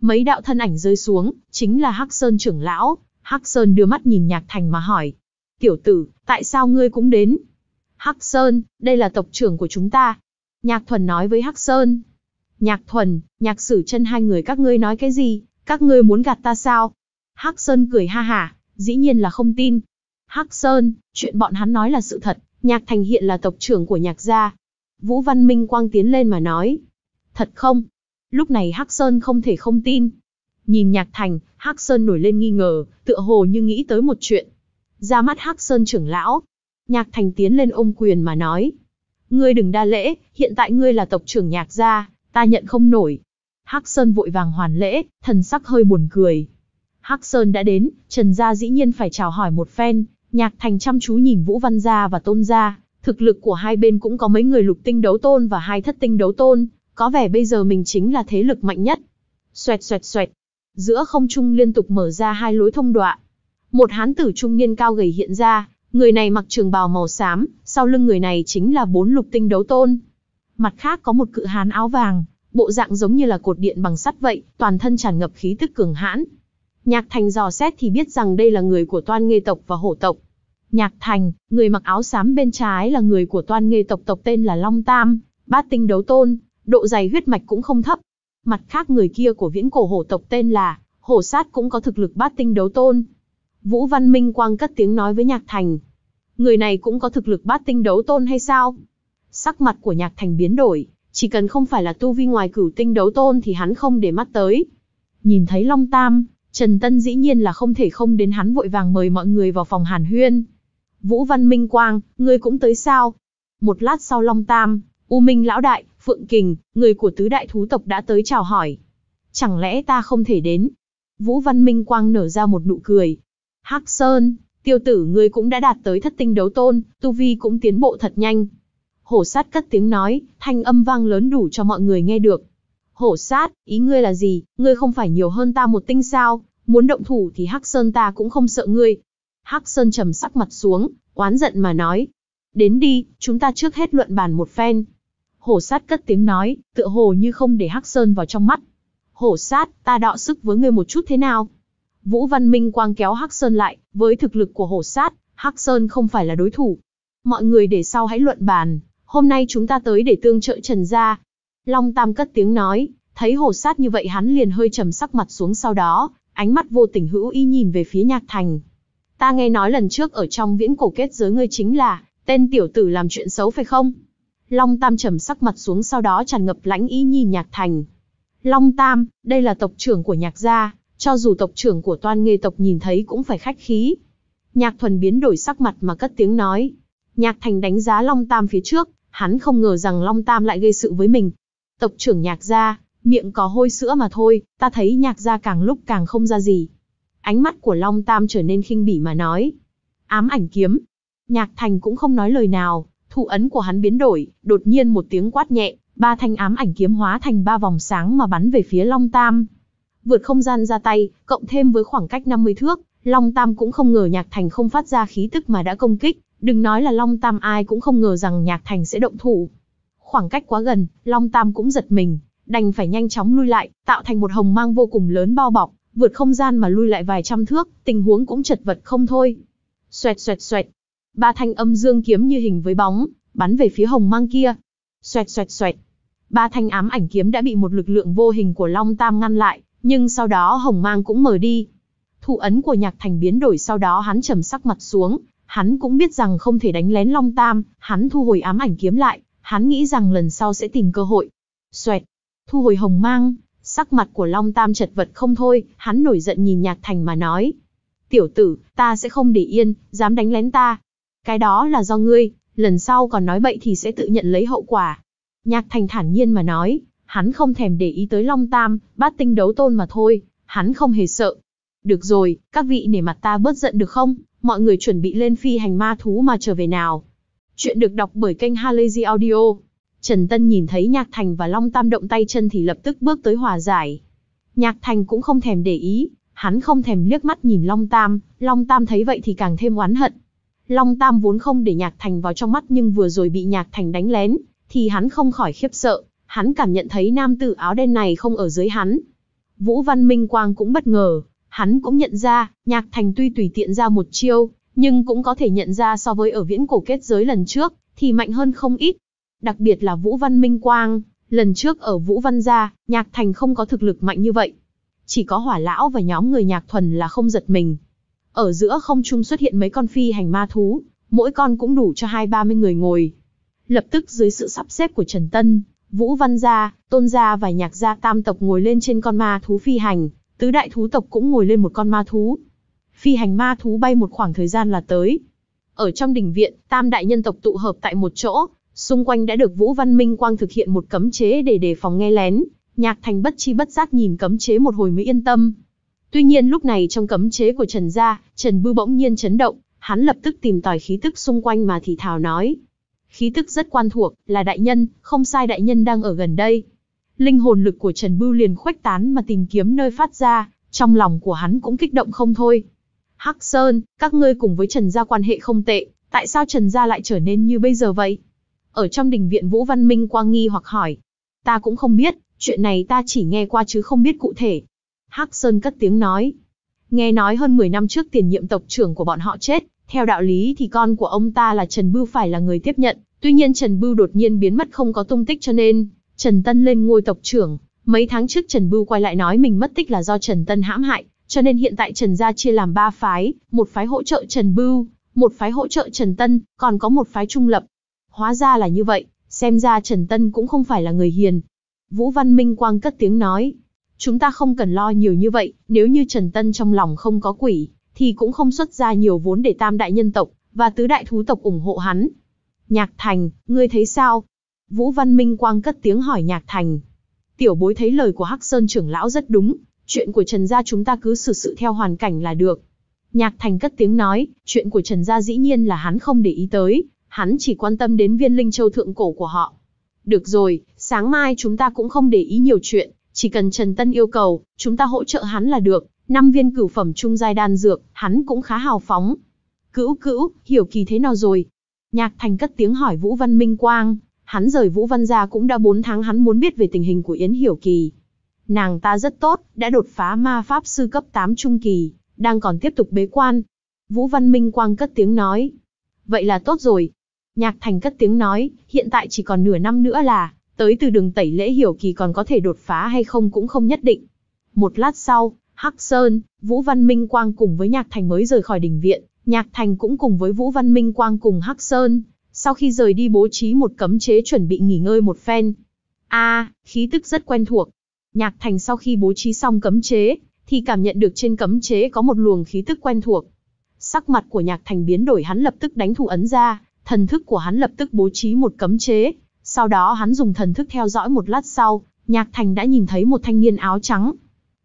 Speaker 1: Mấy đạo thân ảnh rơi xuống, chính là Hắc Sơn trưởng lão. Hắc Sơn đưa mắt nhìn Nhạc Thành mà hỏi. Tiểu tử, tại sao ngươi cũng đến? Hắc Sơn, đây là tộc trưởng của chúng ta. Nhạc Thuần nói với Hắc Sơn. Nhạc Thuần, Nhạc Sử chân hai người các ngươi nói cái gì? Các ngươi muốn gạt ta sao? Hắc Sơn cười ha hả, dĩ nhiên là không tin. Hắc Sơn, chuyện bọn hắn nói là sự thật, Nhạc Thành hiện là tộc trưởng của Nhạc gia, Vũ Văn Minh Quang tiến lên mà nói. Thật không? Lúc này Hắc Sơn không thể không tin. Nhìn Nhạc Thành, Hắc Sơn nổi lên nghi ngờ, tựa hồ như nghĩ tới một chuyện. Ra mắt Hắc Sơn trưởng lão. Nhạc Thành tiến lên ôm quyền mà nói. Ngươi đừng đa lễ, hiện tại ngươi là tộc trưởng nhạc gia, ta nhận không nổi. Hắc Sơn vội vàng hoàn lễ, thần sắc hơi buồn cười. Hắc Sơn đã đến, Trần Gia dĩ nhiên phải chào hỏi một phen, Nhạc Thành chăm chú nhìn Vũ Văn Gia và Tôn Gia, Thực lực của hai bên cũng có mấy người lục tinh đấu tôn và hai thất tinh đấu tôn, có vẻ bây giờ mình chính là thế lực mạnh nhất. Xoẹt xoẹt xoẹt, giữa không trung liên tục mở ra hai lối thông đoạn. Một hán tử trung niên cao gầy hiện ra, người này mặc trường bào màu xám, sau lưng người này chính là bốn lục tinh đấu tôn. Mặt khác có một cự hán áo vàng, bộ dạng giống như là cột điện bằng sắt vậy, toàn thân tràn ngập khí tức cường hãn. Nhạc Thành dò xét thì biết rằng đây là người của toan nghê tộc và hổ tộc, Nhạc Thành, người mặc áo xám bên trái là người của toan nghề tộc tộc tên là Long Tam, bát tinh đấu tôn, độ dày huyết mạch cũng không thấp. Mặt khác người kia của viễn cổ hổ tộc tên là, hổ sát cũng có thực lực bát tinh đấu tôn. Vũ Văn Minh Quang cất tiếng nói với Nhạc Thành. Người này cũng có thực lực bát tinh đấu tôn hay sao? Sắc mặt của Nhạc Thành biến đổi, chỉ cần không phải là tu vi ngoài cửu tinh đấu tôn thì hắn không để mắt tới. Nhìn thấy Long Tam, Trần Tân dĩ nhiên là không thể không đến hắn vội vàng mời mọi người vào phòng hàn huyên. Vũ Văn Minh Quang, ngươi cũng tới sao? Một lát sau Long Tam, U Minh Lão Đại, Phượng Kình, người của tứ đại thú tộc đã tới chào hỏi. Chẳng lẽ ta không thể đến? Vũ Văn Minh Quang nở ra một nụ cười. Hắc Sơn, tiêu tử ngươi cũng đã đạt tới thất tinh đấu tôn, tu vi cũng tiến bộ thật nhanh. Hổ sát cất tiếng nói, thanh âm vang lớn đủ cho mọi người nghe được. Hổ sát, ý ngươi là gì, ngươi không phải nhiều hơn ta một tinh sao, muốn động thủ thì Hắc Sơn ta cũng không sợ ngươi, Hắc Sơn trầm sắc mặt xuống, oán giận mà nói. Đến đi, chúng ta trước hết luận bàn một phen. Hổ sát cất tiếng nói, tựa hồ như không để Hắc Sơn vào trong mắt. Hổ sát, ta đọ sức với ngươi một chút thế nào? Vũ Văn Minh quang kéo Hắc Sơn lại, với thực lực của hổ sát, Hắc Sơn không phải là đối thủ. Mọi người để sau hãy luận bàn, hôm nay chúng ta tới để tương trợ Trần gia. Long Tam cất tiếng nói, thấy hổ sát như vậy hắn liền hơi trầm sắc mặt xuống sau đó, ánh mắt vô tình hữu ý nhìn về phía nhạc thành. Ta nghe nói lần trước ở trong viễn cổ kết giới ngươi chính là, tên tiểu tử làm chuyện xấu phải không? Long Tam trầm sắc mặt xuống sau đó tràn ngập lãnh ý nhìn Nhạc Thành. Long Tam, đây là tộc trưởng của Nhạc gia, cho dù tộc trưởng của toan nghề tộc nhìn thấy cũng phải khách khí. Nhạc Thuần biến đổi sắc mặt mà cất tiếng nói. Nhạc Thành đánh giá Long Tam phía trước, hắn không ngờ rằng Long Tam lại gây sự với mình. Tộc trưởng Nhạc gia, miệng có hôi sữa mà thôi, ta thấy Nhạc gia càng lúc càng không ra gì. Ánh mắt của Long Tam trở nên khinh bỉ mà nói. Ám ảnh kiếm. Nhạc Thành cũng không nói lời nào, thủ ấn của hắn biến đổi, đột nhiên một tiếng quát nhẹ, ba thanh ám ảnh kiếm hóa thành ba vòng sáng mà bắn về phía Long Tam. Vượt không gian ra tay, cộng thêm với khoảng cách 50 thước, Long Tam cũng không ngờ Nhạc Thành không phát ra khí tức mà đã công kích, đừng nói là Long Tam ai cũng không ngờ rằng Nhạc Thành sẽ động thủ. Khoảng cách quá gần, Long Tam cũng giật mình, đành phải nhanh chóng lui lại, tạo thành một hồng mang vô cùng lớn bao bọc, vượt không gian mà lui lại vài trăm thước, tình huống cũng chật vật không thôi. Xoẹt xoẹt xoẹt, ba thanh âm dương kiếm như hình với bóng, bắn về phía hồng mang kia. Xoẹt xoẹt xoẹt, ba thanh ám ảnh kiếm đã bị một lực lượng vô hình của Long Tam ngăn lại, nhưng sau đó hồng mang cũng mở đi. Thụ ấn của Nhạc Thành biến đổi sau đó hắn trầm sắc mặt xuống, hắn cũng biết rằng không thể đánh lén Long Tam, hắn thu hồi ám ảnh kiếm lại, hắn nghĩ rằng lần sau sẽ tìm cơ hội. Xoẹt, thu hồi hồng mang, Sắc mặt của Long Tam chật vật không thôi, hắn nổi giận nhìn Nhạc Thành mà nói. Tiểu tử, ta sẽ không để yên, dám đánh lén ta. Cái đó là do ngươi, lần sau còn nói bậy thì sẽ tự nhận lấy hậu quả. Nhạc Thành thản nhiên mà nói, hắn không thèm để ý tới Long Tam, bát tinh đấu tôn mà thôi, hắn không hề sợ. Được rồi, các vị nể mặt ta bớt giận được không? Mọi người chuẩn bị lên phi hành ma thú mà trở về nào. Chuyện được đọc bởi kênh Halazy Audio. Trần Tân nhìn thấy Nhạc Thành và Long Tam động tay chân thì lập tức bước tới hòa giải. Nhạc Thành cũng không thèm để ý, hắn không thèm liếc mắt nhìn Long Tam, Long Tam thấy vậy thì càng thêm oán hận. Long Tam vốn không để Nhạc Thành vào trong mắt nhưng vừa rồi bị Nhạc Thành đánh lén, thì hắn không khỏi khiếp sợ, hắn cảm nhận thấy nam tử áo đen này không ở dưới hắn. Vũ Văn Minh Quang cũng bất ngờ, hắn cũng nhận ra, Nhạc Thành tuy tùy tiện ra một chiêu, nhưng cũng có thể nhận ra so với ở viễn cổ kết giới lần trước, thì mạnh hơn không ít, đặc biệt là Vũ Văn Minh Quang, lần trước ở Vũ Văn gia, Nhạc Thành không có thực lực mạnh như vậy. Chỉ có Hỏa lão và nhóm người Nhạc Thuần là không giật mình. Ở giữa không trung xuất hiện mấy con phi hành ma thú, mỗi con cũng đủ cho hai ba mươi người ngồi. Lập tức dưới sự sắp xếp của Trần Tân, Vũ Văn gia, Tôn gia và Nhạc gia tam tộc ngồi lên trên con ma thú phi hành, tứ đại thú tộc cũng ngồi lên một con ma thú. Phi hành ma thú bay một khoảng thời gian là tới. Ở trong đỉnh viện, tam đại nhân tộc tụ hợp tại một chỗ, Xung quanh đã được Vũ Văn Minh Quang thực hiện một cấm chế để đề phòng nghe lén, Nhạc Thành bất chi bất giác nhìn cấm chế một hồi mới yên tâm. Tuy nhiên lúc này trong cấm chế của Trần gia, Trần Bưu bỗng nhiên chấn động, hắn lập tức tìm tòi khí tức xung quanh mà thì thào nói. Khí tức rất quan thuộc, là đại nhân, không sai đại nhân đang ở gần đây. Linh hồn lực của Trần Bưu liền khuếch tán mà tìm kiếm nơi phát ra, trong lòng của hắn cũng kích động không thôi. Hắc Sơn, các ngươi cùng với Trần gia quan hệ không tệ, tại sao Trần gia lại trở nên như bây giờ vậy? Ở trong đình viện Vũ Văn Minh Quang nghi hoặc hỏi. Ta cũng không biết, chuyện này ta chỉ nghe qua chứ không biết cụ thể. Hắc Sơn cất tiếng nói. Nghe nói hơn 10 năm trước tiền nhiệm tộc trưởng của bọn họ chết, theo đạo lý thì con của ông ta là Trần Bưu phải là người tiếp nhận, tuy nhiên Trần Bưu đột nhiên biến mất không có tung tích cho nên, Trần Tân lên ngôi tộc trưởng, mấy tháng trước Trần Bưu quay lại nói mình mất tích là do Trần Tân hãm hại, cho nên hiện tại Trần gia chia làm 3 phái, một phái hỗ trợ Trần Bưu, một phái hỗ trợ Trần Tân, còn có một phái trung lập. Hóa ra là như vậy, xem ra Trần Tân cũng không phải là người hiền. Vũ Văn Minh Quang cất tiếng nói, chúng ta không cần lo nhiều như vậy, nếu như Trần Tân trong lòng không có quỷ, thì cũng không xuất ra nhiều vốn để tam đại nhân tộc và tứ đại thú tộc ủng hộ hắn. Nhạc Thành, ngươi thấy sao? Vũ Văn Minh Quang cất tiếng hỏi Nhạc Thành. Tiểu bối thấy lời của Hắc Sơn trưởng lão rất đúng, chuyện của Trần Gia chúng ta cứ xử sự theo hoàn cảnh là được. Nhạc Thành cất tiếng nói, chuyện của Trần Gia dĩ nhiên là hắn không để ý tới, hắn chỉ quan tâm đến viên linh châu thượng cổ của họ. Được rồi, sáng mai chúng ta cũng không để ý nhiều chuyện, chỉ cần Trần Tân yêu cầu, chúng ta hỗ trợ hắn là được, năm viên cửu phẩm trung giai đan dược, hắn cũng khá hào phóng. Cữu cữu, hiểu kỳ thế nào rồi? Nhạc Thành cất tiếng hỏi Vũ Văn Minh Quang, hắn rời Vũ Văn gia cũng đã 4 tháng hắn muốn biết về tình hình của Yến Hiểu Kỳ. Nàng ta rất tốt, đã đột phá ma pháp sư cấp 8 trung kỳ, đang còn tiếp tục bế quan. Vũ Văn Minh Quang cất tiếng nói. Vậy là tốt rồi, Nhạc Thành cất tiếng nói, hiện tại chỉ còn nửa năm nữa là, tới từ đường tẩy lễ hiểu kỳ còn có thể đột phá hay không cũng không nhất định. Một lát sau, Hắc Sơn, Vũ Văn Minh Quang cùng với Nhạc Thành mới rời khỏi đình viện, Nhạc Thành cũng cùng với Vũ Văn Minh Quang cùng Hắc Sơn, sau khi rời đi bố trí một cấm chế chuẩn bị nghỉ ngơi một phen. A, khí tức rất quen thuộc. Nhạc Thành sau khi bố trí xong cấm chế, thì cảm nhận được trên cấm chế có một luồng khí tức quen thuộc. Sắc mặt của Nhạc Thành biến đổi hắn lập tức đánh thủ ấn ra, Thần thức của hắn lập tức bố trí một cấm chế, sau đó hắn dùng thần thức theo dõi một lát sau, Nhạc Thành đã nhìn thấy một thanh niên áo trắng.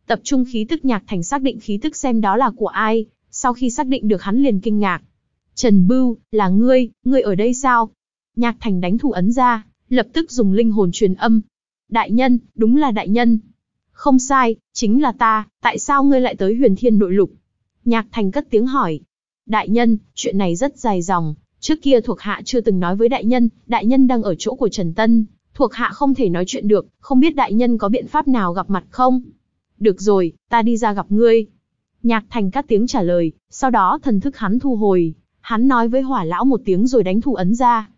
Speaker 1: Tập trung khí tức Nhạc Thành xác định khí tức xem đó là của ai, sau khi xác định được hắn liền kinh ngạc. Trần Bưu, là ngươi, ngươi ở đây sao? Nhạc Thành đánh thủ ấn ra, lập tức dùng linh hồn truyền âm. Đại nhân, đúng là đại nhân. Không sai, chính là ta, tại sao ngươi lại tới huyền thiên nội lục? Nhạc Thành cất tiếng hỏi. Đại nhân, chuyện này rất dài dòng, Trước kia thuộc hạ chưa từng nói với đại nhân, đại nhân đang ở chỗ của Trần Tân, thuộc hạ không thể nói chuyện được, không biết đại nhân có biện pháp nào gặp mặt không? Được rồi, ta đi ra gặp ngươi. Nhạc thành các tiếng trả lời, sau đó thần thức hắn thu hồi, hắn nói với hỏa lão một tiếng rồi đánh thu ấn ra.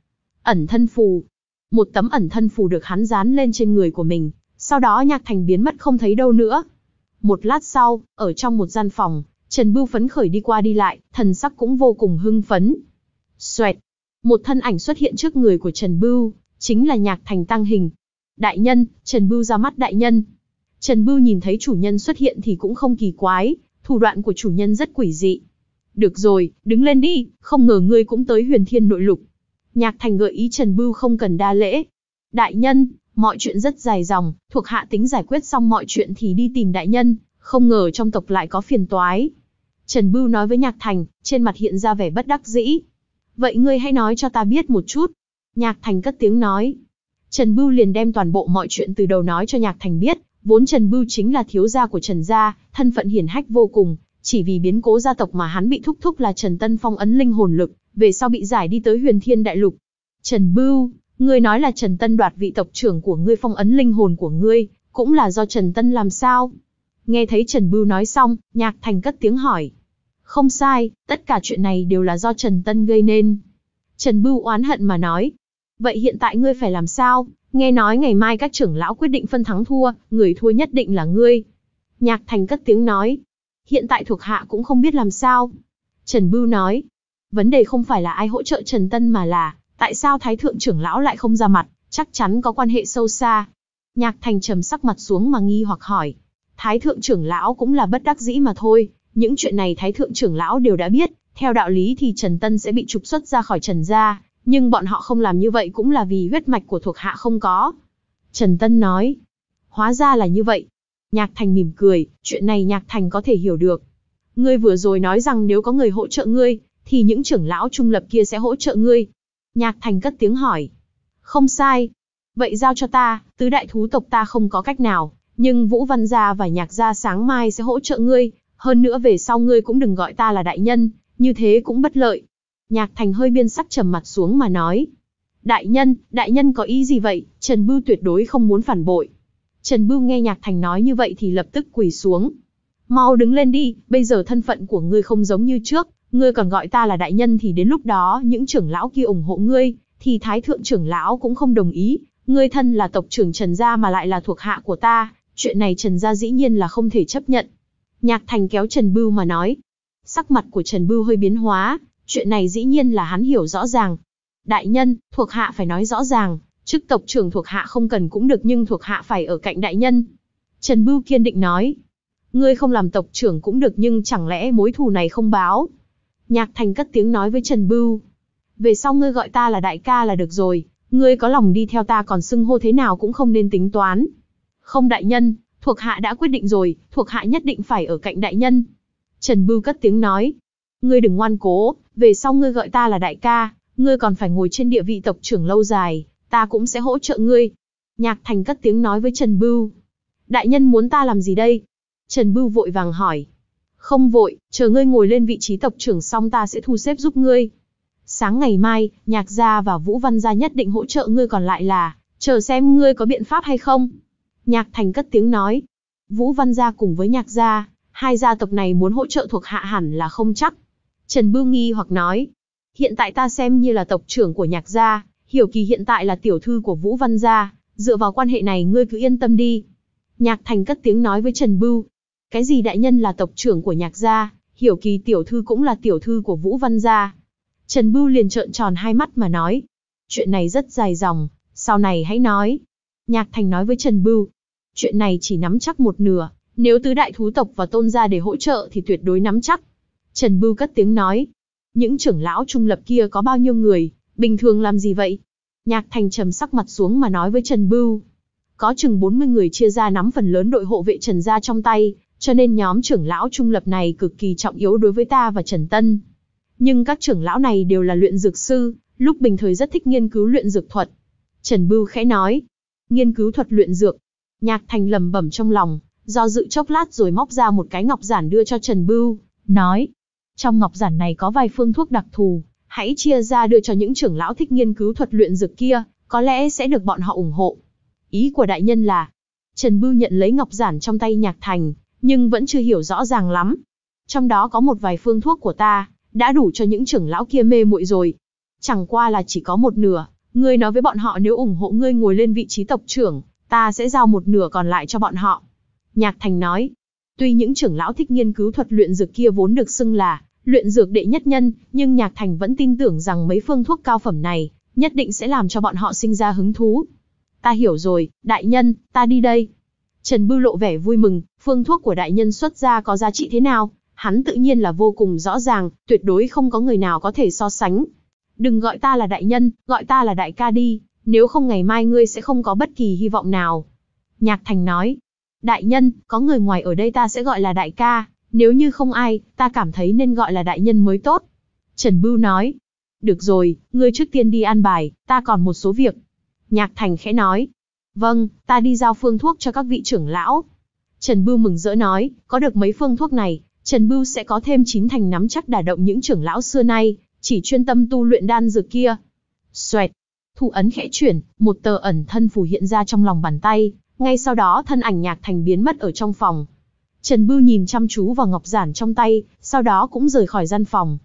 Speaker 1: Ẩn thân phù. Một tấm ẩn thân phù được hắn dán lên trên người của mình, sau đó nhạc thành biến mất không thấy đâu nữa. Một lát sau, ở trong một gian phòng, Trần Bưu phấn khởi đi qua đi lại, thần sắc cũng vô cùng hưng phấn. Xoẹt. Một thân ảnh xuất hiện trước người của Trần Bưu, chính là Nhạc Thành tăng hình. Đại nhân, Trần Bưu ra mắt đại nhân. Trần Bưu nhìn thấy chủ nhân xuất hiện thì cũng không kỳ quái, thủ đoạn của chủ nhân rất quỷ dị. Được rồi, đứng lên đi, không ngờ ngươi cũng tới huyền thiên nội lục. Nhạc Thành gợi ý Trần Bưu không cần đa lễ. Đại nhân, mọi chuyện rất dài dòng, thuộc hạ tính giải quyết xong mọi chuyện thì đi tìm đại nhân, không ngờ trong tộc lại có phiền toái. Trần Bưu nói với Nhạc Thành, trên mặt hiện ra vẻ bất đắc dĩ. Vậy ngươi hãy nói cho ta biết một chút. Nhạc Thành cất tiếng nói. Trần Bưu liền đem toàn bộ mọi chuyện từ đầu nói cho Nhạc Thành biết, vốn Trần Bưu chính là thiếu gia của Trần Gia, thân phận hiển hách vô cùng, chỉ vì biến cố gia tộc mà hắn bị thúc thúc là Trần Tân Phong ấn linh hồn lực, về sau bị giải đi tới huyền thiên đại lục. Trần Bưu, ngươi nói là Trần Tân đoạt vị tộc trưởng của ngươi phong ấn linh hồn của ngươi, cũng là do Trần Tân làm sao? Nghe thấy Trần Bưu nói xong, Nhạc Thành cất tiếng hỏi. Không sai, tất cả chuyện này đều là do Trần Tân gây nên. Trần Bưu oán hận mà nói. Vậy hiện tại ngươi phải làm sao? Nghe nói ngày mai các trưởng lão quyết định phân thắng thua, người thua nhất định là ngươi. Nhạc Thành cất tiếng nói. Hiện tại thuộc hạ cũng không biết làm sao. Trần Bưu nói. Vấn đề không phải là ai hỗ trợ Trần Tân mà là, tại sao Thái Thượng trưởng lão lại không ra mặt, chắc chắn có quan hệ sâu xa. Nhạc Thành trầm sắc mặt xuống mà nghi hoặc hỏi. Thái Thượng trưởng lão cũng là bất đắc dĩ mà thôi, những chuyện này Thái Thượng trưởng lão đều đã biết, theo đạo lý thì Trần Tân sẽ bị trục xuất ra khỏi Trần gia, nhưng bọn họ không làm như vậy cũng là vì huyết mạch của thuộc hạ không có. Trần Tân nói, hóa ra là như vậy. Nhạc Thành mỉm cười, chuyện này Nhạc Thành có thể hiểu được. Ngươi vừa rồi nói rằng nếu có người hỗ trợ ngươi, thì những trưởng lão trung lập kia sẽ hỗ trợ ngươi. Nhạc Thành cất tiếng hỏi. Không sai. Vậy giao cho ta, tứ đại thú tộc ta không có cách nào, nhưng Vũ Văn Gia và Nhạc Gia sáng mai sẽ hỗ trợ ngươi, hơn nữa về sau ngươi cũng đừng gọi ta là đại nhân, như thế cũng bất lợi. Nhạc thành hơi biên sắc trầm mặt xuống mà nói. Đại nhân, đại nhân có ý gì vậy, Trần Bưu tuyệt đối không muốn phản bội. Trần Bưu nghe nhạc thành nói như vậy thì lập tức quỳ xuống. Mau đứng lên đi, bây giờ thân phận của ngươi không giống như trước, ngươi còn gọi ta là đại nhân thì đến lúc đó những trưởng lão kia ủng hộ ngươi, thì thái thượng trưởng lão cũng không đồng ý, ngươi thân là tộc trưởng Trần gia mà lại là thuộc hạ của ta, chuyện này Trần gia dĩ nhiên là không thể chấp nhận. Nhạc Thành kéo Trần Bưu mà nói. Sắc mặt của Trần Bưu hơi biến hóa, chuyện này dĩ nhiên là hắn hiểu rõ ràng. Đại nhân, thuộc hạ phải nói rõ ràng, chức tộc trưởng thuộc hạ không cần cũng được nhưng thuộc hạ phải ở cạnh đại nhân. Trần Bưu kiên định nói. Ngươi không làm tộc trưởng cũng được nhưng chẳng lẽ mối thù này không báo. Nhạc Thành cất tiếng nói với Trần Bưu. Về sau ngươi gọi ta là đại ca là được rồi, ngươi có lòng đi theo ta còn xưng hô thế nào cũng không nên tính toán. Không đại nhân, thuộc hạ đã quyết định rồi, thuộc hạ nhất định phải ở cạnh đại nhân. Trần Bưu cất tiếng nói, ngươi đừng ngoan cố, về sau ngươi gọi ta là đại ca, ngươi còn phải ngồi trên địa vị tộc trưởng lâu dài, ta cũng sẽ hỗ trợ ngươi. Nhạc Thành cất tiếng nói với Trần Bưu. Đại nhân muốn ta làm gì đây? Trần Bưu vội vàng hỏi. Không vội, chờ ngươi ngồi lên vị trí tộc trưởng xong ta sẽ thu xếp giúp ngươi. Sáng ngày mai, Nhạc Gia và Vũ Văn Gia nhất định hỗ trợ ngươi còn lại là, chờ xem ngươi có biện pháp hay không. Nhạc Thành cất tiếng nói. Vũ Văn gia cùng với Nhạc gia, hai gia tộc này muốn hỗ trợ thuộc hạ hẳn là không chắc. Trần Bưu nghi hoặc nói. Hiện tại ta xem như là tộc trưởng của Nhạc gia, Hiểu Kỳ hiện tại là tiểu thư của Vũ Văn gia, dựa vào quan hệ này ngươi cứ yên tâm đi. Nhạc Thành cất tiếng nói với Trần Bưu. Cái gì đại nhân là tộc trưởng của Nhạc gia, Hiểu Kỳ tiểu thư cũng là tiểu thư của Vũ Văn gia. Trần Bưu liền trợn tròn hai mắt mà nói. Chuyện này rất dài dòng, sau này hãy nói. Nhạc Thành nói với Trần Bưu chuyện này chỉ nắm chắc một nửa, nếu tứ đại thú tộc và tôn gia để hỗ trợ thì tuyệt đối nắm chắc. Trần Bưu cất tiếng nói, những trưởng lão trung lập kia có bao nhiêu người, bình thường làm gì vậy? Nhạc Thành trầm sắc mặt xuống mà nói với Trần Bưu. Có chừng 40 người chia ra nắm phần lớn đội hộ vệ Trần gia trong tay, cho nên nhóm trưởng lão trung lập này cực kỳ trọng yếu đối với ta và Trần Tân. Nhưng các trưởng lão này đều là luyện dược sư, lúc bình thời rất thích nghiên cứu luyện dược thuật. Trần Bưu khẽ nói, nghiên cứu thuật luyện dược, Nhạc Thành lẩm bẩm trong lòng, do dự chốc lát rồi móc ra một cái ngọc giản đưa cho Trần Bưu, nói: "Trong ngọc giản này có vài phương thuốc đặc thù, hãy chia ra đưa cho những trưởng lão thích nghiên cứu thuật luyện dược kia, có lẽ sẽ được bọn họ ủng hộ." Ý của đại nhân là Trần Bưu nhận lấy ngọc giản trong tay Nhạc Thành, nhưng vẫn chưa hiểu rõ ràng lắm. Trong đó có một vài phương thuốc của ta, đã đủ cho những trưởng lão kia mê muội rồi. Chẳng qua là chỉ có một nửa, ngươi nói với bọn họ nếu ủng hộ ngươi ngồi lên vị trí tộc trưởng, ta sẽ giao một nửa còn lại cho bọn họ. Nhạc Thành nói, tuy những trưởng lão thích nghiên cứu thuật luyện dược kia vốn được xưng là luyện dược đệ nhất nhân, nhưng Nhạc Thành vẫn tin tưởng rằng mấy phương thuốc cao phẩm này nhất định sẽ làm cho bọn họ sinh ra hứng thú. Ta hiểu rồi, đại nhân, ta đi đây. Trần Bưu lộ vẻ vui mừng, phương thuốc của đại nhân xuất ra có giá trị thế nào, hắn tự nhiên là vô cùng rõ ràng, tuyệt đối không có người nào có thể so sánh. Đừng gọi ta là đại nhân, gọi ta là đại ca đi nếu không ngày mai ngươi sẽ không có bất kỳ hy vọng nào. Nhạc Thành nói, đại nhân, có người ngoài ở đây ta sẽ gọi là đại ca, nếu như không ai, ta cảm thấy nên gọi là đại nhân mới tốt. Trần Bưu nói, được rồi, ngươi trước tiên đi an bài, ta còn một số việc. Nhạc Thành khẽ nói, vâng, ta đi giao phương thuốc cho các vị trưởng lão. Trần Bưu mừng rỡ nói, có được mấy phương thuốc này, Trần Bưu sẽ có thêm chín thành nắm chắc đả động những trưởng lão xưa nay, chỉ chuyên tâm tu luyện đan dược kia. Xoẹt, Thủ ấn khẽ chuyển, một tờ ẩn thân phù hiện ra trong lòng bàn tay, ngay sau đó thân ảnh nhạc thành biến mất ở trong phòng. Trần Bưu nhìn chăm chú vào ngọc giản trong tay, sau đó cũng rời khỏi gian phòng.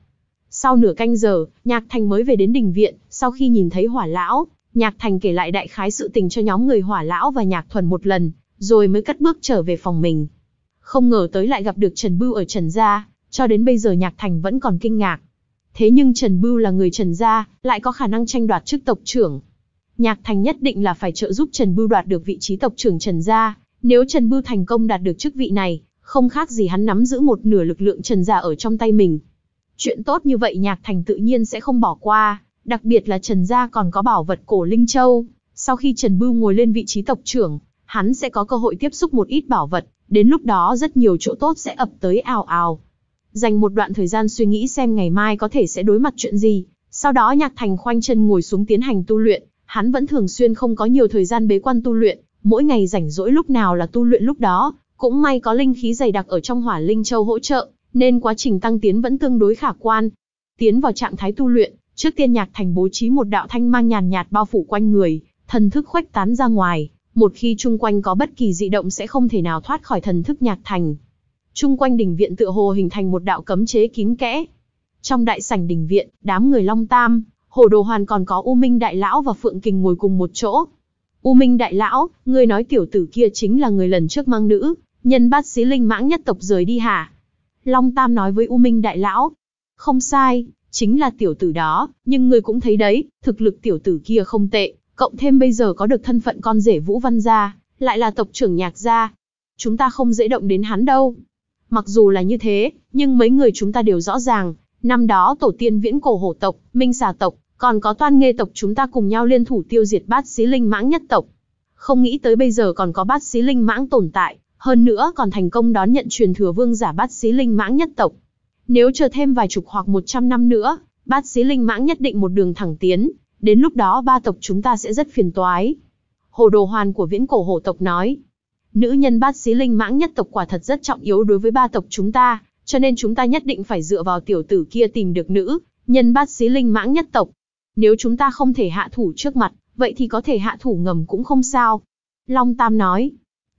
Speaker 1: Sau nửa canh giờ, Nhạc Thành mới về đến đình viện, sau khi nhìn thấy hỏa lão, Nhạc Thành kể lại đại khái sự tình cho nhóm người hỏa lão và Nhạc Thuần một lần, rồi mới cất bước trở về phòng mình. Không ngờ tới lại gặp được Trần Bưu ở Trần Gia, cho đến bây giờ Nhạc Thành vẫn còn kinh ngạc thế nhưng Trần Bưu là người Trần gia, lại có khả năng tranh đoạt chức tộc trưởng. Nhạc Thành nhất định là phải trợ giúp Trần Bưu đoạt được vị trí tộc trưởng Trần gia, nếu Trần Bưu thành công đạt được chức vị này, không khác gì hắn nắm giữ một nửa lực lượng Trần gia ở trong tay mình. Chuyện tốt như vậy Nhạc Thành tự nhiên sẽ không bỏ qua, đặc biệt là Trần gia còn có bảo vật cổ linh châu, sau khi Trần Bưu ngồi lên vị trí tộc trưởng, hắn sẽ có cơ hội tiếp xúc một ít bảo vật, đến lúc đó rất nhiều chỗ tốt sẽ ập tới ào ào dành một đoạn thời gian suy nghĩ xem ngày mai có thể sẽ đối mặt chuyện gì. Sau đó Nhạc Thành khoanh chân ngồi xuống tiến hành tu luyện, hắn vẫn thường xuyên không có nhiều thời gian bế quan tu luyện, mỗi ngày rảnh rỗi lúc nào là tu luyện lúc đó, cũng may có linh khí dày đặc ở trong Hỏa Linh Châu hỗ trợ, nên quá trình tăng tiến vẫn tương đối khả quan. Tiến vào trạng thái tu luyện, trước tiên Nhạc Thành bố trí một đạo thanh mang nhàn nhạt bao phủ quanh người, thần thức khuếch tán ra ngoài, một khi chung quanh có bất kỳ dị động sẽ không thể nào thoát khỏi thần thức Nhạc Thành. Trung quanh đỉnh viện tựa hồ hình thành một đạo cấm chế kín kẽ. Trong đại sảnh đỉnh viện, đám người Long Tam, Hồ Đồ Hoàn còn có U Minh Đại Lão và Phượng Kình ngồi cùng một chỗ. U Minh Đại Lão, người nói tiểu tử kia chính là người lần trước mang nữ, nhân bát xí linh mãng nhất tộc rời đi hả? Long Tam nói với U Minh Đại Lão. Không sai, chính là tiểu tử đó, nhưng người cũng thấy đấy, thực lực tiểu tử kia không tệ, cộng thêm bây giờ có được thân phận con rể Vũ Văn gia, lại là tộc trưởng nhạc gia. Chúng ta không dễ động đến hắn đâu. Mặc dù là như thế, nhưng mấy người chúng ta đều rõ ràng, năm đó tổ tiên viễn cổ hổ tộc, minh xà tộc, còn có toan nghê tộc chúng ta cùng nhau liên thủ tiêu diệt bát xí linh mãng nhất tộc. Không nghĩ tới bây giờ còn có bát xí linh mãng tồn tại, hơn nữa còn thành công đón nhận truyền thừa vương giả bát xí linh mãng nhất tộc. Nếu chờ thêm vài chục hoặc một trăm năm nữa, bát xí linh mãng nhất định một đường thẳng tiến, đến lúc đó ba tộc chúng ta sẽ rất phiền toái. Hồ đồ hoàn của viễn cổ hổ tộc nói, nữ nhân bát xí linh mãng nhất tộc quả thật rất trọng yếu đối với ba tộc chúng ta, cho nên chúng ta nhất định phải dựa vào tiểu tử kia tìm được nữ, nhân bát xí linh mãng nhất tộc. Nếu chúng ta không thể hạ thủ trước mặt, vậy thì có thể hạ thủ ngầm cũng không sao. Long Tam nói,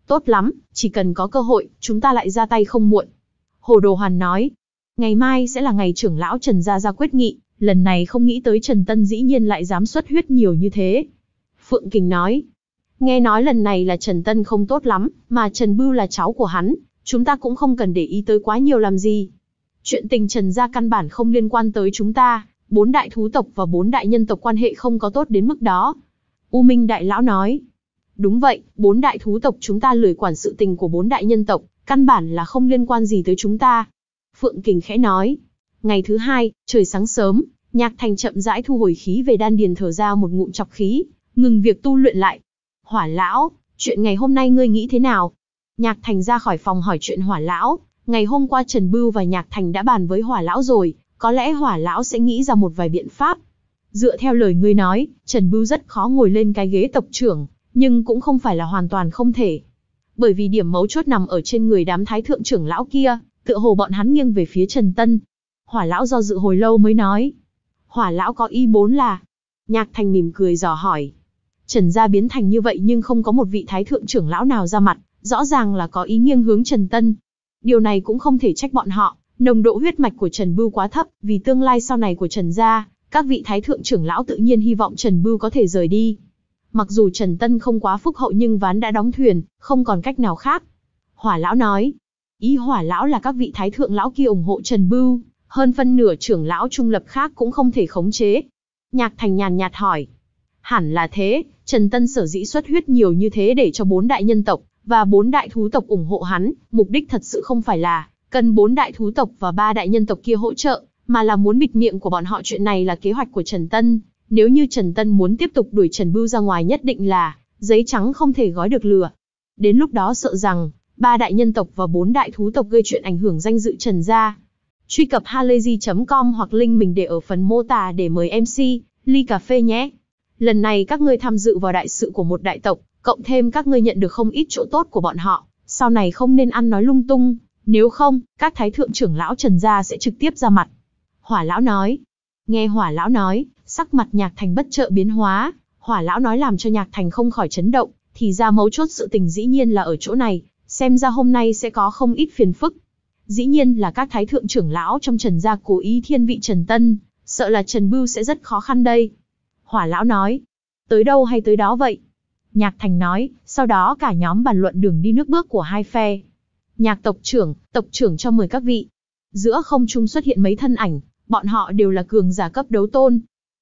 Speaker 1: tốt lắm, chỉ cần có cơ hội, chúng ta lại ra tay không muộn. Hồ Đồ Hoàn nói, ngày mai sẽ là ngày trưởng lão Trần Gia ra quyết nghị, lần này không nghĩ tới Trần Tân dĩ nhiên lại dám xuất huyết nhiều như thế. Phượng Kình nói, Nghe nói lần này là Trần Tân không tốt lắm, mà Trần Bưu là cháu của hắn, chúng ta cũng không cần để ý tới quá nhiều làm gì. Chuyện tình Trần gia căn bản không liên quan tới chúng ta, bốn đại thú tộc và bốn đại nhân tộc quan hệ không có tốt đến mức đó. U Minh Đại Lão nói, đúng vậy, bốn đại thú tộc chúng ta lười quản sự tình của bốn đại nhân tộc, căn bản là không liên quan gì tới chúng ta. Phượng Kình khẽ nói, ngày thứ hai, trời sáng sớm, Nhạc Thành chậm rãi thu hồi khí về đan điền thở ra một ngụm chọc khí, ngừng việc tu luyện lại, Hỏa lão, chuyện ngày hôm nay ngươi nghĩ thế nào? Nhạc Thành ra khỏi phòng hỏi chuyện hỏa lão, ngày hôm qua Trần Bưu và Nhạc Thành đã bàn với hỏa lão rồi, có lẽ hỏa lão sẽ nghĩ ra một vài biện pháp. Dựa theo lời ngươi nói, Trần Bưu rất khó ngồi lên cái ghế tộc trưởng, nhưng cũng không phải là hoàn toàn không thể. Bởi vì điểm mấu chốt nằm ở trên người đám thái thượng trưởng lão kia, tựa hồ bọn hắn nghiêng về phía Trần Tân. Hỏa lão do dự hồi lâu mới nói. Hỏa lão có ý bốn là. Nhạc Thành mỉm cười dò hỏi, Trần gia biến thành như vậy nhưng không có một vị thái thượng trưởng lão nào ra mặt, rõ ràng là có ý nghiêng hướng Trần Tân. Điều này cũng không thể trách bọn họ, nồng độ huyết mạch của Trần Bưu quá thấp, vì tương lai sau này của Trần gia, các vị thái thượng trưởng lão tự nhiên hy vọng Trần Bưu có thể rời đi. Mặc dù Trần Tân không quá phúc hậu nhưng ván đã đóng thuyền, không còn cách nào khác. Hỏa lão nói, ý hỏa lão là các vị thái thượng lão kia ủng hộ Trần Bưu, hơn phân nửa trưởng lão trung lập khác cũng không thể khống chế. Nhạc Thành nhàn nhạt hỏi, Hẳn là thế, Trần Tân sở dĩ xuất huyết nhiều như thế để cho bốn đại nhân tộc và bốn đại thú tộc ủng hộ hắn, mục đích thật sự không phải là cần bốn đại thú tộc và ba đại nhân tộc kia hỗ trợ, mà là muốn bịt miệng của bọn họ chuyện này là kế hoạch của Trần Tân. Nếu như Trần Tân muốn tiếp tục đuổi Trần Bưu ra ngoài nhất định là giấy trắng không thể gói được lửa. Đến lúc đó sợ rằng ba đại nhân tộc và bốn đại thú tộc gây chuyện ảnh hưởng danh dự Trần gia. Truy cập halayzi.com hoặc link mình để ở phần mô tả để mời MC ly cà phê nhé lần này các ngươi tham dự vào đại sự của một đại tộc, cộng thêm các ngươi nhận được không ít chỗ tốt của bọn họ, sau này không nên ăn nói lung tung, nếu không, các thái thượng trưởng lão Trần gia sẽ trực tiếp ra mặt." Hỏa lão nói. Nghe Hỏa lão nói, sắc mặt Nhạc Thành bất trợ biến hóa, Hỏa lão nói làm cho Nhạc Thành không khỏi chấn động, thì ra mấu chốt sự tình dĩ nhiên là ở chỗ này, xem ra hôm nay sẽ có không ít phiền phức. Dĩ nhiên là các thái thượng trưởng lão trong Trần gia cố ý thiên vị Trần Tân, sợ là Trần Bưu sẽ rất khó khăn đây. Hỏa lão nói, tới đâu hay tới đó vậy? Nhạc Thành nói, sau đó cả nhóm bàn luận đường đi nước bước của hai phe. Nhạc tộc trưởng, tộc trưởng cho mời các vị. Giữa không trung xuất hiện mấy thân ảnh, bọn họ đều là cường giả cấp đấu tôn.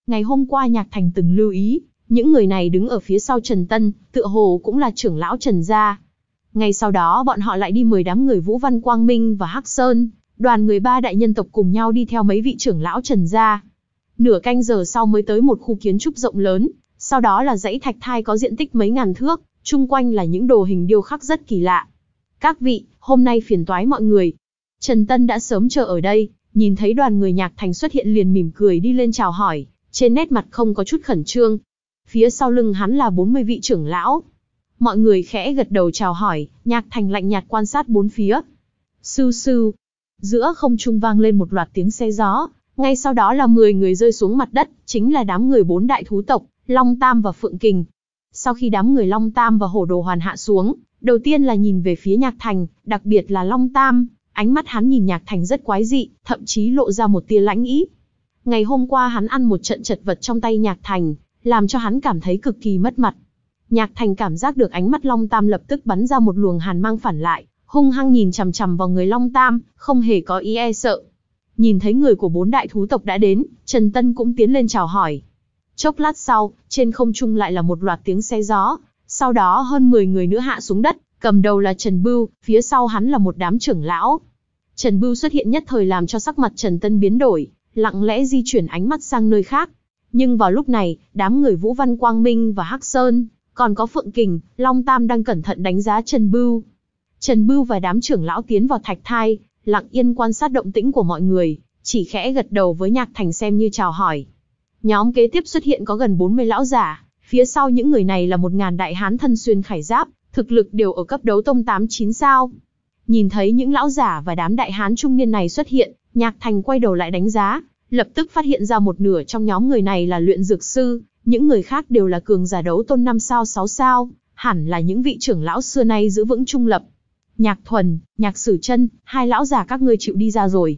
Speaker 1: Ngày hôm qua Nhạc Thành từng lưu ý, những người này đứng ở phía sau Trần Tân, tựa hồ cũng là trưởng lão Trần gia. Ngay sau đó bọn họ lại đi mời đám người Vũ Văn Quang Minh và Hắc Sơn, đoàn người ba đại nhân tộc cùng nhau đi theo mấy vị trưởng lão Trần gia. Nửa canh giờ sau mới tới một khu kiến trúc rộng lớn, sau đó là dãy thạch thai có diện tích mấy ngàn thước, chung quanh là những đồ hình điêu khắc rất kỳ lạ. Các vị, hôm nay phiền toái mọi người. Trần Tân đã sớm chờ ở đây, nhìn thấy đoàn người nhạc thành xuất hiện liền mỉm cười đi lên chào hỏi, trên nét mặt không có chút khẩn trương. Phía sau lưng hắn là 40 vị trưởng lão. Mọi người khẽ gật đầu chào hỏi, nhạc thành lạnh nhạt quan sát bốn phía. Sư sư, Giữa không trung vang lên một loạt tiếng xe gió, ngay sau đó là 10 người rơi xuống mặt đất, chính là đám người bốn đại thú tộc, Long Tam và Phượng Kình. Sau khi đám người Long Tam và Hổ Đồ Hoàn hạ xuống, đầu tiên là nhìn về phía Nhạc Thành, đặc biệt là Long Tam, ánh mắt hắn nhìn Nhạc Thành rất quái dị, thậm chí lộ ra một tia lãnh ý. Ngày hôm qua hắn ăn một trận chật vật trong tay Nhạc Thành, làm cho hắn cảm thấy cực kỳ mất mặt. Nhạc Thành cảm giác được ánh mắt Long Tam lập tức bắn ra một luồng hàn mang phản lại, hung hăng nhìn chằm chằm vào người Long Tam, không hề có ý e sợ nhìn thấy người của bốn đại thú tộc đã đến, Trần Tân cũng tiến lên chào hỏi. Chốc lát sau, trên không trung lại là một loạt tiếng xe gió, sau đó hơn 10 người nữa hạ xuống đất, cầm đầu là Trần Bưu, phía sau hắn là một đám trưởng lão. Trần Bưu xuất hiện nhất thời làm cho sắc mặt Trần Tân biến đổi, lặng lẽ di chuyển ánh mắt sang nơi khác. Nhưng vào lúc này, đám người Vũ Văn Quang Minh và Hắc Sơn, còn có Phượng Kình, Long Tam đang cẩn thận đánh giá Trần Bưu. Trần Bưu và đám trưởng lão tiến vào thạch thai, lặng yên quan sát động tĩnh của mọi người, chỉ khẽ gật đầu với Nhạc Thành xem như chào hỏi. Nhóm kế tiếp xuất hiện có gần 40 lão giả, phía sau những người này là một ngàn đại hán thân xuyên khải giáp, thực lực đều ở cấp đấu tông 89 sao. Nhìn thấy những lão giả và đám đại hán trung niên này xuất hiện, Nhạc Thành quay đầu lại đánh giá, lập tức phát hiện ra một nửa trong nhóm người này là luyện dược sư, những người khác đều là cường giả đấu tôn 5 sao 6 sao, hẳn là những vị trưởng lão xưa nay giữ vững trung lập. Nhạc Thuần, Nhạc Sử Chân, hai lão già các ngươi chịu đi ra rồi.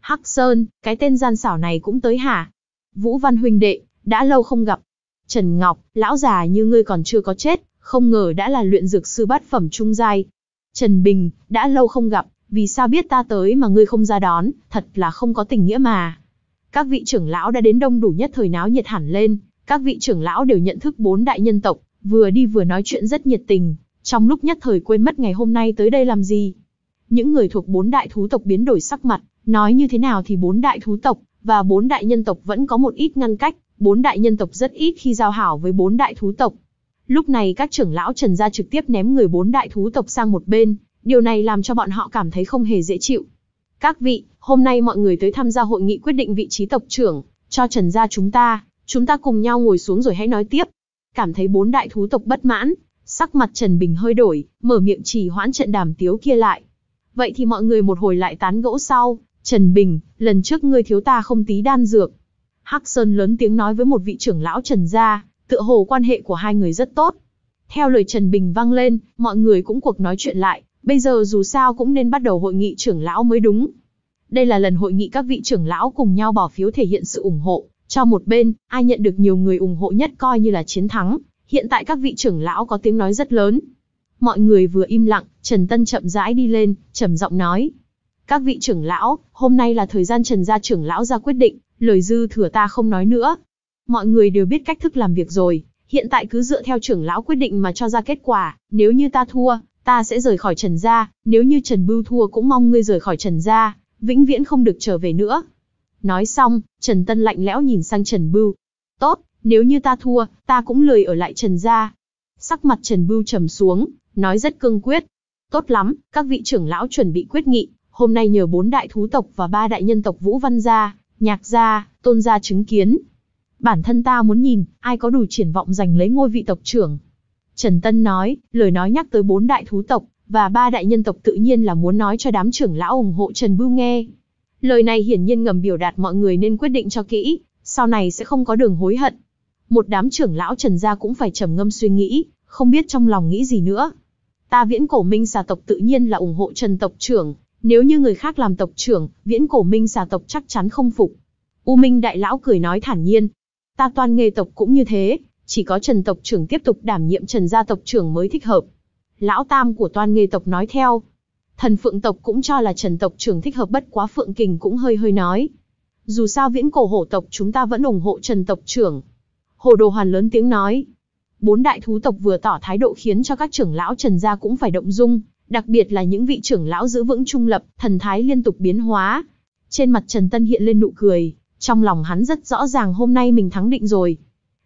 Speaker 1: Hắc Sơn, cái tên gian xảo này cũng tới hả? Vũ Văn huynh đệ, đã lâu không gặp. Trần Ngọc, lão già như ngươi còn chưa có chết, không ngờ đã là luyện dược sư bát phẩm trung giai. Trần Bình, đã lâu không gặp, vì sao biết ta tới mà ngươi không ra đón, thật là không có tình nghĩa mà. Các vị trưởng lão đã đến đông đủ nhất thời náo nhiệt hẳn lên, các vị trưởng lão đều nhận thức bốn đại nhân tộc, vừa đi vừa nói chuyện rất nhiệt tình, trong lúc nhất thời quên mất ngày hôm nay tới đây làm gì. Những người thuộc bốn đại thú tộc biến đổi sắc mặt, nói như thế nào thì bốn đại thú tộc và bốn đại nhân tộc vẫn có một ít ngăn cách, bốn đại nhân tộc rất ít khi giao hảo với bốn đại thú tộc. Lúc này các trưởng lão Trần gia trực tiếp ném người bốn đại thú tộc sang một bên, điều này làm cho bọn họ cảm thấy không hề dễ chịu. Các vị, hôm nay mọi người tới tham gia hội nghị quyết định vị trí tộc trưởng, cho Trần gia chúng ta, chúng ta cùng nhau ngồi xuống rồi hãy nói tiếp. Cảm thấy bốn đại thú tộc bất mãn, Sắc mặt Trần Bình hơi đổi, mở miệng chỉ hoãn trận đàm tiếu kia lại. Vậy thì mọi người một hồi lại tán gỗ sau, Trần Bình, lần trước ngươi thiếu ta không tí đan dược. Hắc Sơn lớn tiếng nói với một vị trưởng lão Trần gia, tựa hồ quan hệ của hai người rất tốt. Theo lời Trần Bình vang lên, mọi người cũng cuộc nói chuyện lại, bây giờ dù sao cũng nên bắt đầu hội nghị trưởng lão mới đúng. Đây là lần hội nghị các vị trưởng lão cùng nhau bỏ phiếu thể hiện sự ủng hộ, cho một bên, ai nhận được nhiều người ủng hộ nhất coi như là chiến thắng, hiện tại các vị trưởng lão có tiếng nói rất lớn. Mọi người vừa im lặng, Trần Tân chậm rãi đi lên, trầm giọng nói. Các vị trưởng lão, hôm nay là thời gian Trần gia trưởng lão ra quyết định, lời dư thừa ta không nói nữa. Mọi người đều biết cách thức làm việc rồi, hiện tại cứ dựa theo trưởng lão quyết định mà cho ra kết quả, nếu như ta thua, ta sẽ rời khỏi Trần gia, nếu như Trần Bưu thua cũng mong ngươi rời khỏi Trần gia, vĩnh viễn không được trở về nữa. Nói xong, Trần Tân lạnh lẽo nhìn sang Trần Bưu. Tốt, nếu như ta thua, ta cũng lười ở lại Trần gia. Sắc mặt Trần Bưu trầm xuống, nói rất cương quyết. Tốt lắm, các vị trưởng lão chuẩn bị quyết nghị, hôm nay nhờ bốn đại thú tộc và ba đại nhân tộc Vũ Văn gia, Nhạc gia, Tôn gia chứng kiến. Bản thân ta muốn nhìn, ai có đủ triển vọng giành lấy ngôi vị tộc trưởng. Trần Tân nói, lời nói nhắc tới bốn đại thú tộc và ba đại nhân tộc tự nhiên là muốn nói cho đám trưởng lão ủng hộ Trần Bưu nghe. Lời này hiển nhiên ngầm biểu đạt mọi người nên quyết định cho kỹ, sau này sẽ không có đường hối hận một đám trưởng lão Trần gia cũng phải trầm ngâm suy nghĩ, không biết trong lòng nghĩ gì nữa. Ta Viễn Cổ Minh xà tộc tự nhiên là ủng hộ Trần tộc trưởng, nếu như người khác làm tộc trưởng, Viễn Cổ Minh xà tộc chắc chắn không phục. U Minh đại lão cười nói thản nhiên, ta toan nghề tộc cũng như thế, chỉ có Trần tộc trưởng tiếp tục đảm nhiệm Trần gia tộc trưởng mới thích hợp. Lão tam của toan nghề tộc nói theo. Thần Phượng tộc cũng cho là Trần tộc trưởng thích hợp bất quá Phượng Kình cũng hơi hơi nói. Dù sao viễn cổ hổ tộc chúng ta vẫn ủng hộ Trần tộc trưởng, Hồ Đồ Hoàn lớn tiếng nói. Bốn đại thú tộc vừa tỏ thái độ khiến cho các trưởng lão Trần Gia cũng phải động dung, đặc biệt là những vị trưởng lão giữ vững trung lập, thần thái liên tục biến hóa. Trên mặt Trần Tân hiện lên nụ cười, trong lòng hắn rất rõ ràng hôm nay mình thắng định rồi.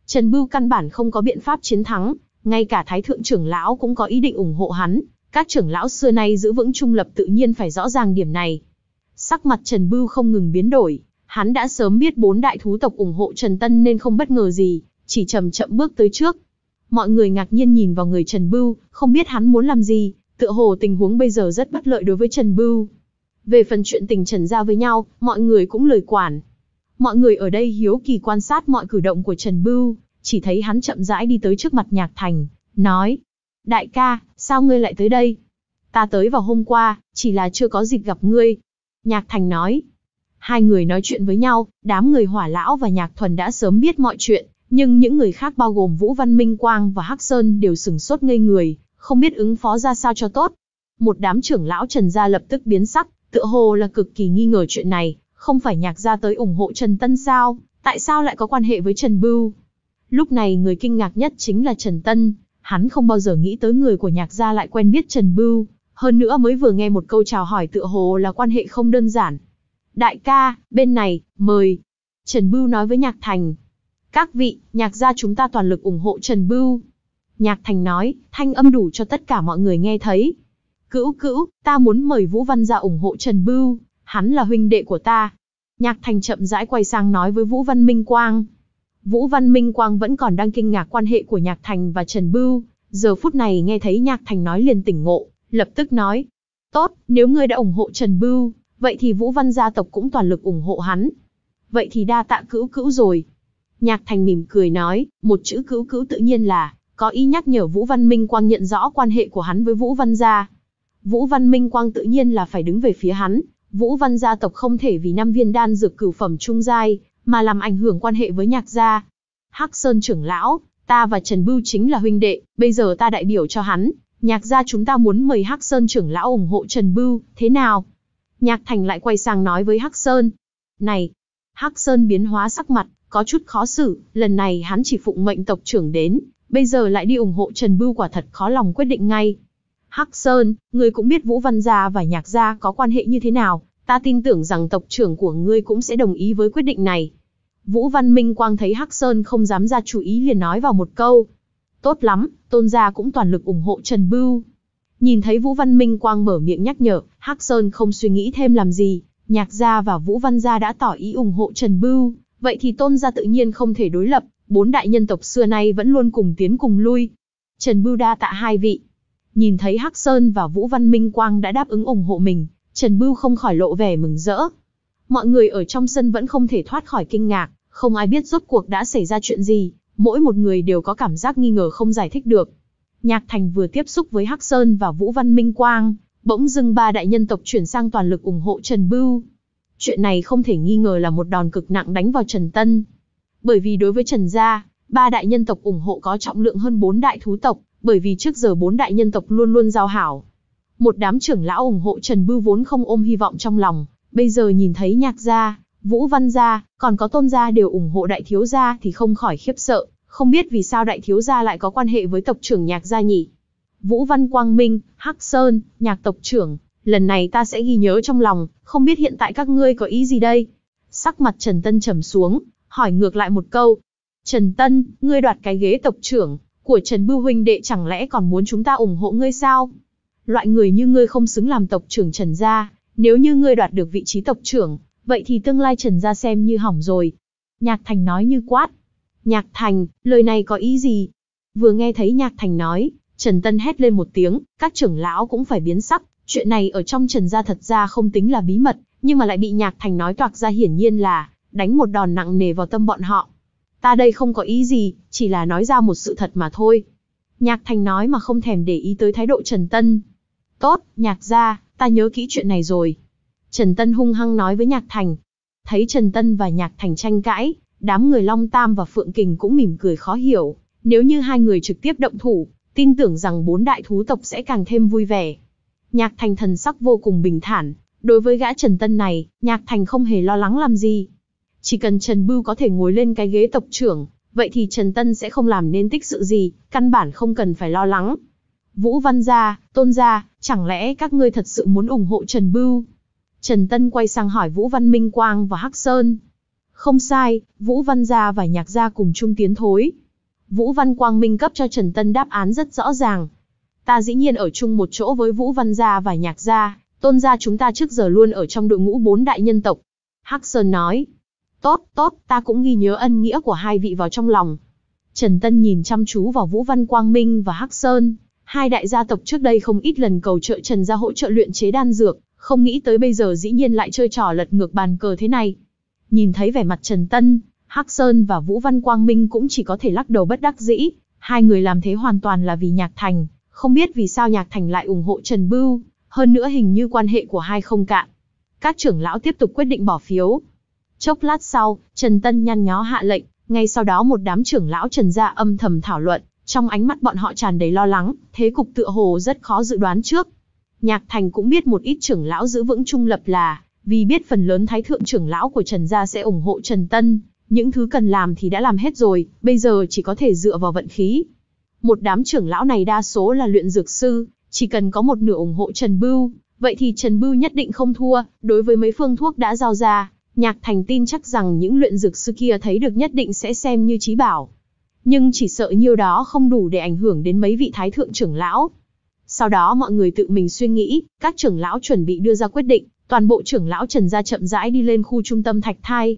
Speaker 1: Trần Bưu căn bản không có biện pháp chiến thắng, ngay cả thái thượng trưởng lão cũng có ý định ủng hộ hắn, các trưởng lão xưa nay giữ vững trung lập tự nhiên phải rõ ràng điểm này. Sắc mặt Trần Bưu không ngừng biến đổi, Hắn đã sớm biết bốn đại thú tộc ủng hộ Trần Tân nên không bất ngờ gì, chỉ chậm chậm bước tới trước. Mọi người ngạc nhiên nhìn vào người Trần Bưu, không biết hắn muốn làm gì, tựa hồ tình huống bây giờ rất bất lợi đối với Trần Bưu. Về phần chuyện tình Trần giao với nhau, mọi người cũng lời quản. Mọi người ở đây hiếu kỳ quan sát mọi cử động của Trần Bưu, chỉ thấy hắn chậm rãi đi tới trước mặt Nhạc Thành, nói: "Đại ca, sao ngươi lại tới đây? Ta tới vào hôm qua, chỉ là chưa có dịp gặp ngươi." Nhạc Thành nói, Hai người nói chuyện với nhau, đám người hỏa lão và nhạc thuần đã sớm biết mọi chuyện, nhưng những người khác bao gồm Vũ Văn Minh Quang và Hắc Sơn đều sửng sốt ngây người, không biết ứng phó ra sao cho tốt. Một đám trưởng lão Trần Gia lập tức biến sắc, tựa hồ là cực kỳ nghi ngờ chuyện này, không phải nhạc gia tới ủng hộ Trần Tân sao, tại sao lại có quan hệ với Trần Bưu? Lúc này người kinh ngạc nhất chính là Trần Tân, hắn không bao giờ nghĩ tới người của nhạc gia lại quen biết Trần Bưu, hơn nữa mới vừa nghe một câu chào hỏi tựa hồ là quan hệ không đơn giản. Đại ca, bên này, mời. Trần Bưu nói với Nhạc Thành. Các vị, nhạc gia chúng ta toàn lực ủng hộ Trần Bưu. Nhạc Thành nói, thanh âm đủ cho tất cả mọi người nghe thấy. Cữu cữu, ta muốn mời Vũ Văn ra ủng hộ Trần Bưu, hắn là huynh đệ của ta. Nhạc Thành chậm rãi quay sang nói với Vũ Văn Minh Quang. Vũ Văn Minh Quang vẫn còn đang kinh ngạc quan hệ của Nhạc Thành và Trần Bưu, giờ phút này nghe thấy Nhạc Thành nói liền tỉnh ngộ, lập tức nói. Tốt, nếu ngươi đã ủng hộ Trần Bưu, vậy thì Vũ Văn gia tộc cũng toàn lực ủng hộ hắn. Vậy thì đa tạ cữu cữu rồi. Nhạc Thành mỉm cười nói, một chữ cữu cữu tự nhiên là, có ý nhắc nhở Vũ Văn Minh Quang nhận rõ quan hệ của hắn với Vũ Văn gia. Vũ Văn Minh Quang tự nhiên là phải đứng về phía hắn, Vũ Văn gia tộc không thể vì năm viên đan dược cửu phẩm trung giai, mà làm ảnh hưởng quan hệ với nhạc gia. Hắc Sơn trưởng lão, ta và Trần Bưu chính là huynh đệ, bây giờ ta đại biểu cho hắn, nhạc gia chúng ta muốn mời Hắc Sơn trưởng lão ủng hộ Trần Bưu, thế nào? Nhạc Thành lại quay sang nói với Hắc Sơn. Này, Hắc Sơn biến hóa sắc mặt, có chút khó xử, lần này hắn chỉ phụ mệnh tộc trưởng đến, bây giờ lại đi ủng hộ Trần Bưu quả thật khó lòng quyết định ngay. Hắc Sơn, ngươi cũng biết Vũ Văn Gia và Nhạc Gia có quan hệ như thế nào, ta tin tưởng rằng tộc trưởng của ngươi cũng sẽ đồng ý với quyết định này. Vũ Văn Minh Quang thấy Hắc Sơn không dám ra chú ý liền nói vào một câu. Tốt lắm, tôn gia cũng toàn lực ủng hộ Trần Bưu. Nhìn thấy Vũ Văn Minh Quang mở miệng nhắc nhở, Hắc Sơn không suy nghĩ thêm làm gì, Nhạc gia và Vũ Văn gia đã tỏ ý ủng hộ Trần Bưu, vậy thì Tôn gia tự nhiên không thể đối lập, bốn đại nhân tộc xưa nay vẫn luôn cùng tiến cùng lui. Trần Bưu đa tạ hai vị. Nhìn thấy Hắc Sơn và Vũ Văn Minh Quang đã đáp ứng ủng hộ mình, Trần Bưu không khỏi lộ vẻ mừng rỡ. Mọi người ở trong sân vẫn không thể thoát khỏi kinh ngạc, không ai biết rốt cuộc đã xảy ra chuyện gì, mỗi một người đều có cảm giác nghi ngờ không giải thích được. Nhạc Thành vừa tiếp xúc với Hắc Sơn và Vũ Văn Minh Quang, bỗng dưng ba đại nhân tộc chuyển sang toàn lực ủng hộ Trần Bưu. Chuyện này không thể nghi ngờ là một đòn cực nặng đánh vào Trần Tân. Bởi vì đối với Trần Gia, ba đại nhân tộc ủng hộ có trọng lượng hơn bốn đại thú tộc, bởi vì trước giờ bốn đại nhân tộc luôn luôn giao hảo. Một đám trưởng lão ủng hộ Trần Bưu vốn không ôm hy vọng trong lòng, bây giờ nhìn thấy nhạc gia, vũ văn gia, còn có tôn gia đều ủng hộ đại thiếu gia thì không khỏi khiếp sợ không biết vì sao đại thiếu gia lại có quan hệ với tộc trưởng nhạc gia nhỉ. Vũ Văn Quang Minh, Hắc Sơn, nhạc tộc trưởng, lần này ta sẽ ghi nhớ trong lòng, không biết hiện tại các ngươi có ý gì đây? Sắc mặt Trần Tân trầm xuống, hỏi ngược lại một câu. Trần Tân, ngươi đoạt cái ghế tộc trưởng, của Trần Bưu Huynh đệ chẳng lẽ còn muốn chúng ta ủng hộ ngươi sao? Loại người như ngươi không xứng làm tộc trưởng Trần Gia, nếu như ngươi đoạt được vị trí tộc trưởng, vậy thì tương lai Trần Gia xem như hỏng rồi. Nhạc Thành nói như quát, Nhạc Thành, lời này có ý gì? Vừa nghe thấy Nhạc Thành nói, Trần Tân hét lên một tiếng, các trưởng lão cũng phải biến sắc, chuyện này ở trong Trần gia thật ra không tính là bí mật, nhưng mà lại bị Nhạc Thành nói toạc ra hiển nhiên là đánh một đòn nặng nề vào tâm bọn họ. Ta đây không có ý gì, chỉ là nói ra một sự thật mà thôi. Nhạc Thành nói mà không thèm để ý tới thái độ Trần Tân. Tốt, Nhạc gia, ta nhớ kỹ chuyện này rồi. Trần Tân hung hăng nói với Nhạc Thành. Thấy Trần Tân và Nhạc Thành tranh cãi, Đám người Long Tam và Phượng Kình cũng mỉm cười khó hiểu, nếu như hai người trực tiếp động thủ, tin tưởng rằng bốn đại thú tộc sẽ càng thêm vui vẻ. Nhạc Thành thần sắc vô cùng bình thản, đối với gã Trần Tân này, Nhạc Thành không hề lo lắng làm gì. Chỉ cần Trần Bưu có thể ngồi lên cái ghế tộc trưởng, vậy thì Trần Tân sẽ không làm nên tích sự gì, căn bản không cần phải lo lắng. Vũ Văn gia, Tôn gia, chẳng lẽ các ngươi thật sự muốn ủng hộ Trần Bưu? Trần Tân quay sang hỏi Vũ Văn Minh Quang và Hắc Sơn, không sai, Vũ Văn gia và Nhạc gia cùng chung tiến thối. Vũ Văn Quang Minh cấp cho Trần Tân đáp án rất rõ ràng. Ta dĩ nhiên ở chung một chỗ với Vũ Văn gia và Nhạc gia, tôn gia chúng ta trước giờ luôn ở trong đội ngũ bốn đại nhân tộc. Hắc Sơn nói, tốt, tốt, ta cũng ghi nhớ ân nghĩa của hai vị vào trong lòng. Trần Tân nhìn chăm chú vào Vũ Văn Quang Minh và Hắc Sơn, hai đại gia tộc trước đây không ít lần cầu trợ Trần gia hỗ trợ luyện chế đan dược, không nghĩ tới bây giờ dĩ nhiên lại chơi trò lật ngược bàn cờ thế này. Nhìn thấy vẻ mặt Trần Tân, Hắc Sơn và Vũ Văn Quang Minh cũng chỉ có thể lắc đầu bất đắc dĩ. Hai người làm thế hoàn toàn là vì Nhạc Thành. Không biết vì sao Nhạc Thành lại ủng hộ Trần Bưu. Hơn nữa hình như quan hệ của hai không cạn. Các trưởng lão tiếp tục quyết định bỏ phiếu. Chốc lát sau, Trần Tân nhăn nhó hạ lệnh. Ngay sau đó một đám trưởng lão Trần gia âm thầm thảo luận. Trong ánh mắt bọn họ tràn đầy lo lắng, thế cục tựa hồ rất khó dự đoán trước. Nhạc Thành cũng biết một ít trưởng lão giữ vững trung lập là vì biết phần lớn thái thượng trưởng lão của Trần Gia sẽ ủng hộ Trần Tân, những thứ cần làm thì đã làm hết rồi, bây giờ chỉ có thể dựa vào vận khí. Một đám trưởng lão này đa số là luyện dược sư, chỉ cần có một nửa ủng hộ Trần Bưu, vậy thì Trần Bưu nhất định không thua, đối với mấy phương thuốc đã giao ra, Nhạc Thành tin chắc rằng những luyện dược sư kia thấy được nhất định sẽ xem như trí bảo. Nhưng chỉ sợ nhiêu đó không đủ để ảnh hưởng đến mấy vị thái thượng trưởng lão. Sau đó mọi người tự mình suy nghĩ, các trưởng lão chuẩn bị đưa ra quyết định, toàn bộ trưởng lão Trần gia chậm rãi đi lên khu trung tâm thạch thai.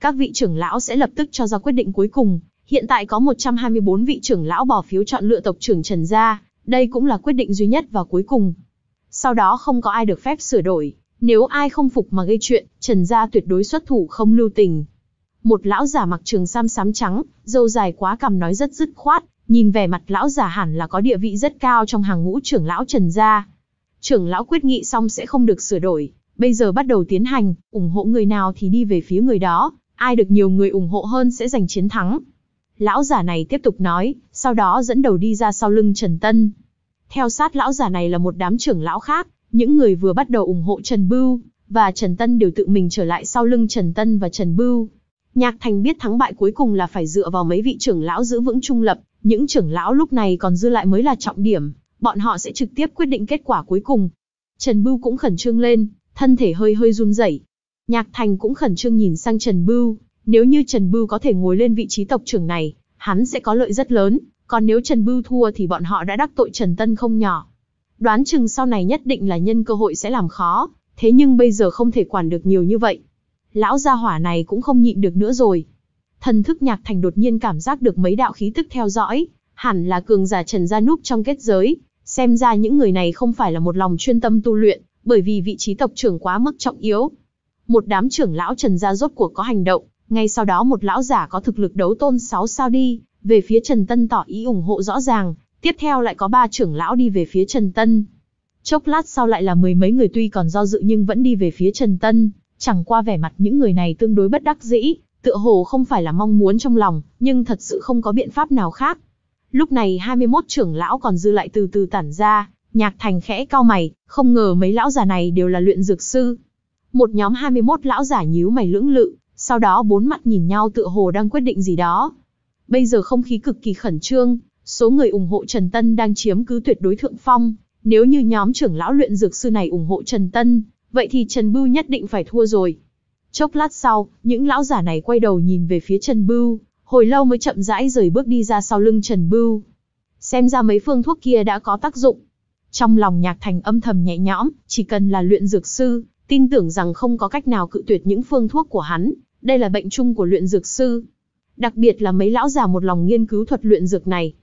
Speaker 1: Các vị trưởng lão sẽ lập tức cho ra quyết định cuối cùng, hiện tại có 124 vị trưởng lão bỏ phiếu chọn lựa tộc trưởng Trần gia, đây cũng là quyết định duy nhất và cuối cùng. Sau đó không có ai được phép sửa đổi, nếu ai không phục mà gây chuyện, Trần gia tuyệt đối xuất thủ không lưu tình. Một lão giả mặc trường sam sám trắng, râu dài quá cằm nói rất dứt khoát, nhìn vẻ mặt lão giả hẳn là có địa vị rất cao trong hàng ngũ trưởng lão Trần gia. Trưởng lão quyết nghị xong sẽ không được sửa đổi, Bây giờ bắt đầu tiến hành, ủng hộ người nào thì đi về phía người đó, ai được nhiều người ủng hộ hơn sẽ giành chiến thắng. Lão giả này tiếp tục nói, sau đó dẫn đầu đi ra sau lưng Trần Tân. Theo sát lão giả này là một đám trưởng lão khác, những người vừa bắt đầu ủng hộ Trần Bưu, và Trần Tân đều tự mình trở lại sau lưng Trần Tân và Trần Bưu. Nhạc Thành biết thắng bại cuối cùng là phải dựa vào mấy vị trưởng lão giữ vững trung lập, những trưởng lão lúc này còn dư lại mới là trọng điểm, bọn họ sẽ trực tiếp quyết định kết quả cuối cùng. Trần Bưu cũng khẩn trương lên, thân thể hơi hơi run rẩy. Nhạc Thành cũng khẩn trương nhìn sang Trần Bưu, nếu như Trần Bưu có thể ngồi lên vị trí tộc trưởng này, hắn sẽ có lợi rất lớn, còn nếu Trần Bưu thua thì bọn họ đã đắc tội Trần Tân không nhỏ. Đoán chừng sau này nhất định là nhân cơ hội sẽ làm khó, thế nhưng bây giờ không thể quản được nhiều như vậy. Lão gia hỏa này cũng không nhịn được nữa rồi. Thần thức Nhạc Thành đột nhiên cảm giác được mấy đạo khí tức theo dõi, hẳn là cường giả Trần gia núp trong kết giới, xem ra những người này không phải là một lòng chuyên tâm tu luyện, bởi vì vị trí tộc trưởng quá mức trọng yếu. Một đám trưởng lão Trần gia rốt cuộc có hành động, ngay sau đó một lão giả có thực lực đấu tôn 6 sao đi, về phía Trần Tân tỏ ý ủng hộ rõ ràng, tiếp theo lại có ba trưởng lão đi về phía Trần Tân. Chốc lát sau lại là mười mấy người tuy còn do dự nhưng vẫn đi về phía Trần Tân, chẳng qua vẻ mặt những người này tương đối bất đắc dĩ, tựa hồ không phải là mong muốn trong lòng, nhưng thật sự không có biện pháp nào khác. Lúc này 21 trưởng lão còn dư lại từ từ tản ra, Nhạc Thành khẽ cao mày, không ngờ mấy lão giả này đều là luyện dược sư. Một nhóm 21 lão giả nhíu mày lưỡng lự, sau đó bốn mặt nhìn nhau tựa hồ đang quyết định gì đó. Bây giờ không khí cực kỳ khẩn trương, số người ủng hộ Trần Tân đang chiếm cứ tuyệt đối thượng phong. Nếu như nhóm trưởng lão luyện dược sư này ủng hộ Trần Tân, vậy thì Trần Bưu nhất định phải thua rồi. Chốc lát sau, những lão giả này quay đầu nhìn về phía Trần Bưu, hồi lâu mới chậm rãi rời bước đi ra sau lưng Trần Bưu. Xem ra mấy phương thuốc kia đã có tác dụng, trong lòng Nhạc Thành âm thầm nhẹ nhõm, chỉ cần là luyện dược sư, tin tưởng rằng không có cách nào cự tuyệt những phương thuốc của hắn, đây là bệnh chung của luyện dược sư. Đặc biệt là mấy lão già một lòng nghiên cứu thuật luyện dược này.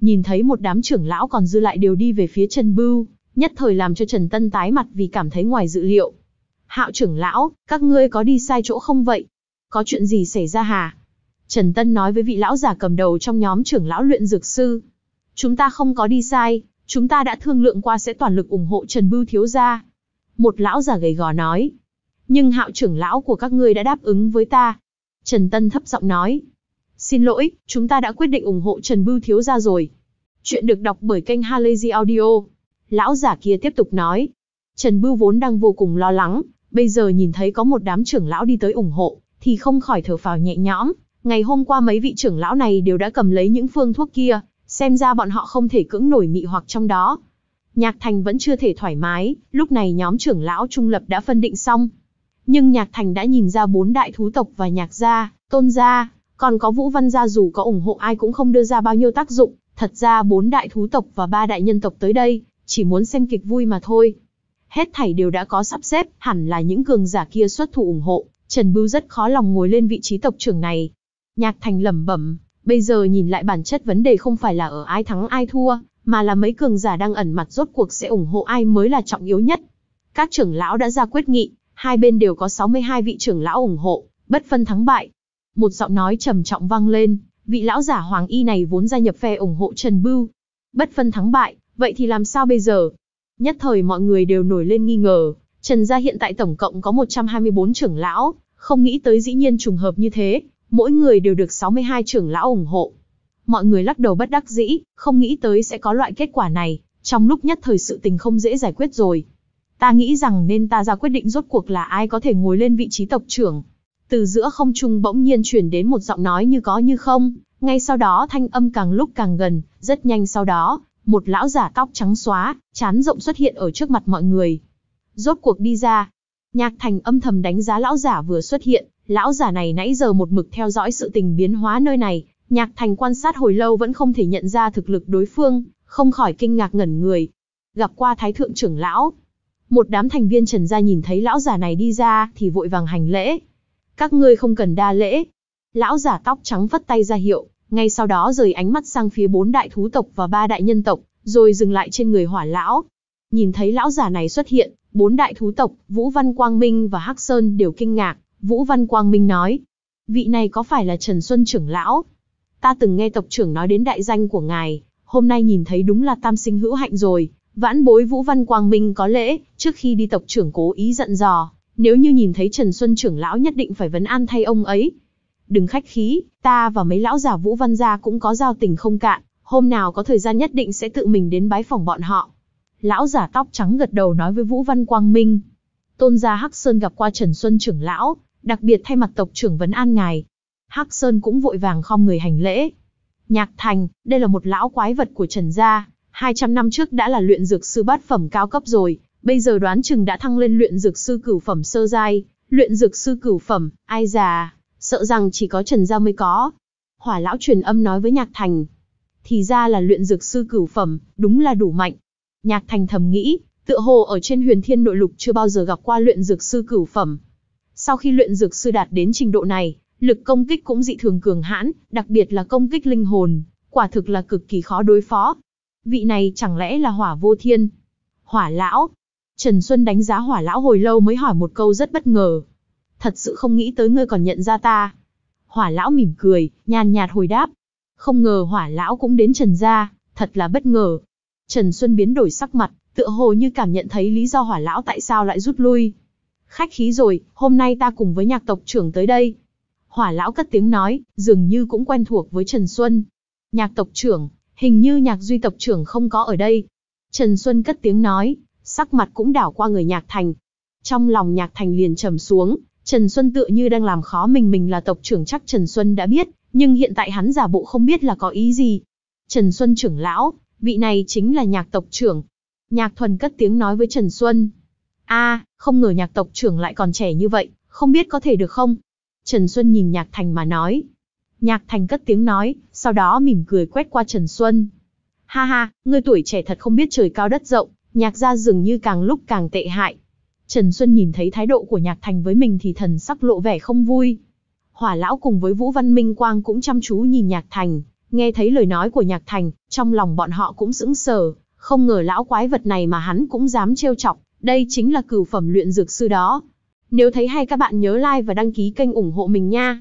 Speaker 1: Nhìn thấy một đám trưởng lão còn dư lại đều đi về phía Trần Bưu, nhất thời làm cho Trần Tân tái mặt vì cảm thấy ngoài dự liệu. Hạo trưởng lão, các ngươi có đi sai chỗ không vậy? Có chuyện gì xảy ra hả Trần Tân nói với vị lão già cầm đầu trong nhóm trưởng lão luyện dược sư. Chúng ta không có đi sai, chúng ta đã thương lượng qua sẽ toàn lực ủng hộ Trần Bưu thiếu gia. Một lão già gầy gò nói. Nhưng hạo trưởng lão của các ngươi đã đáp ứng với ta. Trần Tân thấp giọng nói. Xin lỗi, chúng ta đã quyết định ủng hộ Trần Bưu thiếu gia rồi. Chuyện được đọc bởi kênh Halazy Audio. Lão giả kia tiếp tục nói. Trần Bưu vốn đang vô cùng lo lắng, bây giờ nhìn thấy có một đám trưởng lão đi tới ủng hộ, thì không khỏi thở phào nhẹ nhõm. Ngày hôm qua mấy vị trưởng lão này đều đã cầm lấy những phương thuốc kia, xem ra bọn họ không thể cưỡng nổi mị hoặc trong đó. Nhạc Thành vẫn chưa thể thoải mái, lúc này nhóm trưởng lão trung lập đã phân định xong. Nhưng Nhạc Thành đã nhìn ra bốn đại thú tộc và Nhạc gia, Tôn gia, còn có Vũ Văn gia dù có ủng hộ ai cũng không đưa ra bao nhiêu tác dụng, thật ra bốn đại thú tộc và ba đại nhân tộc tới đây, chỉ muốn xem kịch vui mà thôi. Hết thảy đều đã có sắp xếp, hẳn là những cường giả kia xuất thủ ủng hộ, Trần Bưu rất khó lòng ngồi lên vị trí tộc trưởng này. Nhạc Thành lẩm bẩm, Bây giờ nhìn lại bản chất vấn đề không phải là ở ai thắng ai thua, mà là mấy cường giả đang ẩn mặt rốt cuộc sẽ ủng hộ ai mới là trọng yếu nhất. Các trưởng lão đã ra quyết nghị, hai bên đều có 62 vị trưởng lão ủng hộ, bất phân thắng bại. Một giọng nói trầm trọng vang lên, vị lão giả Hoàng Y này vốn gia nhập phe ủng hộ Trần Bưu. Bất phân thắng bại, vậy thì làm sao bây giờ? Nhất thời mọi người đều nổi lên nghi ngờ, Trần gia hiện tại tổng cộng có 124 trưởng lão, không nghĩ tới dĩ nhiên trùng hợp như thế, mỗi người đều được 62 trưởng lão ủng hộ. Mọi người lắc đầu bất đắc dĩ, không nghĩ tới sẽ có loại kết quả này, trong lúc nhất thời sự tình không dễ giải quyết rồi. Ta nghĩ rằng nên ta ra quyết định rốt cuộc là ai có thể ngồi lên vị trí tộc trưởng. Từ giữa không trung bỗng nhiên truyền đến một giọng nói như có như không, ngay sau đó thanh âm càng lúc càng gần, rất nhanh sau đó, một lão giả tóc trắng xóa, chán rộng xuất hiện ở trước mặt mọi người. Rốt cuộc đi ra, nhạc thành âm thầm đánh giá lão giả vừa xuất hiện, lão giả này nãy giờ một mực theo dõi sự tình biến hóa nơi này, Nhạc Thành quan sát hồi lâu vẫn không thể nhận ra thực lực đối phương, không khỏi kinh ngạc ngẩn người. Gặp qua Thái Thượng trưởng lão, một đám thành viên Trần gia nhìn thấy lão giả này đi ra thì vội vàng hành lễ. Các ngươi không cần đa lễ. Lão giả tóc trắng vất tay ra hiệu, ngay sau đó rời ánh mắt sang phía bốn đại thú tộc và ba đại nhân tộc, rồi dừng lại trên người hỏa lão. Nhìn thấy lão giả này xuất hiện, bốn đại thú tộc, Vũ Văn Quang Minh và Hắc Sơn đều kinh ngạc, Vũ Văn Quang Minh nói, vị này có phải là Trần Xuân trưởng lão? Ta từng nghe tộc trưởng nói đến đại danh của ngài, hôm nay nhìn thấy đúng là tam sinh hữu hạnh rồi. Vãn bối Vũ Văn Quang Minh có lễ, trước khi đi tộc trưởng cố ý giận dò, nếu như nhìn thấy Trần Xuân trưởng lão nhất định phải vấn an thay ông ấy. Đừng khách khí, ta và mấy lão già Vũ Văn gia cũng có giao tình không cạn, hôm nào có thời gian nhất định sẽ tự mình đến bái phòng bọn họ. Lão giả tóc trắng gật đầu nói với Vũ Văn Quang Minh. Tôn gia Hắc Sơn gặp qua Trần Xuân trưởng lão, đặc biệt thay mặt tộc trưởng vấn an ngài. Hắc Sơn cũng vội vàng khom người hành lễ. Nhạc Thành, đây là một lão quái vật của Trần Gia, 200 năm trước đã là luyện dược sư bát phẩm cao cấp rồi, bây giờ đoán chừng đã thăng lên luyện dược sư cửu phẩm sơ giai, luyện dược sư cửu phẩm, ai già, sợ rằng chỉ có Trần Gia mới có. Hỏa lão truyền âm nói với Nhạc Thành. Thì ra là luyện dược sư cửu phẩm, đúng là đủ mạnh. Nhạc Thành thầm nghĩ, tựa hồ ở trên huyền thiên nội lục chưa bao giờ gặp qua luyện dược sư cửu phẩm, sau khi luyện dược sư đạt đến trình độ này, lực công kích cũng dị thường cường hãn, đặc biệt là công kích linh hồn, quả thực là cực kỳ khó đối phó. Vị này chẳng lẽ là hỏa vô thiên? Hỏa lão? Trần Xuân đánh giá hỏa lão hồi lâu mới hỏi một câu rất bất ngờ. Thật sự không nghĩ tới ngươi còn nhận ra ta. Hỏa lão mỉm cười, nhàn nhạt hồi đáp. Không ngờ hỏa lão cũng đến Trần gia, thật là bất ngờ. Trần Xuân biến đổi sắc mặt, tựa hồ như cảm nhận thấy lý do hỏa lão tại sao lại rút lui, khách khí rồi, hôm nay ta cùng với nhạc tộc trưởng tới đây. Hỏa lão cất tiếng nói, dường như cũng quen thuộc với Trần Xuân. Nhạc tộc trưởng, hình như nhạc duy tộc trưởng không có ở đây. Trần Xuân cất tiếng nói, sắc mặt cũng đảo qua người nhạc thành. Trong lòng nhạc thành liền trầm xuống, Trần Xuân tựa như đang làm khó mình mình là tộc trưởng chắc Trần Xuân đã biết, nhưng hiện tại hắn giả bộ không biết là có ý gì. Trần Xuân trưởng lão, vị này chính là nhạc tộc trưởng. Nhạc thuần cất tiếng nói với Trần Xuân, a không ngờ nhạc tộc trưởng lại còn trẻ như vậy, không biết có thể được không? Trần Xuân nhìn nhạc thành mà nói. Nhạc thành cất tiếng nói, sau đó mỉm cười quét qua Trần Xuân. Ha ha, người tuổi trẻ thật không biết trời cao đất rộng, nhạc ra dường như càng lúc càng tệ hại. Trần Xuân nhìn thấy thái độ của nhạc thành với mình thì thần sắc lộ vẻ không vui. Hỏa lão cùng với Vũ Văn Minh Quang cũng chăm chú nhìn nhạc thành, nghe thấy lời nói của nhạc thành, trong lòng bọn họ cũng sững sờ, không ngờ lão quái vật này mà hắn cũng dám trêu chọc, đây chính là cửu phẩm luyện dược sư đó. Nếu thấy hay các bạn nhớ like và đăng ký kênh ủng hộ mình nha.